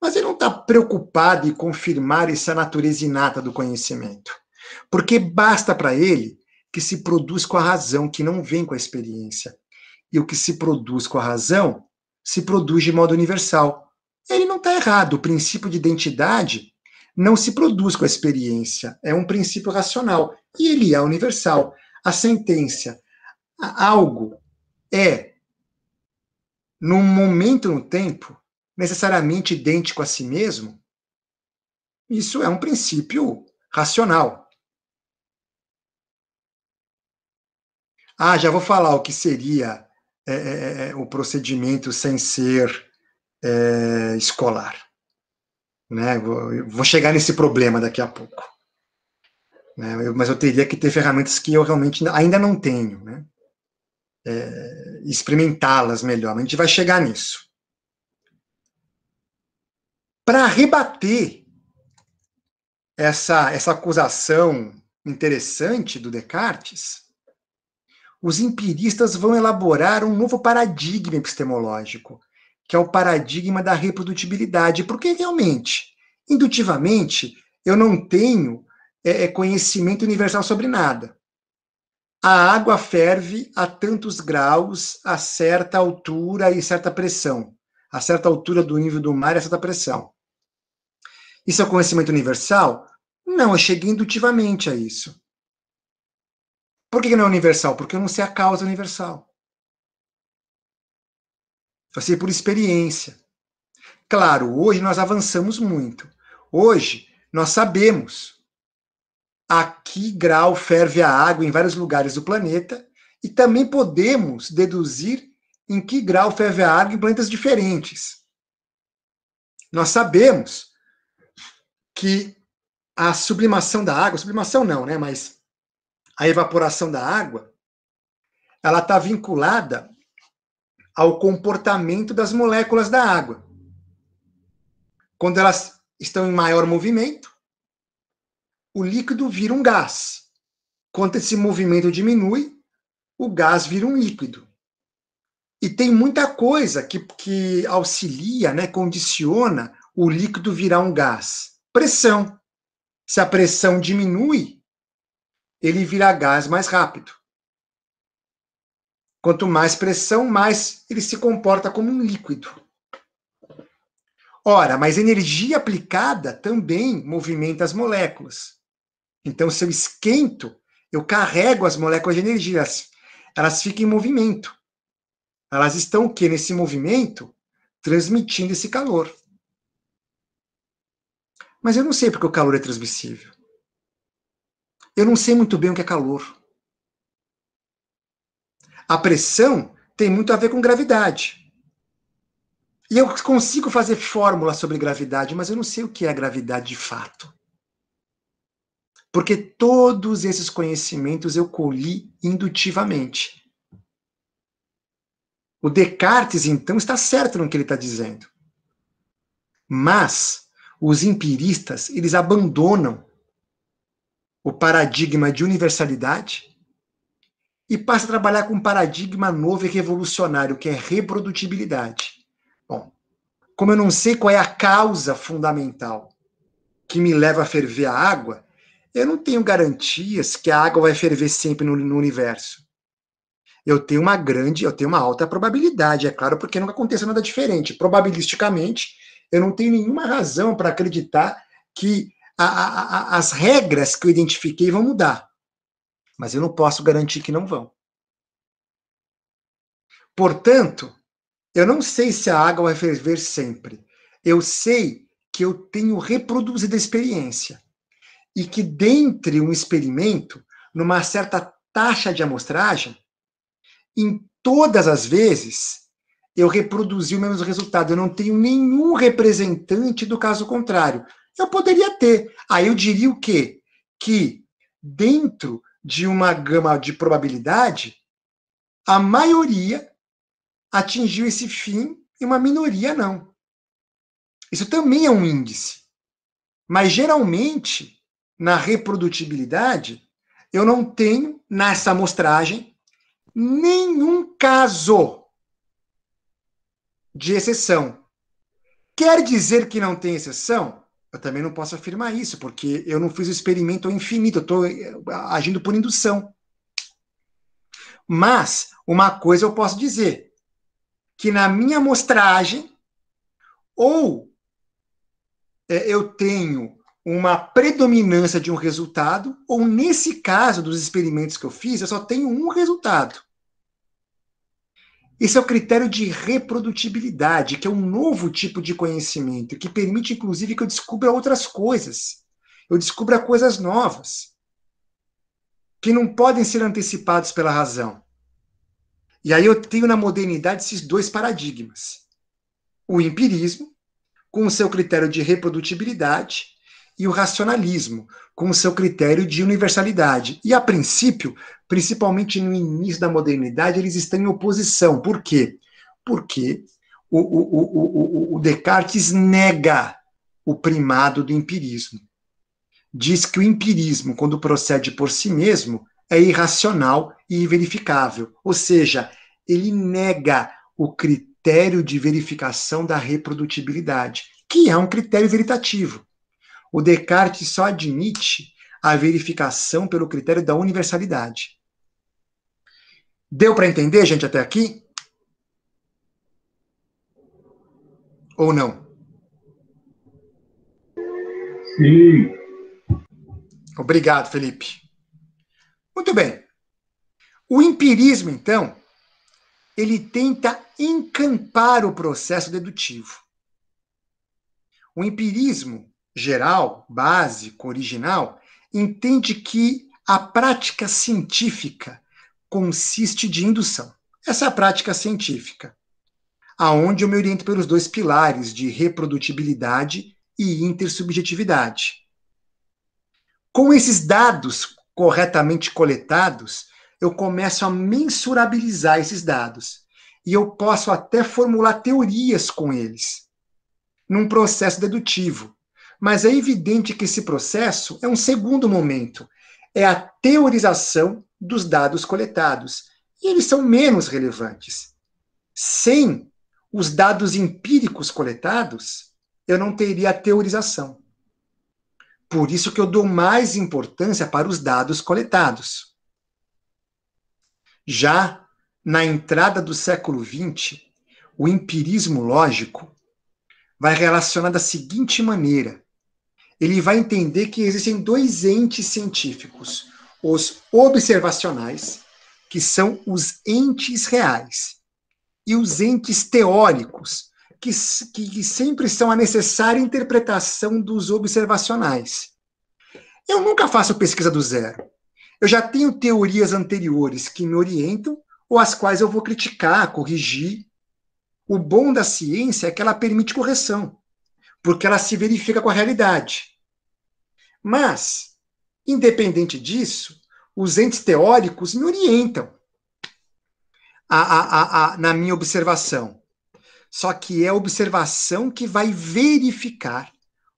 mas ele não está preocupado em confirmar essa natureza inata do conhecimento, porque basta para ele que se produz com a razão, que não vem com a experiência. E o que se produz com a razão se produz de modo universal. Ele não está errado, o princípio de identidade não se produz com a experiência, é um princípio racional e ele é universal. A sentença, algo é, num momento no tempo, necessariamente idêntico a si mesmo, isso é um princípio racional. Ah, já vou falar o que seria é, é, é o procedimento sem ser é, escolar. Né? Vou, vou, chegar nesse problema daqui a pouco. Né? Eu, mas eu teria que ter ferramentas que eu realmente ainda não tenho. Né? É, experimentá-las melhor. A gente vai chegar nisso para rebater essa, essa acusação interessante do Descartes, os empiristas vão elaborar um novo paradigma epistemológico, que é o paradigma da reprodutibilidade, porque realmente, indutivamente, eu não tenho é, é conhecimento universal sobre nada. A água ferve a tantos graus, a certa altura e certa pressão. A certa altura do nível do mar e a certa pressão. Isso é conhecimento universal? Não, eu é cheguei indutivamente a isso. Por que não é universal? Porque eu não sei a causa universal. Eu sei por experiência. Claro, hoje nós avançamos muito. Hoje nós sabemos a que grau ferve a água em vários lugares do planeta e também podemos deduzir em que grau ferve a água em planetas diferentes. Nós sabemos que a sublimação da água, sublimação não, né, mas a evaporação da água, ela está vinculada ao comportamento das moléculas da água. Quando elas estão em maior movimento, o líquido vira um gás. Quando esse movimento diminui, o gás vira um líquido. E tem muita coisa que, que auxilia, né, condiciona o líquido virar um gás pressão. Se a pressão diminui, ele vira gás mais rápido. Quanto mais pressão, mais ele se comporta como um líquido. Ora, mas energia aplicada também movimenta as moléculas. Então, se eu esquento, eu carrego as moléculas de energia. Elas, ficam em movimento. Elas estão o quê? Nesse movimento, transmitindo esse calor. Mas eu não sei porque o calor é transmissível. Eu não sei muito bem o que é calor. A pressão tem muito a ver com gravidade. E eu consigo fazer fórmulas sobre gravidade, mas eu não sei o que é gravidade de fato. Porque todos esses conhecimentos eu colhi indutivamente. O Descartes, então, está certo no que ele está dizendo. Mas os empiristas, eles abandonam o paradigma de universalidade e passa a trabalhar com um paradigma novo e revolucionário, que é reprodutibilidade. Bom, como eu não sei qual é a causa fundamental que me leva a ferver a água, eu não tenho garantias que a água vai ferver sempre no, no universo. Eu tenho uma grande, eu tenho uma alta probabilidade, é claro, porque nunca aconteceu nada diferente. Probabilisticamente, eu não tenho nenhuma razão para acreditar que a, a, a, as regras que eu identifiquei vão mudar. Mas eu não posso garantir que não vão. Portanto, eu não sei se a água vai ferver sempre. Eu sei que eu tenho reproduzido a experiência. E que dentre um experimento, numa certa taxa de amostragem, em todas as vezes, eu reproduzi o mesmo resultado. Eu não tenho nenhum representante do caso contrário. Eu poderia ter. Aí eu diria o quê? Que dentro de uma gama de probabilidade, a maioria atingiu esse fim e uma minoria não. Isso também é um índice. Mas geralmente, na reprodutibilidade, eu não tenho nessa amostragem nenhum caso de exceção. Quer dizer que não tem exceção? Eu também não posso afirmar isso, porque eu não fiz o experimento ao infinito, eu estou eh, agindo por indução. Mas, uma coisa eu posso dizer: que na minha amostragem, ou é, eu tenho uma predominância de um resultado, ou nesse caso dos experimentos que eu fiz, eu só tenho um resultado. Esse é o critério de reprodutibilidade, que é um novo tipo de conhecimento, que permite, inclusive, que eu descubra outras coisas. Eu descubra coisas novas, que não podem ser antecipados pela razão. E aí eu tenho na modernidade esses dois paradigmas: o empirismo, com o seu critério de reprodutibilidade, e o racionalismo, com o seu critério de universalidade. E a princípio, principalmente no início da modernidade, eles estão em oposição. Por quê? Porque o, o, o, o Descartes nega o primado do empirismo. Diz que o empirismo, quando procede por si mesmo, é irracional e inverificável. Ou seja, ele nega o critério de verificação da reprodutibilidade, que é um critério veritativo o Descartes só admite a verificação pelo critério da universalidade. Deu para entender, gente, até aqui? Ou não? Sim. Obrigado, Felipe. Muito bem. O empirismo, então, ele tenta encampar o processo dedutivo. O empirismo geral, básico, original, entende que a prática científica consiste de indução. Essa é a prática científica, aonde eu me oriento pelos dois pilares de reprodutibilidade e intersubjetividade. Com esses dados corretamente coletados, eu começo a mensurabilizar esses dados e eu posso até formular teorias com eles, num processo dedutivo, mas é evidente que esse processo é um segundo momento. É a teorização dos dados coletados. E eles são menos relevantes. Sem os dados empíricos coletados, eu não teria a teorização. Por isso que eu dou mais importância para os dados coletados. Já na entrada do século XX, o empirismo lógico vai relacionar da seguinte maneira: ele vai entender que existem dois entes científicos: os observacionais, que são os entes reais, e os entes teóricos, que, que, que sempre são a necessária interpretação dos observacionais. Eu nunca faço pesquisa do zero. Eu já tenho teorias anteriores que me orientam ou as quais eu vou criticar, corrigir. O bom da ciência é que ela permite correção porque ela se verifica com a realidade. Mas, independente disso, os entes teóricos me orientam a, a, a, na minha observação. Só que é a observação que vai verificar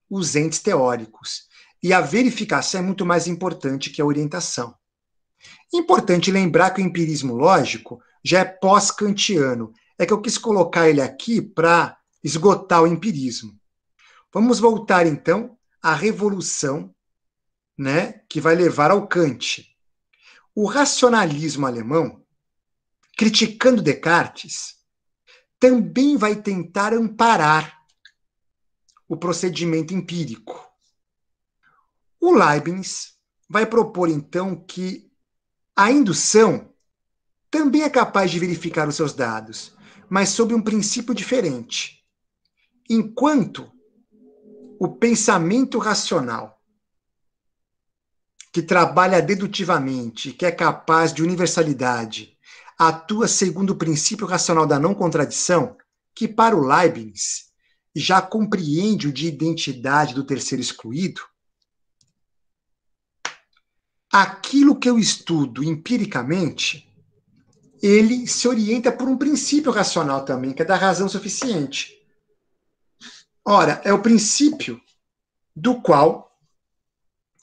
os entes teóricos. E a verificação é muito mais importante que a orientação. Importante lembrar que o empirismo lógico já é pós-kantiano. É que eu quis colocar ele aqui para esgotar o empirismo. Vamos voltar então à revolução, né, que vai levar ao Kant. O racionalismo alemão, criticando Descartes, também vai tentar amparar o procedimento empírico. O Leibniz vai propor então que a indução também é capaz de verificar os seus dados, mas sob um princípio diferente. Enquanto o pensamento racional, que trabalha dedutivamente, que é capaz de universalidade, atua segundo o princípio racional da não contradição, que para o Leibniz já compreende o de identidade do terceiro excluído, aquilo que eu estudo empiricamente, ele se orienta por um princípio racional também, que é da razão suficiente. Ora, é o princípio do qual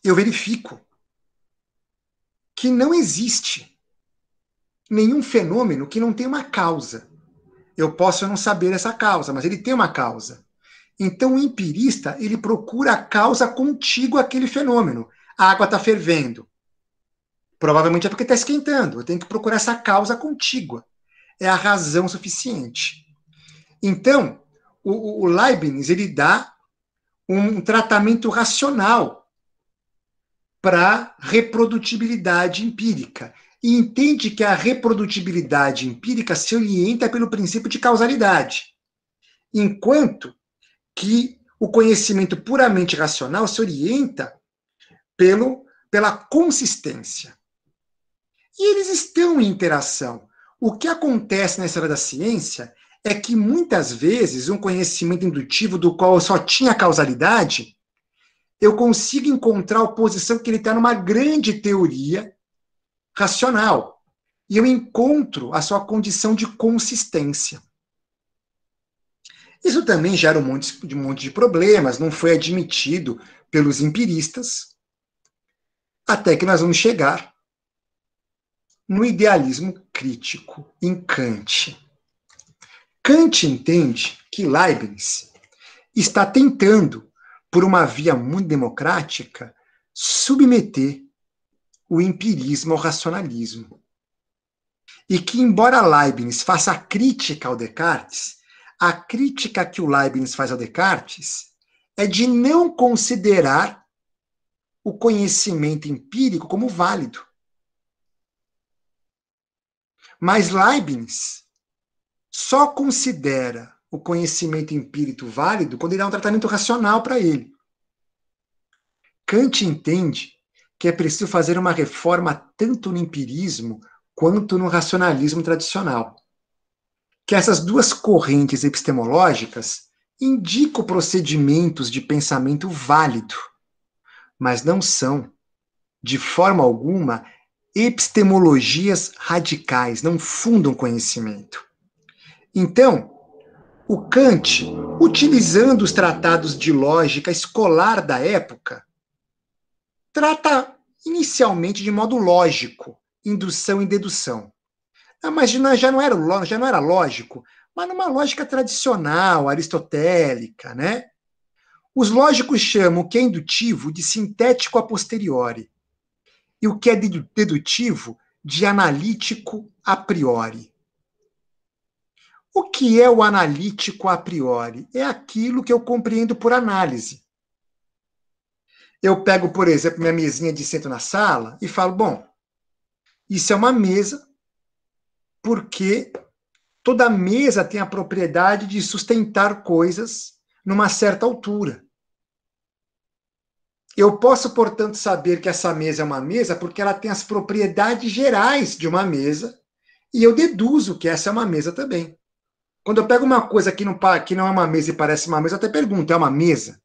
eu verifico que não existe nenhum fenômeno que não tenha uma causa. Eu posso não saber essa causa, mas ele tem uma causa. Então, o empirista, ele procura a causa contigo àquele fenômeno. A água está fervendo. Provavelmente é porque está esquentando. Eu tenho que procurar essa causa contígua. É a razão suficiente. Então, o, o Leibniz ele dá um tratamento racional para reprodutibilidade empírica e entende que a reprodutibilidade empírica se orienta pelo princípio de causalidade, enquanto que o conhecimento puramente racional se orienta pelo, pela consistência. E eles estão em interação. O que acontece na história da ciência é que muitas vezes um conhecimento indutivo do qual eu só tinha causalidade, eu consigo encontrar a oposição que ele está numa grande teoria racional. E eu encontro a sua condição de consistência. Isso também gera um monte, um monte de problemas, não foi admitido pelos empiristas, até que nós vamos chegar no idealismo crítico em Kant. Kant entende que Leibniz está tentando, por uma via muito democrática, submeter o empirismo ao racionalismo. E que, embora Leibniz faça crítica ao Descartes, a crítica que o Leibniz faz ao Descartes é de não considerar o conhecimento empírico como válido. Mas Leibniz só considera o conhecimento empírico válido quando ele dá um tratamento racional para ele. Kant entende que é preciso fazer uma reforma tanto no empirismo quanto no racionalismo tradicional. Que essas duas correntes epistemológicas indicam procedimentos de pensamento válido, mas não são, de forma alguma, epistemologias radicais, não fundam conhecimento. Então, o Kant, utilizando os tratados de lógica escolar da época, trata inicialmente de modo lógico, indução e dedução. Ah, mas já não era, já não era lógico, mas numa lógica tradicional, aristotélica, né? Os lógicos chamam o que é indutivo de sintético a posteriori e o que é dedutivo de analítico a priori. O que é o analítico a priori? É aquilo que eu compreendo por análise. Eu pego, por exemplo, minha mesinha de centro na sala e falo: bom, isso é uma mesa, porque toda mesa tem a propriedade de sustentar coisas numa certa altura. Eu posso, portanto, saber que essa mesa é uma mesa porque ela tem as propriedades gerais de uma mesa, e eu deduzo que essa é uma mesa também. Quando eu pego uma coisa que não, que não é uma mesa e parece uma mesa, eu até pergunto: é uma mesa?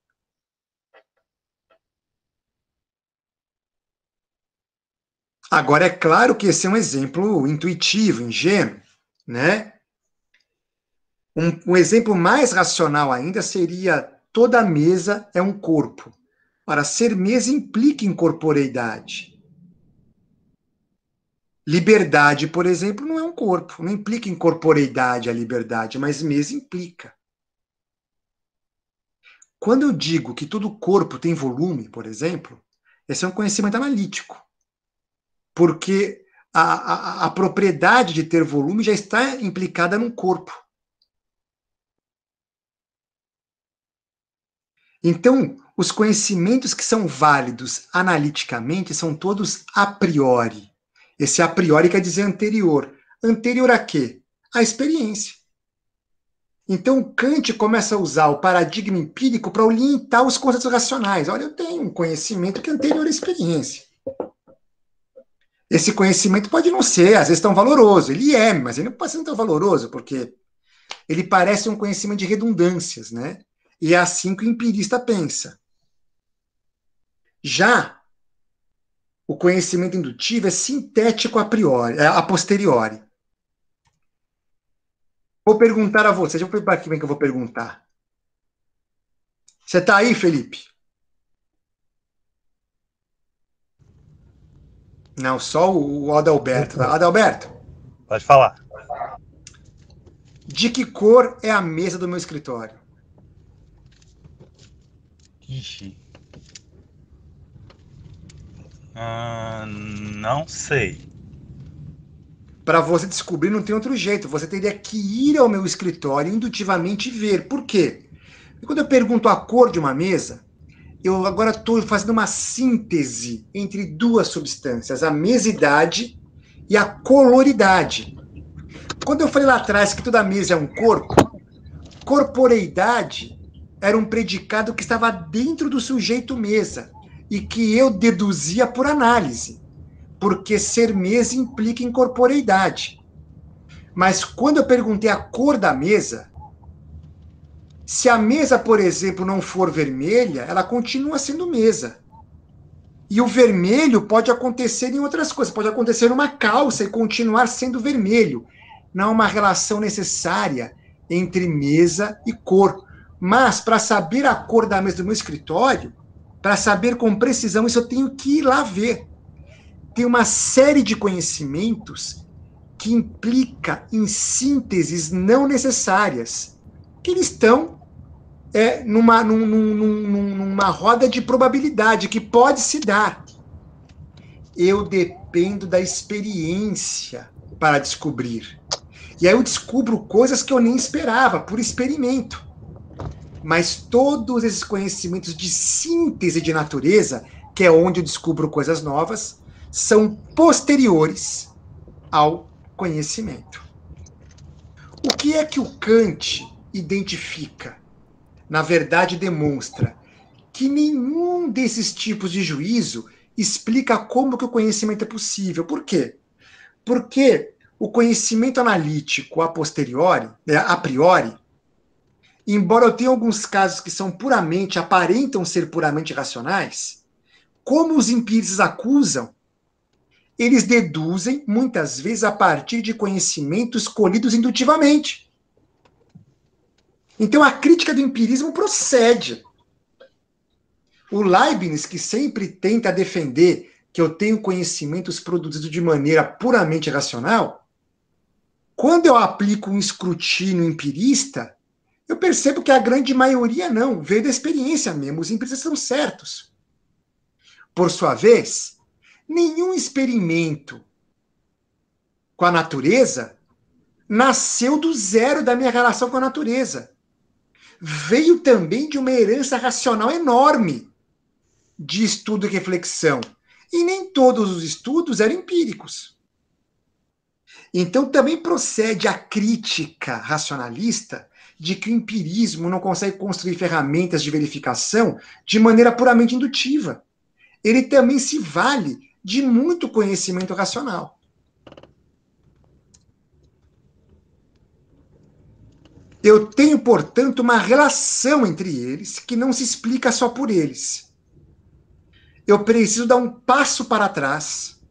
Agora, é claro que esse é um exemplo intuitivo, ingênuo, né? Um, um, exemplo mais racional ainda seria toda mesa é um corpo. Para ser mesa implica incorporeidade. Liberdade, por exemplo, não é um corpo, não implica incorporeidade a liberdade, mas mesa implica. Quando eu digo que todo corpo tem volume, por exemplo, esse é um conhecimento analítico. Porque a, a, a propriedade de ter volume já está implicada num corpo. Então, os conhecimentos que são válidos analiticamente são todos a priori. Esse a priori quer dizer anterior. Anterior a quê? A experiência. Então Kant começa a usar o paradigma empírico para orientar os conceitos racionais. Olha, eu tenho um conhecimento que é anterior à experiência. Esse conhecimento pode não ser, às vezes, tão valoroso. Ele é, mas ele não pode ser tão valoroso, porque ele parece um conhecimento de redundâncias, né? E é assim que o empirista pensa. Já o conhecimento indutivo é sintético a priori, é, a posteriori. Vou perguntar a você, deixa eu ver para vem que eu vou perguntar. Você está aí, Felipe? Não, só o Adalberto. Adalberto. Pode falar. De que cor é a mesa do meu escritório? Ixi. Ah, não sei. Para você descobrir, não tem outro jeito. Você teria que ir ao meu escritório indutivamente ver. Por quê? quando eu pergunto a cor de uma mesa, eu agora estou fazendo uma síntese entre duas substâncias, a mesidade e a coloridade. Quando eu falei lá atrás que toda mesa é um corpo, corporeidade era um predicado que estava dentro do sujeito mesa e que eu deduzia por análise, porque ser mesa implica incorporeidade. Mas quando eu perguntei a cor da mesa, se a mesa, por exemplo, não for vermelha, ela continua sendo mesa. E o vermelho pode acontecer em outras coisas, pode acontecer numa calça e continuar sendo vermelho. Não há uma relação necessária entre mesa e cor. Mas para saber a cor da mesa do meu escritório, para saber com precisão isso, eu tenho que ir lá ver. Tem uma série de conhecimentos que implica em sínteses não necessárias, que eles estão é, numa, num, num, numa roda de probabilidade que pode se dar. Eu dependo da experiência para descobrir. E aí eu descubro coisas que eu nem esperava, por experimento mas todos esses conhecimentos de síntese de natureza, que é onde eu descubro coisas novas, são posteriores ao conhecimento. O que é que o Kant identifica? Na verdade, demonstra que nenhum desses tipos de juízo explica como que o conhecimento é possível. Por quê? Porque o conhecimento analítico a posteriori, né, a priori, embora eu tenha alguns casos que são puramente, aparentam ser puramente racionais, como os empiristas acusam, eles deduzem, muitas vezes, a partir de conhecimentos colhidos indutivamente. Então, a crítica do empirismo procede. O Leibniz, que sempre tenta defender que eu tenho conhecimentos produzidos de maneira puramente racional, quando eu aplico um escrutínio empirista, eu percebo que a grande maioria não, veio da experiência mesmo, os empresários são certos. Por sua vez, nenhum experimento com a natureza nasceu do zero da minha relação com a natureza. Veio também de uma herança racional enorme de estudo e reflexão. E nem todos os estudos eram empíricos. Então também procede a crítica racionalista de que o empirismo não consegue construir ferramentas de verificação de maneira puramente indutiva. Ele também se vale de muito conhecimento racional. Eu tenho, portanto, uma relação entre eles que não se explica só por eles. Eu preciso dar um passo para trás.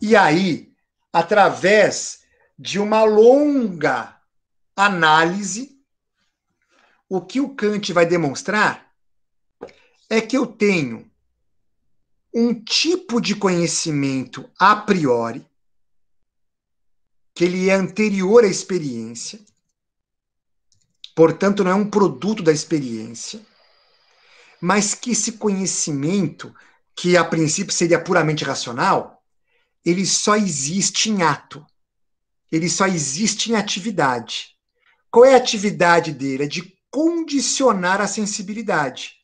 E aí, através de uma longa análise, o que o Kant vai demonstrar é que eu tenho um tipo de conhecimento a priori, que ele é anterior à experiência, portanto, não é um produto da experiência, mas que esse conhecimento, que a princípio seria puramente racional, ele só existe em ato, ele só existe em atividade. Qual é a atividade dele? É de condicionar a sensibilidade.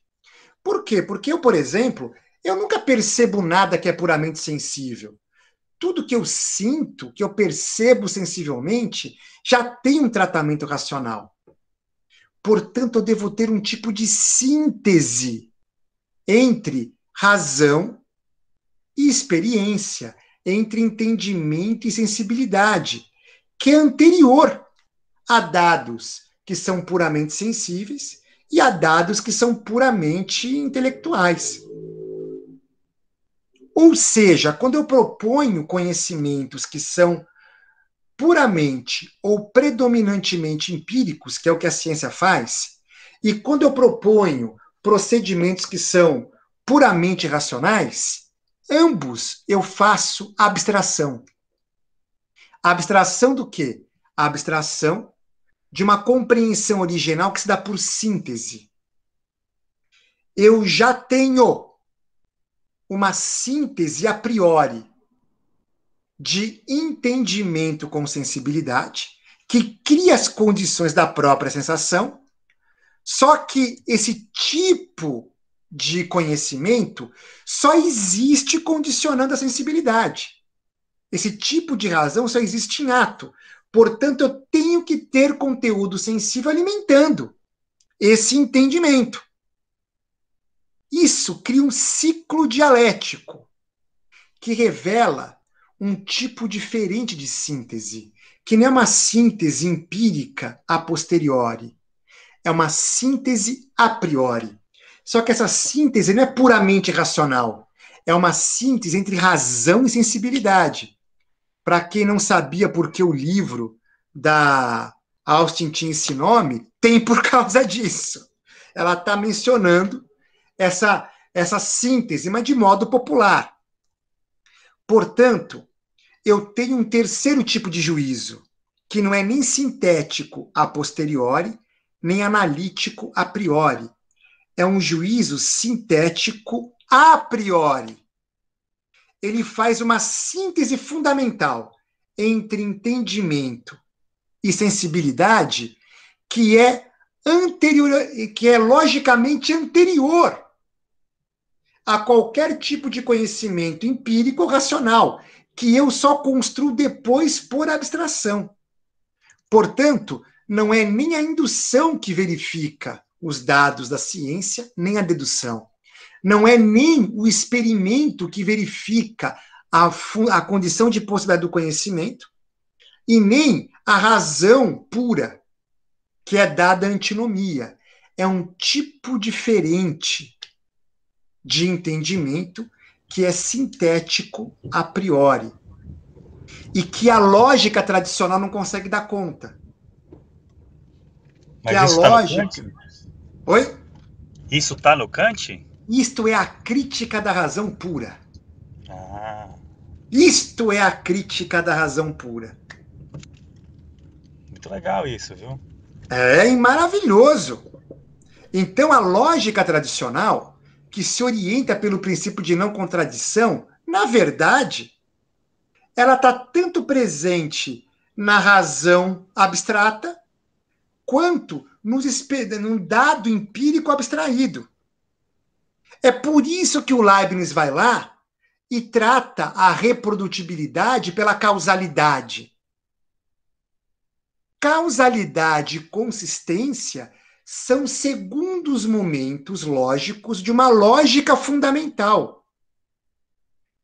Por quê? Porque eu, por exemplo, eu nunca percebo nada que é puramente sensível. Tudo que eu sinto, que eu percebo sensivelmente, já tem um tratamento racional. Portanto, eu devo ter um tipo de síntese entre razão e experiência, entre entendimento e sensibilidade, que é anterior Há dados que são puramente sensíveis e há dados que são puramente intelectuais. Ou seja, quando eu proponho conhecimentos que são puramente ou predominantemente empíricos, que é o que a ciência faz, e quando eu proponho procedimentos que são puramente racionais, ambos eu faço abstração. Abstração do quê? Abstração de uma compreensão original que se dá por síntese. Eu já tenho uma síntese a priori de entendimento com sensibilidade que cria as condições da própria sensação, só que esse tipo de conhecimento só existe condicionando a sensibilidade. Esse tipo de razão só existe em ato, Portanto, eu tenho que ter conteúdo sensível alimentando esse entendimento. Isso cria um ciclo dialético que revela um tipo diferente de síntese, que não é uma síntese empírica a posteriori, é uma síntese a priori. Só que essa síntese não é puramente racional, é uma síntese entre razão e sensibilidade. Para quem não sabia por que o livro da Austin tinha esse nome, tem por causa disso. Ela está mencionando essa, essa síntese, mas de modo popular. Portanto, eu tenho um terceiro tipo de juízo, que não é nem sintético a posteriori, nem analítico a priori. É um juízo sintético a priori ele faz uma síntese fundamental entre entendimento e sensibilidade que é anterior, que é logicamente anterior a qualquer tipo de conhecimento empírico ou racional, que eu só construo depois por abstração. Portanto, não é nem a indução que verifica os dados da ciência, nem a dedução. Não é nem o experimento que verifica a, a condição de possibilidade do conhecimento, e nem a razão pura que é dada à antinomia. É um tipo diferente de entendimento que é sintético a priori e que a lógica tradicional não consegue dar conta. Mas que a tá lógica. Tá Oi? Isso está no Kant? Isto é a crítica da razão pura. Ah. Isto é a crítica da razão pura. Muito legal isso, viu? É maravilhoso. Então a lógica tradicional, que se orienta pelo princípio de não contradição, na verdade, ela está tanto presente na razão abstrata quanto nos, num dado empírico abstraído. É por isso que o Leibniz vai lá e trata a reprodutibilidade pela causalidade. Causalidade e consistência são segundos momentos lógicos de uma lógica fundamental,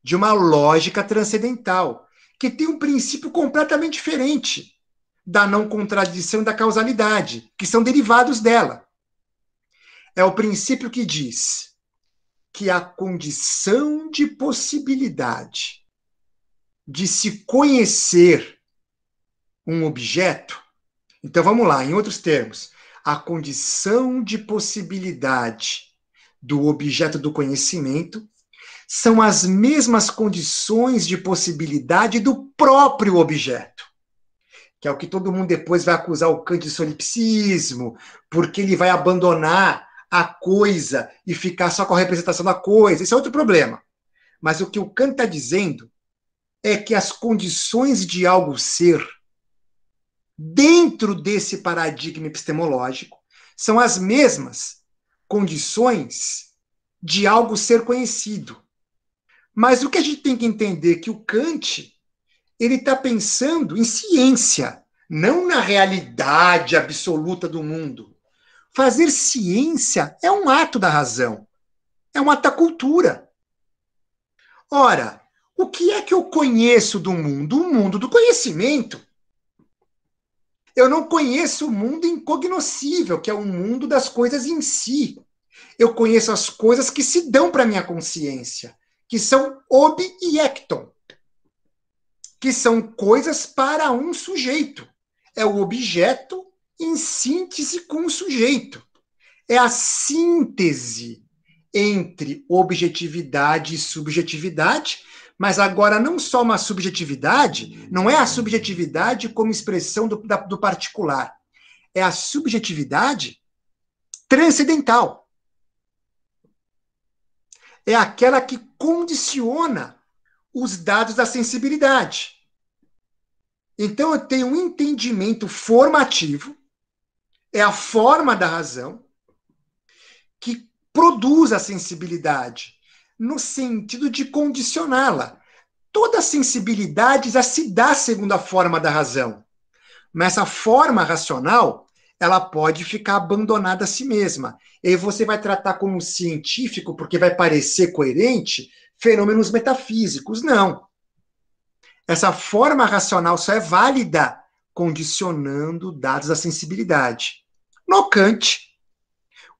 de uma lógica transcendental, que tem um princípio completamente diferente da não contradição e da causalidade, que são derivados dela. É o princípio que diz que a condição de possibilidade de se conhecer um objeto. Então vamos lá, em outros termos, a condição de possibilidade do objeto do conhecimento são as mesmas condições de possibilidade do próprio objeto. Que é o que todo mundo depois vai acusar o Kant de solipsismo, porque ele vai abandonar a coisa e ficar só com a representação da coisa. Isso é outro problema. Mas o que o Kant está dizendo é que as condições de algo ser, dentro desse paradigma epistemológico, são as mesmas condições de algo ser conhecido. Mas o que a gente tem que entender é que o Kant ele está pensando em ciência, não na realidade absoluta do mundo. Fazer ciência é um ato da razão, é um ato da cultura. Ora, o que é que eu conheço do mundo? O mundo do conhecimento. Eu não conheço o mundo incognoscível, que é o mundo das coisas em si. Eu conheço as coisas que se dão para minha consciência, que são ob e ecton, que são coisas para um sujeito. É o objeto em síntese com o sujeito. É a síntese entre objetividade e subjetividade, mas agora não só uma subjetividade, não é a subjetividade como expressão do, da, do particular, é a subjetividade transcendental. É aquela que condiciona os dados da sensibilidade. Então eu tenho um entendimento formativo é a forma da razão que produz a sensibilidade, no sentido de condicioná-la. Toda sensibilidade já se dá segundo a forma da razão. Mas essa forma racional, ela pode ficar abandonada a si mesma. E você vai tratar como científico, porque vai parecer coerente, fenômenos metafísicos. Não. Essa forma racional só é válida condicionando dados da sensibilidade. No Kant,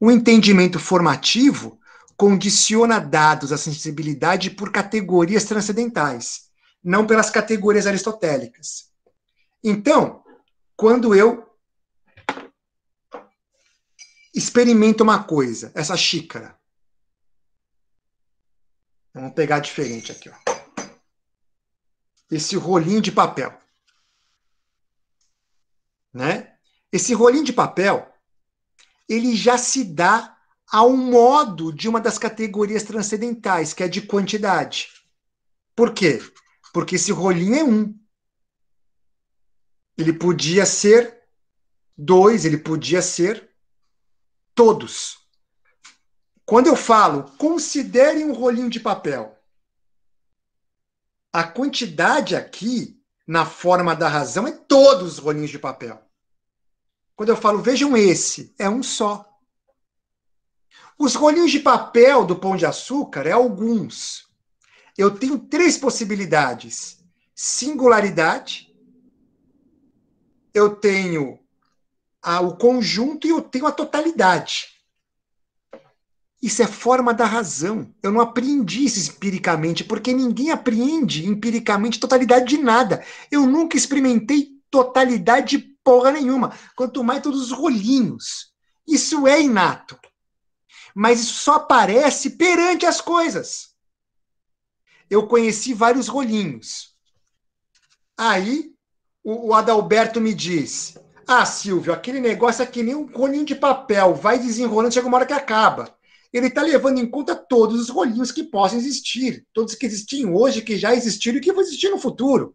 o entendimento formativo condiciona dados à sensibilidade por categorias transcendentais, não pelas categorias aristotélicas. Então, quando eu experimento uma coisa, essa xícara. Vamos pegar diferente aqui, ó. Esse rolinho de papel. Né? Esse rolinho de papel, ele já se dá a um modo de uma das categorias transcendentais, que é de quantidade. Por quê? Porque esse rolinho é um. Ele podia ser dois, ele podia ser todos. Quando eu falo, considerem um rolinho de papel. A quantidade aqui, na forma da razão, é todos os rolinhos de papel. Quando eu falo vejam esse, é um só. Os rolinhos de papel do Pão de Açúcar é alguns. Eu tenho três possibilidades: singularidade, eu tenho a, o conjunto e eu tenho a totalidade. Isso é forma da razão. Eu não aprendi isso empiricamente, porque ninguém apreende empiricamente totalidade de nada. Eu nunca experimentei totalidade porra nenhuma. Quanto mais todos os rolinhos. Isso é inato. Mas isso só aparece perante as coisas. Eu conheci vários rolinhos. Aí o, o Adalberto me diz: Ah, Silvio, aquele negócio é que nem um rolinho de papel, vai desenrolando, chega uma hora que acaba. Ele está levando em conta todos os rolinhos que possam existir, todos que existem hoje, que já existiram e que vão existir no futuro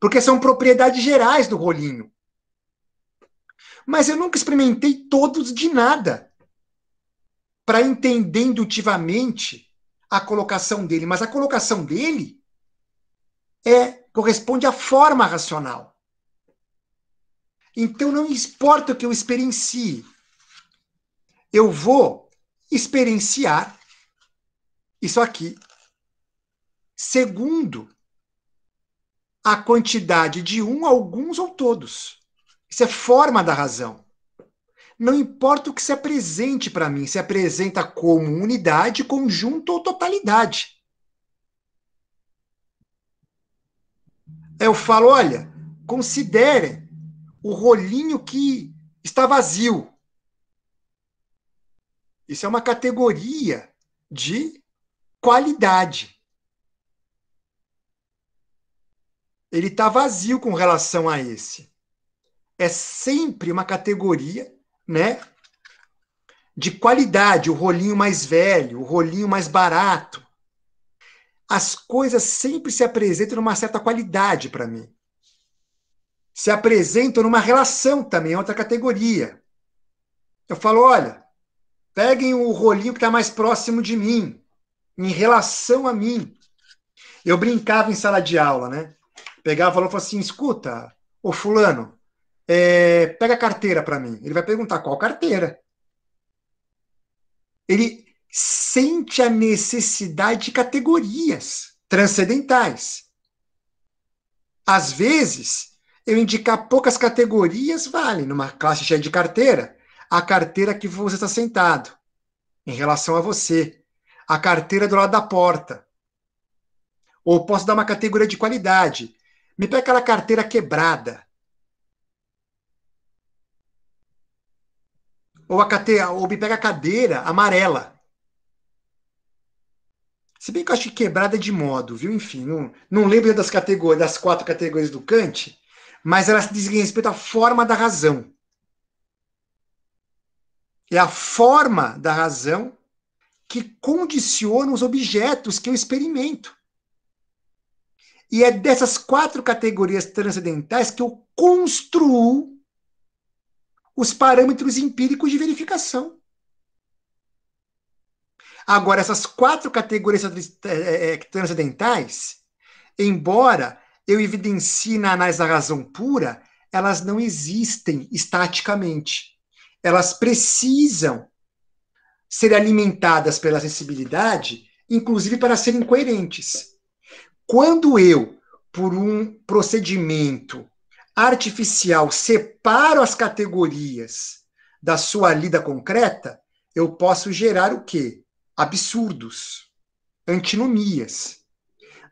porque são propriedades gerais do rolinho. Mas eu nunca experimentei todos de nada para entender indutivamente a colocação dele, mas a colocação dele é corresponde à forma racional. Então não importa o que eu experiencie, eu vou experienciar isso aqui segundo a quantidade de um, alguns ou todos. Isso é forma da razão. Não importa o que se apresente para mim, se apresenta como unidade, conjunto ou totalidade. Eu falo, olha, considere o rolinho que está vazio. Isso é uma categoria de qualidade. ele está vazio com relação a esse. É sempre uma categoria, né? De qualidade, o rolinho mais velho, o rolinho mais barato. As coisas sempre se apresentam numa certa qualidade para mim. Se apresentam numa relação também, é outra categoria. Eu falo, olha, peguem o rolinho que está mais próximo de mim, em relação a mim. Eu brincava em sala de aula, né? Pegava e falava assim: escuta, ô fulano, é, pega a carteira para mim. Ele vai perguntar qual carteira. Ele sente a necessidade de categorias transcendentais. Às vezes, eu indicar poucas categorias vale numa classe cheia de carteira. A carteira que você está sentado, em relação a você. A carteira do lado da porta. Ou posso dar uma categoria de qualidade. Me dá aquela carteira quebrada. Ou, a cadeira, ou me pega a cadeira amarela. Se bem que eu acho que quebrada é de modo, viu? Enfim, não, não lembro das categorias, das quatro categorias do Kant, mas elas dizem respeito à forma da razão. É a forma da razão que condiciona os objetos que eu experimento. E é dessas quatro categorias transcendentais que eu construo os parâmetros empíricos de verificação. Agora, essas quatro categorias eh, eh, eh, transcendentais, embora eu evidencie na análise da razão pura, elas não existem estaticamente. Elas precisam ser alimentadas pela sensibilidade, inclusive para serem coerentes. Quando eu, por um procedimento artificial, separo as categorias da sua lida concreta, eu posso gerar o quê? Absurdos, antinomias.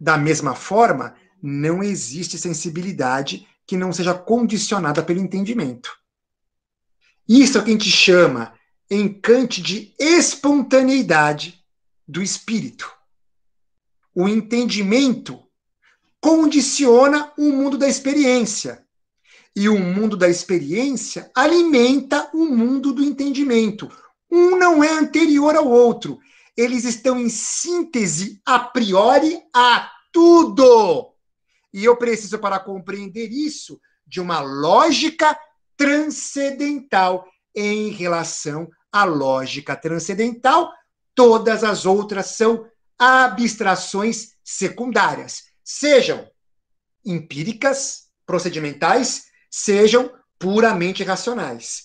Da mesma forma, não existe sensibilidade que não seja condicionada pelo entendimento. Isso é o que a gente chama encante de espontaneidade do espírito o entendimento condiciona o mundo da experiência. E o mundo da experiência alimenta o mundo do entendimento. Um não é anterior ao outro. Eles estão em síntese a priori a tudo. E eu preciso, para compreender isso, de uma lógica transcendental em relação à lógica transcendental. Todas as outras são abstrações secundárias, sejam empíricas, procedimentais, sejam puramente racionais.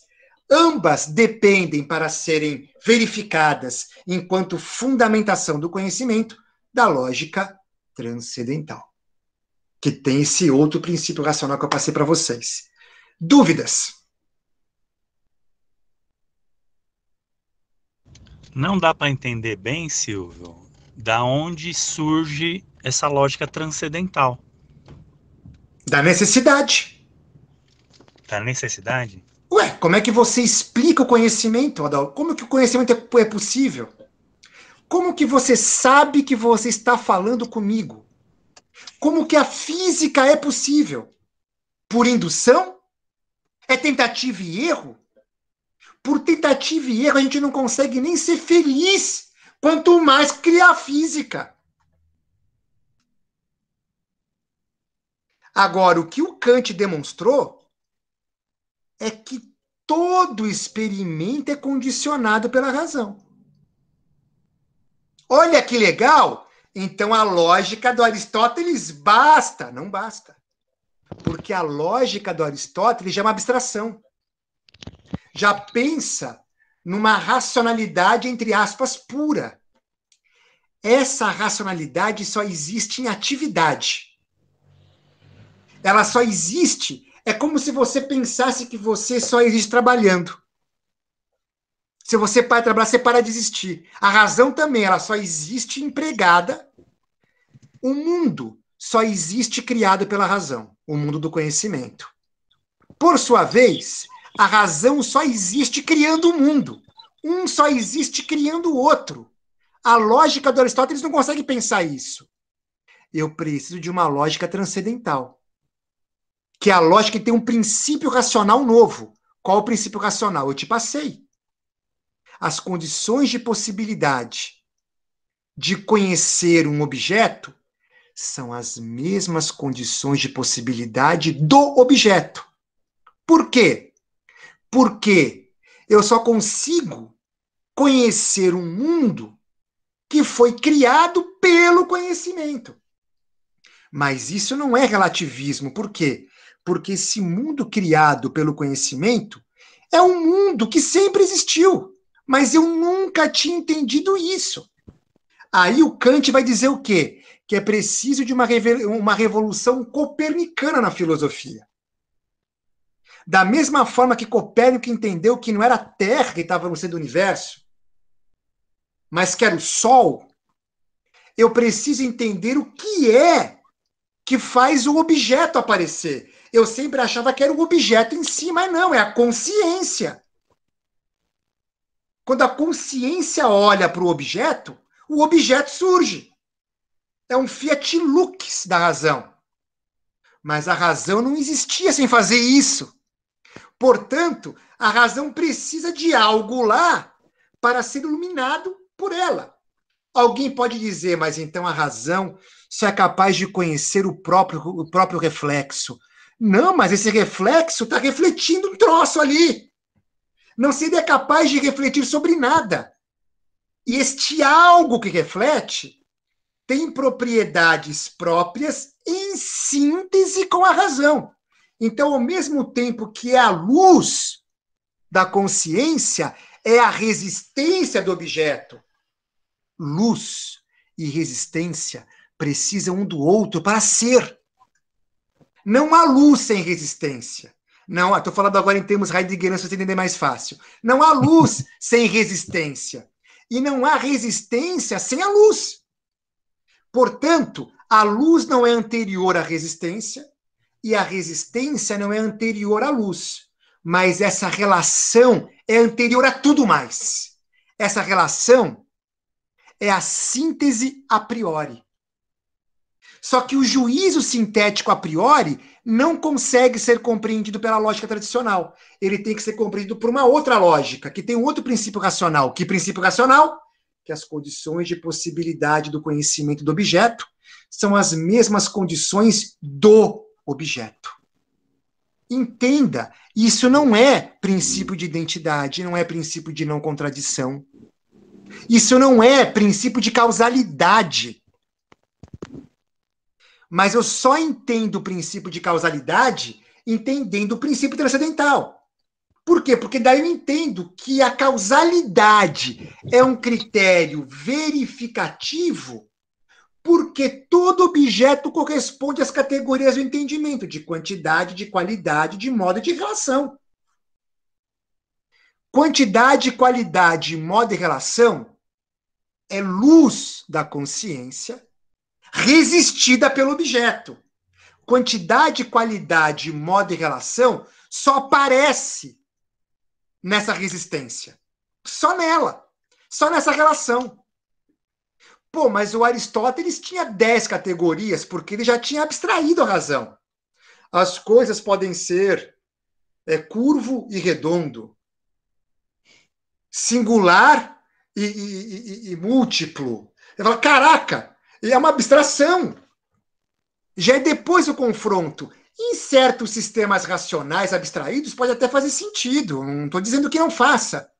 Ambas dependem, para serem verificadas enquanto fundamentação do conhecimento, da lógica transcendental, que tem esse outro princípio racional que eu passei para vocês. Dúvidas? Não dá para entender bem, Silvio, da onde surge essa lógica transcendental? Da necessidade. Da necessidade? Ué, como é que você explica o conhecimento, Adal? Como que o conhecimento é, é possível? Como que você sabe que você está falando comigo? Como que a física é possível? Por indução? É tentativa e erro? Por tentativa e erro a gente não consegue nem ser feliz quanto mais criar física. Agora, o que o Kant demonstrou é que todo experimento é condicionado pela razão. Olha que legal! Então a lógica do Aristóteles basta, não basta. Porque a lógica do Aristóteles já é uma abstração. Já pensa numa racionalidade, entre aspas, pura. Essa racionalidade só existe em atividade. Ela só existe. É como se você pensasse que você só existe trabalhando. Se você para de trabalhar, você para de existir. A razão também, ela só existe empregada. O mundo só existe criado pela razão, o mundo do conhecimento. Por sua vez, a razão só existe criando o mundo. Um só existe criando o outro. A lógica do Aristóteles não consegue pensar isso. Eu preciso de uma lógica transcendental. Que é a lógica que tem um princípio racional novo. Qual o princípio racional? Eu te passei. As condições de possibilidade de conhecer um objeto são as mesmas condições de possibilidade do objeto. Por quê? Porque eu só consigo conhecer um mundo que foi criado pelo conhecimento. Mas isso não é relativismo, por quê? Porque esse mundo criado pelo conhecimento é um mundo que sempre existiu, mas eu nunca tinha entendido isso. Aí o Kant vai dizer o quê? Que é preciso de uma, uma revolução copernicana na filosofia. Da mesma forma que Copérnico entendeu que não era a Terra que estava no centro do universo, mas que era o Sol, eu preciso entender o que é que faz o objeto aparecer. Eu sempre achava que era o objeto em si, mas não, é a consciência. Quando a consciência olha para o objeto, o objeto surge. É um Fiat Lux da razão. Mas a razão não existia sem fazer isso. Portanto, a razão precisa de algo lá para ser iluminado por ela. Alguém pode dizer, mas então a razão só é capaz de conhecer o próprio, o próprio reflexo. Não, mas esse reflexo está refletindo um troço ali. Não seria capaz de refletir sobre nada. E este algo que reflete tem propriedades próprias em síntese com a razão. Então, ao mesmo tempo que é a luz da consciência, é a resistência do objeto. Luz e resistência precisam um do outro para ser. Não há luz sem resistência. Não, estou falando agora em termos heideggerianos para você entender mais fácil. Não há luz sem resistência. E não há resistência sem a luz. Portanto, a luz não é anterior à resistência, e a resistência não é anterior à luz, mas essa relação é anterior a tudo mais. Essa relação é a síntese a priori. Só que o juízo sintético a priori não consegue ser compreendido pela lógica tradicional. Ele tem que ser compreendido por uma outra lógica, que tem um outro princípio racional. Que princípio racional? Que as condições de possibilidade do conhecimento do objeto são as mesmas condições do objeto. Entenda, isso não é princípio de identidade, não é princípio de não contradição. Isso não é princípio de causalidade. Mas eu só entendo o princípio de causalidade entendendo o princípio transcendental. Por quê? Porque daí eu entendo que a causalidade é um critério verificativo porque todo objeto corresponde às categorias do entendimento, de quantidade, de qualidade, de modo e de relação. Quantidade, qualidade, modo e relação é luz da consciência resistida pelo objeto. Quantidade, qualidade, modo e relação só aparece nessa resistência, só nela, só nessa relação. Pô, mas o Aristóteles tinha dez categorias, porque ele já tinha abstraído a razão. As coisas podem ser é, curvo e redondo, singular e, e, e, e múltiplo. Ele fala, caraca, é uma abstração. Já é depois do confronto. Em certos sistemas racionais abstraídos, pode até fazer sentido. Não estou dizendo que não faça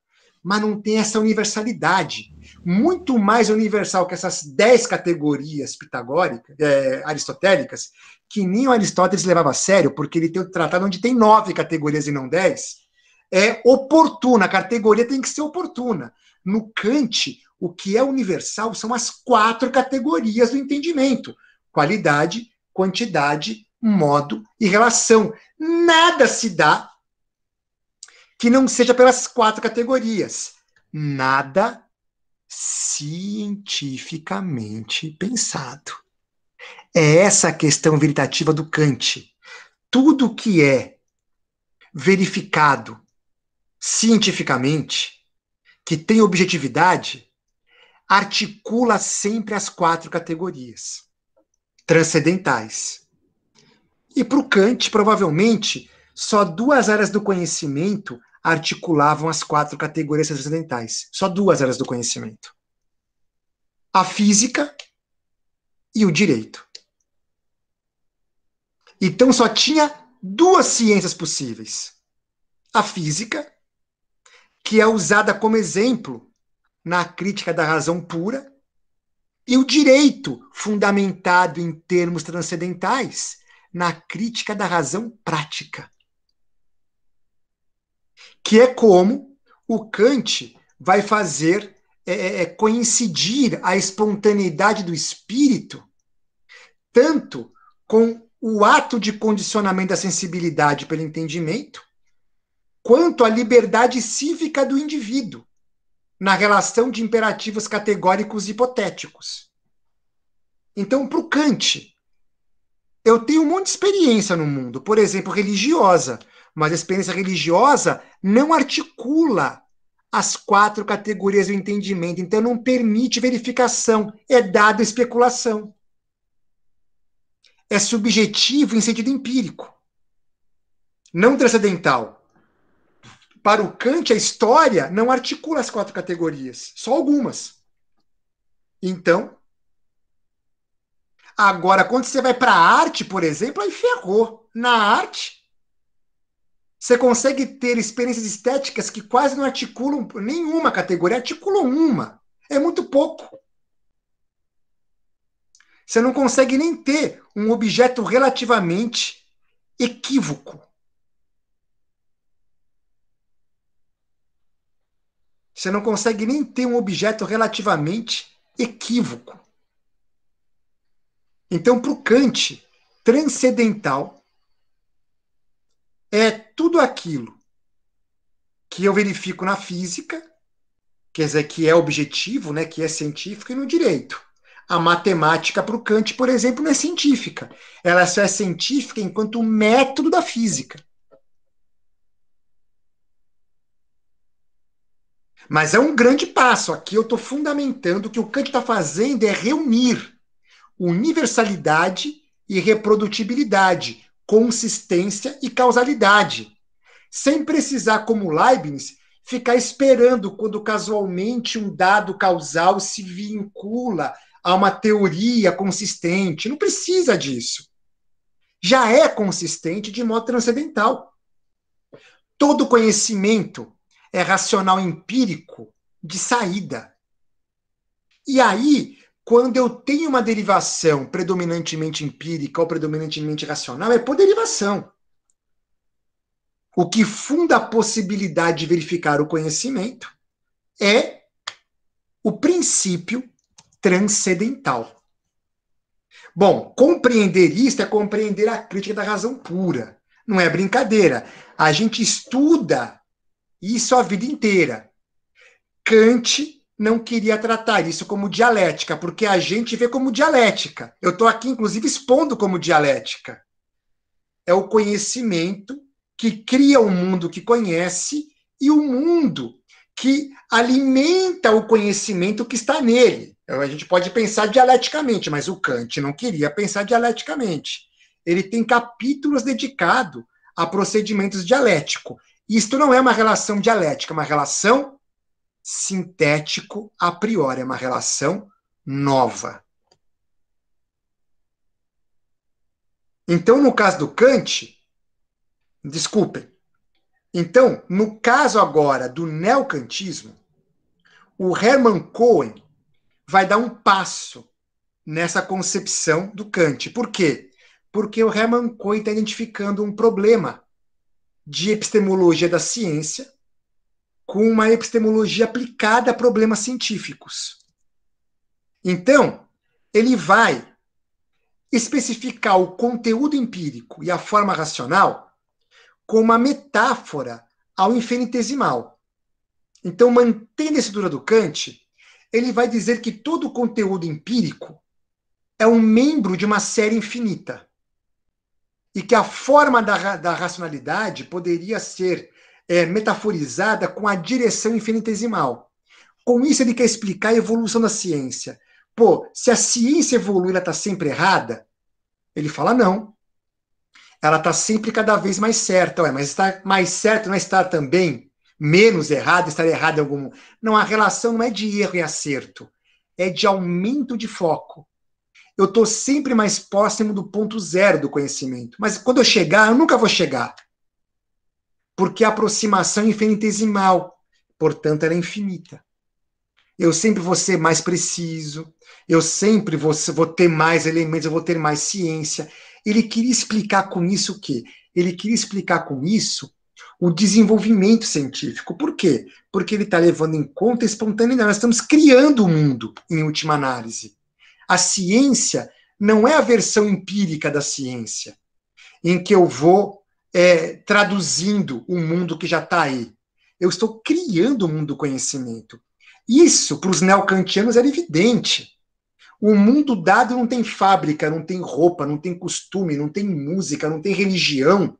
mas não tem essa universalidade. Muito mais universal que essas dez categorias pitagóricas, é, aristotélicas, que nem o Aristóteles levava a sério, porque ele tem o tratado onde tem nove categorias e não dez, é oportuna, a categoria tem que ser oportuna. No Kant, o que é universal são as quatro categorias do entendimento: qualidade, quantidade, modo e relação. Nada se dá que não seja pelas quatro categorias. Nada cientificamente pensado. É essa a questão veritativa do Kant. Tudo que é verificado cientificamente, que tem objetividade, articula sempre as quatro categorias transcendentais. E para o Kant, provavelmente, só duas áreas do conhecimento articulavam as quatro categorias transcendentais. Só duas áreas do conhecimento: a física e o direito. Então só tinha duas ciências possíveis: a física, que é usada como exemplo na crítica da razão pura, e o direito, fundamentado em termos transcendentais, na crítica da razão prática que é como o Kant vai fazer é, é, é, coincidir a espontaneidade do espírito tanto com o ato de condicionamento da sensibilidade pelo entendimento, quanto a liberdade cívica do indivíduo na relação de imperativos categóricos hipotéticos. Então, para o Kant, eu tenho um monte de experiência no mundo, por exemplo, religiosa, mas a experiência religiosa não articula as quatro categorias do entendimento, então não permite verificação, é dado especulação. É subjetivo em sentido empírico, não transcendental. Para o Kant, a história não articula as quatro categorias, só algumas. Então, Agora, quando você vai para a arte, por exemplo, aí ferrou. Na arte, você consegue ter experiências estéticas que quase não articulam nenhuma categoria, articulam uma. É muito pouco. Você não consegue nem ter um objeto relativamente equívoco. Você não consegue nem ter um objeto relativamente equívoco. Então, para o Kant, transcendental é tudo aquilo que eu verifico na física, quer dizer, que é objetivo, né, que é científico, e no direito. A matemática para o Kant, por exemplo, não é científica. Ela só é científica enquanto método da física. Mas é um grande passo. Aqui eu estou fundamentando que o Kant está fazendo é reunir universalidade e reprodutibilidade, consistência e causalidade, sem precisar, como Leibniz, ficar esperando quando casualmente um dado causal se vincula a uma teoria consistente. Não precisa disso. Já é consistente de modo transcendental. Todo conhecimento é racional empírico de saída. E aí quando eu tenho uma derivação predominantemente empírica ou predominantemente racional, é por derivação. O que funda a possibilidade de verificar o conhecimento é o princípio transcendental. Bom, compreender isto é compreender a crítica da razão pura. Não é brincadeira. A gente estuda isso a vida inteira. Kant não queria tratar isso como dialética, porque a gente vê como dialética. Eu estou aqui, inclusive, expondo como dialética. É o conhecimento que cria o mundo que conhece e o mundo que alimenta o conhecimento que está nele. Então, a gente pode pensar dialeticamente, mas o Kant não queria pensar dialeticamente. Ele tem capítulos dedicados a procedimentos dialéticos. Isto não é uma relação dialética, é uma relação sintético a priori, é uma relação nova. Então, no caso do Kant, desculpem, então, no caso agora do neocantismo, o Hermann Cohen vai dar um passo nessa concepção do Kant. Por quê? Porque o Hermann Cohen está identificando um problema de epistemologia da ciência com uma epistemologia aplicada a problemas científicos. Então, ele vai especificar o conteúdo empírico e a forma racional como uma metáfora ao infinitesimal. Então, mantendo a estrutura do Kant, ele vai dizer que todo o conteúdo empírico é um membro de uma série infinita. E que a forma da, da racionalidade poderia ser é, metaforizada com a direção infinitesimal. Com isso, ele quer explicar a evolução da ciência. Pô, se a ciência evolui, ela está sempre errada? Ele fala não. Ela está sempre cada vez mais certa. Ué, mas está mais certo não é está também menos errado, estar errado em algum. Não, a relação não é de erro e acerto, é de aumento de foco. Eu estou sempre mais próximo do ponto zero do conhecimento. Mas quando eu chegar, eu nunca vou chegar porque a aproximação é infinitesimal, portanto, ela é infinita. Eu sempre vou ser mais preciso, eu sempre vou, vou ter mais elementos, eu vou ter mais ciência. Ele queria explicar com isso o quê? Ele queria explicar com isso o desenvolvimento científico. Por quê? Porque ele está levando em conta a espontaneidade. Nós estamos criando o mundo, em última análise. A ciência não é a versão empírica da ciência, em que eu vou é, traduzindo o mundo que já está aí. Eu estou criando o um mundo do conhecimento. Isso, para os neocantianos, era evidente. O mundo dado não tem fábrica, não tem roupa, não tem costume, não tem música, não tem religião.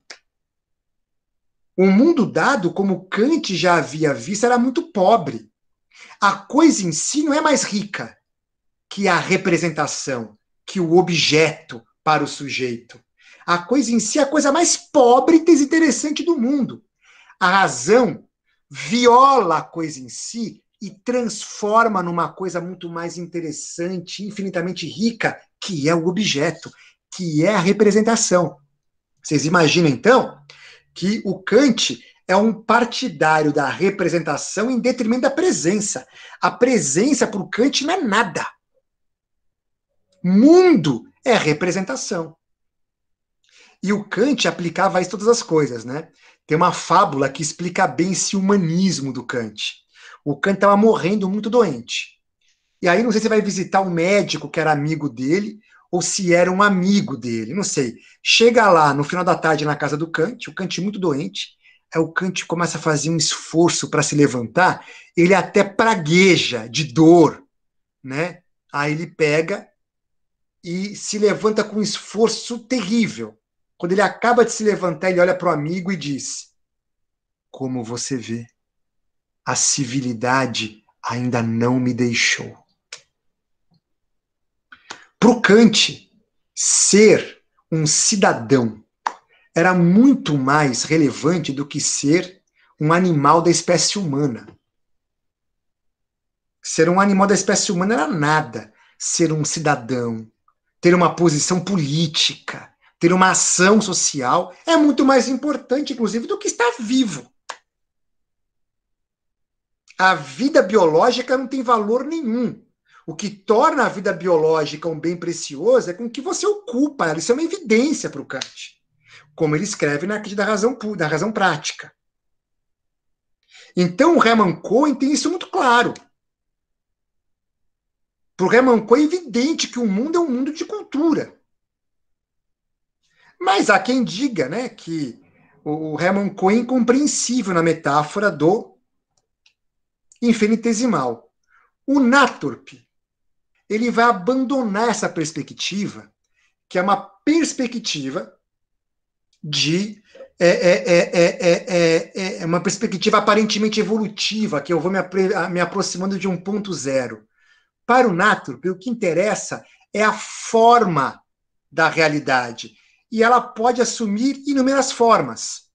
O mundo dado, como Kant já havia visto, era muito pobre. A coisa em si não é mais rica que a representação, que o objeto para o sujeito. A coisa em si é a coisa mais pobre e desinteressante do mundo. A razão viola a coisa em si e transforma numa coisa muito mais interessante, infinitamente rica, que é o objeto, que é a representação. Vocês imaginam, então, que o Kant é um partidário da representação em detrimento da presença. A presença para o Kant não é nada. Mundo é representação. E o Kant aplicava isso todas as coisas, né? Tem uma fábula que explica bem esse humanismo do Kant. O Kant estava morrendo muito doente. E aí não sei se vai visitar um médico que era amigo dele ou se era um amigo dele, não sei. Chega lá no final da tarde na casa do Kant, o Kant muito doente, aí o Kant começa a fazer um esforço para se levantar, ele até pragueja de dor, né? Aí ele pega e se levanta com um esforço terrível. Quando ele acaba de se levantar, ele olha para o amigo e diz: Como você vê, a civilidade ainda não me deixou. Para o Kant, ser um cidadão era muito mais relevante do que ser um animal da espécie humana. Ser um animal da espécie humana era nada. Ser um cidadão, ter uma posição política, ter uma ação social, é muito mais importante, inclusive, do que estar vivo. A vida biológica não tem valor nenhum. O que torna a vida biológica um bem precioso é com que você ocupa Isso é uma evidência para o Kant, como ele escreve na crítica da razão, da razão prática. Então, o Hermann Cohen tem isso muito claro. Para o Hermann Cohen é evidente que o mundo é um mundo de cultura. Mas há quem diga né, que o Hermann Cohen é incompreensível na metáfora do infinitesimal. O Naturp ele vai abandonar essa perspectiva, que é uma perspectiva de é, é, é, é, uma perspectiva aparentemente evolutiva, que eu vou me, me aproximando de um ponto zero. Para o Natur, o que interessa é a forma da realidade, e ela pode assumir inúmeras formas.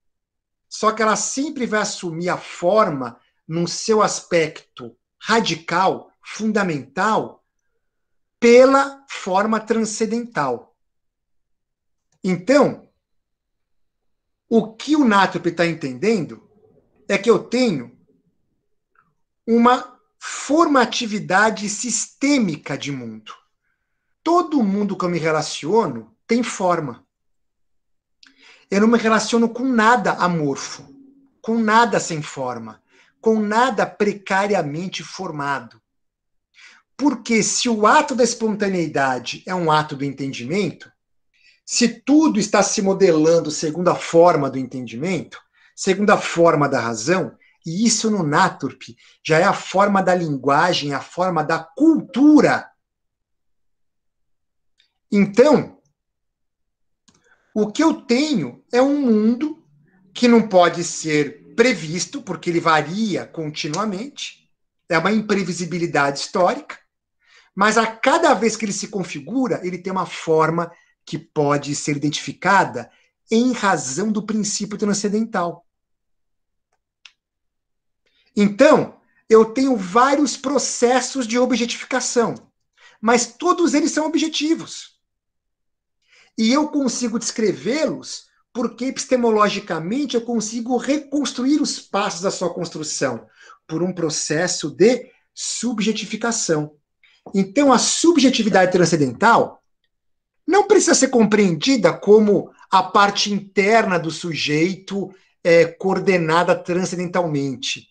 Só que ela sempre vai assumir a forma num seu aspecto radical, fundamental, pela forma transcendental. Então, o que o Natrup está entendendo é que eu tenho uma formatividade sistêmica de mundo. Todo mundo que eu me relaciono tem forma. Eu não me relaciono com nada amorfo, com nada sem forma, com nada precariamente formado. Porque se o ato da espontaneidade é um ato do entendimento, se tudo está se modelando segundo a forma do entendimento, segundo a forma da razão, e isso no Naturp já é a forma da linguagem, a forma da cultura. Então, o que eu tenho é um mundo que não pode ser previsto, porque ele varia continuamente, é uma imprevisibilidade histórica, mas a cada vez que ele se configura, ele tem uma forma que pode ser identificada em razão do princípio transcendental. Então, eu tenho vários processos de objetificação, mas todos eles são objetivos. E eu consigo descrevê-los porque epistemologicamente eu consigo reconstruir os passos da sua construção por um processo de subjetificação. Então, a subjetividade transcendental não precisa ser compreendida como a parte interna do sujeito é, coordenada transcendentalmente.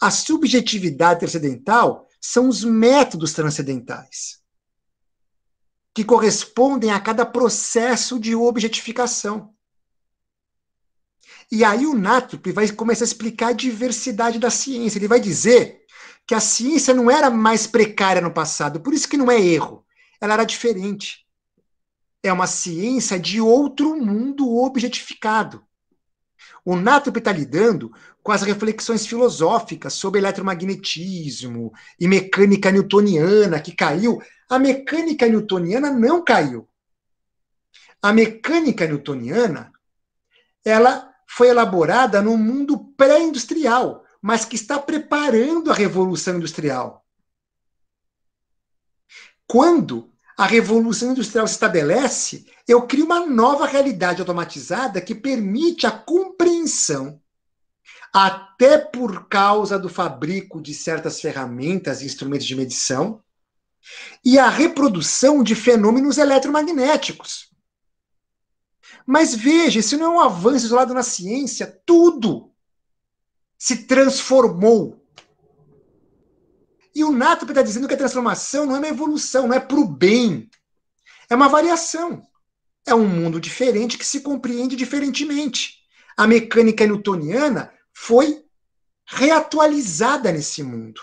A subjetividade transcendental são os métodos transcendentais que correspondem a cada processo de objetificação. E aí o Natrup vai começar a explicar a diversidade da ciência. Ele vai dizer que a ciência não era mais precária no passado, por isso que não é erro. Ela era diferente. É uma ciência de outro mundo objetificado. O Natrup está lidando com as reflexões filosóficas sobre eletromagnetismo e mecânica newtoniana que caiu. A mecânica newtoniana não caiu. A mecânica newtoniana ela foi elaborada no mundo pré-industrial, mas que está preparando a revolução industrial. Quando a revolução industrial se estabelece, eu crio uma nova realidade automatizada que permite a compreensão até por causa do fabrico de certas ferramentas e instrumentos de medição, e a reprodução de fenômenos eletromagnéticos. Mas veja, isso não é um avanço isolado na ciência, tudo se transformou. E o Nato está dizendo que a transformação não é uma evolução, não é para o bem. É uma variação. É um mundo diferente que se compreende diferentemente. A mecânica newtoniana foi reatualizada nesse mundo.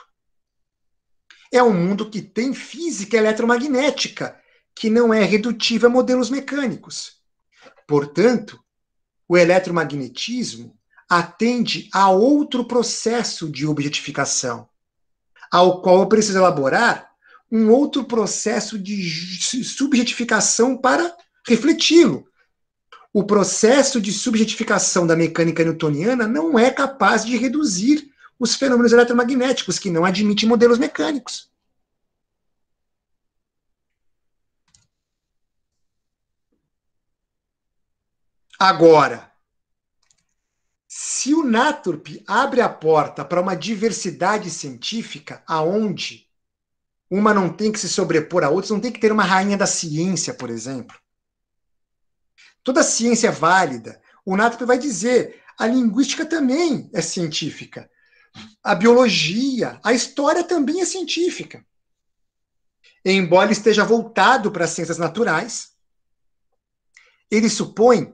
É um mundo que tem física eletromagnética, que não é redutível a modelos mecânicos. Portanto, o eletromagnetismo atende a outro processo de objetificação, ao qual eu preciso elaborar um outro processo de subjetificação para refleti-lo, o processo de subjetificação da mecânica newtoniana não é capaz de reduzir os fenômenos eletromagnéticos, que não admite modelos mecânicos. Agora, se o Naturp abre a porta para uma diversidade científica, aonde uma não tem que se sobrepor a outra, não tem que ter uma rainha da ciência, por exemplo, Toda ciência é válida. O Natri vai dizer, a linguística também é científica. A biologia, a história também é científica. Embora esteja voltado para as ciências naturais, ele supõe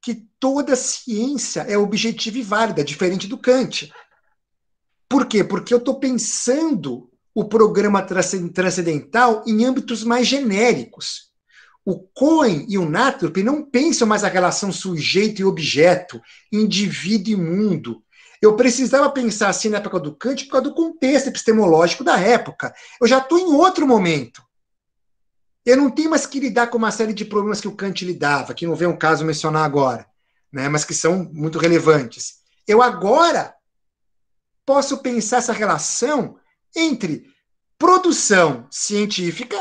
que toda ciência é objetiva e válida, diferente do Kant. Por quê? Porque eu estou pensando o programa transcendental em âmbitos mais genéricos. O Cohen e o Natrup não pensam mais a relação sujeito e objeto, indivíduo e mundo. Eu precisava pensar assim na época do Kant por causa do contexto epistemológico da época. Eu já estou em outro momento. Eu não tenho mais que lidar com uma série de problemas que o Kant lidava, que não vem um caso mencionar agora, né, mas que são muito relevantes. Eu agora posso pensar essa relação entre produção científica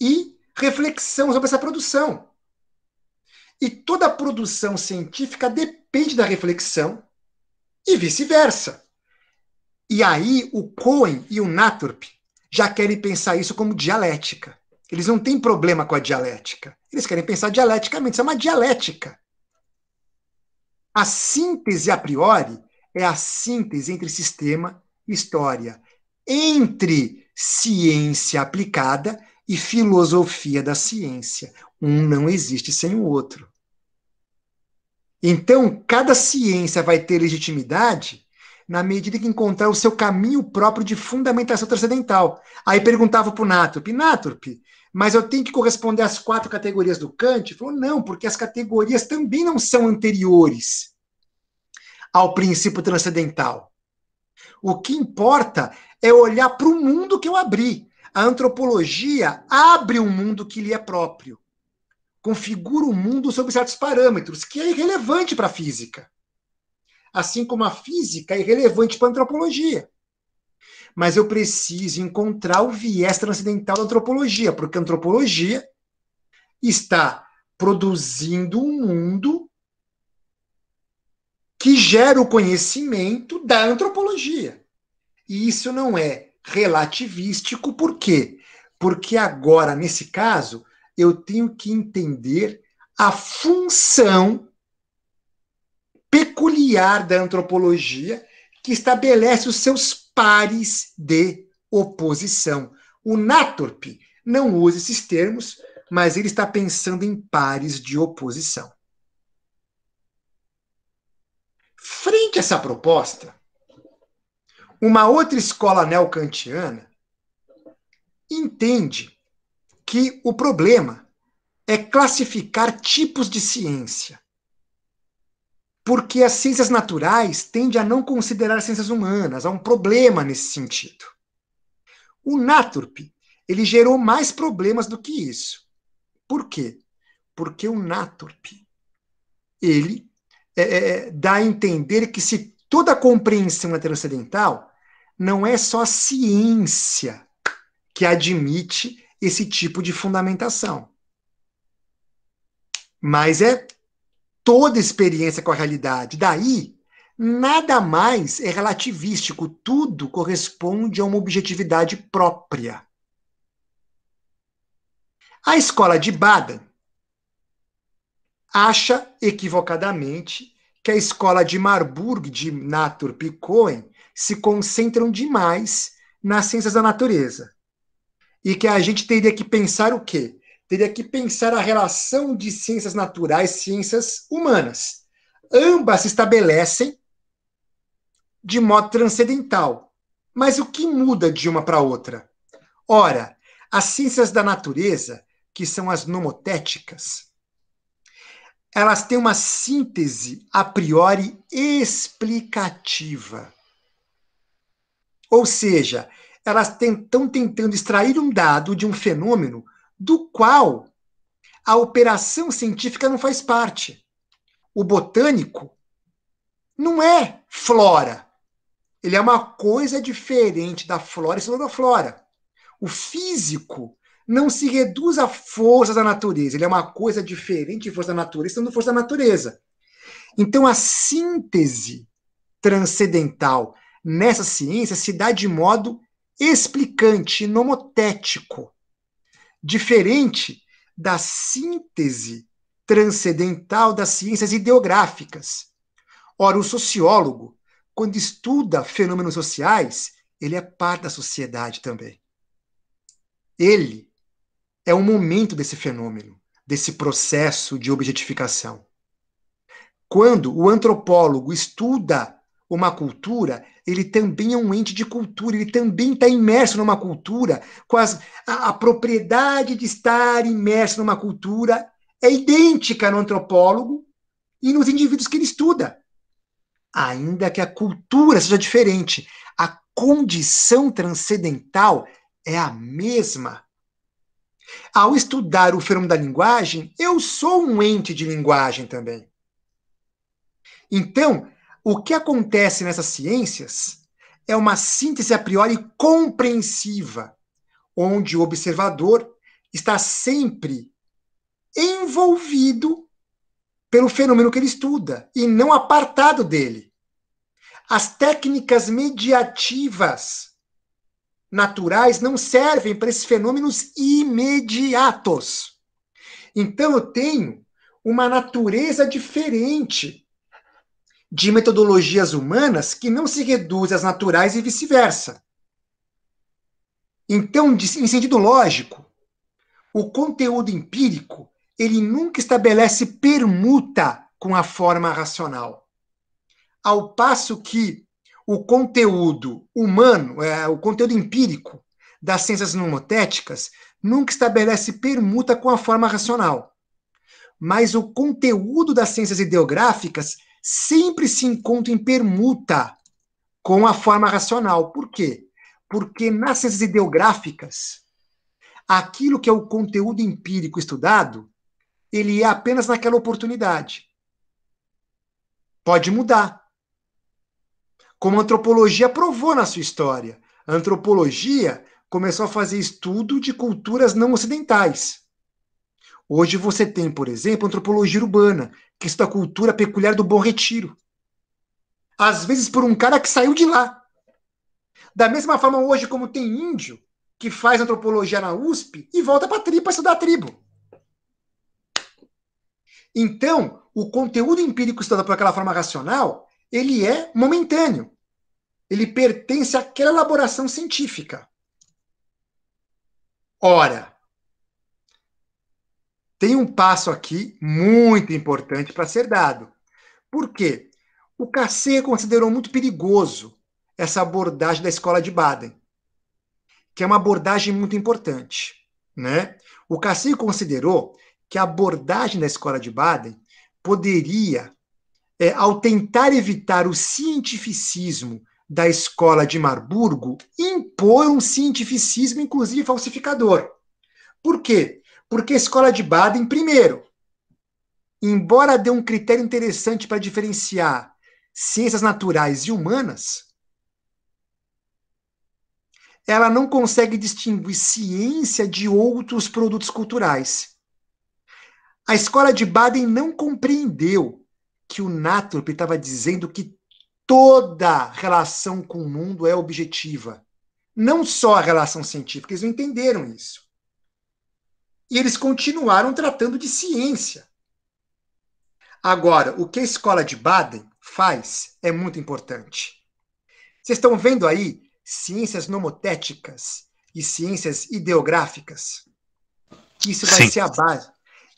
e reflexão sobre essa produção. E toda produção científica depende da reflexão e vice-versa. E aí o Cohen e o Naturp já querem pensar isso como dialética. Eles não têm problema com a dialética. Eles querem pensar dialeticamente. Isso é uma dialética. A síntese a priori é a síntese entre sistema e história, entre ciência aplicada e filosofia da ciência. Um não existe sem o outro. Então, cada ciência vai ter legitimidade na medida que encontrar o seu caminho próprio de fundamentação transcendental. Aí perguntava para o Naturp, Naturp, mas eu tenho que corresponder às quatro categorias do Kant? Ele falou, não, porque as categorias também não são anteriores ao princípio transcendental. O que importa é olhar para o mundo que eu abri. A antropologia abre um mundo que lhe é próprio, configura o um mundo sob certos parâmetros, que é irrelevante para a física. Assim como a física é irrelevante para a antropologia. Mas eu preciso encontrar o viés transcendental da antropologia, porque a antropologia está produzindo um mundo que gera o conhecimento da antropologia. E isso não é relativístico, por quê? Porque agora, nesse caso, eu tenho que entender a função peculiar da antropologia que estabelece os seus pares de oposição. O Natorp não usa esses termos, mas ele está pensando em pares de oposição. Frente a essa proposta, uma outra escola neocantiana entende que o problema é classificar tipos de ciência. Porque as ciências naturais tendem a não considerar ciências humanas, há um problema nesse sentido. O Naturp, ele gerou mais problemas do que isso. Por quê? Porque o Naturp, ele é, é, é dá a entender que se toda a compreensão heterocedental não é só a ciência que admite esse tipo de fundamentação. Mas é toda experiência com a realidade. Daí, nada mais é relativístico, tudo corresponde a uma objetividade própria. A escola de Baden acha equivocadamente que a escola de Marburg de Natur Picoen se concentram demais nas ciências da natureza. E que a gente teria que pensar o quê? Teria que pensar a relação de ciências naturais e ciências humanas. Ambas se estabelecem de modo transcendental. Mas o que muda de uma para outra? Ora, as ciências da natureza, que são as nomotéticas, elas têm uma síntese a priori explicativa ou seja, elas estão tentando extrair um dado de um fenômeno do qual a operação científica não faz parte. O botânico não é flora. Ele é uma coisa diferente da flora e flora O físico não se reduz à força da natureza. Ele é uma coisa diferente de força da natureza, sendo força da natureza. Então, a síntese transcendental nessa ciência se dá de modo explicante, nomotético, diferente da síntese transcendental das ciências ideográficas. Ora, o sociólogo, quando estuda fenômenos sociais, ele é parte da sociedade também. Ele é um momento desse fenômeno, desse processo de objetificação. Quando o antropólogo estuda uma cultura, ele também é um ente de cultura, ele também está imerso numa cultura, com as, a, a, propriedade de estar imerso numa cultura é idêntica no antropólogo e nos indivíduos que ele estuda. Ainda que a cultura seja diferente, a condição transcendental é a mesma. Ao estudar o fenômeno da linguagem, eu sou um ente de linguagem também. Então, o que acontece nessas ciências é uma síntese a priori compreensiva, onde o observador está sempre envolvido pelo fenômeno que ele estuda e não apartado dele. As técnicas mediativas naturais não servem para esses fenômenos imediatos. Então eu tenho uma natureza diferente de metodologias humanas que não se reduzem às naturais e vice-versa. Então, em sentido lógico, o conteúdo empírico ele nunca estabelece permuta com a forma racional. Ao passo que o conteúdo humano, é, o conteúdo empírico das ciências numotéticas, nunca estabelece permuta com a forma racional. Mas o conteúdo das ciências ideográficas sempre se encontra em permuta com a forma racional. Por quê? Porque nas ciências ideográficas, aquilo que é o conteúdo empírico estudado, ele é apenas naquela oportunidade. Pode mudar. Como a antropologia provou na sua história. A antropologia começou a fazer estudo de culturas não ocidentais. Hoje você tem, por exemplo, antropologia urbana, questão da cultura peculiar do Bom Retiro. Às vezes por um cara que saiu de lá. Da mesma forma hoje como tem índio que faz antropologia na USP e volta para a tribo para estudar a tribo. Então, o conteúdo empírico estudado por aquela forma racional, ele é momentâneo. Ele pertence àquela elaboração científica. Ora, tem um passo aqui muito importante para ser dado. Por quê? O Cassê considerou muito perigoso essa abordagem da escola de Baden, que é uma abordagem muito importante. Né? O Cassê considerou que a abordagem da escola de Baden poderia, é, ao tentar evitar o cientificismo da escola de Marburgo, impor um cientificismo, inclusive falsificador. Por quê? Porque a escola de Baden, primeiro, embora dê um critério interessante para diferenciar ciências naturais e humanas, ela não consegue distinguir ciência de outros produtos culturais. A escola de Baden não compreendeu que o Nathrop estava dizendo que toda relação com o mundo é objetiva. Não só a relação científica, eles não entenderam isso. E eles continuaram tratando de ciência. Agora, o que a escola de Baden faz é muito importante. Vocês estão vendo aí ciências nomotéticas e ciências ideográficas? Isso vai Sim. ser a base.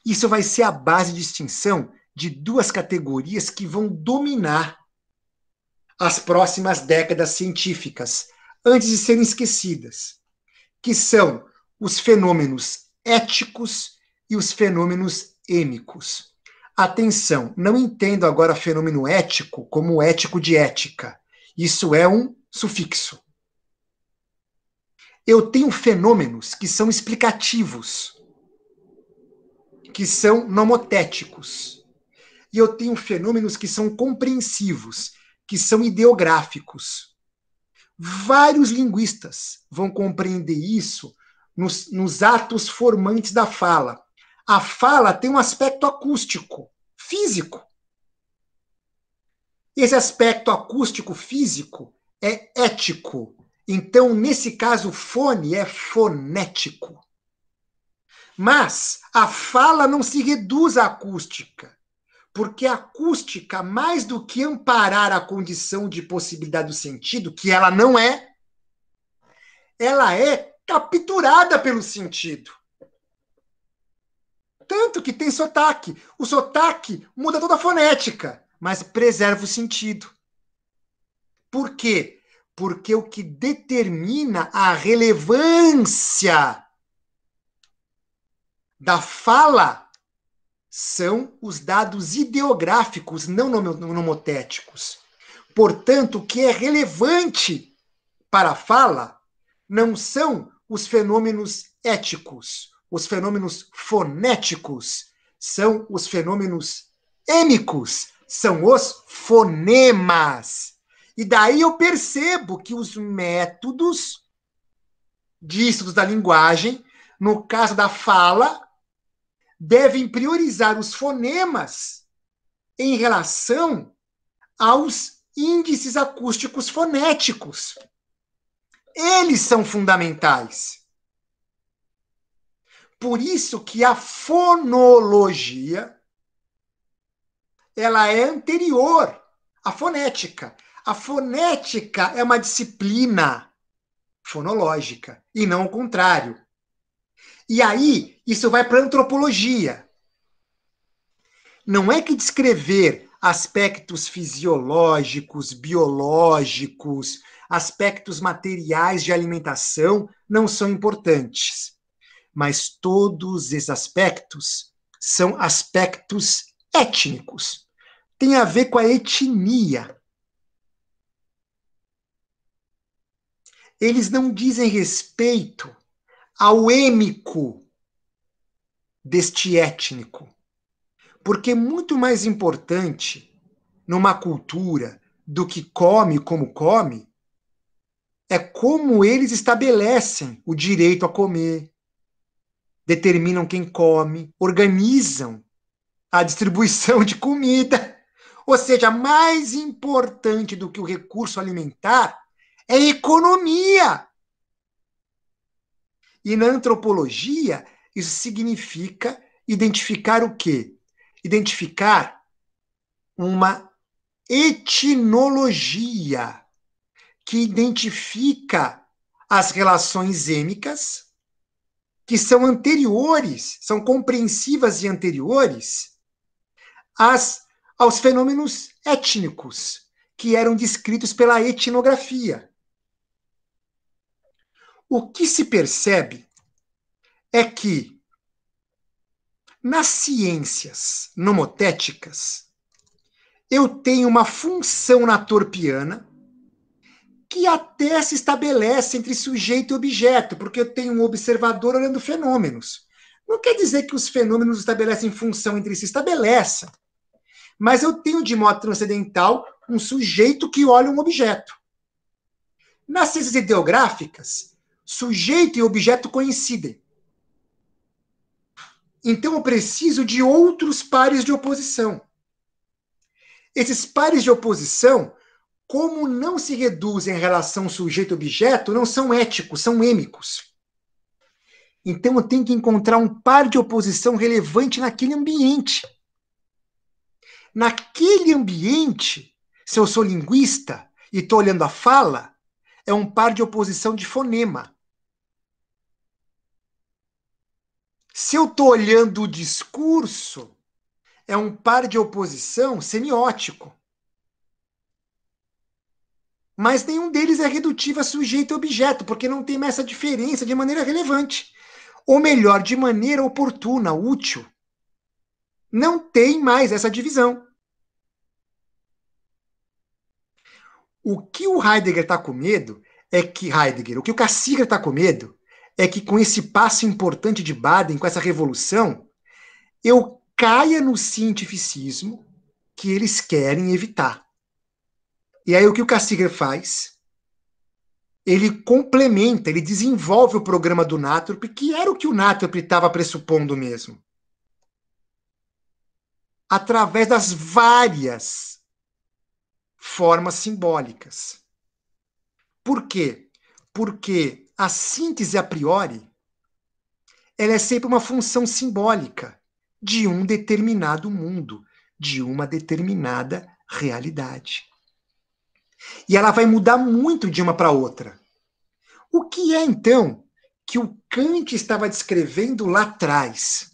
Isso vai ser a base de distinção de duas categorias que vão dominar as próximas décadas científicas, antes de serem esquecidas, que são os fenômenos éticos e os fenômenos êmicos. Atenção, não entendo agora fenômeno ético como ético de ética. Isso é um sufixo. Eu tenho fenômenos que são explicativos, que são nomotéticos. E eu tenho fenômenos que são compreensivos, que são ideográficos. Vários linguistas vão compreender isso nos, nos atos formantes da fala. A fala tem um aspecto acústico, físico. Esse aspecto acústico físico é ético. Então, nesse caso, fone é fonético. Mas a fala não se reduz à acústica, porque a acústica, mais do que amparar a condição de possibilidade do sentido, que ela não é, ela é capturada tá pelo sentido. Tanto que tem sotaque. O sotaque muda toda a fonética, mas preserva o sentido. Por quê? Porque o que determina a relevância da fala são os dados ideográficos, não nomotéticos. Portanto, o que é relevante para a fala não são os fenômenos éticos, os fenômenos fonéticos, são os fenômenos êmicos, são os fonemas. E daí eu percebo que os métodos de estudos da linguagem, no caso da fala, devem priorizar os fonemas em relação aos índices acústicos fonéticos. Eles são fundamentais. Por isso que a fonologia ela é anterior à fonética. A fonética é uma disciplina fonológica e não o contrário. E aí isso vai para antropologia. Não é que descrever aspectos fisiológicos, biológicos, aspectos materiais de alimentação não são importantes, mas todos esses aspectos são aspectos étnicos. Tem a ver com a etnia. Eles não dizem respeito ao êmico deste étnico. Porque é muito mais importante numa cultura do que come como come é como eles estabelecem o direito a comer, determinam quem come, organizam a distribuição de comida. Ou seja, mais importante do que o recurso alimentar é economia. E na antropologia, isso significa identificar o quê? Identificar uma etnologia que identifica as relações êmicas, que são anteriores, são compreensivas e anteriores às, aos fenômenos étnicos, que eram descritos pela etnografia. O que se percebe é que nas ciências nomotéticas eu tenho uma função na torpiana que até se estabelece entre sujeito e objeto, porque eu tenho um observador olhando fenômenos. Não quer dizer que os fenômenos estabelecem função entre si, estabelece. Mas eu tenho, de modo transcendental, um sujeito que olha um objeto. Nas ciências ideográficas, sujeito e objeto coincidem. Então eu preciso de outros pares de oposição. Esses pares de oposição como não se reduzem à relação sujeito-objeto, não são éticos, são êmicos. Então eu tenho que encontrar um par de oposição relevante naquele ambiente. Naquele ambiente, se eu sou linguista e estou olhando a fala, é um par de oposição de fonema. Se eu estou olhando o discurso, é um par de oposição semiótico mas nenhum deles é redutivo a sujeito e objeto, porque não tem essa diferença de maneira relevante. Ou melhor, de maneira oportuna, útil. Não tem mais essa divisão. O que o Heidegger está com medo é que Heidegger, o que o Cassiger está com medo é que com esse passo importante de Baden, com essa revolução, eu caia no cientificismo que eles querem evitar. E aí o que o Cassiger faz? Ele complementa, ele desenvolve o programa do Natrop, que era o que o Natrop estava pressupondo mesmo. Através das várias formas simbólicas. Por quê? Porque a síntese a priori ela é sempre uma função simbólica de um determinado mundo, de uma determinada realidade. E ela vai mudar muito de uma para outra. O que é, então, que o Kant estava descrevendo lá atrás?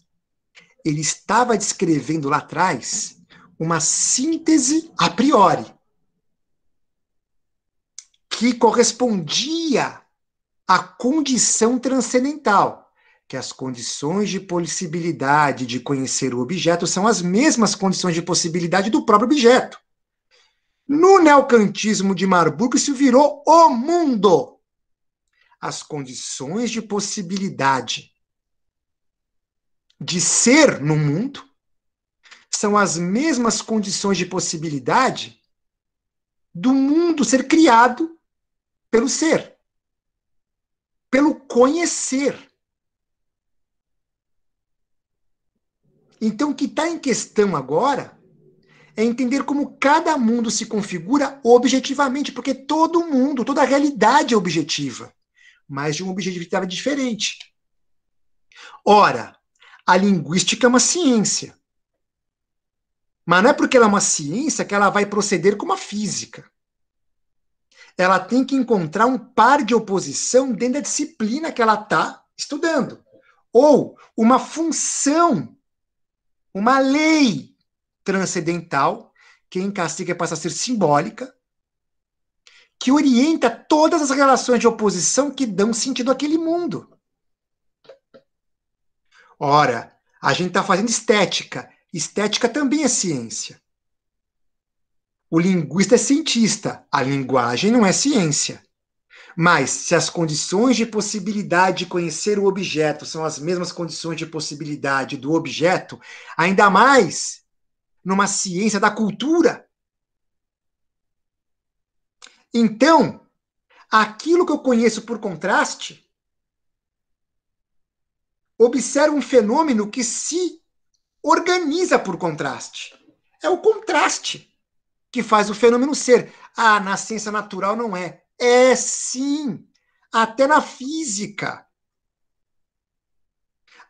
Ele estava descrevendo lá atrás uma síntese a priori, que correspondia à condição transcendental, que as condições de possibilidade de conhecer o objeto são as mesmas condições de possibilidade do próprio objeto. No neocantismo de Marburg, isso virou o mundo. As condições de possibilidade de ser no mundo são as mesmas condições de possibilidade do mundo ser criado pelo ser, pelo conhecer. Então, o que está em questão agora é entender como cada mundo se configura objetivamente, porque todo mundo, toda realidade é objetiva, mas de uma objetividade diferente. Ora, a linguística é uma ciência. Mas não é porque ela é uma ciência que ela vai proceder como a física. Ela tem que encontrar um par de oposição dentro da disciplina que ela está estudando. Ou uma função, uma lei transcendental, que em castiga passa a ser simbólica, que orienta todas as relações de oposição que dão sentido àquele mundo. Ora, a gente está fazendo estética. Estética também é ciência. O linguista é cientista, a linguagem não é ciência. Mas, se as condições de possibilidade de conhecer o objeto são as mesmas condições de possibilidade do objeto, ainda mais numa ciência da cultura. Então, aquilo que eu conheço por contraste observa um fenômeno que se organiza por contraste. É o contraste que faz o fenômeno ser. Ah, na ciência natural não é. É sim, até na física.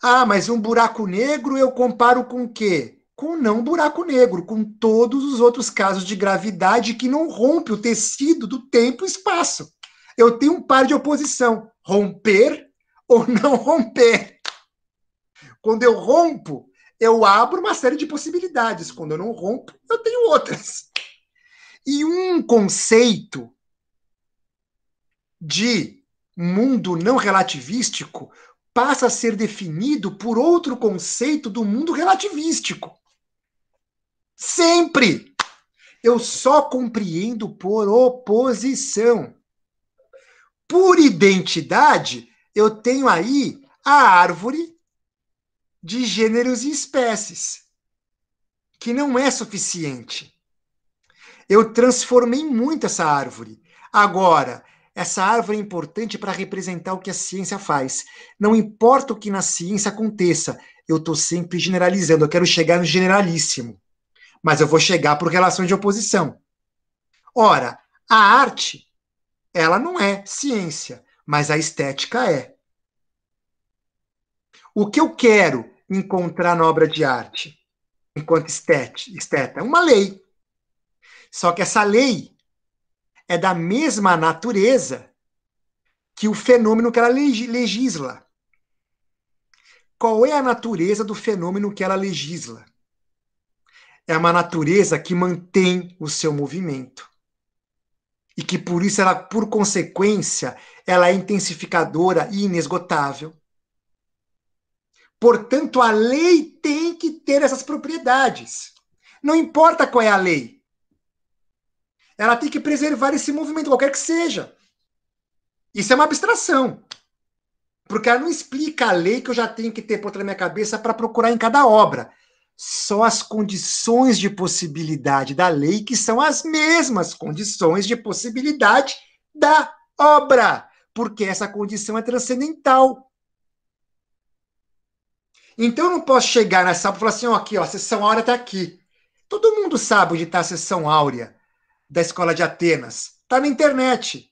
Ah, mas um buraco negro eu comparo com o quê? com não buraco negro, com todos os outros casos de gravidade que não rompe o tecido do tempo e espaço. Eu tenho um par de oposição: romper ou não romper. Quando eu rompo, eu abro uma série de possibilidades. Quando eu não rompo, eu tenho outras. E um conceito de mundo não relativístico passa a ser definido por outro conceito do mundo relativístico. Sempre! Eu só compreendo por oposição. Por identidade, eu tenho aí a árvore de gêneros e espécies, que não é suficiente. Eu transformei muito essa árvore. Agora, essa árvore é importante para representar o que a ciência faz. Não importa o que na ciência aconteça, eu estou sempre generalizando, eu quero chegar no generalíssimo mas eu vou chegar por relações de oposição. Ora, a arte, ela não é ciência, mas a estética é. O que eu quero encontrar na obra de arte, enquanto estete, esteta? É uma lei. Só que essa lei é da mesma natureza que o fenômeno que ela legisla. Qual é a natureza do fenômeno que ela legisla? é uma natureza que mantém o seu movimento. E que por isso ela, por consequência, ela é intensificadora e inesgotável. Portanto, a lei tem que ter essas propriedades. Não importa qual é a lei. Ela tem que preservar esse movimento, qualquer que seja. Isso é uma abstração. Porque ela não explica a lei que eu já tenho que ter por trás da minha cabeça para procurar em cada obra só as condições de possibilidade da lei, que são as mesmas condições de possibilidade da obra, porque essa condição é transcendental. Então eu não posso chegar na e falar assim, ó, aqui, ó, a sessão áurea está aqui. Todo mundo sabe onde está a sessão áurea da Escola de Atenas. Está na internet.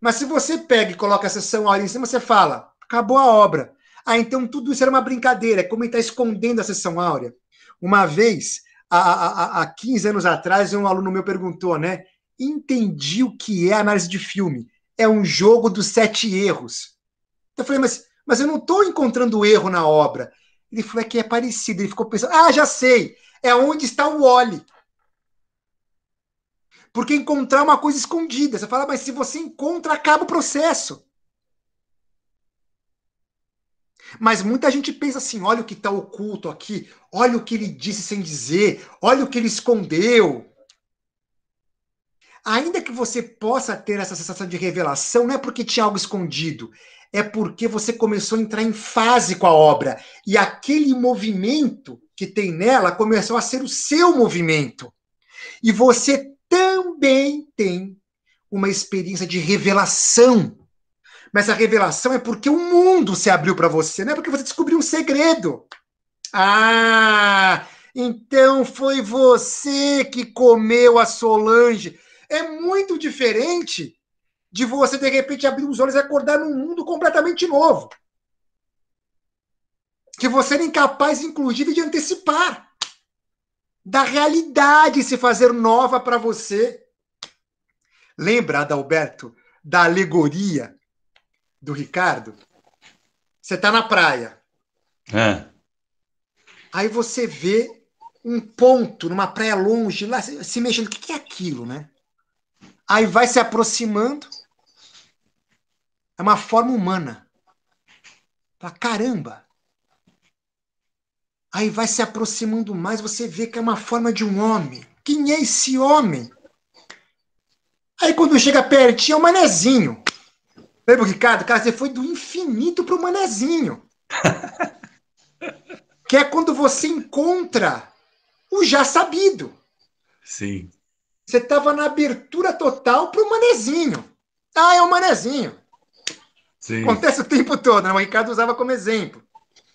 Mas se você pega e coloca a sessão áurea em cima, você fala, acabou a obra. Ah, então tudo isso era uma brincadeira, é como ele está escondendo a sessão áurea. Uma vez, há, há, há 15 anos atrás, um aluno meu perguntou, né? Entendi o que é análise de filme. É um jogo dos sete erros. Então eu falei, mas, mas eu não estou encontrando erro na obra. Ele falou, é que é parecido. Ele ficou pensando, ah, já sei, é onde está o Wally. Porque encontrar é uma coisa escondida. Você fala, mas se você encontra, acaba o processo. Mas muita gente pensa assim: olha o que está oculto aqui, olha o que ele disse sem dizer, olha o que ele escondeu. Ainda que você possa ter essa sensação de revelação, não é porque tinha algo escondido, é porque você começou a entrar em fase com a obra. E aquele movimento que tem nela começou a ser o seu movimento. E você também tem uma experiência de revelação mas a revelação é porque o mundo se abriu para você, não é porque você descobriu um segredo. Ah, então foi você que comeu a Solange. É muito diferente de você, de repente, abrir os olhos e acordar num mundo completamente novo. Que você era incapaz, inclusive, de antecipar. Da realidade se fazer nova para você. Lembra, Adalberto, da alegoria do Ricardo, você tá na praia. É. Aí você vê um ponto numa praia longe, lá se mexendo. O que é aquilo, né? Aí vai se aproximando. É uma forma humana. Pra caramba! Aí vai se aproximando mais, você vê que é uma forma de um homem. Quem é esse homem? Aí quando chega pertinho, é o um manezinho. Lembra, Ricardo? Cara, você foi do infinito pro manezinho. que é quando você encontra o já sabido. Sim. Você estava na abertura total pro manezinho. Ah, é o manezinho. Sim. Acontece o tempo todo, né? O Ricardo usava como exemplo.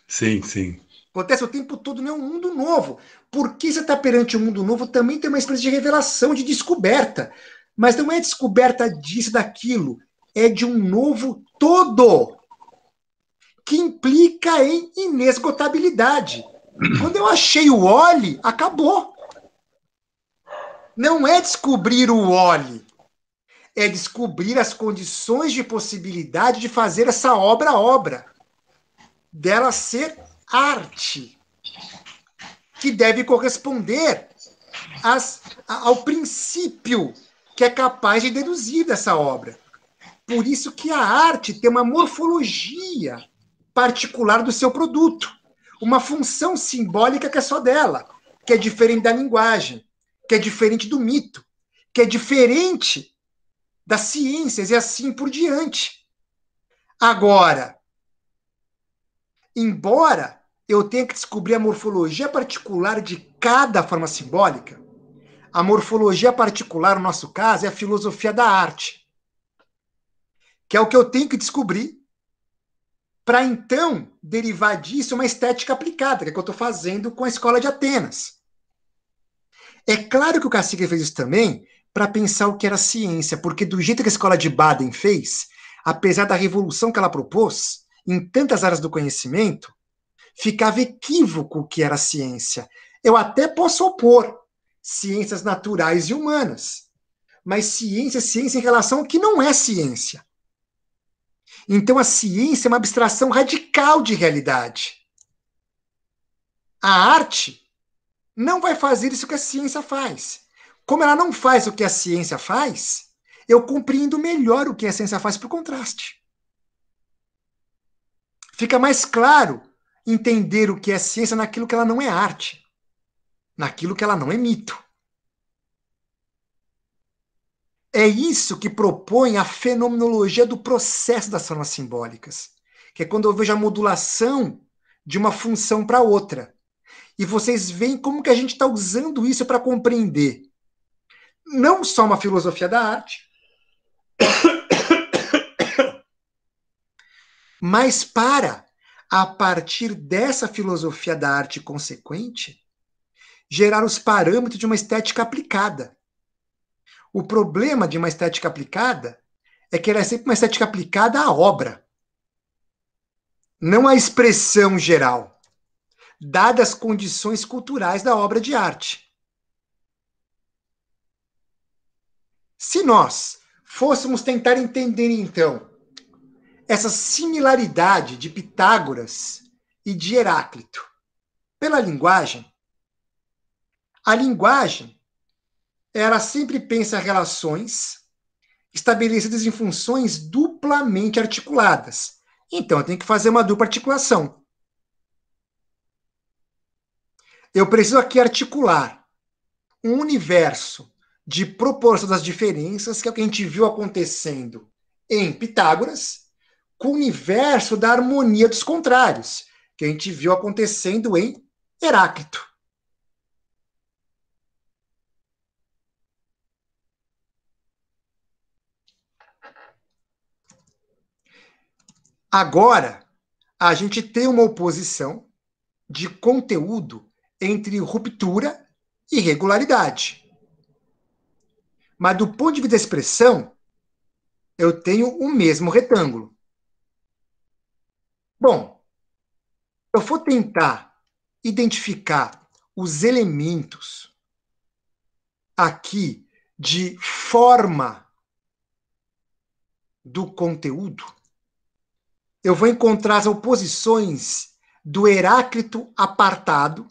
Sim, sim. Acontece o tempo todo, né? um mundo novo. Porque você está perante um mundo novo também tem uma espécie de revelação, de descoberta. Mas não é descoberta disso, daquilo é de um novo todo que implica em inesgotabilidade. Quando eu achei o óleo, acabou. Não é descobrir o óleo, é descobrir as condições de possibilidade de fazer essa obra obra, dela ser arte, que deve corresponder às, ao princípio que é capaz de deduzir dessa obra. Por isso que a arte tem uma morfologia particular do seu produto, uma função simbólica que é só dela, que é diferente da linguagem, que é diferente do mito, que é diferente das ciências e assim por diante. Agora, embora eu tenha que descobrir a morfologia particular de cada forma simbólica, a morfologia particular, no nosso caso, é a filosofia da arte que é o que eu tenho que descobrir para então derivar disso uma estética aplicada, que é o que eu estou fazendo com a escola de Atenas. É claro que o Cacique fez isso também para pensar o que era ciência, porque do jeito que a escola de Baden fez, apesar da revolução que ela propôs em tantas áreas do conhecimento, ficava equívoco o que era ciência. Eu até posso opor ciências naturais e humanas, mas ciência é ciência em relação ao que não é ciência. Então a ciência é uma abstração radical de realidade. A arte não vai fazer isso que a ciência faz. Como ela não faz o que a ciência faz, eu compreendo melhor o que a ciência faz por contraste. Fica mais claro entender o que é ciência naquilo que ela não é arte, naquilo que ela não é mito. É isso que propõe a fenomenologia do processo das formas simbólicas, que é quando eu vejo a modulação de uma função para outra. E vocês veem como que a gente está usando isso para compreender não só uma filosofia da arte, mas para, a partir dessa filosofia da arte consequente, gerar os parâmetros de uma estética aplicada o problema de uma estética aplicada é que ela é sempre uma estética aplicada à obra, não à expressão geral, dadas as condições culturais da obra de arte. Se nós fôssemos tentar entender, então, essa similaridade de Pitágoras e de Heráclito pela linguagem, a linguagem ela sempre pensa relações estabelecidas em funções duplamente articuladas. Então, eu tenho que fazer uma dupla articulação. Eu preciso aqui articular um universo de proporção das diferenças, que é o que a gente viu acontecendo em Pitágoras, com o universo da harmonia dos contrários, que a gente viu acontecendo em Heráclito. Agora, a gente tem uma oposição de conteúdo entre ruptura e regularidade. Mas do ponto de vista da expressão, eu tenho o mesmo retângulo. Bom, eu vou tentar identificar os elementos aqui de forma do conteúdo eu vou encontrar as oposições do Heráclito apartado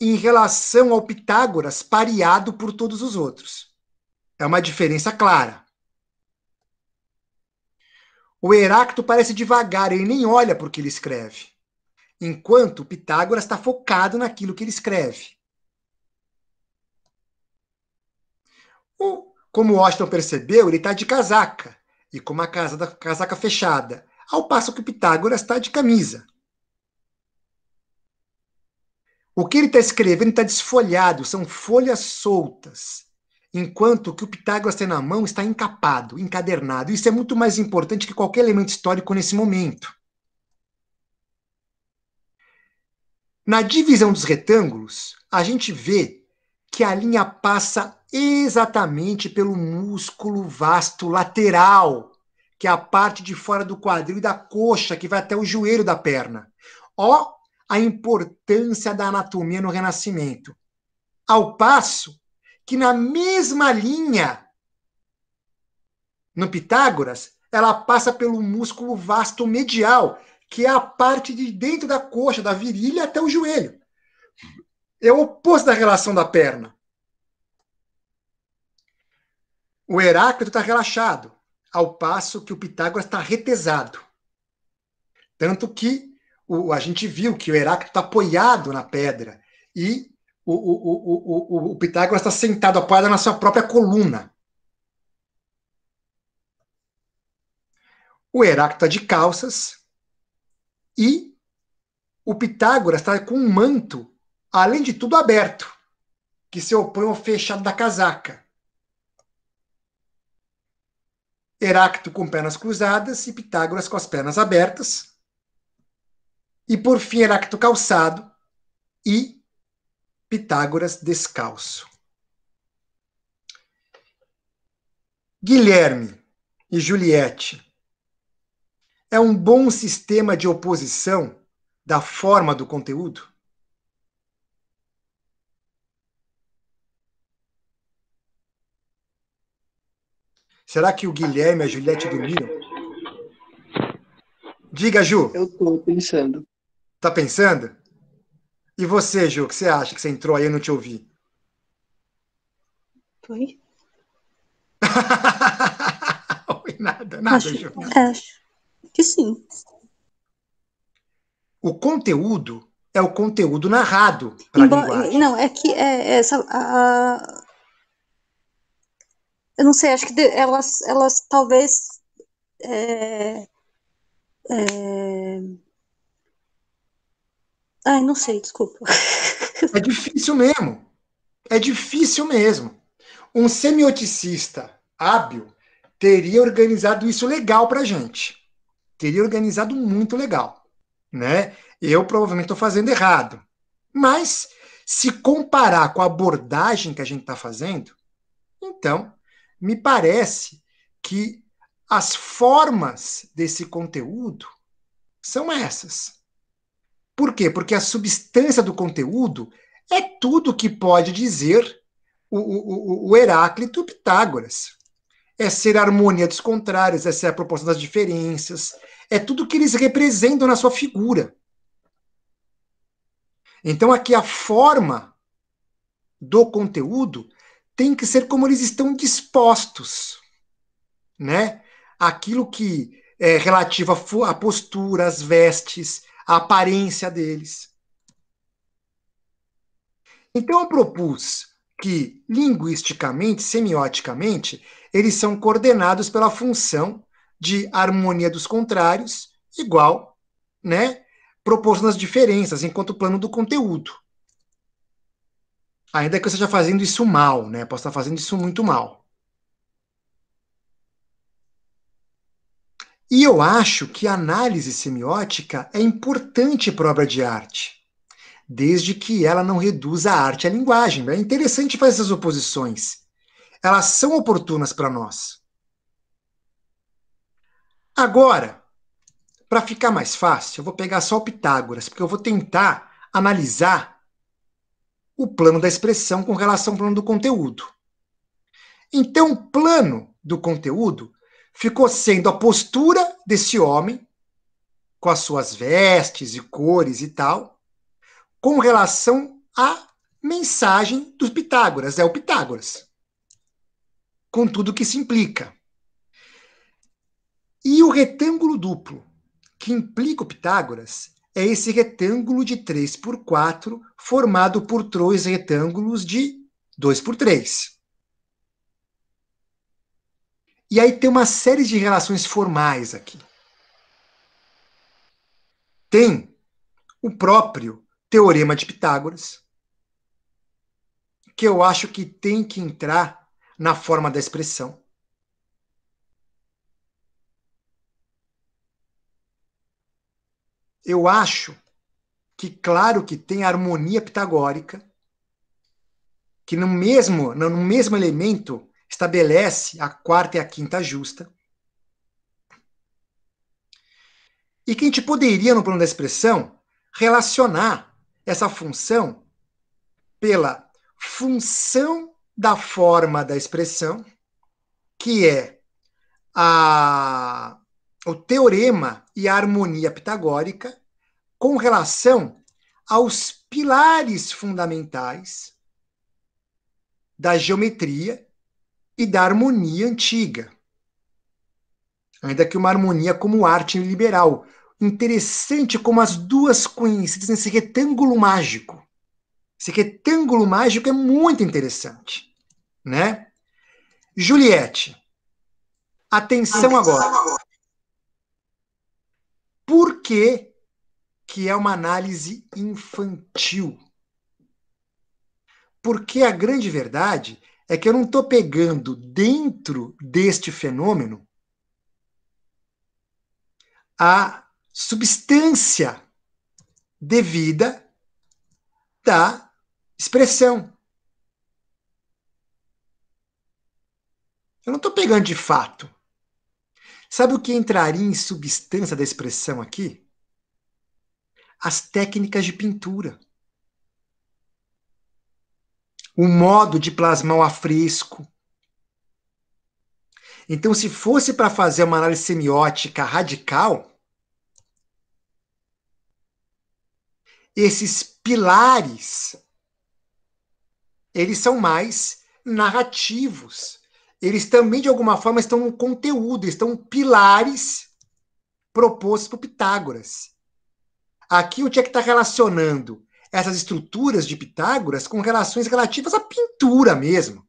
em relação ao Pitágoras pareado por todos os outros. É uma diferença clara. O Heráclito parece devagar, ele nem olha para o que ele escreve, enquanto Pitágoras está focado naquilo que ele escreve. Ou, como Washington percebeu, ele está de casaca e com uma casaca fechada ao passo que Pitágoras está de camisa. O que ele está escrevendo está desfolhado, são folhas soltas, enquanto que o Pitágoras tem na mão está encapado, encadernado. Isso é muito mais importante que qualquer elemento histórico nesse momento. Na divisão dos retângulos, a gente vê que a linha passa exatamente pelo músculo vasto lateral que é a parte de fora do quadril e da coxa, que vai até o joelho da perna. Ó a importância da anatomia no Renascimento. Ao passo que, na mesma linha, no Pitágoras, ela passa pelo músculo vasto medial, que é a parte de dentro da coxa, da virilha até o joelho. É o oposto da relação da perna. O Heráclito está relaxado ao passo que o Pitágoras está retesado. Tanto que o, a gente viu que o Heráclito está apoiado na pedra e o, o, o, o Pitágoras está sentado apoiado na sua própria coluna. O Heráclito está de calças e o Pitágoras está com um manto, além de tudo, aberto, que se opõe ao fechado da casaca. Heráclito com pernas cruzadas e Pitágoras com as pernas abertas. E por fim, Heráclito calçado e Pitágoras descalço. Guilherme e Juliette. É um bom sistema de oposição da forma do conteúdo? Será que o Guilherme e a Juliette dormiram? Diga, Ju. Eu estou pensando. Tá pensando? E você, Ju, o que você acha que você entrou aí e eu não te ouvi? Foi? nada, nada, acho, Ju. Acho que sim. O conteúdo é o conteúdo narrado para a linguagem. Não, é que é, essa, é, a, eu não sei, acho que elas, elas talvez. É, é... Ai, não sei, desculpa. É difícil mesmo. É difícil mesmo. Um semioticista hábil teria organizado isso legal pra gente. Teria organizado muito legal, né? Eu provavelmente estou fazendo errado. Mas se comparar com a abordagem que a gente está fazendo, então me parece que as formas desse conteúdo são essas. Por quê? Porque a substância do conteúdo é tudo que pode dizer o, o, o Heráclito Pitágoras. É ser a harmonia dos contrários, é ser a proporção das diferenças, é tudo que eles representam na sua figura. Então, aqui a forma do conteúdo tem que ser como eles estão dispostos, né? Aquilo que é relativo à postura, às vestes, à aparência deles. Então eu propus que linguisticamente, semioticamente, eles são coordenados pela função de harmonia dos contrários igual, né? Proporção das diferenças enquanto plano do conteúdo. Ainda que eu esteja fazendo isso mal, né? Posso estar fazendo isso muito mal. E eu acho que a análise semiótica é importante para obra de arte, desde que ela não reduza a arte à linguagem. É interessante fazer essas oposições. Elas são oportunas para nós. Agora, para ficar mais fácil, eu vou pegar só o Pitágoras, porque eu vou tentar analisar o plano da expressão com relação ao plano do conteúdo. Então, o plano do conteúdo ficou sendo a postura desse homem, com as suas vestes e cores e tal, com relação à mensagem dos Pitágoras, é o Pitágoras, com tudo que se implica. E o retângulo duplo, que implica o Pitágoras, é esse retângulo de 3 por 4 formado por três retângulos de 2 por 3. E aí tem uma série de relações formais aqui. Tem o próprio Teorema de Pitágoras, que eu acho que tem que entrar na forma da expressão. eu acho que, claro, que tem harmonia pitagórica, que no mesmo, no mesmo elemento estabelece a quarta e a quinta justa. E que a gente poderia, no plano da expressão, relacionar essa função pela função da forma da expressão, que é a, o teorema e a harmonia pitagórica, com relação aos pilares fundamentais da geometria e da harmonia antiga. Ainda que uma harmonia como arte liberal. Interessante como as duas coincidem nesse retângulo mágico. Esse retângulo mágico é muito interessante, né? Juliette, atenção, atenção agora. agora. Por que que é uma análise infantil. Porque a grande verdade é que eu não estou pegando dentro deste fenômeno a substância devida da expressão. Eu não estou pegando de fato. Sabe o que entraria em substância da expressão aqui? as técnicas de pintura, o modo de plasmar o afresco. Então, se fosse para fazer uma análise semiótica radical, esses pilares eles são mais narrativos. Eles também, de alguma forma, estão no conteúdo, estão pilares propostos por Pitágoras. Aqui o tinha é está relacionando essas estruturas de Pitágoras com relações relativas à pintura mesmo.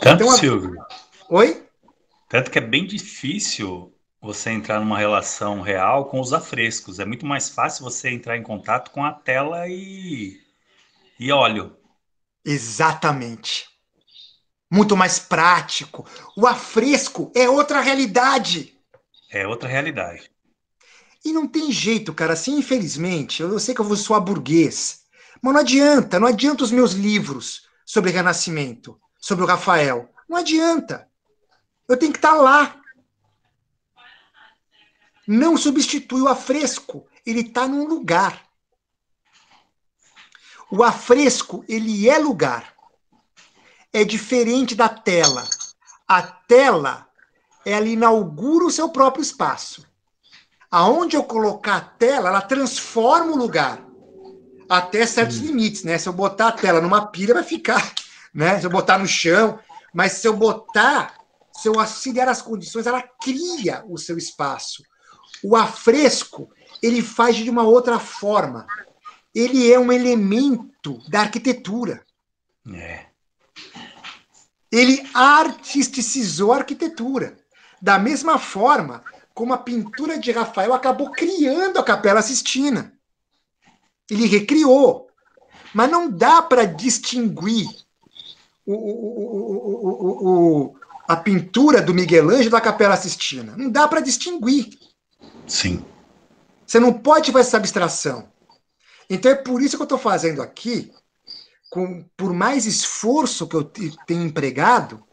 Tanto, então, a... Silvio. Oi? Tanto que é bem difícil você entrar numa relação real com os afrescos. É muito mais fácil você entrar em contato com a tela e, e óleo. Exatamente. Muito mais prático. O afresco é outra realidade. É outra realidade. E não tem jeito, cara. Assim, infelizmente, eu sei que eu vou soar burguês. Mas não adianta, não adianta os meus livros sobre Renascimento, sobre o Rafael. Não adianta. Eu tenho que estar tá lá. Não substitui o afresco. Ele está num lugar. O afresco, ele é lugar. É diferente da tela. A tela, ela inaugura o seu próprio espaço aonde eu colocar a tela, ela transforma o lugar até certos uhum. limites, né? Se eu botar a tela numa pilha, vai ficar, né? Se eu botar no chão, mas se eu botar, se eu auxiliar as condições, ela cria o seu espaço. O afresco, ele faz de uma outra forma. Ele é um elemento da arquitetura. É. Ele artisticizou a arquitetura. Da mesma forma como a pintura de Rafael acabou criando a Capela Sistina. Ele recriou. Mas não dá para distinguir o, o, o, a pintura do Miguel Ângelo da Capela Sistina. Não dá para distinguir. Sim. Você não pode fazer essa abstração. Então é por isso que eu estou fazendo aqui, com, por mais esforço que eu tenho empregado,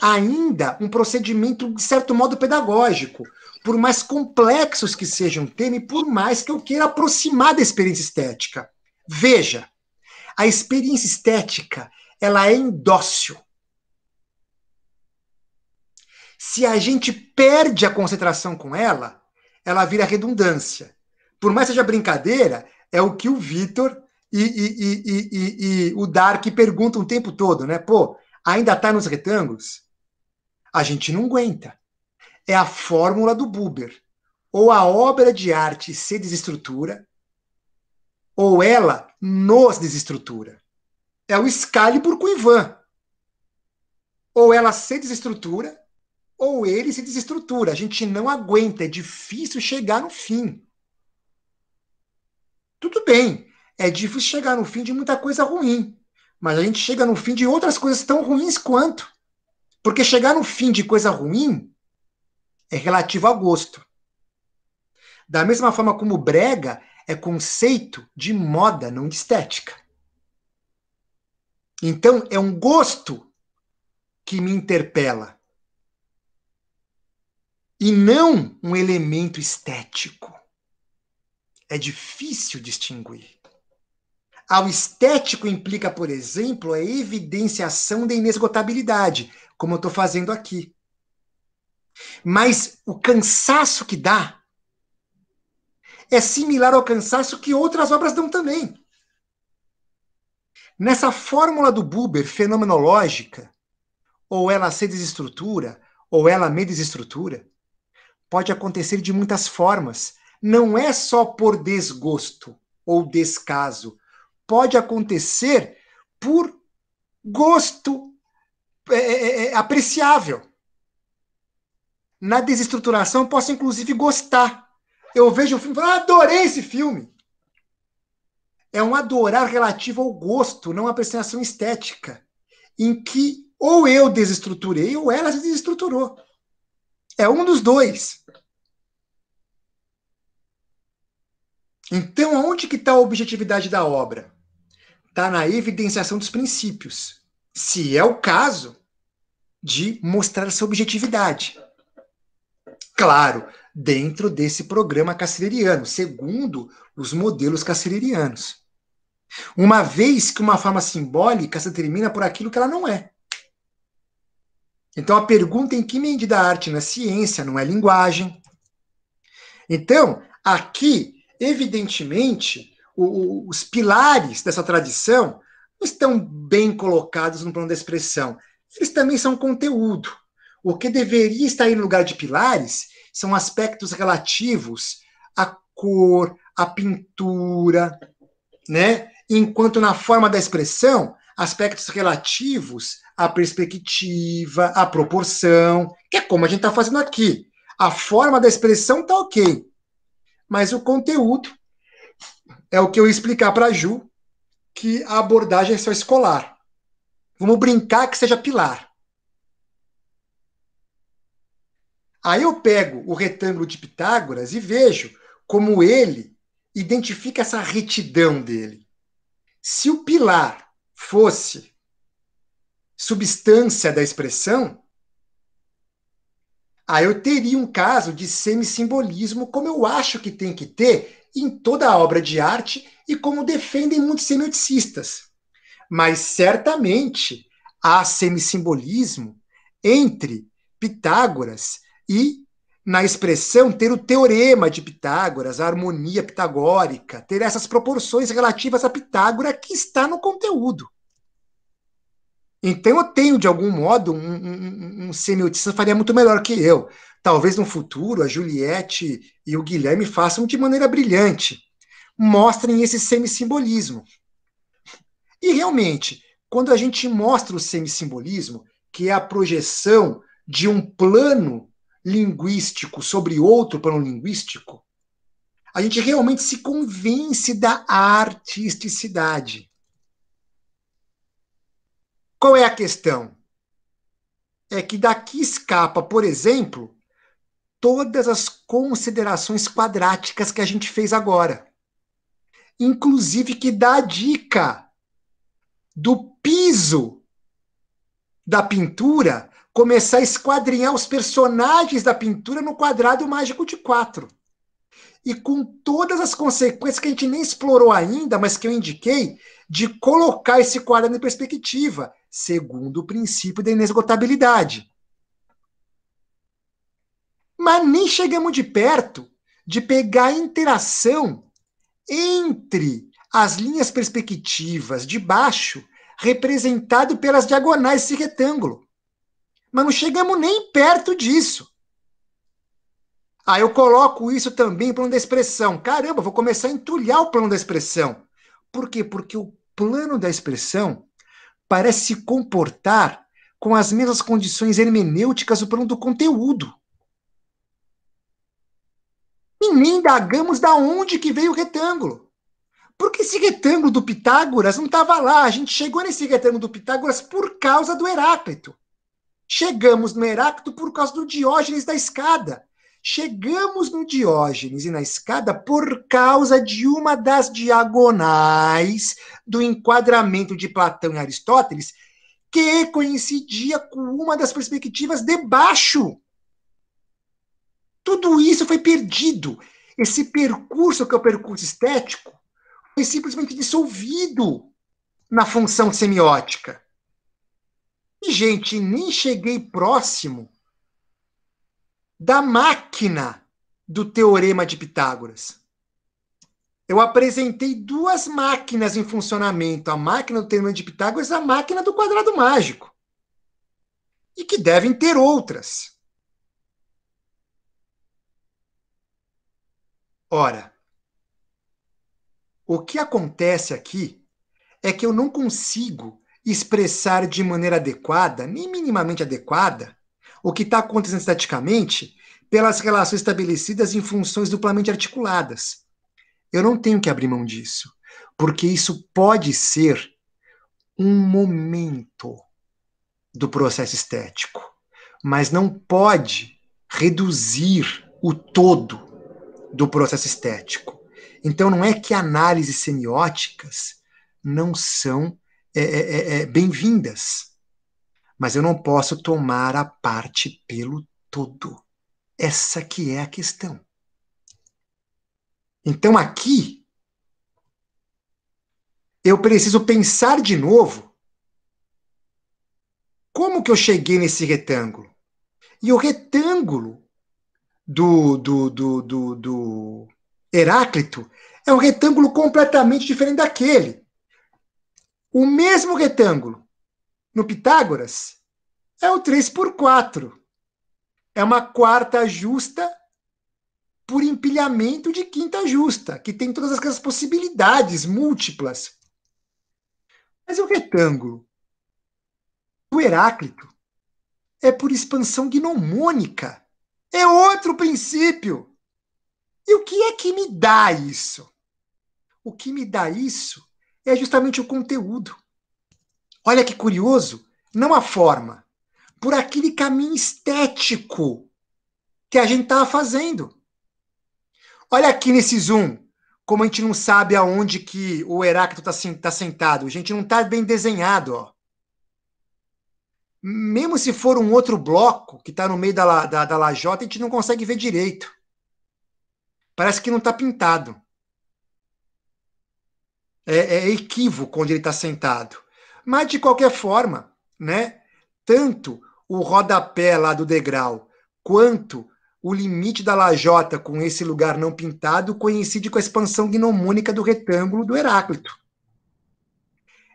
ainda um procedimento, de certo modo, pedagógico. Por mais complexos que sejam um tema e por mais que eu queira aproximar da experiência estética. Veja, a experiência estética, ela é indócil. Se a gente perde a concentração com ela, ela vira redundância. Por mais que seja brincadeira, é o que o Vitor e, e, e, e, o Dark perguntam o tempo todo, né? Pô, ainda tá nos retângulos? a gente não aguenta. É a fórmula do Buber. Ou a obra de arte se desestrutura, ou ela nos desestrutura. É o Excalibur com Ivan. Ou ela se desestrutura, ou ele se desestrutura. A gente não aguenta, é difícil chegar no fim. Tudo bem, é difícil chegar no fim de muita coisa ruim, mas a gente chega no fim de outras coisas tão ruins quanto. Porque chegar no fim de coisa ruim é relativo ao gosto. Da mesma forma como brega é conceito de moda, não de estética. Então, é um gosto que me interpela. E não um elemento estético. É difícil distinguir. Ao estético implica, por exemplo, a evidenciação da inesgotabilidade como eu estou fazendo aqui. Mas o cansaço que dá é similar ao cansaço que outras obras dão também. Nessa fórmula do Buber fenomenológica, ou ela se desestrutura, ou ela me desestrutura, pode acontecer de muitas formas. Não é só por desgosto ou descaso. Pode acontecer por gosto é é, é, é, apreciável. Na desestruturação, posso inclusive gostar. Eu vejo o filme e falo, adorei esse filme. É um adorar relativo ao gosto, não à apreciação estética, em que ou eu desestruturei ou ela se desestruturou. É um dos dois. Então, onde que está a objetividade da obra? Está na evidenciação dos princípios se é o caso de mostrar essa objetividade. Claro, dentro desse programa carcereriano, segundo os modelos carcererianos. Uma vez que uma forma simbólica se termina por aquilo que ela não é. Então a pergunta é em que medida a arte não é ciência, não é linguagem. Então, aqui, evidentemente, o, o, os pilares dessa tradição estão bem colocados no plano da expressão. Eles também são conteúdo. O que deveria estar aí no lugar de pilares são aspectos relativos à cor, à pintura, né? Enquanto na forma da expressão, aspectos relativos à perspectiva, à proporção, que é como a gente está fazendo aqui. A forma da expressão está ok, mas o conteúdo é o que eu explicar para a Ju que a abordagem é só escolar. Vamos brincar que seja pilar. Aí eu pego o retângulo de Pitágoras e vejo como ele identifica essa retidão dele. Se o pilar fosse substância da expressão, aí eu teria um caso de semissimbolismo, como eu acho que tem que ter em toda a obra de arte e como defendem muitos semioticistas. Mas certamente há semissimbolismo entre Pitágoras e na expressão ter o teorema de Pitágoras, a harmonia pitagórica, ter essas proporções relativas a Pitágoras que está no conteúdo. Então eu tenho, de algum modo, um, um, um semioticista faria muito melhor que eu. Talvez no futuro a Juliette e o Guilherme façam de maneira brilhante. Mostrem esse semissimbolismo. E realmente, quando a gente mostra o semissimbolismo, que é a projeção de um plano linguístico sobre outro plano linguístico, a gente realmente se convence da artisticidade. Qual é a questão? É que daqui escapa, por exemplo, todas as considerações quadráticas que a gente fez agora. Inclusive que dá a dica do piso da pintura começar a esquadrinhar os personagens da pintura no quadrado mágico de quatro. E com todas as consequências que a gente nem explorou ainda, mas que eu indiquei, de colocar esse quadrado em perspectiva, segundo o princípio da inesgotabilidade mas nem chegamos de perto de pegar a interação entre as linhas perspectivas de baixo, representado pelas diagonais desse retângulo. Mas não chegamos nem perto disso. Aí ah, eu coloco isso também no plano da expressão. Caramba, vou começar a entulhar o plano da expressão. Por quê? Porque o plano da expressão parece se comportar com as mesmas condições hermenêuticas do plano do conteúdo. E nem indagamos da onde que veio o retângulo. Porque esse retângulo do Pitágoras não estava lá. A gente chegou nesse retângulo do Pitágoras por causa do Heráclito. Chegamos no Heráclito por causa do Diógenes da escada. Chegamos no Diógenes e na escada por causa de uma das diagonais do enquadramento de Platão e Aristóteles, que coincidia com uma das perspectivas de baixo tudo isso foi perdido. Esse percurso, que é o percurso estético, foi simplesmente dissolvido na função semiótica. E, gente, nem cheguei próximo da máquina do teorema de Pitágoras. Eu apresentei duas máquinas em funcionamento, a máquina do teorema de Pitágoras e a máquina do quadrado mágico. E que devem ter outras. Ora, o que acontece aqui é que eu não consigo expressar de maneira adequada, nem minimamente adequada, o que está acontecendo estaticamente pelas relações estabelecidas em funções duplamente articuladas. Eu não tenho que abrir mão disso, porque isso pode ser um momento do processo estético, mas não pode reduzir o todo do processo estético. Então, não é que análises semióticas não são é é, é, é, bem-vindas, mas eu não posso tomar a parte pelo todo. Essa que é a questão. Então, aqui, eu preciso pensar de novo como que eu cheguei nesse retângulo. E o retângulo do, do, do, do, do Heráclito é um retângulo completamente diferente daquele. O mesmo retângulo no Pitágoras é o 3 por 4. É uma quarta justa por empilhamento de quinta justa, que tem todas aquelas possibilidades múltiplas. Mas o retângulo do Heráclito é por expansão gnomônica. É outro princípio. E o que é que me dá isso? O que me dá isso é justamente o conteúdo. Olha que curioso, não a forma, por aquele caminho estético que a gente estava fazendo. Olha aqui nesse zoom, como a gente não sabe aonde que o Heráclito está tá sentado. A gente não está bem desenhado, ó mesmo se for um outro bloco que está no meio da, da, da lajota, a gente não consegue ver direito. Parece que não está pintado. É, é equívoco onde ele está sentado. Mas, de qualquer forma, né, tanto o rodapé lá do degrau quanto o limite da lajota com esse lugar não pintado coincide com a expansão gnomônica do retângulo do Heráclito.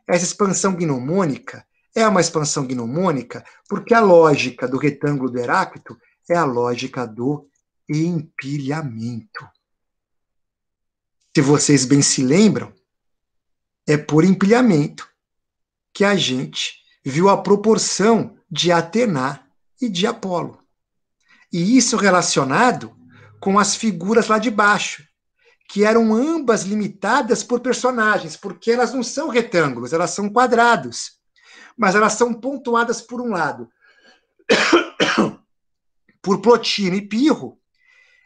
Essa expansão gnomônica é uma expansão gnomônica porque a lógica do retângulo do Heráclito é a lógica do empilhamento. Se vocês bem se lembram, é por empilhamento que a gente viu a proporção de Atena e de Apolo. E isso relacionado com as figuras lá de baixo, que eram ambas limitadas por personagens, porque elas não são retângulos, elas são quadrados mas elas são pontuadas por um lado por Plotino e Pirro,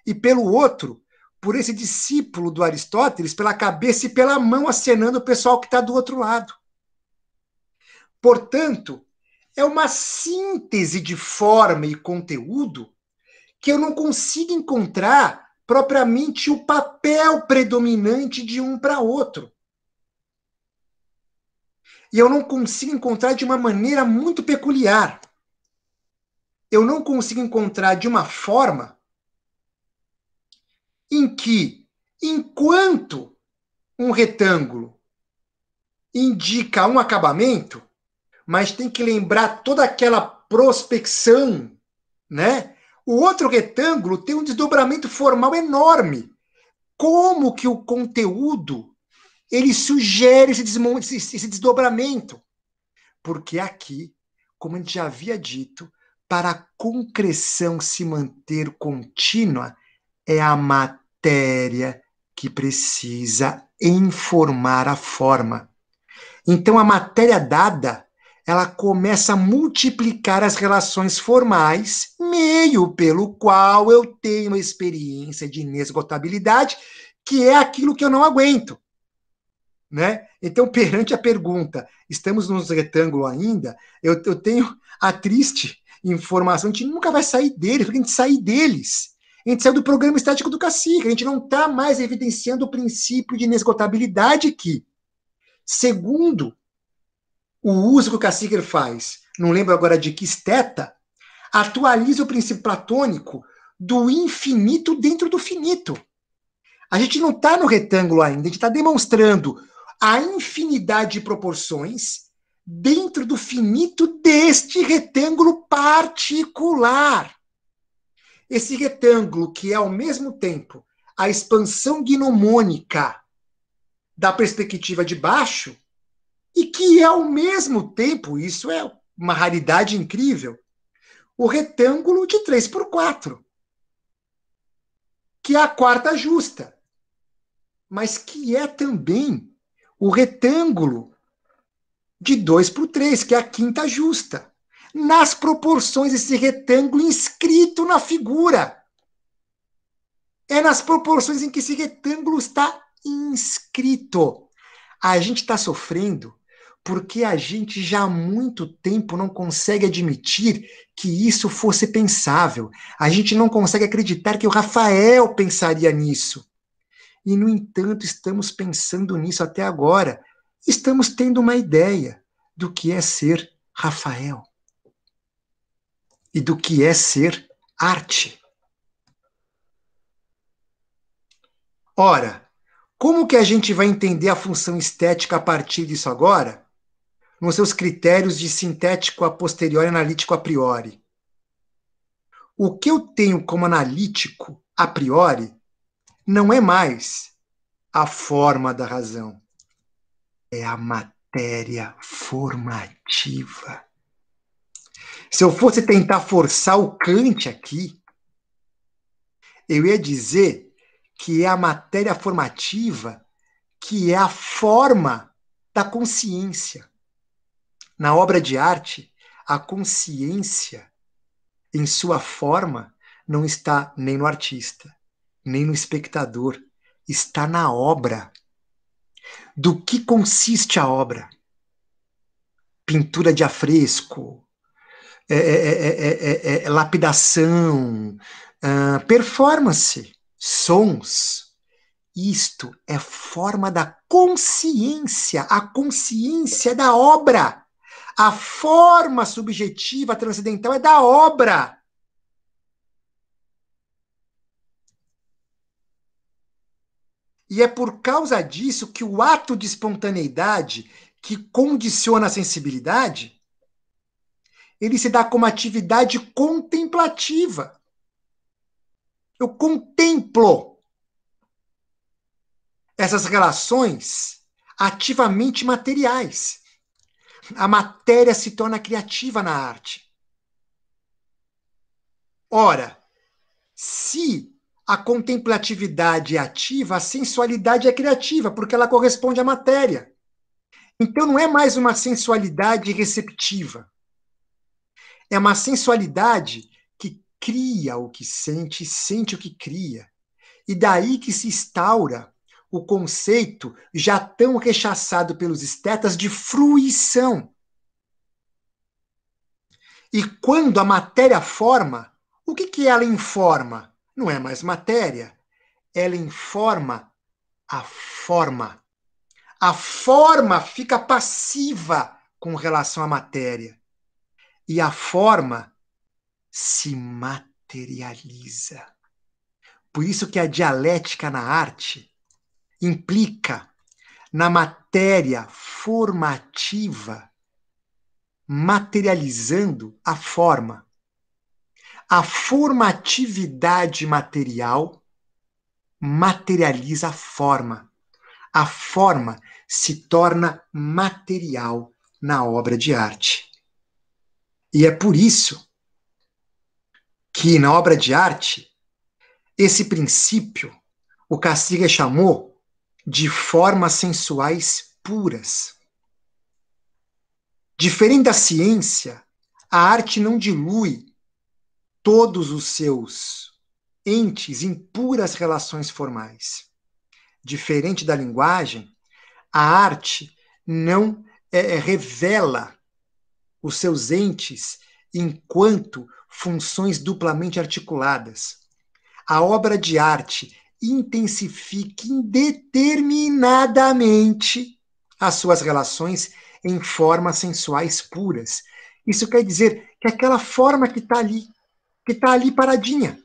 e pelo outro por esse discípulo do Aristóteles, pela cabeça e pela mão acenando o pessoal que está do outro lado. Portanto, é uma síntese de forma e conteúdo que eu não consigo encontrar propriamente o papel predominante de um para outro e eu não consigo encontrar de uma maneira muito peculiar. Eu não consigo encontrar de uma forma em que, enquanto um retângulo indica um acabamento, mas tem que lembrar toda aquela prospecção, né? O outro retângulo tem um desdobramento formal enorme. Como que o conteúdo ele sugere esse, esse desdobramento. Porque aqui, como a gente já havia dito, para a concreção se manter contínua, é a matéria que precisa informar a forma. Então, a matéria dada, ela começa a multiplicar as relações formais, meio pelo qual eu tenho a experiência de inesgotabilidade, que é aquilo que eu não aguento. Né? Então, perante a pergunta, estamos nos retângulo ainda? Eu, eu tenho a triste informação, a gente nunca vai sair dele, porque a gente sair deles. A gente saiu do programa estático do cacique, a gente não está mais evidenciando o princípio de inesgotabilidade que, segundo o uso que o cacique faz, não lembro agora de que esteta, atualiza o princípio platônico do infinito dentro do finito. A gente não está no retângulo ainda, a gente está demonstrando a infinidade de proporções dentro do finito deste retângulo particular. Esse retângulo que é ao mesmo tempo a expansão gnomônica da perspectiva de baixo e que é ao mesmo tempo, isso é uma raridade incrível, o retângulo de 3 por 4, que é a quarta justa, mas que é também o retângulo de 2 para 3, que é a quinta justa, nas proporções desse retângulo inscrito na figura. É nas proporções em que esse retângulo está inscrito. A gente está sofrendo porque a gente já há muito tempo não consegue admitir que isso fosse pensável. A gente não consegue acreditar que o Rafael pensaria nisso e, no entanto, estamos pensando nisso até agora. Estamos tendo uma ideia do que é ser Rafael e do que é ser arte. Ora, como que a gente vai entender a função estética a partir disso agora? Nos seus critérios de sintético a posteriori e analítico a priori. O que eu tenho como analítico a priori não é mais a forma da razão, é a matéria formativa. Se eu fosse tentar forçar o Kant aqui, eu ia dizer que é a matéria formativa que é a forma da consciência. Na obra de arte, a consciência, em sua forma, não está nem no artista, nem no espectador. Está na obra. Do que consiste a obra? Pintura de afresco, é, é, é, lapidação, uh, performance, sons. Isto é forma da consciência, a consciência da obra. A forma subjetiva transcendental é da obra. E é por causa disso que o ato de espontaneidade que condiciona a sensibilidade, ele se dá como atividade contemplativa. Eu contemplo essas relações ativamente materiais. A matéria se torna criativa na arte. Ora, se a contemplatividade é ativa, a sensualidade é criativa, porque ela corresponde à matéria. Então não é mais uma sensualidade receptiva. É uma sensualidade que cria o que sente, sente o que cria. E daí que se instaura o conceito já tão rechaçado pelos estetas de fruição. E quando a matéria forma, o que, que ela informa? não é mais matéria, ela informa a forma. A forma fica passiva com relação à matéria. E a forma se materializa. Por isso que a dialética na arte implica na matéria formativa materializando a forma. A formatividade material materializa a forma. A forma se torna material na obra de arte. E é por isso que na obra de arte, esse princípio o Castiga chamou de formas sensuais puras. Diferente da ciência, a arte não dilui todos os seus entes em puras relações formais. Diferente da linguagem, a arte não é, é, revela os seus entes enquanto funções duplamente articuladas. A obra de arte intensifica indeterminadamente as suas relações em formas sensuais puras. Isso quer dizer que aquela forma que está ali, que está ali paradinha,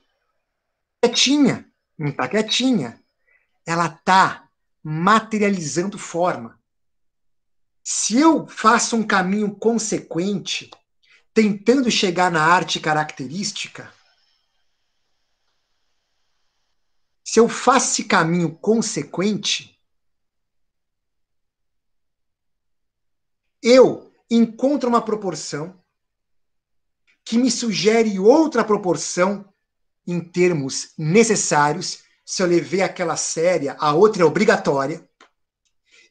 quietinha, não está quietinha. Ela está materializando forma. Se eu faço um caminho consequente, tentando chegar na arte característica, se eu faço esse caminho consequente, eu encontro uma proporção que me sugere outra proporção em termos necessários. Se eu levei aquela séria, a outra é obrigatória.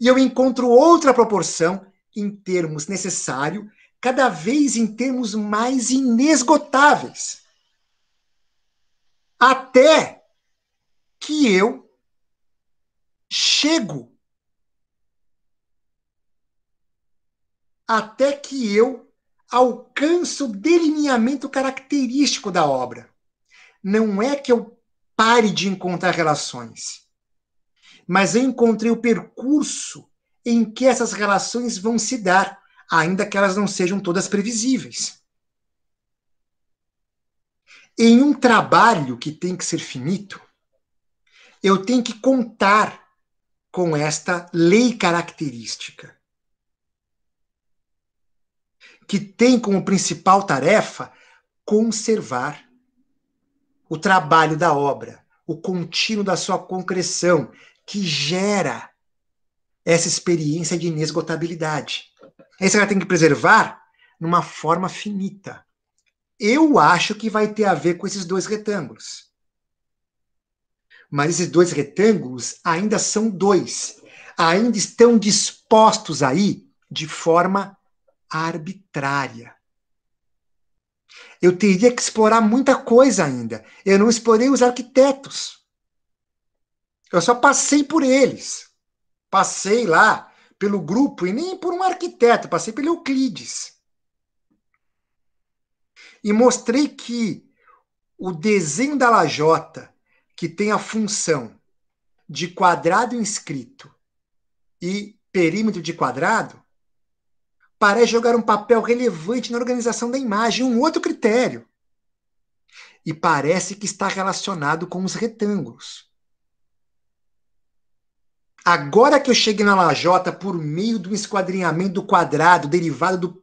E eu encontro outra proporção em termos necessário, cada vez em termos mais inesgotáveis. Até que eu chego até que eu Alcanço o delineamento característico da obra. Não é que eu pare de encontrar relações, mas eu encontrei o percurso em que essas relações vão se dar, ainda que elas não sejam todas previsíveis. Em um trabalho que tem que ser finito, eu tenho que contar com esta lei característica que tem como principal tarefa conservar o trabalho da obra, o contínuo da sua concreção, que gera essa experiência de inesgotabilidade. Esse cara tem que preservar numa forma finita. Eu acho que vai ter a ver com esses dois retângulos. Mas esses dois retângulos ainda são dois, ainda estão dispostos aí de forma arbitrária. Eu teria que explorar muita coisa ainda. Eu não explorei os arquitetos. Eu só passei por eles. Passei lá pelo grupo e nem por um arquiteto, passei pelo Euclides. E mostrei que o desenho da lajota, que tem a função de quadrado inscrito e perímetro de quadrado, parece jogar um papel relevante na organização da imagem, um outro critério. E parece que está relacionado com os retângulos. Agora que eu cheguei na lajota por meio do esquadrinhamento do quadrado derivado do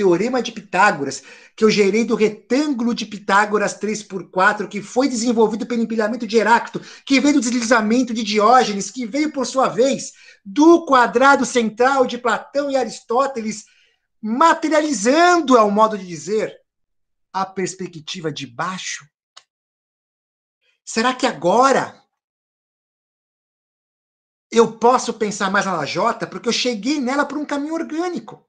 Teorema de Pitágoras, que eu gerei do retângulo de Pitágoras 3 por 4, que foi desenvolvido pelo empilhamento de Heráclito, que veio do deslizamento de Diógenes, que veio, por sua vez, do quadrado central de Platão e Aristóteles, materializando, ao modo de dizer, a perspectiva de baixo? Será que agora eu posso pensar mais na lajota? Porque eu cheguei nela por um caminho orgânico.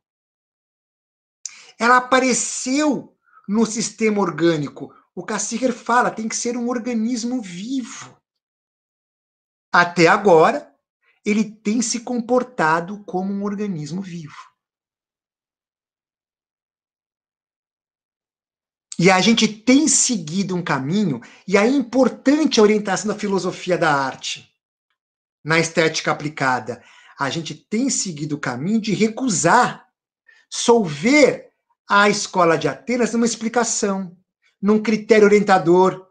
Ela apareceu no sistema orgânico. O Cassirer fala, tem que ser um organismo vivo. Até agora, ele tem se comportado como um organismo vivo. E a gente tem seguido um caminho, e aí é importante a orientação da filosofia da arte na estética aplicada. A gente tem seguido o caminho de recusar, solver a escola de Atenas numa é explicação, num critério orientador.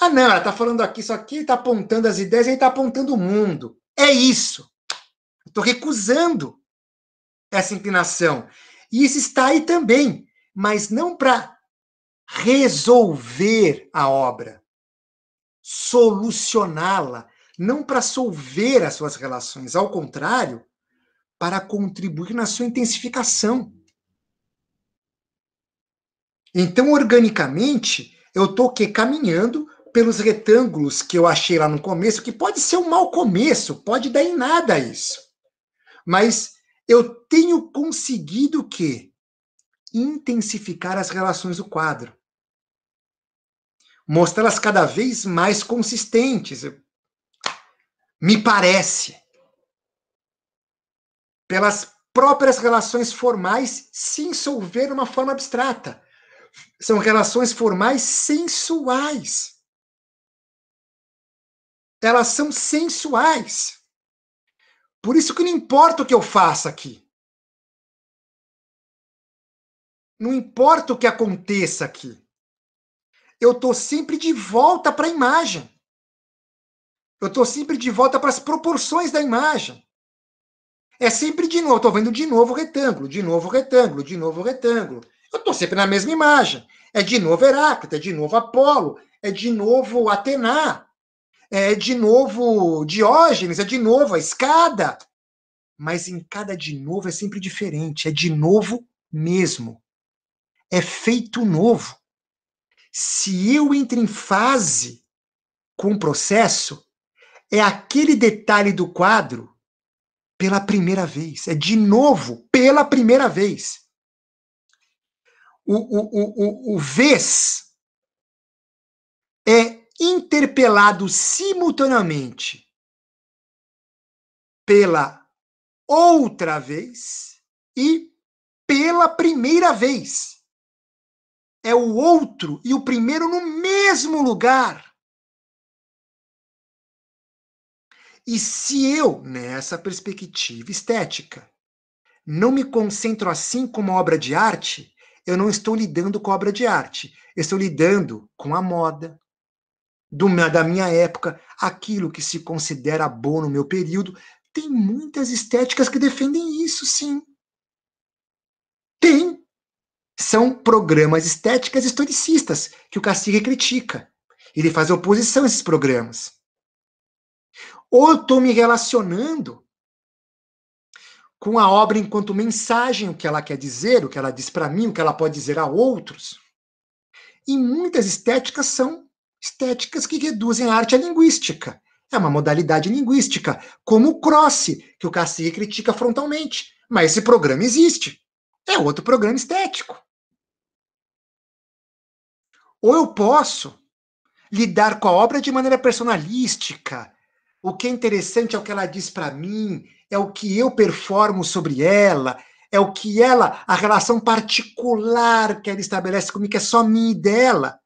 Ah, não, ela está falando aqui, isso aqui está apontando as ideias, ele está apontando o mundo. É isso. Estou recusando essa inclinação. E isso está aí também, mas não para resolver a obra, solucioná-la, não para solver as suas relações, ao contrário, para contribuir na sua intensificação. Então, organicamente, eu estou que caminhando pelos retângulos que eu achei lá no começo, que pode ser um mau começo, pode dar em nada isso. Mas eu tenho conseguido que intensificar as relações do quadro. Mostrá-las cada vez mais consistentes. Me parece. Pelas próprias relações formais se ensolver uma forma abstrata. São relações formais sensuais. Elas são sensuais. Por isso que não importa o que eu faça aqui. Não importa o que aconteça aqui. Eu estou sempre de volta para a imagem. Eu estou sempre de volta para as proporções da imagem. É sempre de novo, estou vendo de novo retângulo, de novo retângulo, de novo retângulo, eu estou sempre na mesma imagem. É de novo Heráclito, é de novo Apolo, é de novo Atena, é de novo Diógenes, é de novo a escada. Mas em cada de novo é sempre diferente, é de novo mesmo. É feito novo. Se eu entro em fase com o processo, é aquele detalhe do quadro pela primeira vez, é de novo, pela primeira vez o, o, o, o vez é interpelado simultaneamente pela outra vez e pela primeira vez. É o outro e o primeiro no mesmo lugar. E se eu, nessa perspectiva estética, não me concentro assim como obra de arte, eu não estou lidando com obra de arte, eu estou lidando com a moda do, da minha época, aquilo que se considera bom no meu período. Tem muitas estéticas que defendem isso, sim. Tem. São programas estéticas historicistas que o Cacique critica. Ele faz oposição a esses programas. Ou estou me relacionando com a obra enquanto mensagem, o que ela quer dizer, o que ela diz para mim, o que ela pode dizer a outros. E muitas estéticas são estéticas que reduzem a arte à linguística. É uma modalidade linguística, como o cross, que o Cassier critica frontalmente. Mas esse programa existe. É outro programa estético. Ou eu posso lidar com a obra de maneira personalística, o que é interessante é o que ela diz para mim, é o que eu performo sobre ela, é o que ela, a relação particular que ela estabelece comigo, que é só minha e dela,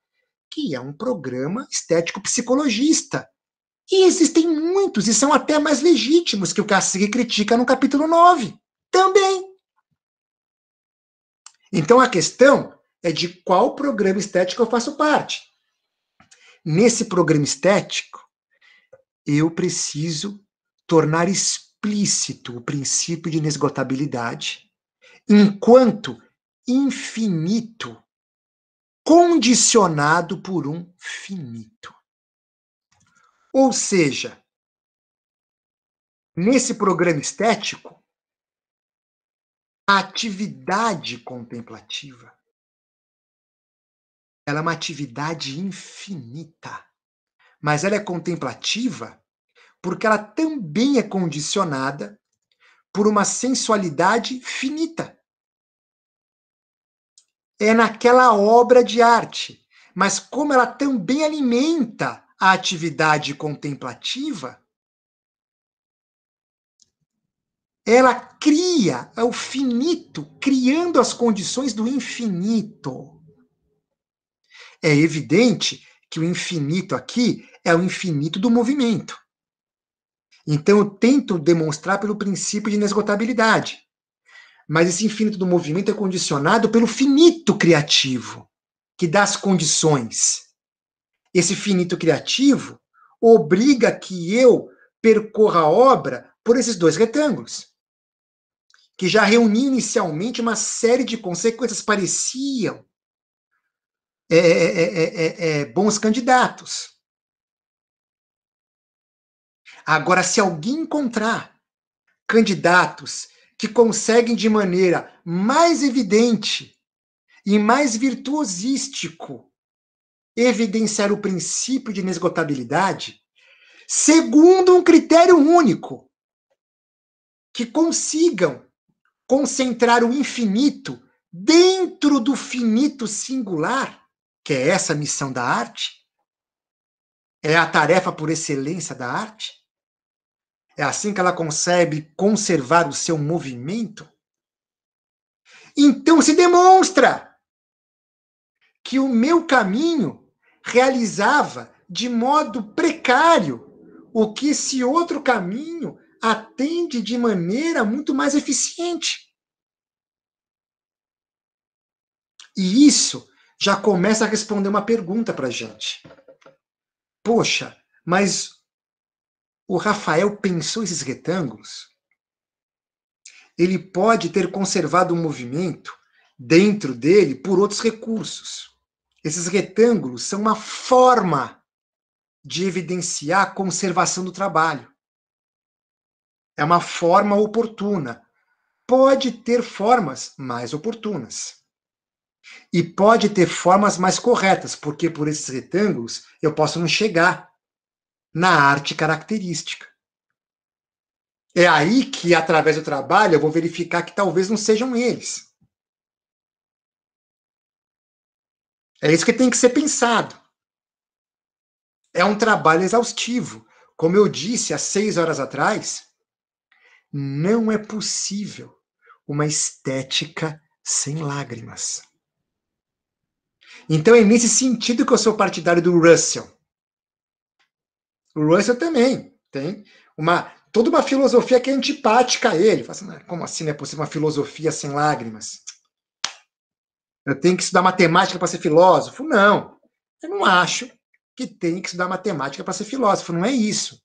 que é um programa estético-psicologista. E existem muitos, e são até mais legítimos, que o Cacique critica no capítulo 9, também. Então a questão é de qual programa estético eu faço parte. Nesse programa estético, eu preciso tornar explícito o princípio de inesgotabilidade, enquanto infinito condicionado por um finito. Ou seja, nesse programa estético, a atividade contemplativa ela é uma atividade infinita mas ela é contemplativa porque ela também é condicionada por uma sensualidade finita. É naquela obra de arte, mas como ela também alimenta a atividade contemplativa, ela cria é o finito, criando as condições do infinito. É evidente que o infinito aqui é o infinito do movimento. Então, eu tento demonstrar pelo princípio de inesgotabilidade. Mas esse infinito do movimento é condicionado pelo finito criativo, que dá as condições. Esse finito criativo obriga que eu percorra a obra por esses dois retângulos, que já reuniam inicialmente uma série de consequências, pareciam é, é, é, bons candidatos. Agora, se alguém encontrar candidatos que conseguem de maneira mais evidente e mais virtuosístico evidenciar o princípio de inesgotabilidade, segundo um critério único, que consigam concentrar o infinito dentro do finito singular, que é essa a missão da arte, é a tarefa por excelência da arte, é assim que ela consegue conservar o seu movimento? Então se demonstra que o meu caminho realizava de modo precário o que esse outro caminho atende de maneira muito mais eficiente. E isso já começa a responder uma pergunta para a gente. Poxa, mas o Rafael pensou esses retângulos, ele pode ter conservado o um movimento dentro dele por outros recursos. Esses retângulos são uma forma de evidenciar a conservação do trabalho. É uma forma oportuna. Pode ter formas mais oportunas. E pode ter formas mais corretas, porque por esses retângulos eu posso não chegar na arte característica. É aí que, através do trabalho, eu vou verificar que talvez não sejam eles. É isso que tem que ser pensado. É um trabalho exaustivo. Como eu disse há seis horas atrás, não é possível uma estética sem lágrimas. Então é nesse sentido que eu sou partidário do Russell. O Russell também tem uma toda uma filosofia que é antipática a ele. Fala assim, como assim não é possível uma filosofia sem lágrimas? Eu tenho que estudar matemática para ser filósofo? Não. Eu não acho que tem que estudar matemática para ser filósofo, não é isso.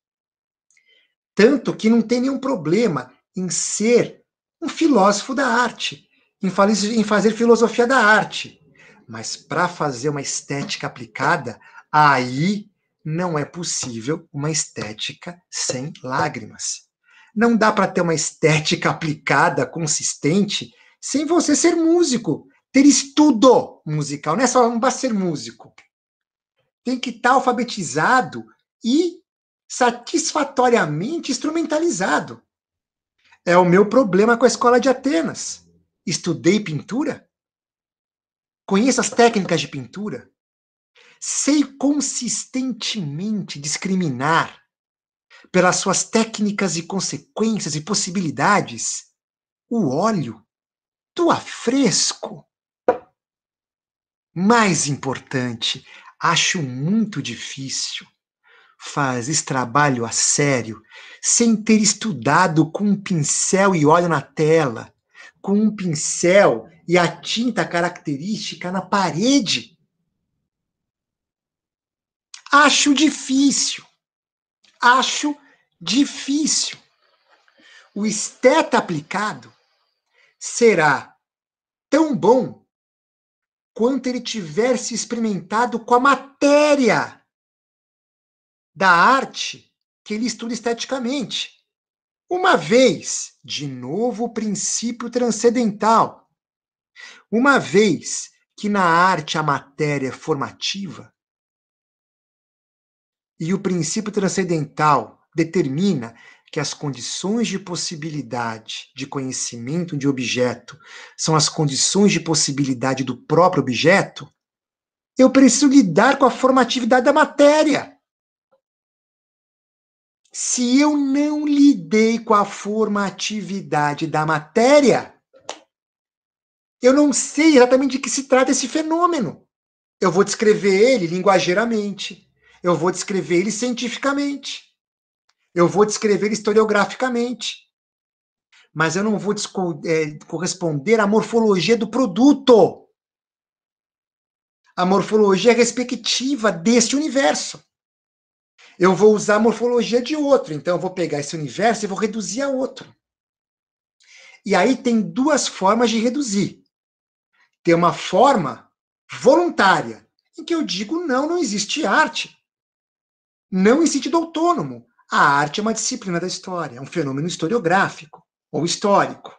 Tanto que não tem nenhum problema em ser um filósofo da arte, em fazer, em fazer filosofia da arte. Mas para fazer uma estética aplicada, aí não é possível uma estética sem lágrimas. Não dá para ter uma estética aplicada, consistente, sem você ser músico, ter estudo musical. Não é só não basta ser músico. Tem que estar tá alfabetizado e satisfatoriamente instrumentalizado. É o meu problema com a escola de Atenas. Estudei pintura? Conheço as técnicas de pintura? sei consistentemente discriminar pelas suas técnicas e consequências e possibilidades o óleo do afresco. Mais importante, acho muito difícil fazer esse trabalho a sério sem ter estudado com um pincel e óleo na tela, com um pincel e a tinta característica na parede Acho difícil. Acho difícil. O esteta aplicado será tão bom quanto ele tiver se experimentado com a matéria da arte que ele estuda esteticamente. Uma vez, de novo, o princípio transcendental. Uma vez que na arte a matéria é formativa, e o princípio transcendental determina que as condições de possibilidade de conhecimento de objeto são as condições de possibilidade do próprio objeto, eu preciso lidar com a formatividade da matéria. Se eu não lidei com a formatividade da matéria, eu não sei exatamente de que se trata esse fenômeno. Eu vou descrever ele linguageiramente, eu vou descrever ele cientificamente. Eu vou descrever ele historiograficamente. Mas eu não vou é, corresponder à morfologia do produto. A morfologia é respectiva deste universo. Eu vou usar a morfologia de outro. Então, eu vou pegar esse universo e vou reduzir a outro. E aí tem duas formas de reduzir. Tem uma forma voluntária, em que eu digo não, não existe arte não em sentido autônomo. A arte é uma disciplina da história, é um fenômeno historiográfico ou histórico,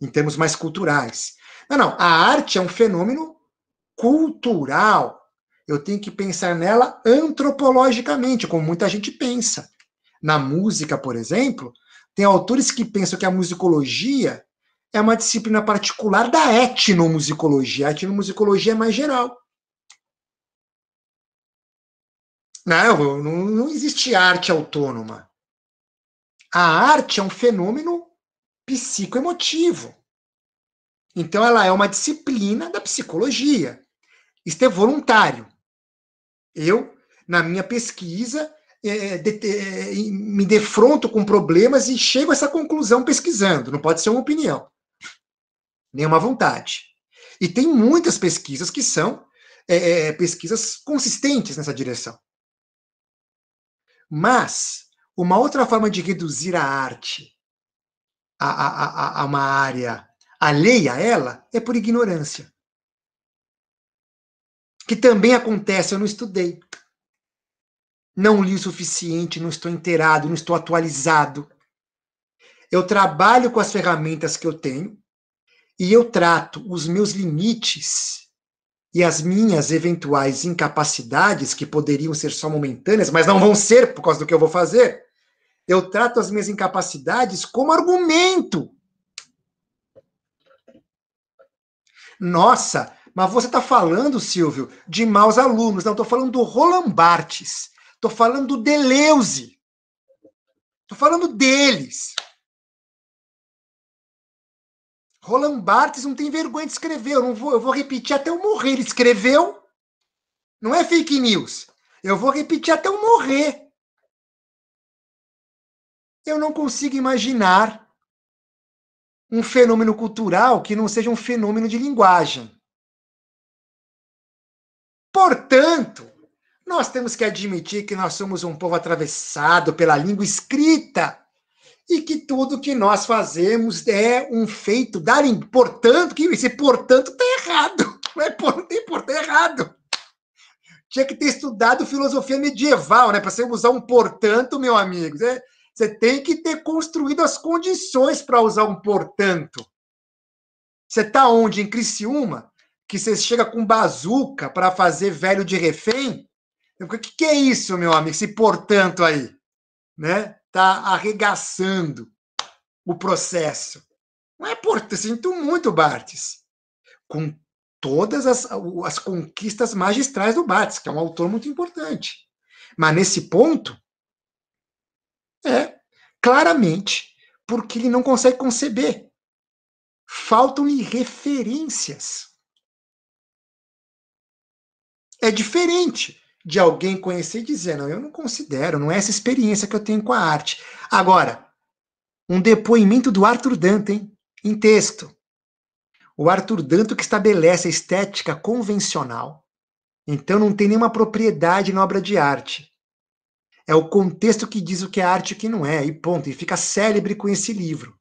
em termos mais culturais. Não, não, a arte é um fenômeno cultural. Eu tenho que pensar nela antropologicamente, como muita gente pensa. Na música, por exemplo, tem autores que pensam que a musicologia é uma disciplina particular da etnomusicologia. A etnomusicologia é mais geral. Não, não, não existe arte autônoma. A arte é um fenômeno psicoemotivo. Então, ela é uma disciplina da psicologia. Isto é voluntário. Eu, na minha pesquisa, é, é de, é, é, me defronto com problemas e chego a essa conclusão pesquisando. Não pode ser uma opinião, nem uma vontade. E tem muitas pesquisas que são é, é pesquisas consistentes nessa direção. Mas uma outra forma de reduzir a arte a, a, a, a uma área alheia a ela é por ignorância. Que também acontece, eu não estudei. Não li o suficiente, não estou inteirado, não estou atualizado. Eu trabalho com as ferramentas que eu tenho e eu trato os meus limites e as minhas eventuais incapacidades, que poderiam ser só momentâneas, mas não vão ser por causa do que eu vou fazer, eu trato as minhas incapacidades como argumento. Nossa, mas você está falando, Silvio, de maus alunos. Não, estou falando do Roland Barthes. Estou falando do Deleuze. Estou falando deles. Roland Barthes não tem vergonha de escrever. Eu, não vou, eu vou repetir até eu morrer. Ele escreveu. Não é fake news. Eu vou repetir até eu morrer. Eu não consigo imaginar um fenômeno cultural que não seja um fenômeno de linguagem. Portanto, nós temos que admitir que nós somos um povo atravessado pela língua escrita e que tudo que nós fazemos é um feito dar portanto, que esse portanto está errado. Não é por, tem portanto tá é errado. Tinha que ter estudado filosofia medieval, né? Para você usar um portanto, meu amigo. Né? Você tem que ter construído as condições para usar um portanto. Você está onde? Em Criciúma? Que você chega com bazuca para fazer velho de refém? O que, que é isso, meu amigo? Esse portanto aí, né? está arregaçando o processo. Não é por... Sinto muito, Bartes. Com todas as, as conquistas magistrais do Bartes, que é um autor muito importante. Mas nesse ponto, é claramente porque ele não consegue conceber. Faltam-lhe referências. É diferente de alguém conhecer e dizer, não, eu não considero, não é essa experiência que eu tenho com a arte. Agora, um depoimento do Arthur Danto, hein? Em texto. O Arthur Danto que estabelece a estética convencional, então não tem nenhuma propriedade na obra de arte. É o contexto que diz o que é arte e o que não é, e ponto, e fica célebre com esse livro.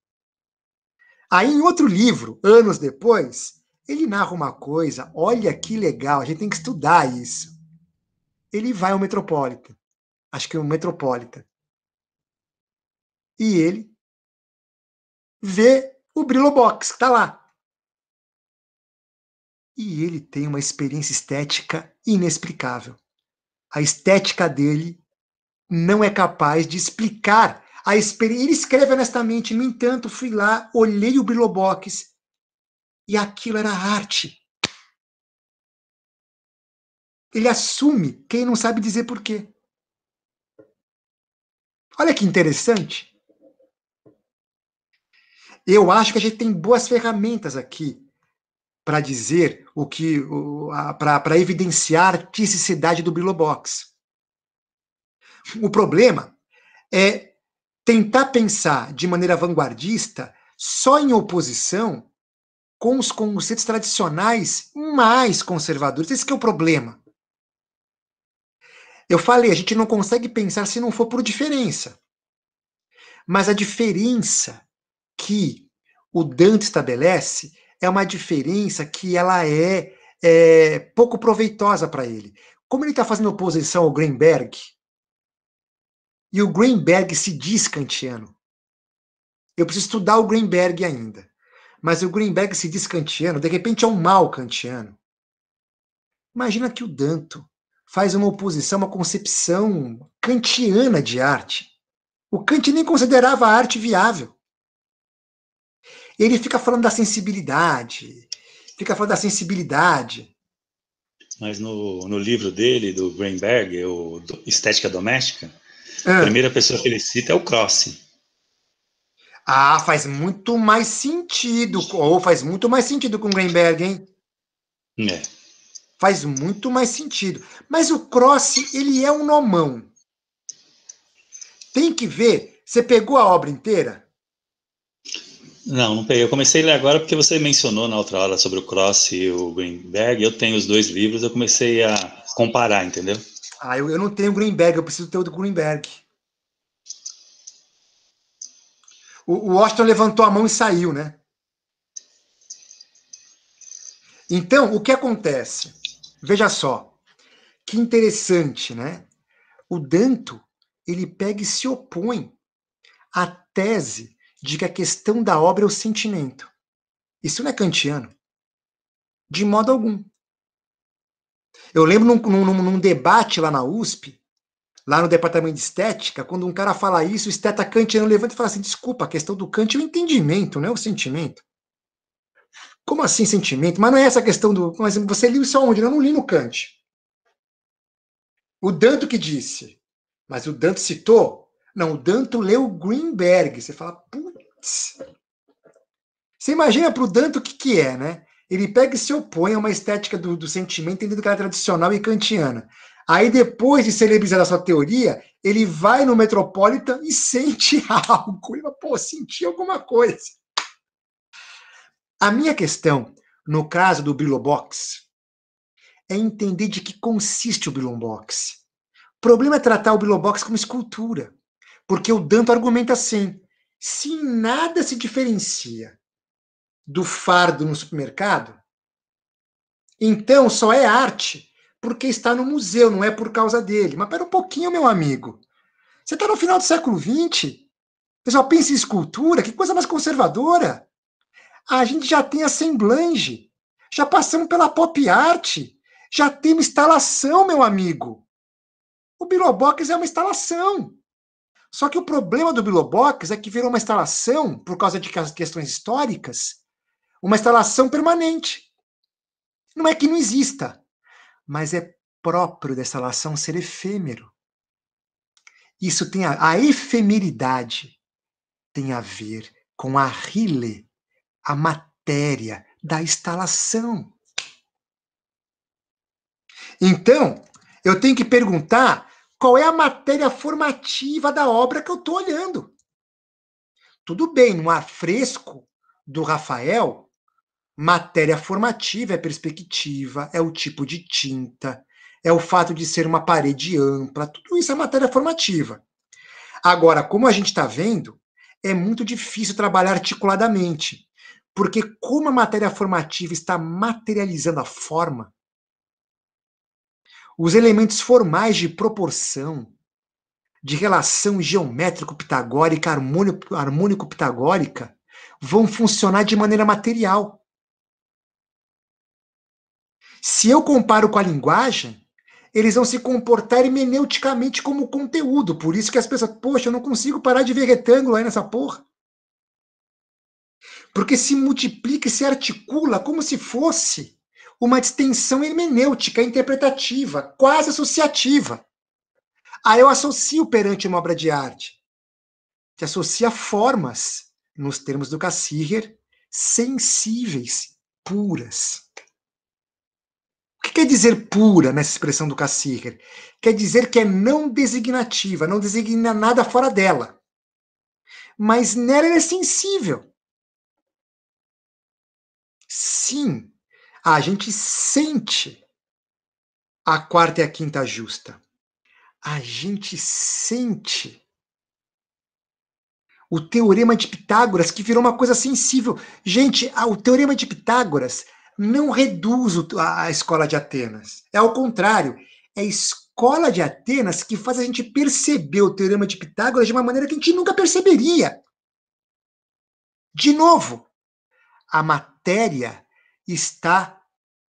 Aí, em outro livro, anos depois, ele narra uma coisa, olha que legal, a gente tem que estudar isso ele vai ao Metropolitan. Acho que é o Metropolitan. E ele vê o Brillo Box, que está lá. E ele tem uma experiência estética inexplicável. A estética dele não é capaz de explicar a experiência. Ele escreve honestamente, no entanto, fui lá, olhei o Brillo Box e aquilo era arte. Ele assume quem não sabe dizer por quê. Olha que interessante. Eu acho que a gente tem boas ferramentas aqui para dizer o que. para evidenciar a artisticidade do Bilobox. O problema é tentar pensar de maneira vanguardista só em oposição com os conceitos tradicionais mais conservadores. Esse é o problema. Eu falei, a gente não consegue pensar se não for por diferença. Mas a diferença que o Dante estabelece é uma diferença que ela é, é pouco proveitosa para ele. Como ele está fazendo oposição ao Greenberg, e o Greenberg se diz kantiano. Eu preciso estudar o Greenberg ainda. Mas o Greenberg se diz kantiano, de repente é um mal kantiano. Imagina que o Danto faz uma oposição, uma concepção kantiana de arte. O Kant nem considerava a arte viável. Ele fica falando da sensibilidade, fica falando da sensibilidade. Mas no, no livro dele, do Greenberg, o do, Estética Doméstica, ah. a primeira pessoa que ele cita é o Croce. Ah, faz muito mais sentido, ou faz muito mais sentido com o Greenberg, hein? É faz muito mais sentido. Mas o Cross, ele é um nomão. Tem que ver. Você pegou a obra inteira? Não, não peguei. Eu comecei a ler agora porque você mencionou na outra aula sobre o Cross e o Greenberg. Eu tenho os dois livros, eu comecei a comparar, entendeu? Ah, eu, eu não tenho o Greenberg, eu preciso ter o do Greenberg. O, o Washington levantou a mão e saiu, né? Então, o que acontece? Veja só, que interessante, né? O Danto, ele pega e se opõe à tese de que a questão da obra é o sentimento. Isso não é kantiano. De modo algum. Eu lembro num, num, num debate lá na USP, lá no departamento de estética, quando um cara fala isso, o esteta kantiano levanta e fala assim: desculpa, a questão do Kant é o entendimento, não é o sentimento. Como assim sentimento? Mas não é essa a questão do. Mas você liu isso aonde? Eu não li no Kant. O Danto que disse. Mas o Danto citou? Não, o Danto leu Greenberg. Você fala, putz. Você imagina para o Danto o que, que é, né? Ele pega e se opõe a uma estética do, do sentimento dentro do cara tradicional e kantiana. Aí, depois de celebrizar a sua teoria, ele vai no Metropolitan e sente algo. Ele fala, pô, senti alguma coisa. A minha questão, no caso do Bilobox, é entender de que consiste o Bilobox. O problema é tratar o Bilobox como escultura, porque o Danto argumenta assim: se nada se diferencia do fardo no supermercado, então só é arte porque está no museu, não é por causa dele. Mas pera um pouquinho, meu amigo. Você está no final do século XX? Você só pensa em escultura? Que coisa mais conservadora! a gente já tem assemblage, já passamos pela pop art, já tem instalação, meu amigo. O Bilobox é uma instalação. Só que o problema do Bilobox é que virou uma instalação, por causa de questões históricas, uma instalação permanente. Não é que não exista, mas é próprio da instalação ser efêmero. Isso tem a, a efemeridade tem a ver com a rile a matéria da instalação. Então, eu tenho que perguntar qual é a matéria formativa da obra que eu estou olhando. Tudo bem, no ar fresco do Rafael, matéria formativa é perspectiva, é o tipo de tinta, é o fato de ser uma parede ampla, tudo isso é matéria formativa. Agora, como a gente está vendo, é muito difícil trabalhar articuladamente. Porque como a matéria formativa está materializando a forma, os elementos formais de proporção, de relação geométrico-pitagórica, harmônico-pitagórica, vão funcionar de maneira material. Se eu comparo com a linguagem, eles vão se comportar hermeneuticamente como conteúdo. Por isso que as pessoas, poxa, eu não consigo parar de ver retângulo aí nessa porra porque se multiplica e se articula como se fosse uma distensão hermenêutica, interpretativa, quase associativa. Aí eu associo perante uma obra de arte, que associa formas, nos termos do Cassirer, sensíveis, puras. O que quer dizer pura nessa expressão do Cassirer? Quer dizer que é não designativa, não designa nada fora dela. Mas nela ela é sensível. Sim, a gente sente a quarta e a quinta justa. A gente sente o teorema de Pitágoras, que virou uma coisa sensível. Gente, o teorema de Pitágoras não reduz a escola de Atenas. É ao contrário. É a escola de Atenas que faz a gente perceber o teorema de Pitágoras de uma maneira que a gente nunca perceberia. De novo, a matéria está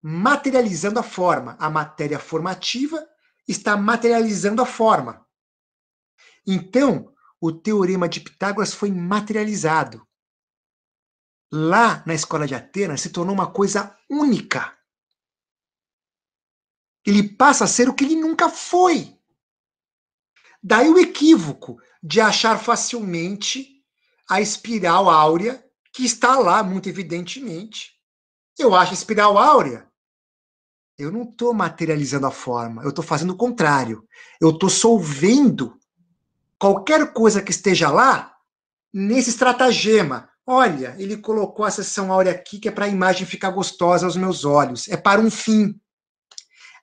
materializando a forma. A matéria formativa está materializando a forma. Então, o teorema de Pitágoras foi materializado. Lá na escola de Atenas se tornou uma coisa única. Ele passa a ser o que ele nunca foi. Daí o equívoco de achar facilmente a espiral áurea que está lá, muito evidentemente. Eu acho espiral áurea. Eu não estou materializando a forma, eu estou fazendo o contrário. Eu estou solvendo qualquer coisa que esteja lá nesse estratagema. Olha, ele colocou a seção áurea aqui que é para a imagem ficar gostosa aos meus olhos. É para um fim.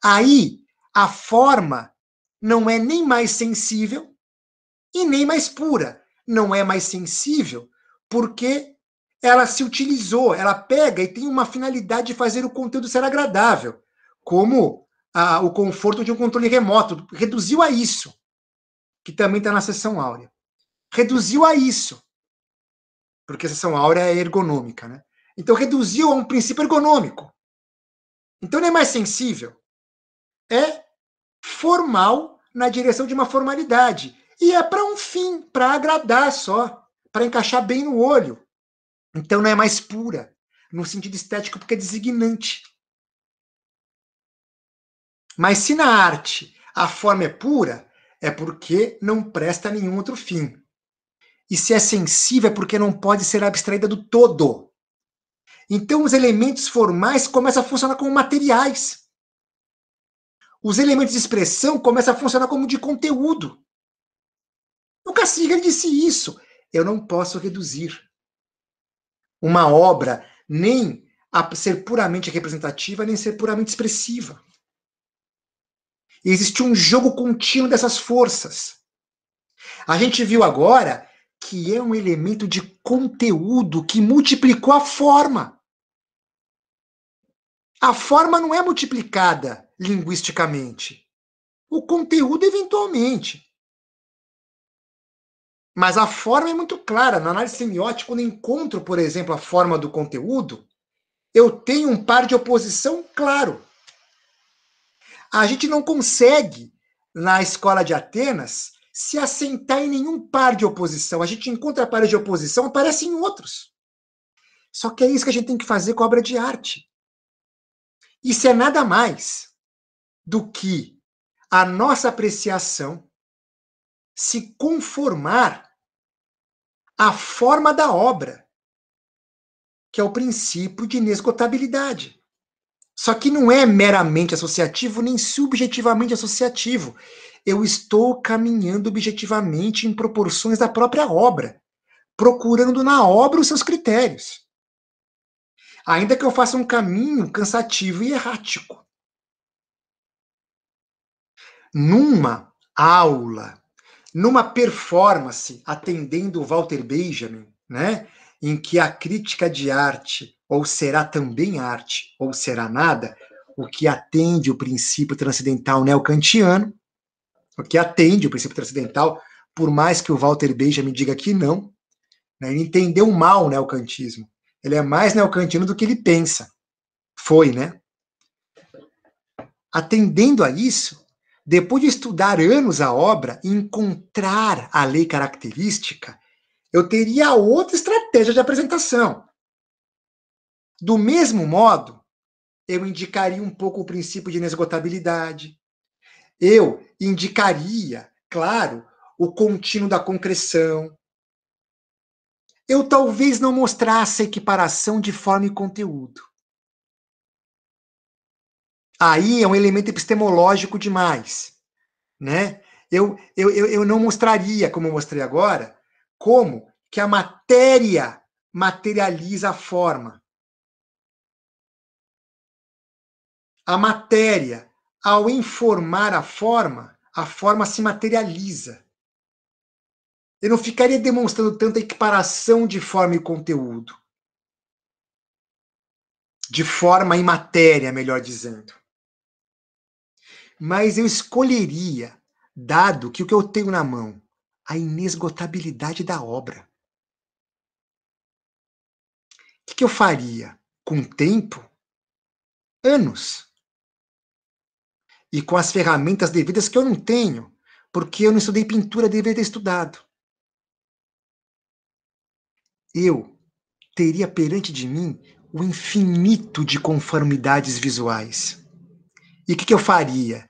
Aí, a forma não é nem mais sensível e nem mais pura. Não é mais sensível porque ela se utilizou, ela pega e tem uma finalidade de fazer o conteúdo ser agradável, como a, o conforto de um controle remoto. Reduziu a isso, que também está na sessão áurea. Reduziu a isso, porque a sessão áurea é ergonômica, né? Então reduziu a um princípio ergonômico. Então não é mais sensível, é formal na direção de uma formalidade e é para um fim, para agradar só, para encaixar bem no olho. Então não é mais pura, no sentido estético, porque é designante. Mas se na arte a forma é pura, é porque não presta nenhum outro fim. E se é sensível, é porque não pode ser abstraída do todo. Então os elementos formais começam a funcionar como materiais. Os elementos de expressão começam a funcionar como de conteúdo. O Castiga disse isso. Eu não posso reduzir uma obra nem a ser puramente representativa, nem ser puramente expressiva. E existe um jogo contínuo dessas forças. A gente viu agora que é um elemento de conteúdo que multiplicou a forma. A forma não é multiplicada linguisticamente. O conteúdo, eventualmente. Mas a forma é muito clara. Na análise semiótica, quando encontro, por exemplo, a forma do conteúdo, eu tenho um par de oposição claro. A gente não consegue, na escola de Atenas, se assentar em nenhum par de oposição. A gente encontra pares de oposição, aparecem outros. Só que é isso que a gente tem que fazer com a obra de arte. Isso é nada mais do que a nossa apreciação se conformar a forma da obra, que é o princípio de inesgotabilidade. Só que não é meramente associativo nem subjetivamente associativo. Eu estou caminhando objetivamente em proporções da própria obra, procurando na obra os seus critérios. Ainda que eu faça um caminho cansativo e errático. Numa aula numa performance atendendo o Walter Benjamin, né? Em que a crítica de arte, ou será também arte, ou será nada, o que atende o princípio transcendental neocantiano, o que atende o princípio transcendental, por mais que o Walter Benjamin diga que não, né? ele entendeu mal o neocantismo. Ele é mais neocantino do que ele pensa. Foi, né? Atendendo a isso, depois de estudar anos a obra e encontrar a lei característica, eu teria outra estratégia de apresentação. Do mesmo modo, eu indicaria um pouco o princípio de inesgotabilidade. Eu indicaria, claro, o contínuo da concreção. Eu talvez não mostrasse a equiparação de forma e conteúdo aí é um elemento epistemológico demais. Né? Eu, eu, eu, não mostraria, como eu mostrei agora, como que a matéria materializa a forma. A matéria, ao informar a forma, a forma se materializa. Eu não ficaria demonstrando tanta equiparação de forma e conteúdo. De forma e matéria, melhor dizendo. Mas eu escolheria, dado que o que eu tenho na mão, a inesgotabilidade da obra. O que, que eu faria? Com o tempo? Anos. E com as ferramentas devidas que eu não tenho, porque eu não estudei pintura, deveria ter estudado. Eu teria perante de mim o infinito de conformidades visuais. E o que, que eu faria?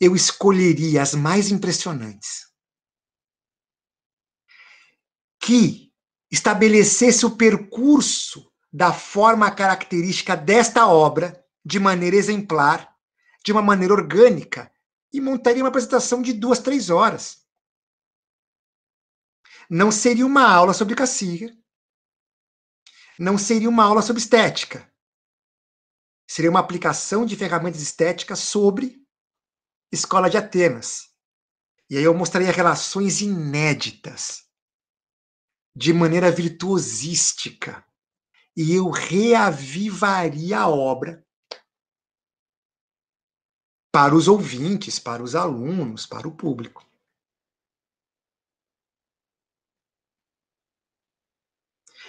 Eu escolheria as mais impressionantes. Que estabelecesse o percurso da forma característica desta obra de maneira exemplar, de uma maneira orgânica, e montaria uma apresentação de duas, três horas. Não seria uma aula sobre cacique, não seria uma aula sobre estética, seria uma aplicação de ferramentas estéticas sobre Escola de Atenas. E aí eu mostraria relações inéditas, de maneira virtuosística. E eu reavivaria a obra para os ouvintes, para os alunos, para o público.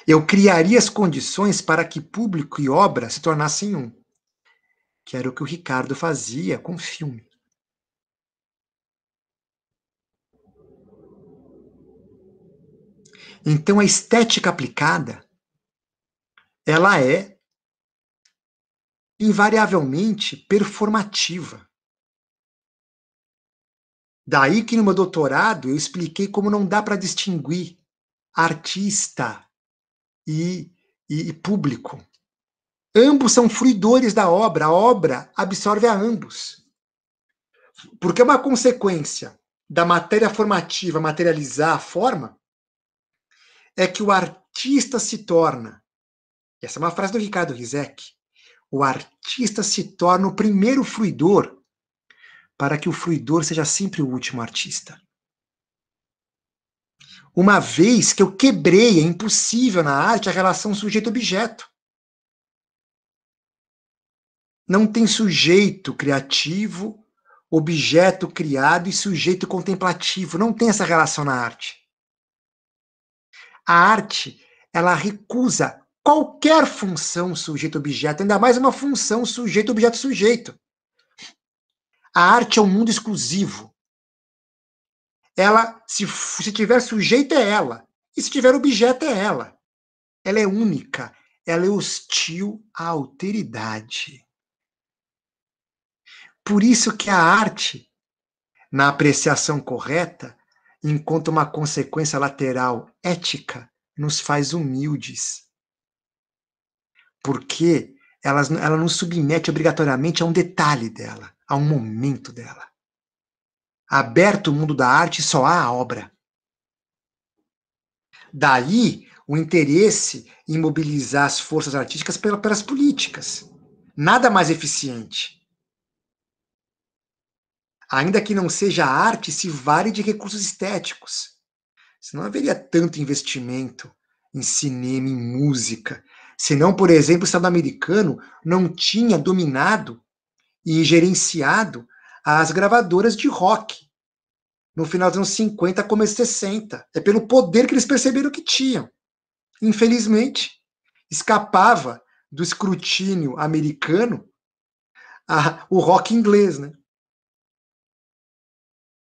Eu criaria as condições para que público e obra se tornassem um que era o que o Ricardo fazia com filme. Então a estética aplicada ela é invariavelmente performativa. Daí que no meu doutorado eu expliquei como não dá para distinguir artista e, e, e público. Ambos são fruidores da obra, a obra absorve a ambos. Porque é uma consequência da matéria formativa materializar a forma, é que o artista se torna, essa é uma frase do Ricardo Rizek, o artista se torna o primeiro fruidor para que o fruidor seja sempre o último artista. Uma vez que eu quebrei, é impossível na arte a relação sujeito-objeto não tem sujeito criativo, objeto criado e sujeito contemplativo. Não tem essa relação na arte. A arte, ela recusa qualquer função sujeito-objeto, ainda mais uma função sujeito-objeto-sujeito. A arte é um mundo exclusivo. Ela, se, se tiver sujeito, é ela. E se tiver objeto, é ela. Ela é única. Ela é hostil à alteridade. Por isso que a arte, na apreciação correta, enquanto uma consequência lateral ética, nos faz humildes. Porque ela, ela não submete obrigatoriamente a um detalhe dela, a um momento dela. Aberto o mundo da arte, só há a obra. Daí o interesse em mobilizar as forças artísticas pelas políticas. Nada mais eficiente ainda que não seja arte, se vale de recursos estéticos. não haveria tanto investimento em cinema, em música. se não, por exemplo, o Estado americano não tinha dominado e gerenciado as gravadoras de rock. No final dos anos 50, começo 60. É pelo poder que eles perceberam que tinham. Infelizmente, escapava do escrutínio americano a, o rock inglês, né?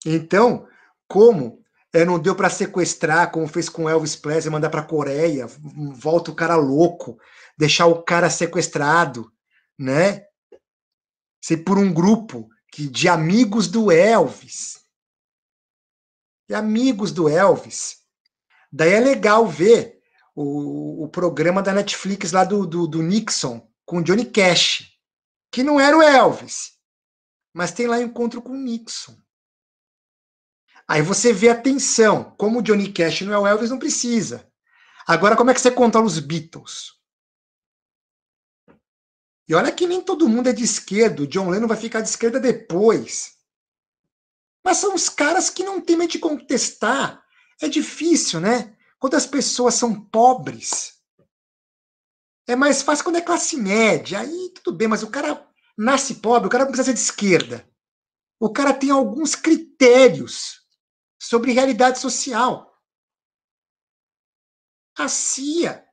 Então, como é, não deu para sequestrar, como fez com Elvis Presley, mandar para Coreia, volta o cara louco, deixar o cara sequestrado, né? Se por um grupo que, de amigos do Elvis. e amigos do Elvis. Daí é legal ver o, o programa da Netflix lá do, do, do Nixon com Johnny Cash, que não era o Elvis, mas tem lá encontro com o Nixon. Aí você vê a tensão. Como o Johnny Cash não é o Elvis, não precisa. Agora, como é que você controla os Beatles? E olha que nem todo mundo é de esquerda. O John Lennon vai ficar de esquerda depois. Mas são os caras que não temem de contestar. É difícil, né? Quando as pessoas são pobres. É mais fácil quando é classe média. Aí tudo bem, mas o cara nasce pobre, o cara não precisa ser de esquerda. O cara tem alguns critérios sobre realidade social. A CIA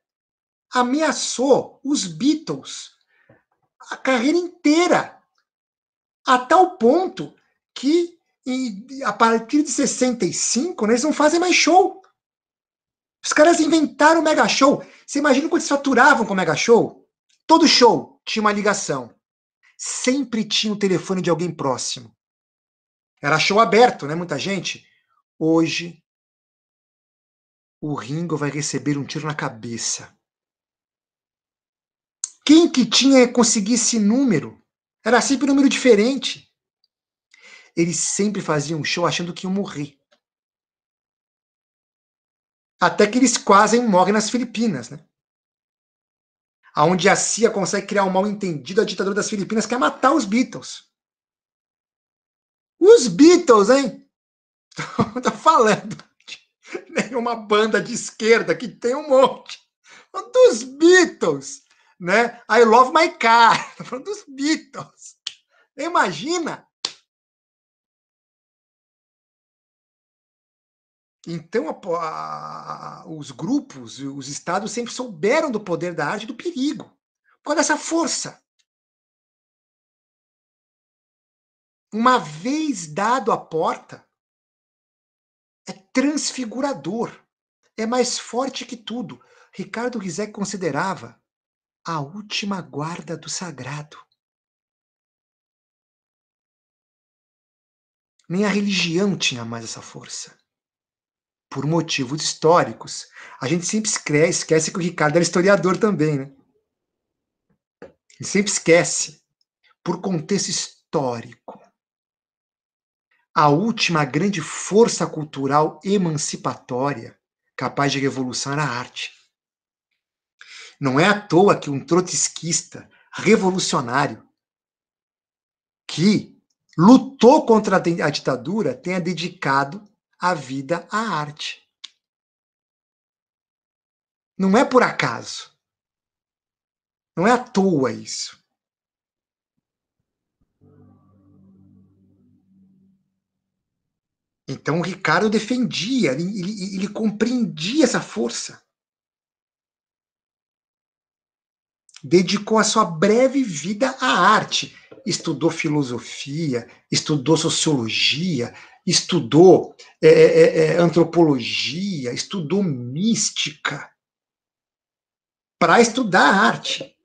ameaçou os Beatles a carreira inteira, a tal ponto que a partir de 65 né, eles não fazem mais show. Os caras inventaram o mega show. Você imagina quando eles faturavam com o mega show? Todo show tinha uma ligação. Sempre tinha o telefone de alguém próximo. Era show aberto, né? Muita gente. Hoje, o Ringo vai receber um tiro na cabeça. Quem que tinha conseguido esse número? Era sempre um número diferente. Eles sempre faziam um show achando que iam morrer. Até que eles quase morrem nas Filipinas, né? Onde a CIA consegue criar um mal-entendido, a ditadura das Filipinas quer matar os Beatles. Os Beatles, hein? Não estou falando de nenhuma banda de esquerda, que tem um monte. dos Beatles, né? I Love My Car. dos Beatles. Imagina! Então, a, a, os grupos, os estados sempre souberam do poder da arte e do perigo, por causa dessa força. Uma vez dado a porta, é transfigurador, é mais forte que tudo. Ricardo Rizek considerava a última guarda do sagrado. Nem a religião tinha mais essa força. Por motivos históricos. A gente sempre esquece, esquece que o Ricardo era historiador também, né? Ele sempre esquece. Por contexto histórico a última grande força cultural emancipatória capaz de revolucionar a arte. Não é à toa que um trotskista revolucionário que lutou contra a ditadura tenha dedicado a vida à arte. Não é por acaso. Não é à toa isso. Então o Ricardo defendia, ele, ele, ele compreendia essa força. Dedicou a sua breve vida à arte. Estudou filosofia, estudou sociologia, estudou é, é, é, é antropologia, estudou mística para estudar a arte.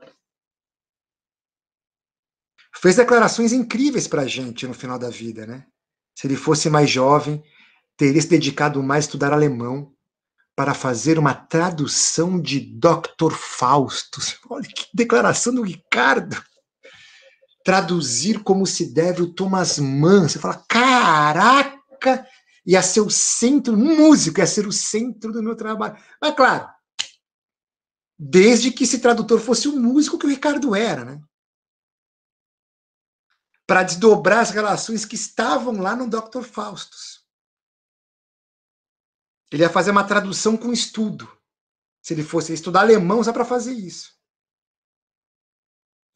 Fez declarações incríveis para a gente no final da vida, né? Se ele fosse mais jovem, teria se dedicado mais a estudar alemão para fazer uma tradução de Dr. Fausto. Olha que declaração do Ricardo. Traduzir como se deve o Thomas Mann. Você fala, caraca! Ia ser o centro, músico, ia ser o centro do meu trabalho. Mas, claro, desde que esse tradutor fosse o músico que o Ricardo era, né? para desdobrar as relações que estavam lá no Dr. Faustus. Ele ia fazer uma tradução com estudo. Se ele fosse estudar alemão, só para fazer isso.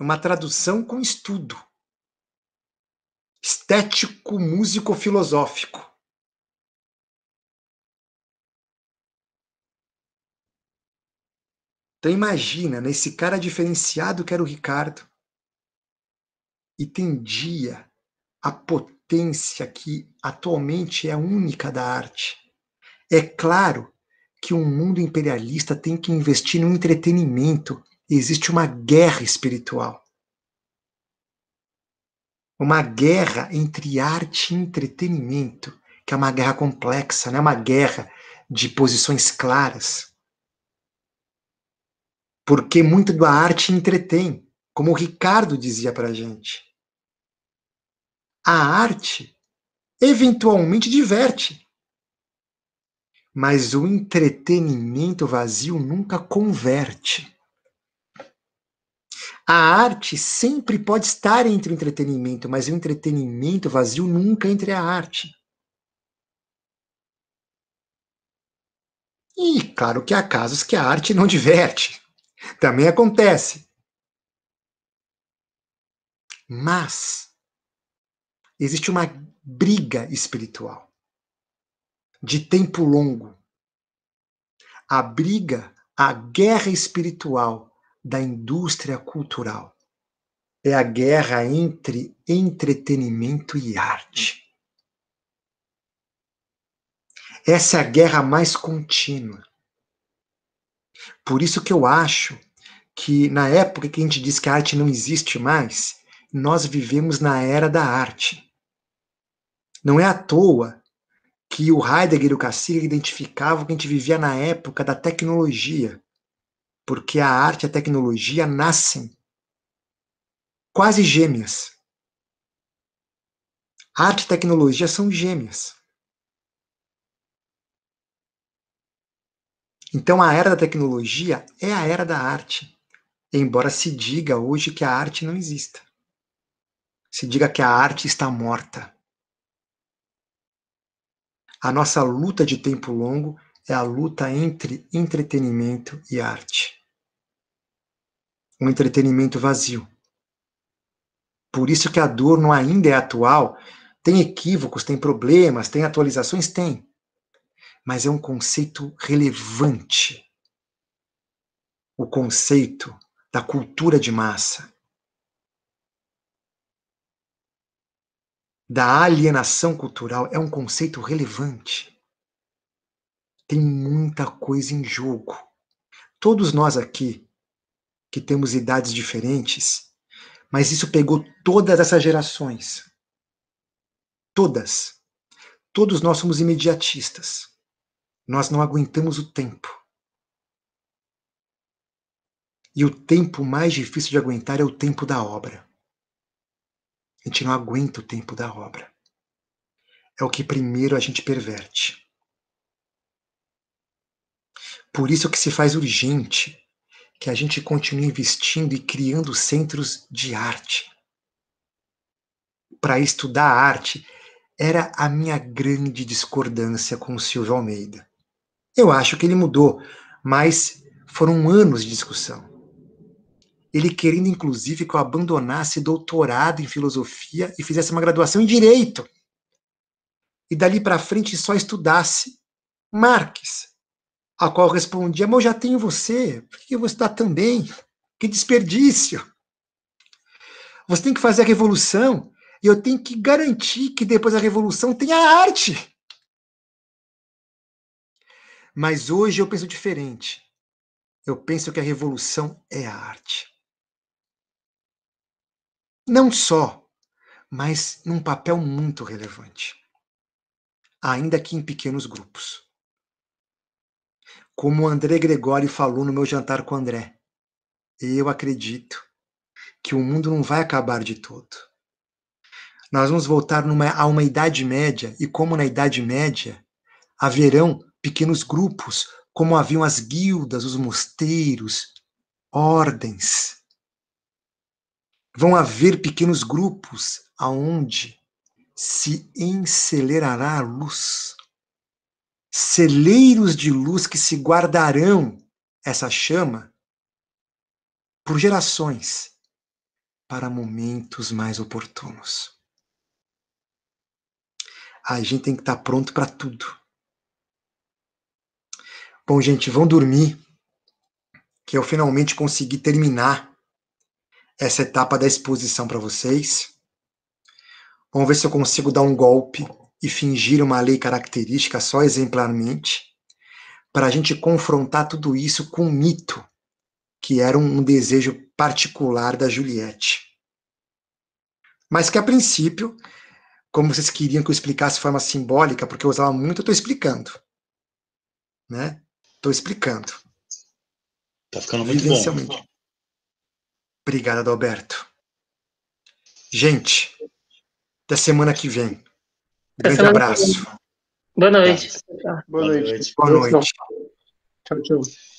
Uma tradução com estudo. Estético, músico, filosófico. Então imagina, nesse cara diferenciado que era o Ricardo, e tendia a potência que atualmente é a única da arte. É claro que um mundo imperialista tem que investir no entretenimento. Existe uma guerra espiritual. Uma guerra entre arte e entretenimento, que é uma guerra complexa, não é uma guerra de posições claras. Porque muito da arte entretém. Como o Ricardo dizia para a gente, a arte eventualmente diverte, mas o entretenimento vazio nunca converte. A arte sempre pode estar entre o entretenimento, mas o entretenimento vazio nunca entre a arte. E claro que há casos que a arte não diverte. Também acontece. Mas existe uma briga espiritual de tempo longo. A briga, a guerra espiritual da indústria cultural. É a guerra entre entretenimento e arte. Essa é a guerra mais contínua. Por isso que eu acho que na época que a gente diz que a arte não existe mais, nós vivemos na era da arte. Não é à toa que o Heidegger e o Cassirer identificavam que a gente vivia na época da tecnologia, porque a arte e a tecnologia nascem quase gêmeas. Arte e tecnologia são gêmeas. Então a era da tecnologia é a era da arte, embora se diga hoje que a arte não exista se diga que a arte está morta. A nossa luta de tempo longo é a luta entre entretenimento e arte. Um entretenimento vazio. Por isso que a dor não ainda é atual, tem equívocos, tem problemas, tem atualizações, tem. Mas é um conceito relevante. O conceito da cultura de massa da alienação cultural é um conceito relevante. Tem muita coisa em jogo. Todos nós aqui, que temos idades diferentes, mas isso pegou todas essas gerações. Todas. Todos nós somos imediatistas. Nós não aguentamos o tempo. E o tempo mais difícil de aguentar é o tempo da obra. A gente não aguenta o tempo da obra. É o que primeiro a gente perverte. Por isso que se faz urgente que a gente continue investindo e criando centros de arte. Para estudar arte era a minha grande discordância com o Silvio Almeida. Eu acho que ele mudou, mas foram anos de discussão ele querendo inclusive que eu abandonasse doutorado em filosofia e fizesse uma graduação em direito. E dali para frente só estudasse Marx, a qual respondia: Mas eu já tenho você, por que eu vou estudar também? Que desperdício! Você tem que fazer a revolução e eu tenho que garantir que depois da revolução tenha arte. Mas hoje eu penso diferente. Eu penso que a revolução é a arte. Não só, mas num papel muito relevante, ainda que em pequenos grupos. Como o André Gregório falou no meu jantar com o André, eu acredito que o mundo não vai acabar de todo. Nós vamos voltar numa, a uma Idade Média, e como na Idade Média, haverão pequenos grupos, como haviam as guildas, os mosteiros, ordens. Vão haver pequenos grupos aonde se encelerará a luz. Celeiros de luz que se guardarão essa chama por gerações para momentos mais oportunos. A gente tem que estar pronto para tudo. Bom, gente, vão dormir, que eu finalmente consegui terminar essa etapa da exposição para vocês. Vamos ver se eu consigo dar um golpe e fingir uma lei característica só exemplarmente, para a gente confrontar tudo isso com um mito, que era um desejo particular da Juliette. Mas que a princípio, como vocês queriam que eu explicasse de forma simbólica, porque eu usava muito, eu estou explicando. Né? Estou explicando. Tá ficando muito bom. Obrigado, Adalberto. Gente, até semana que vem. Um grande abraço. Boa noite. Boa noite. Boa noite. Boa noite. Tchau, tchau.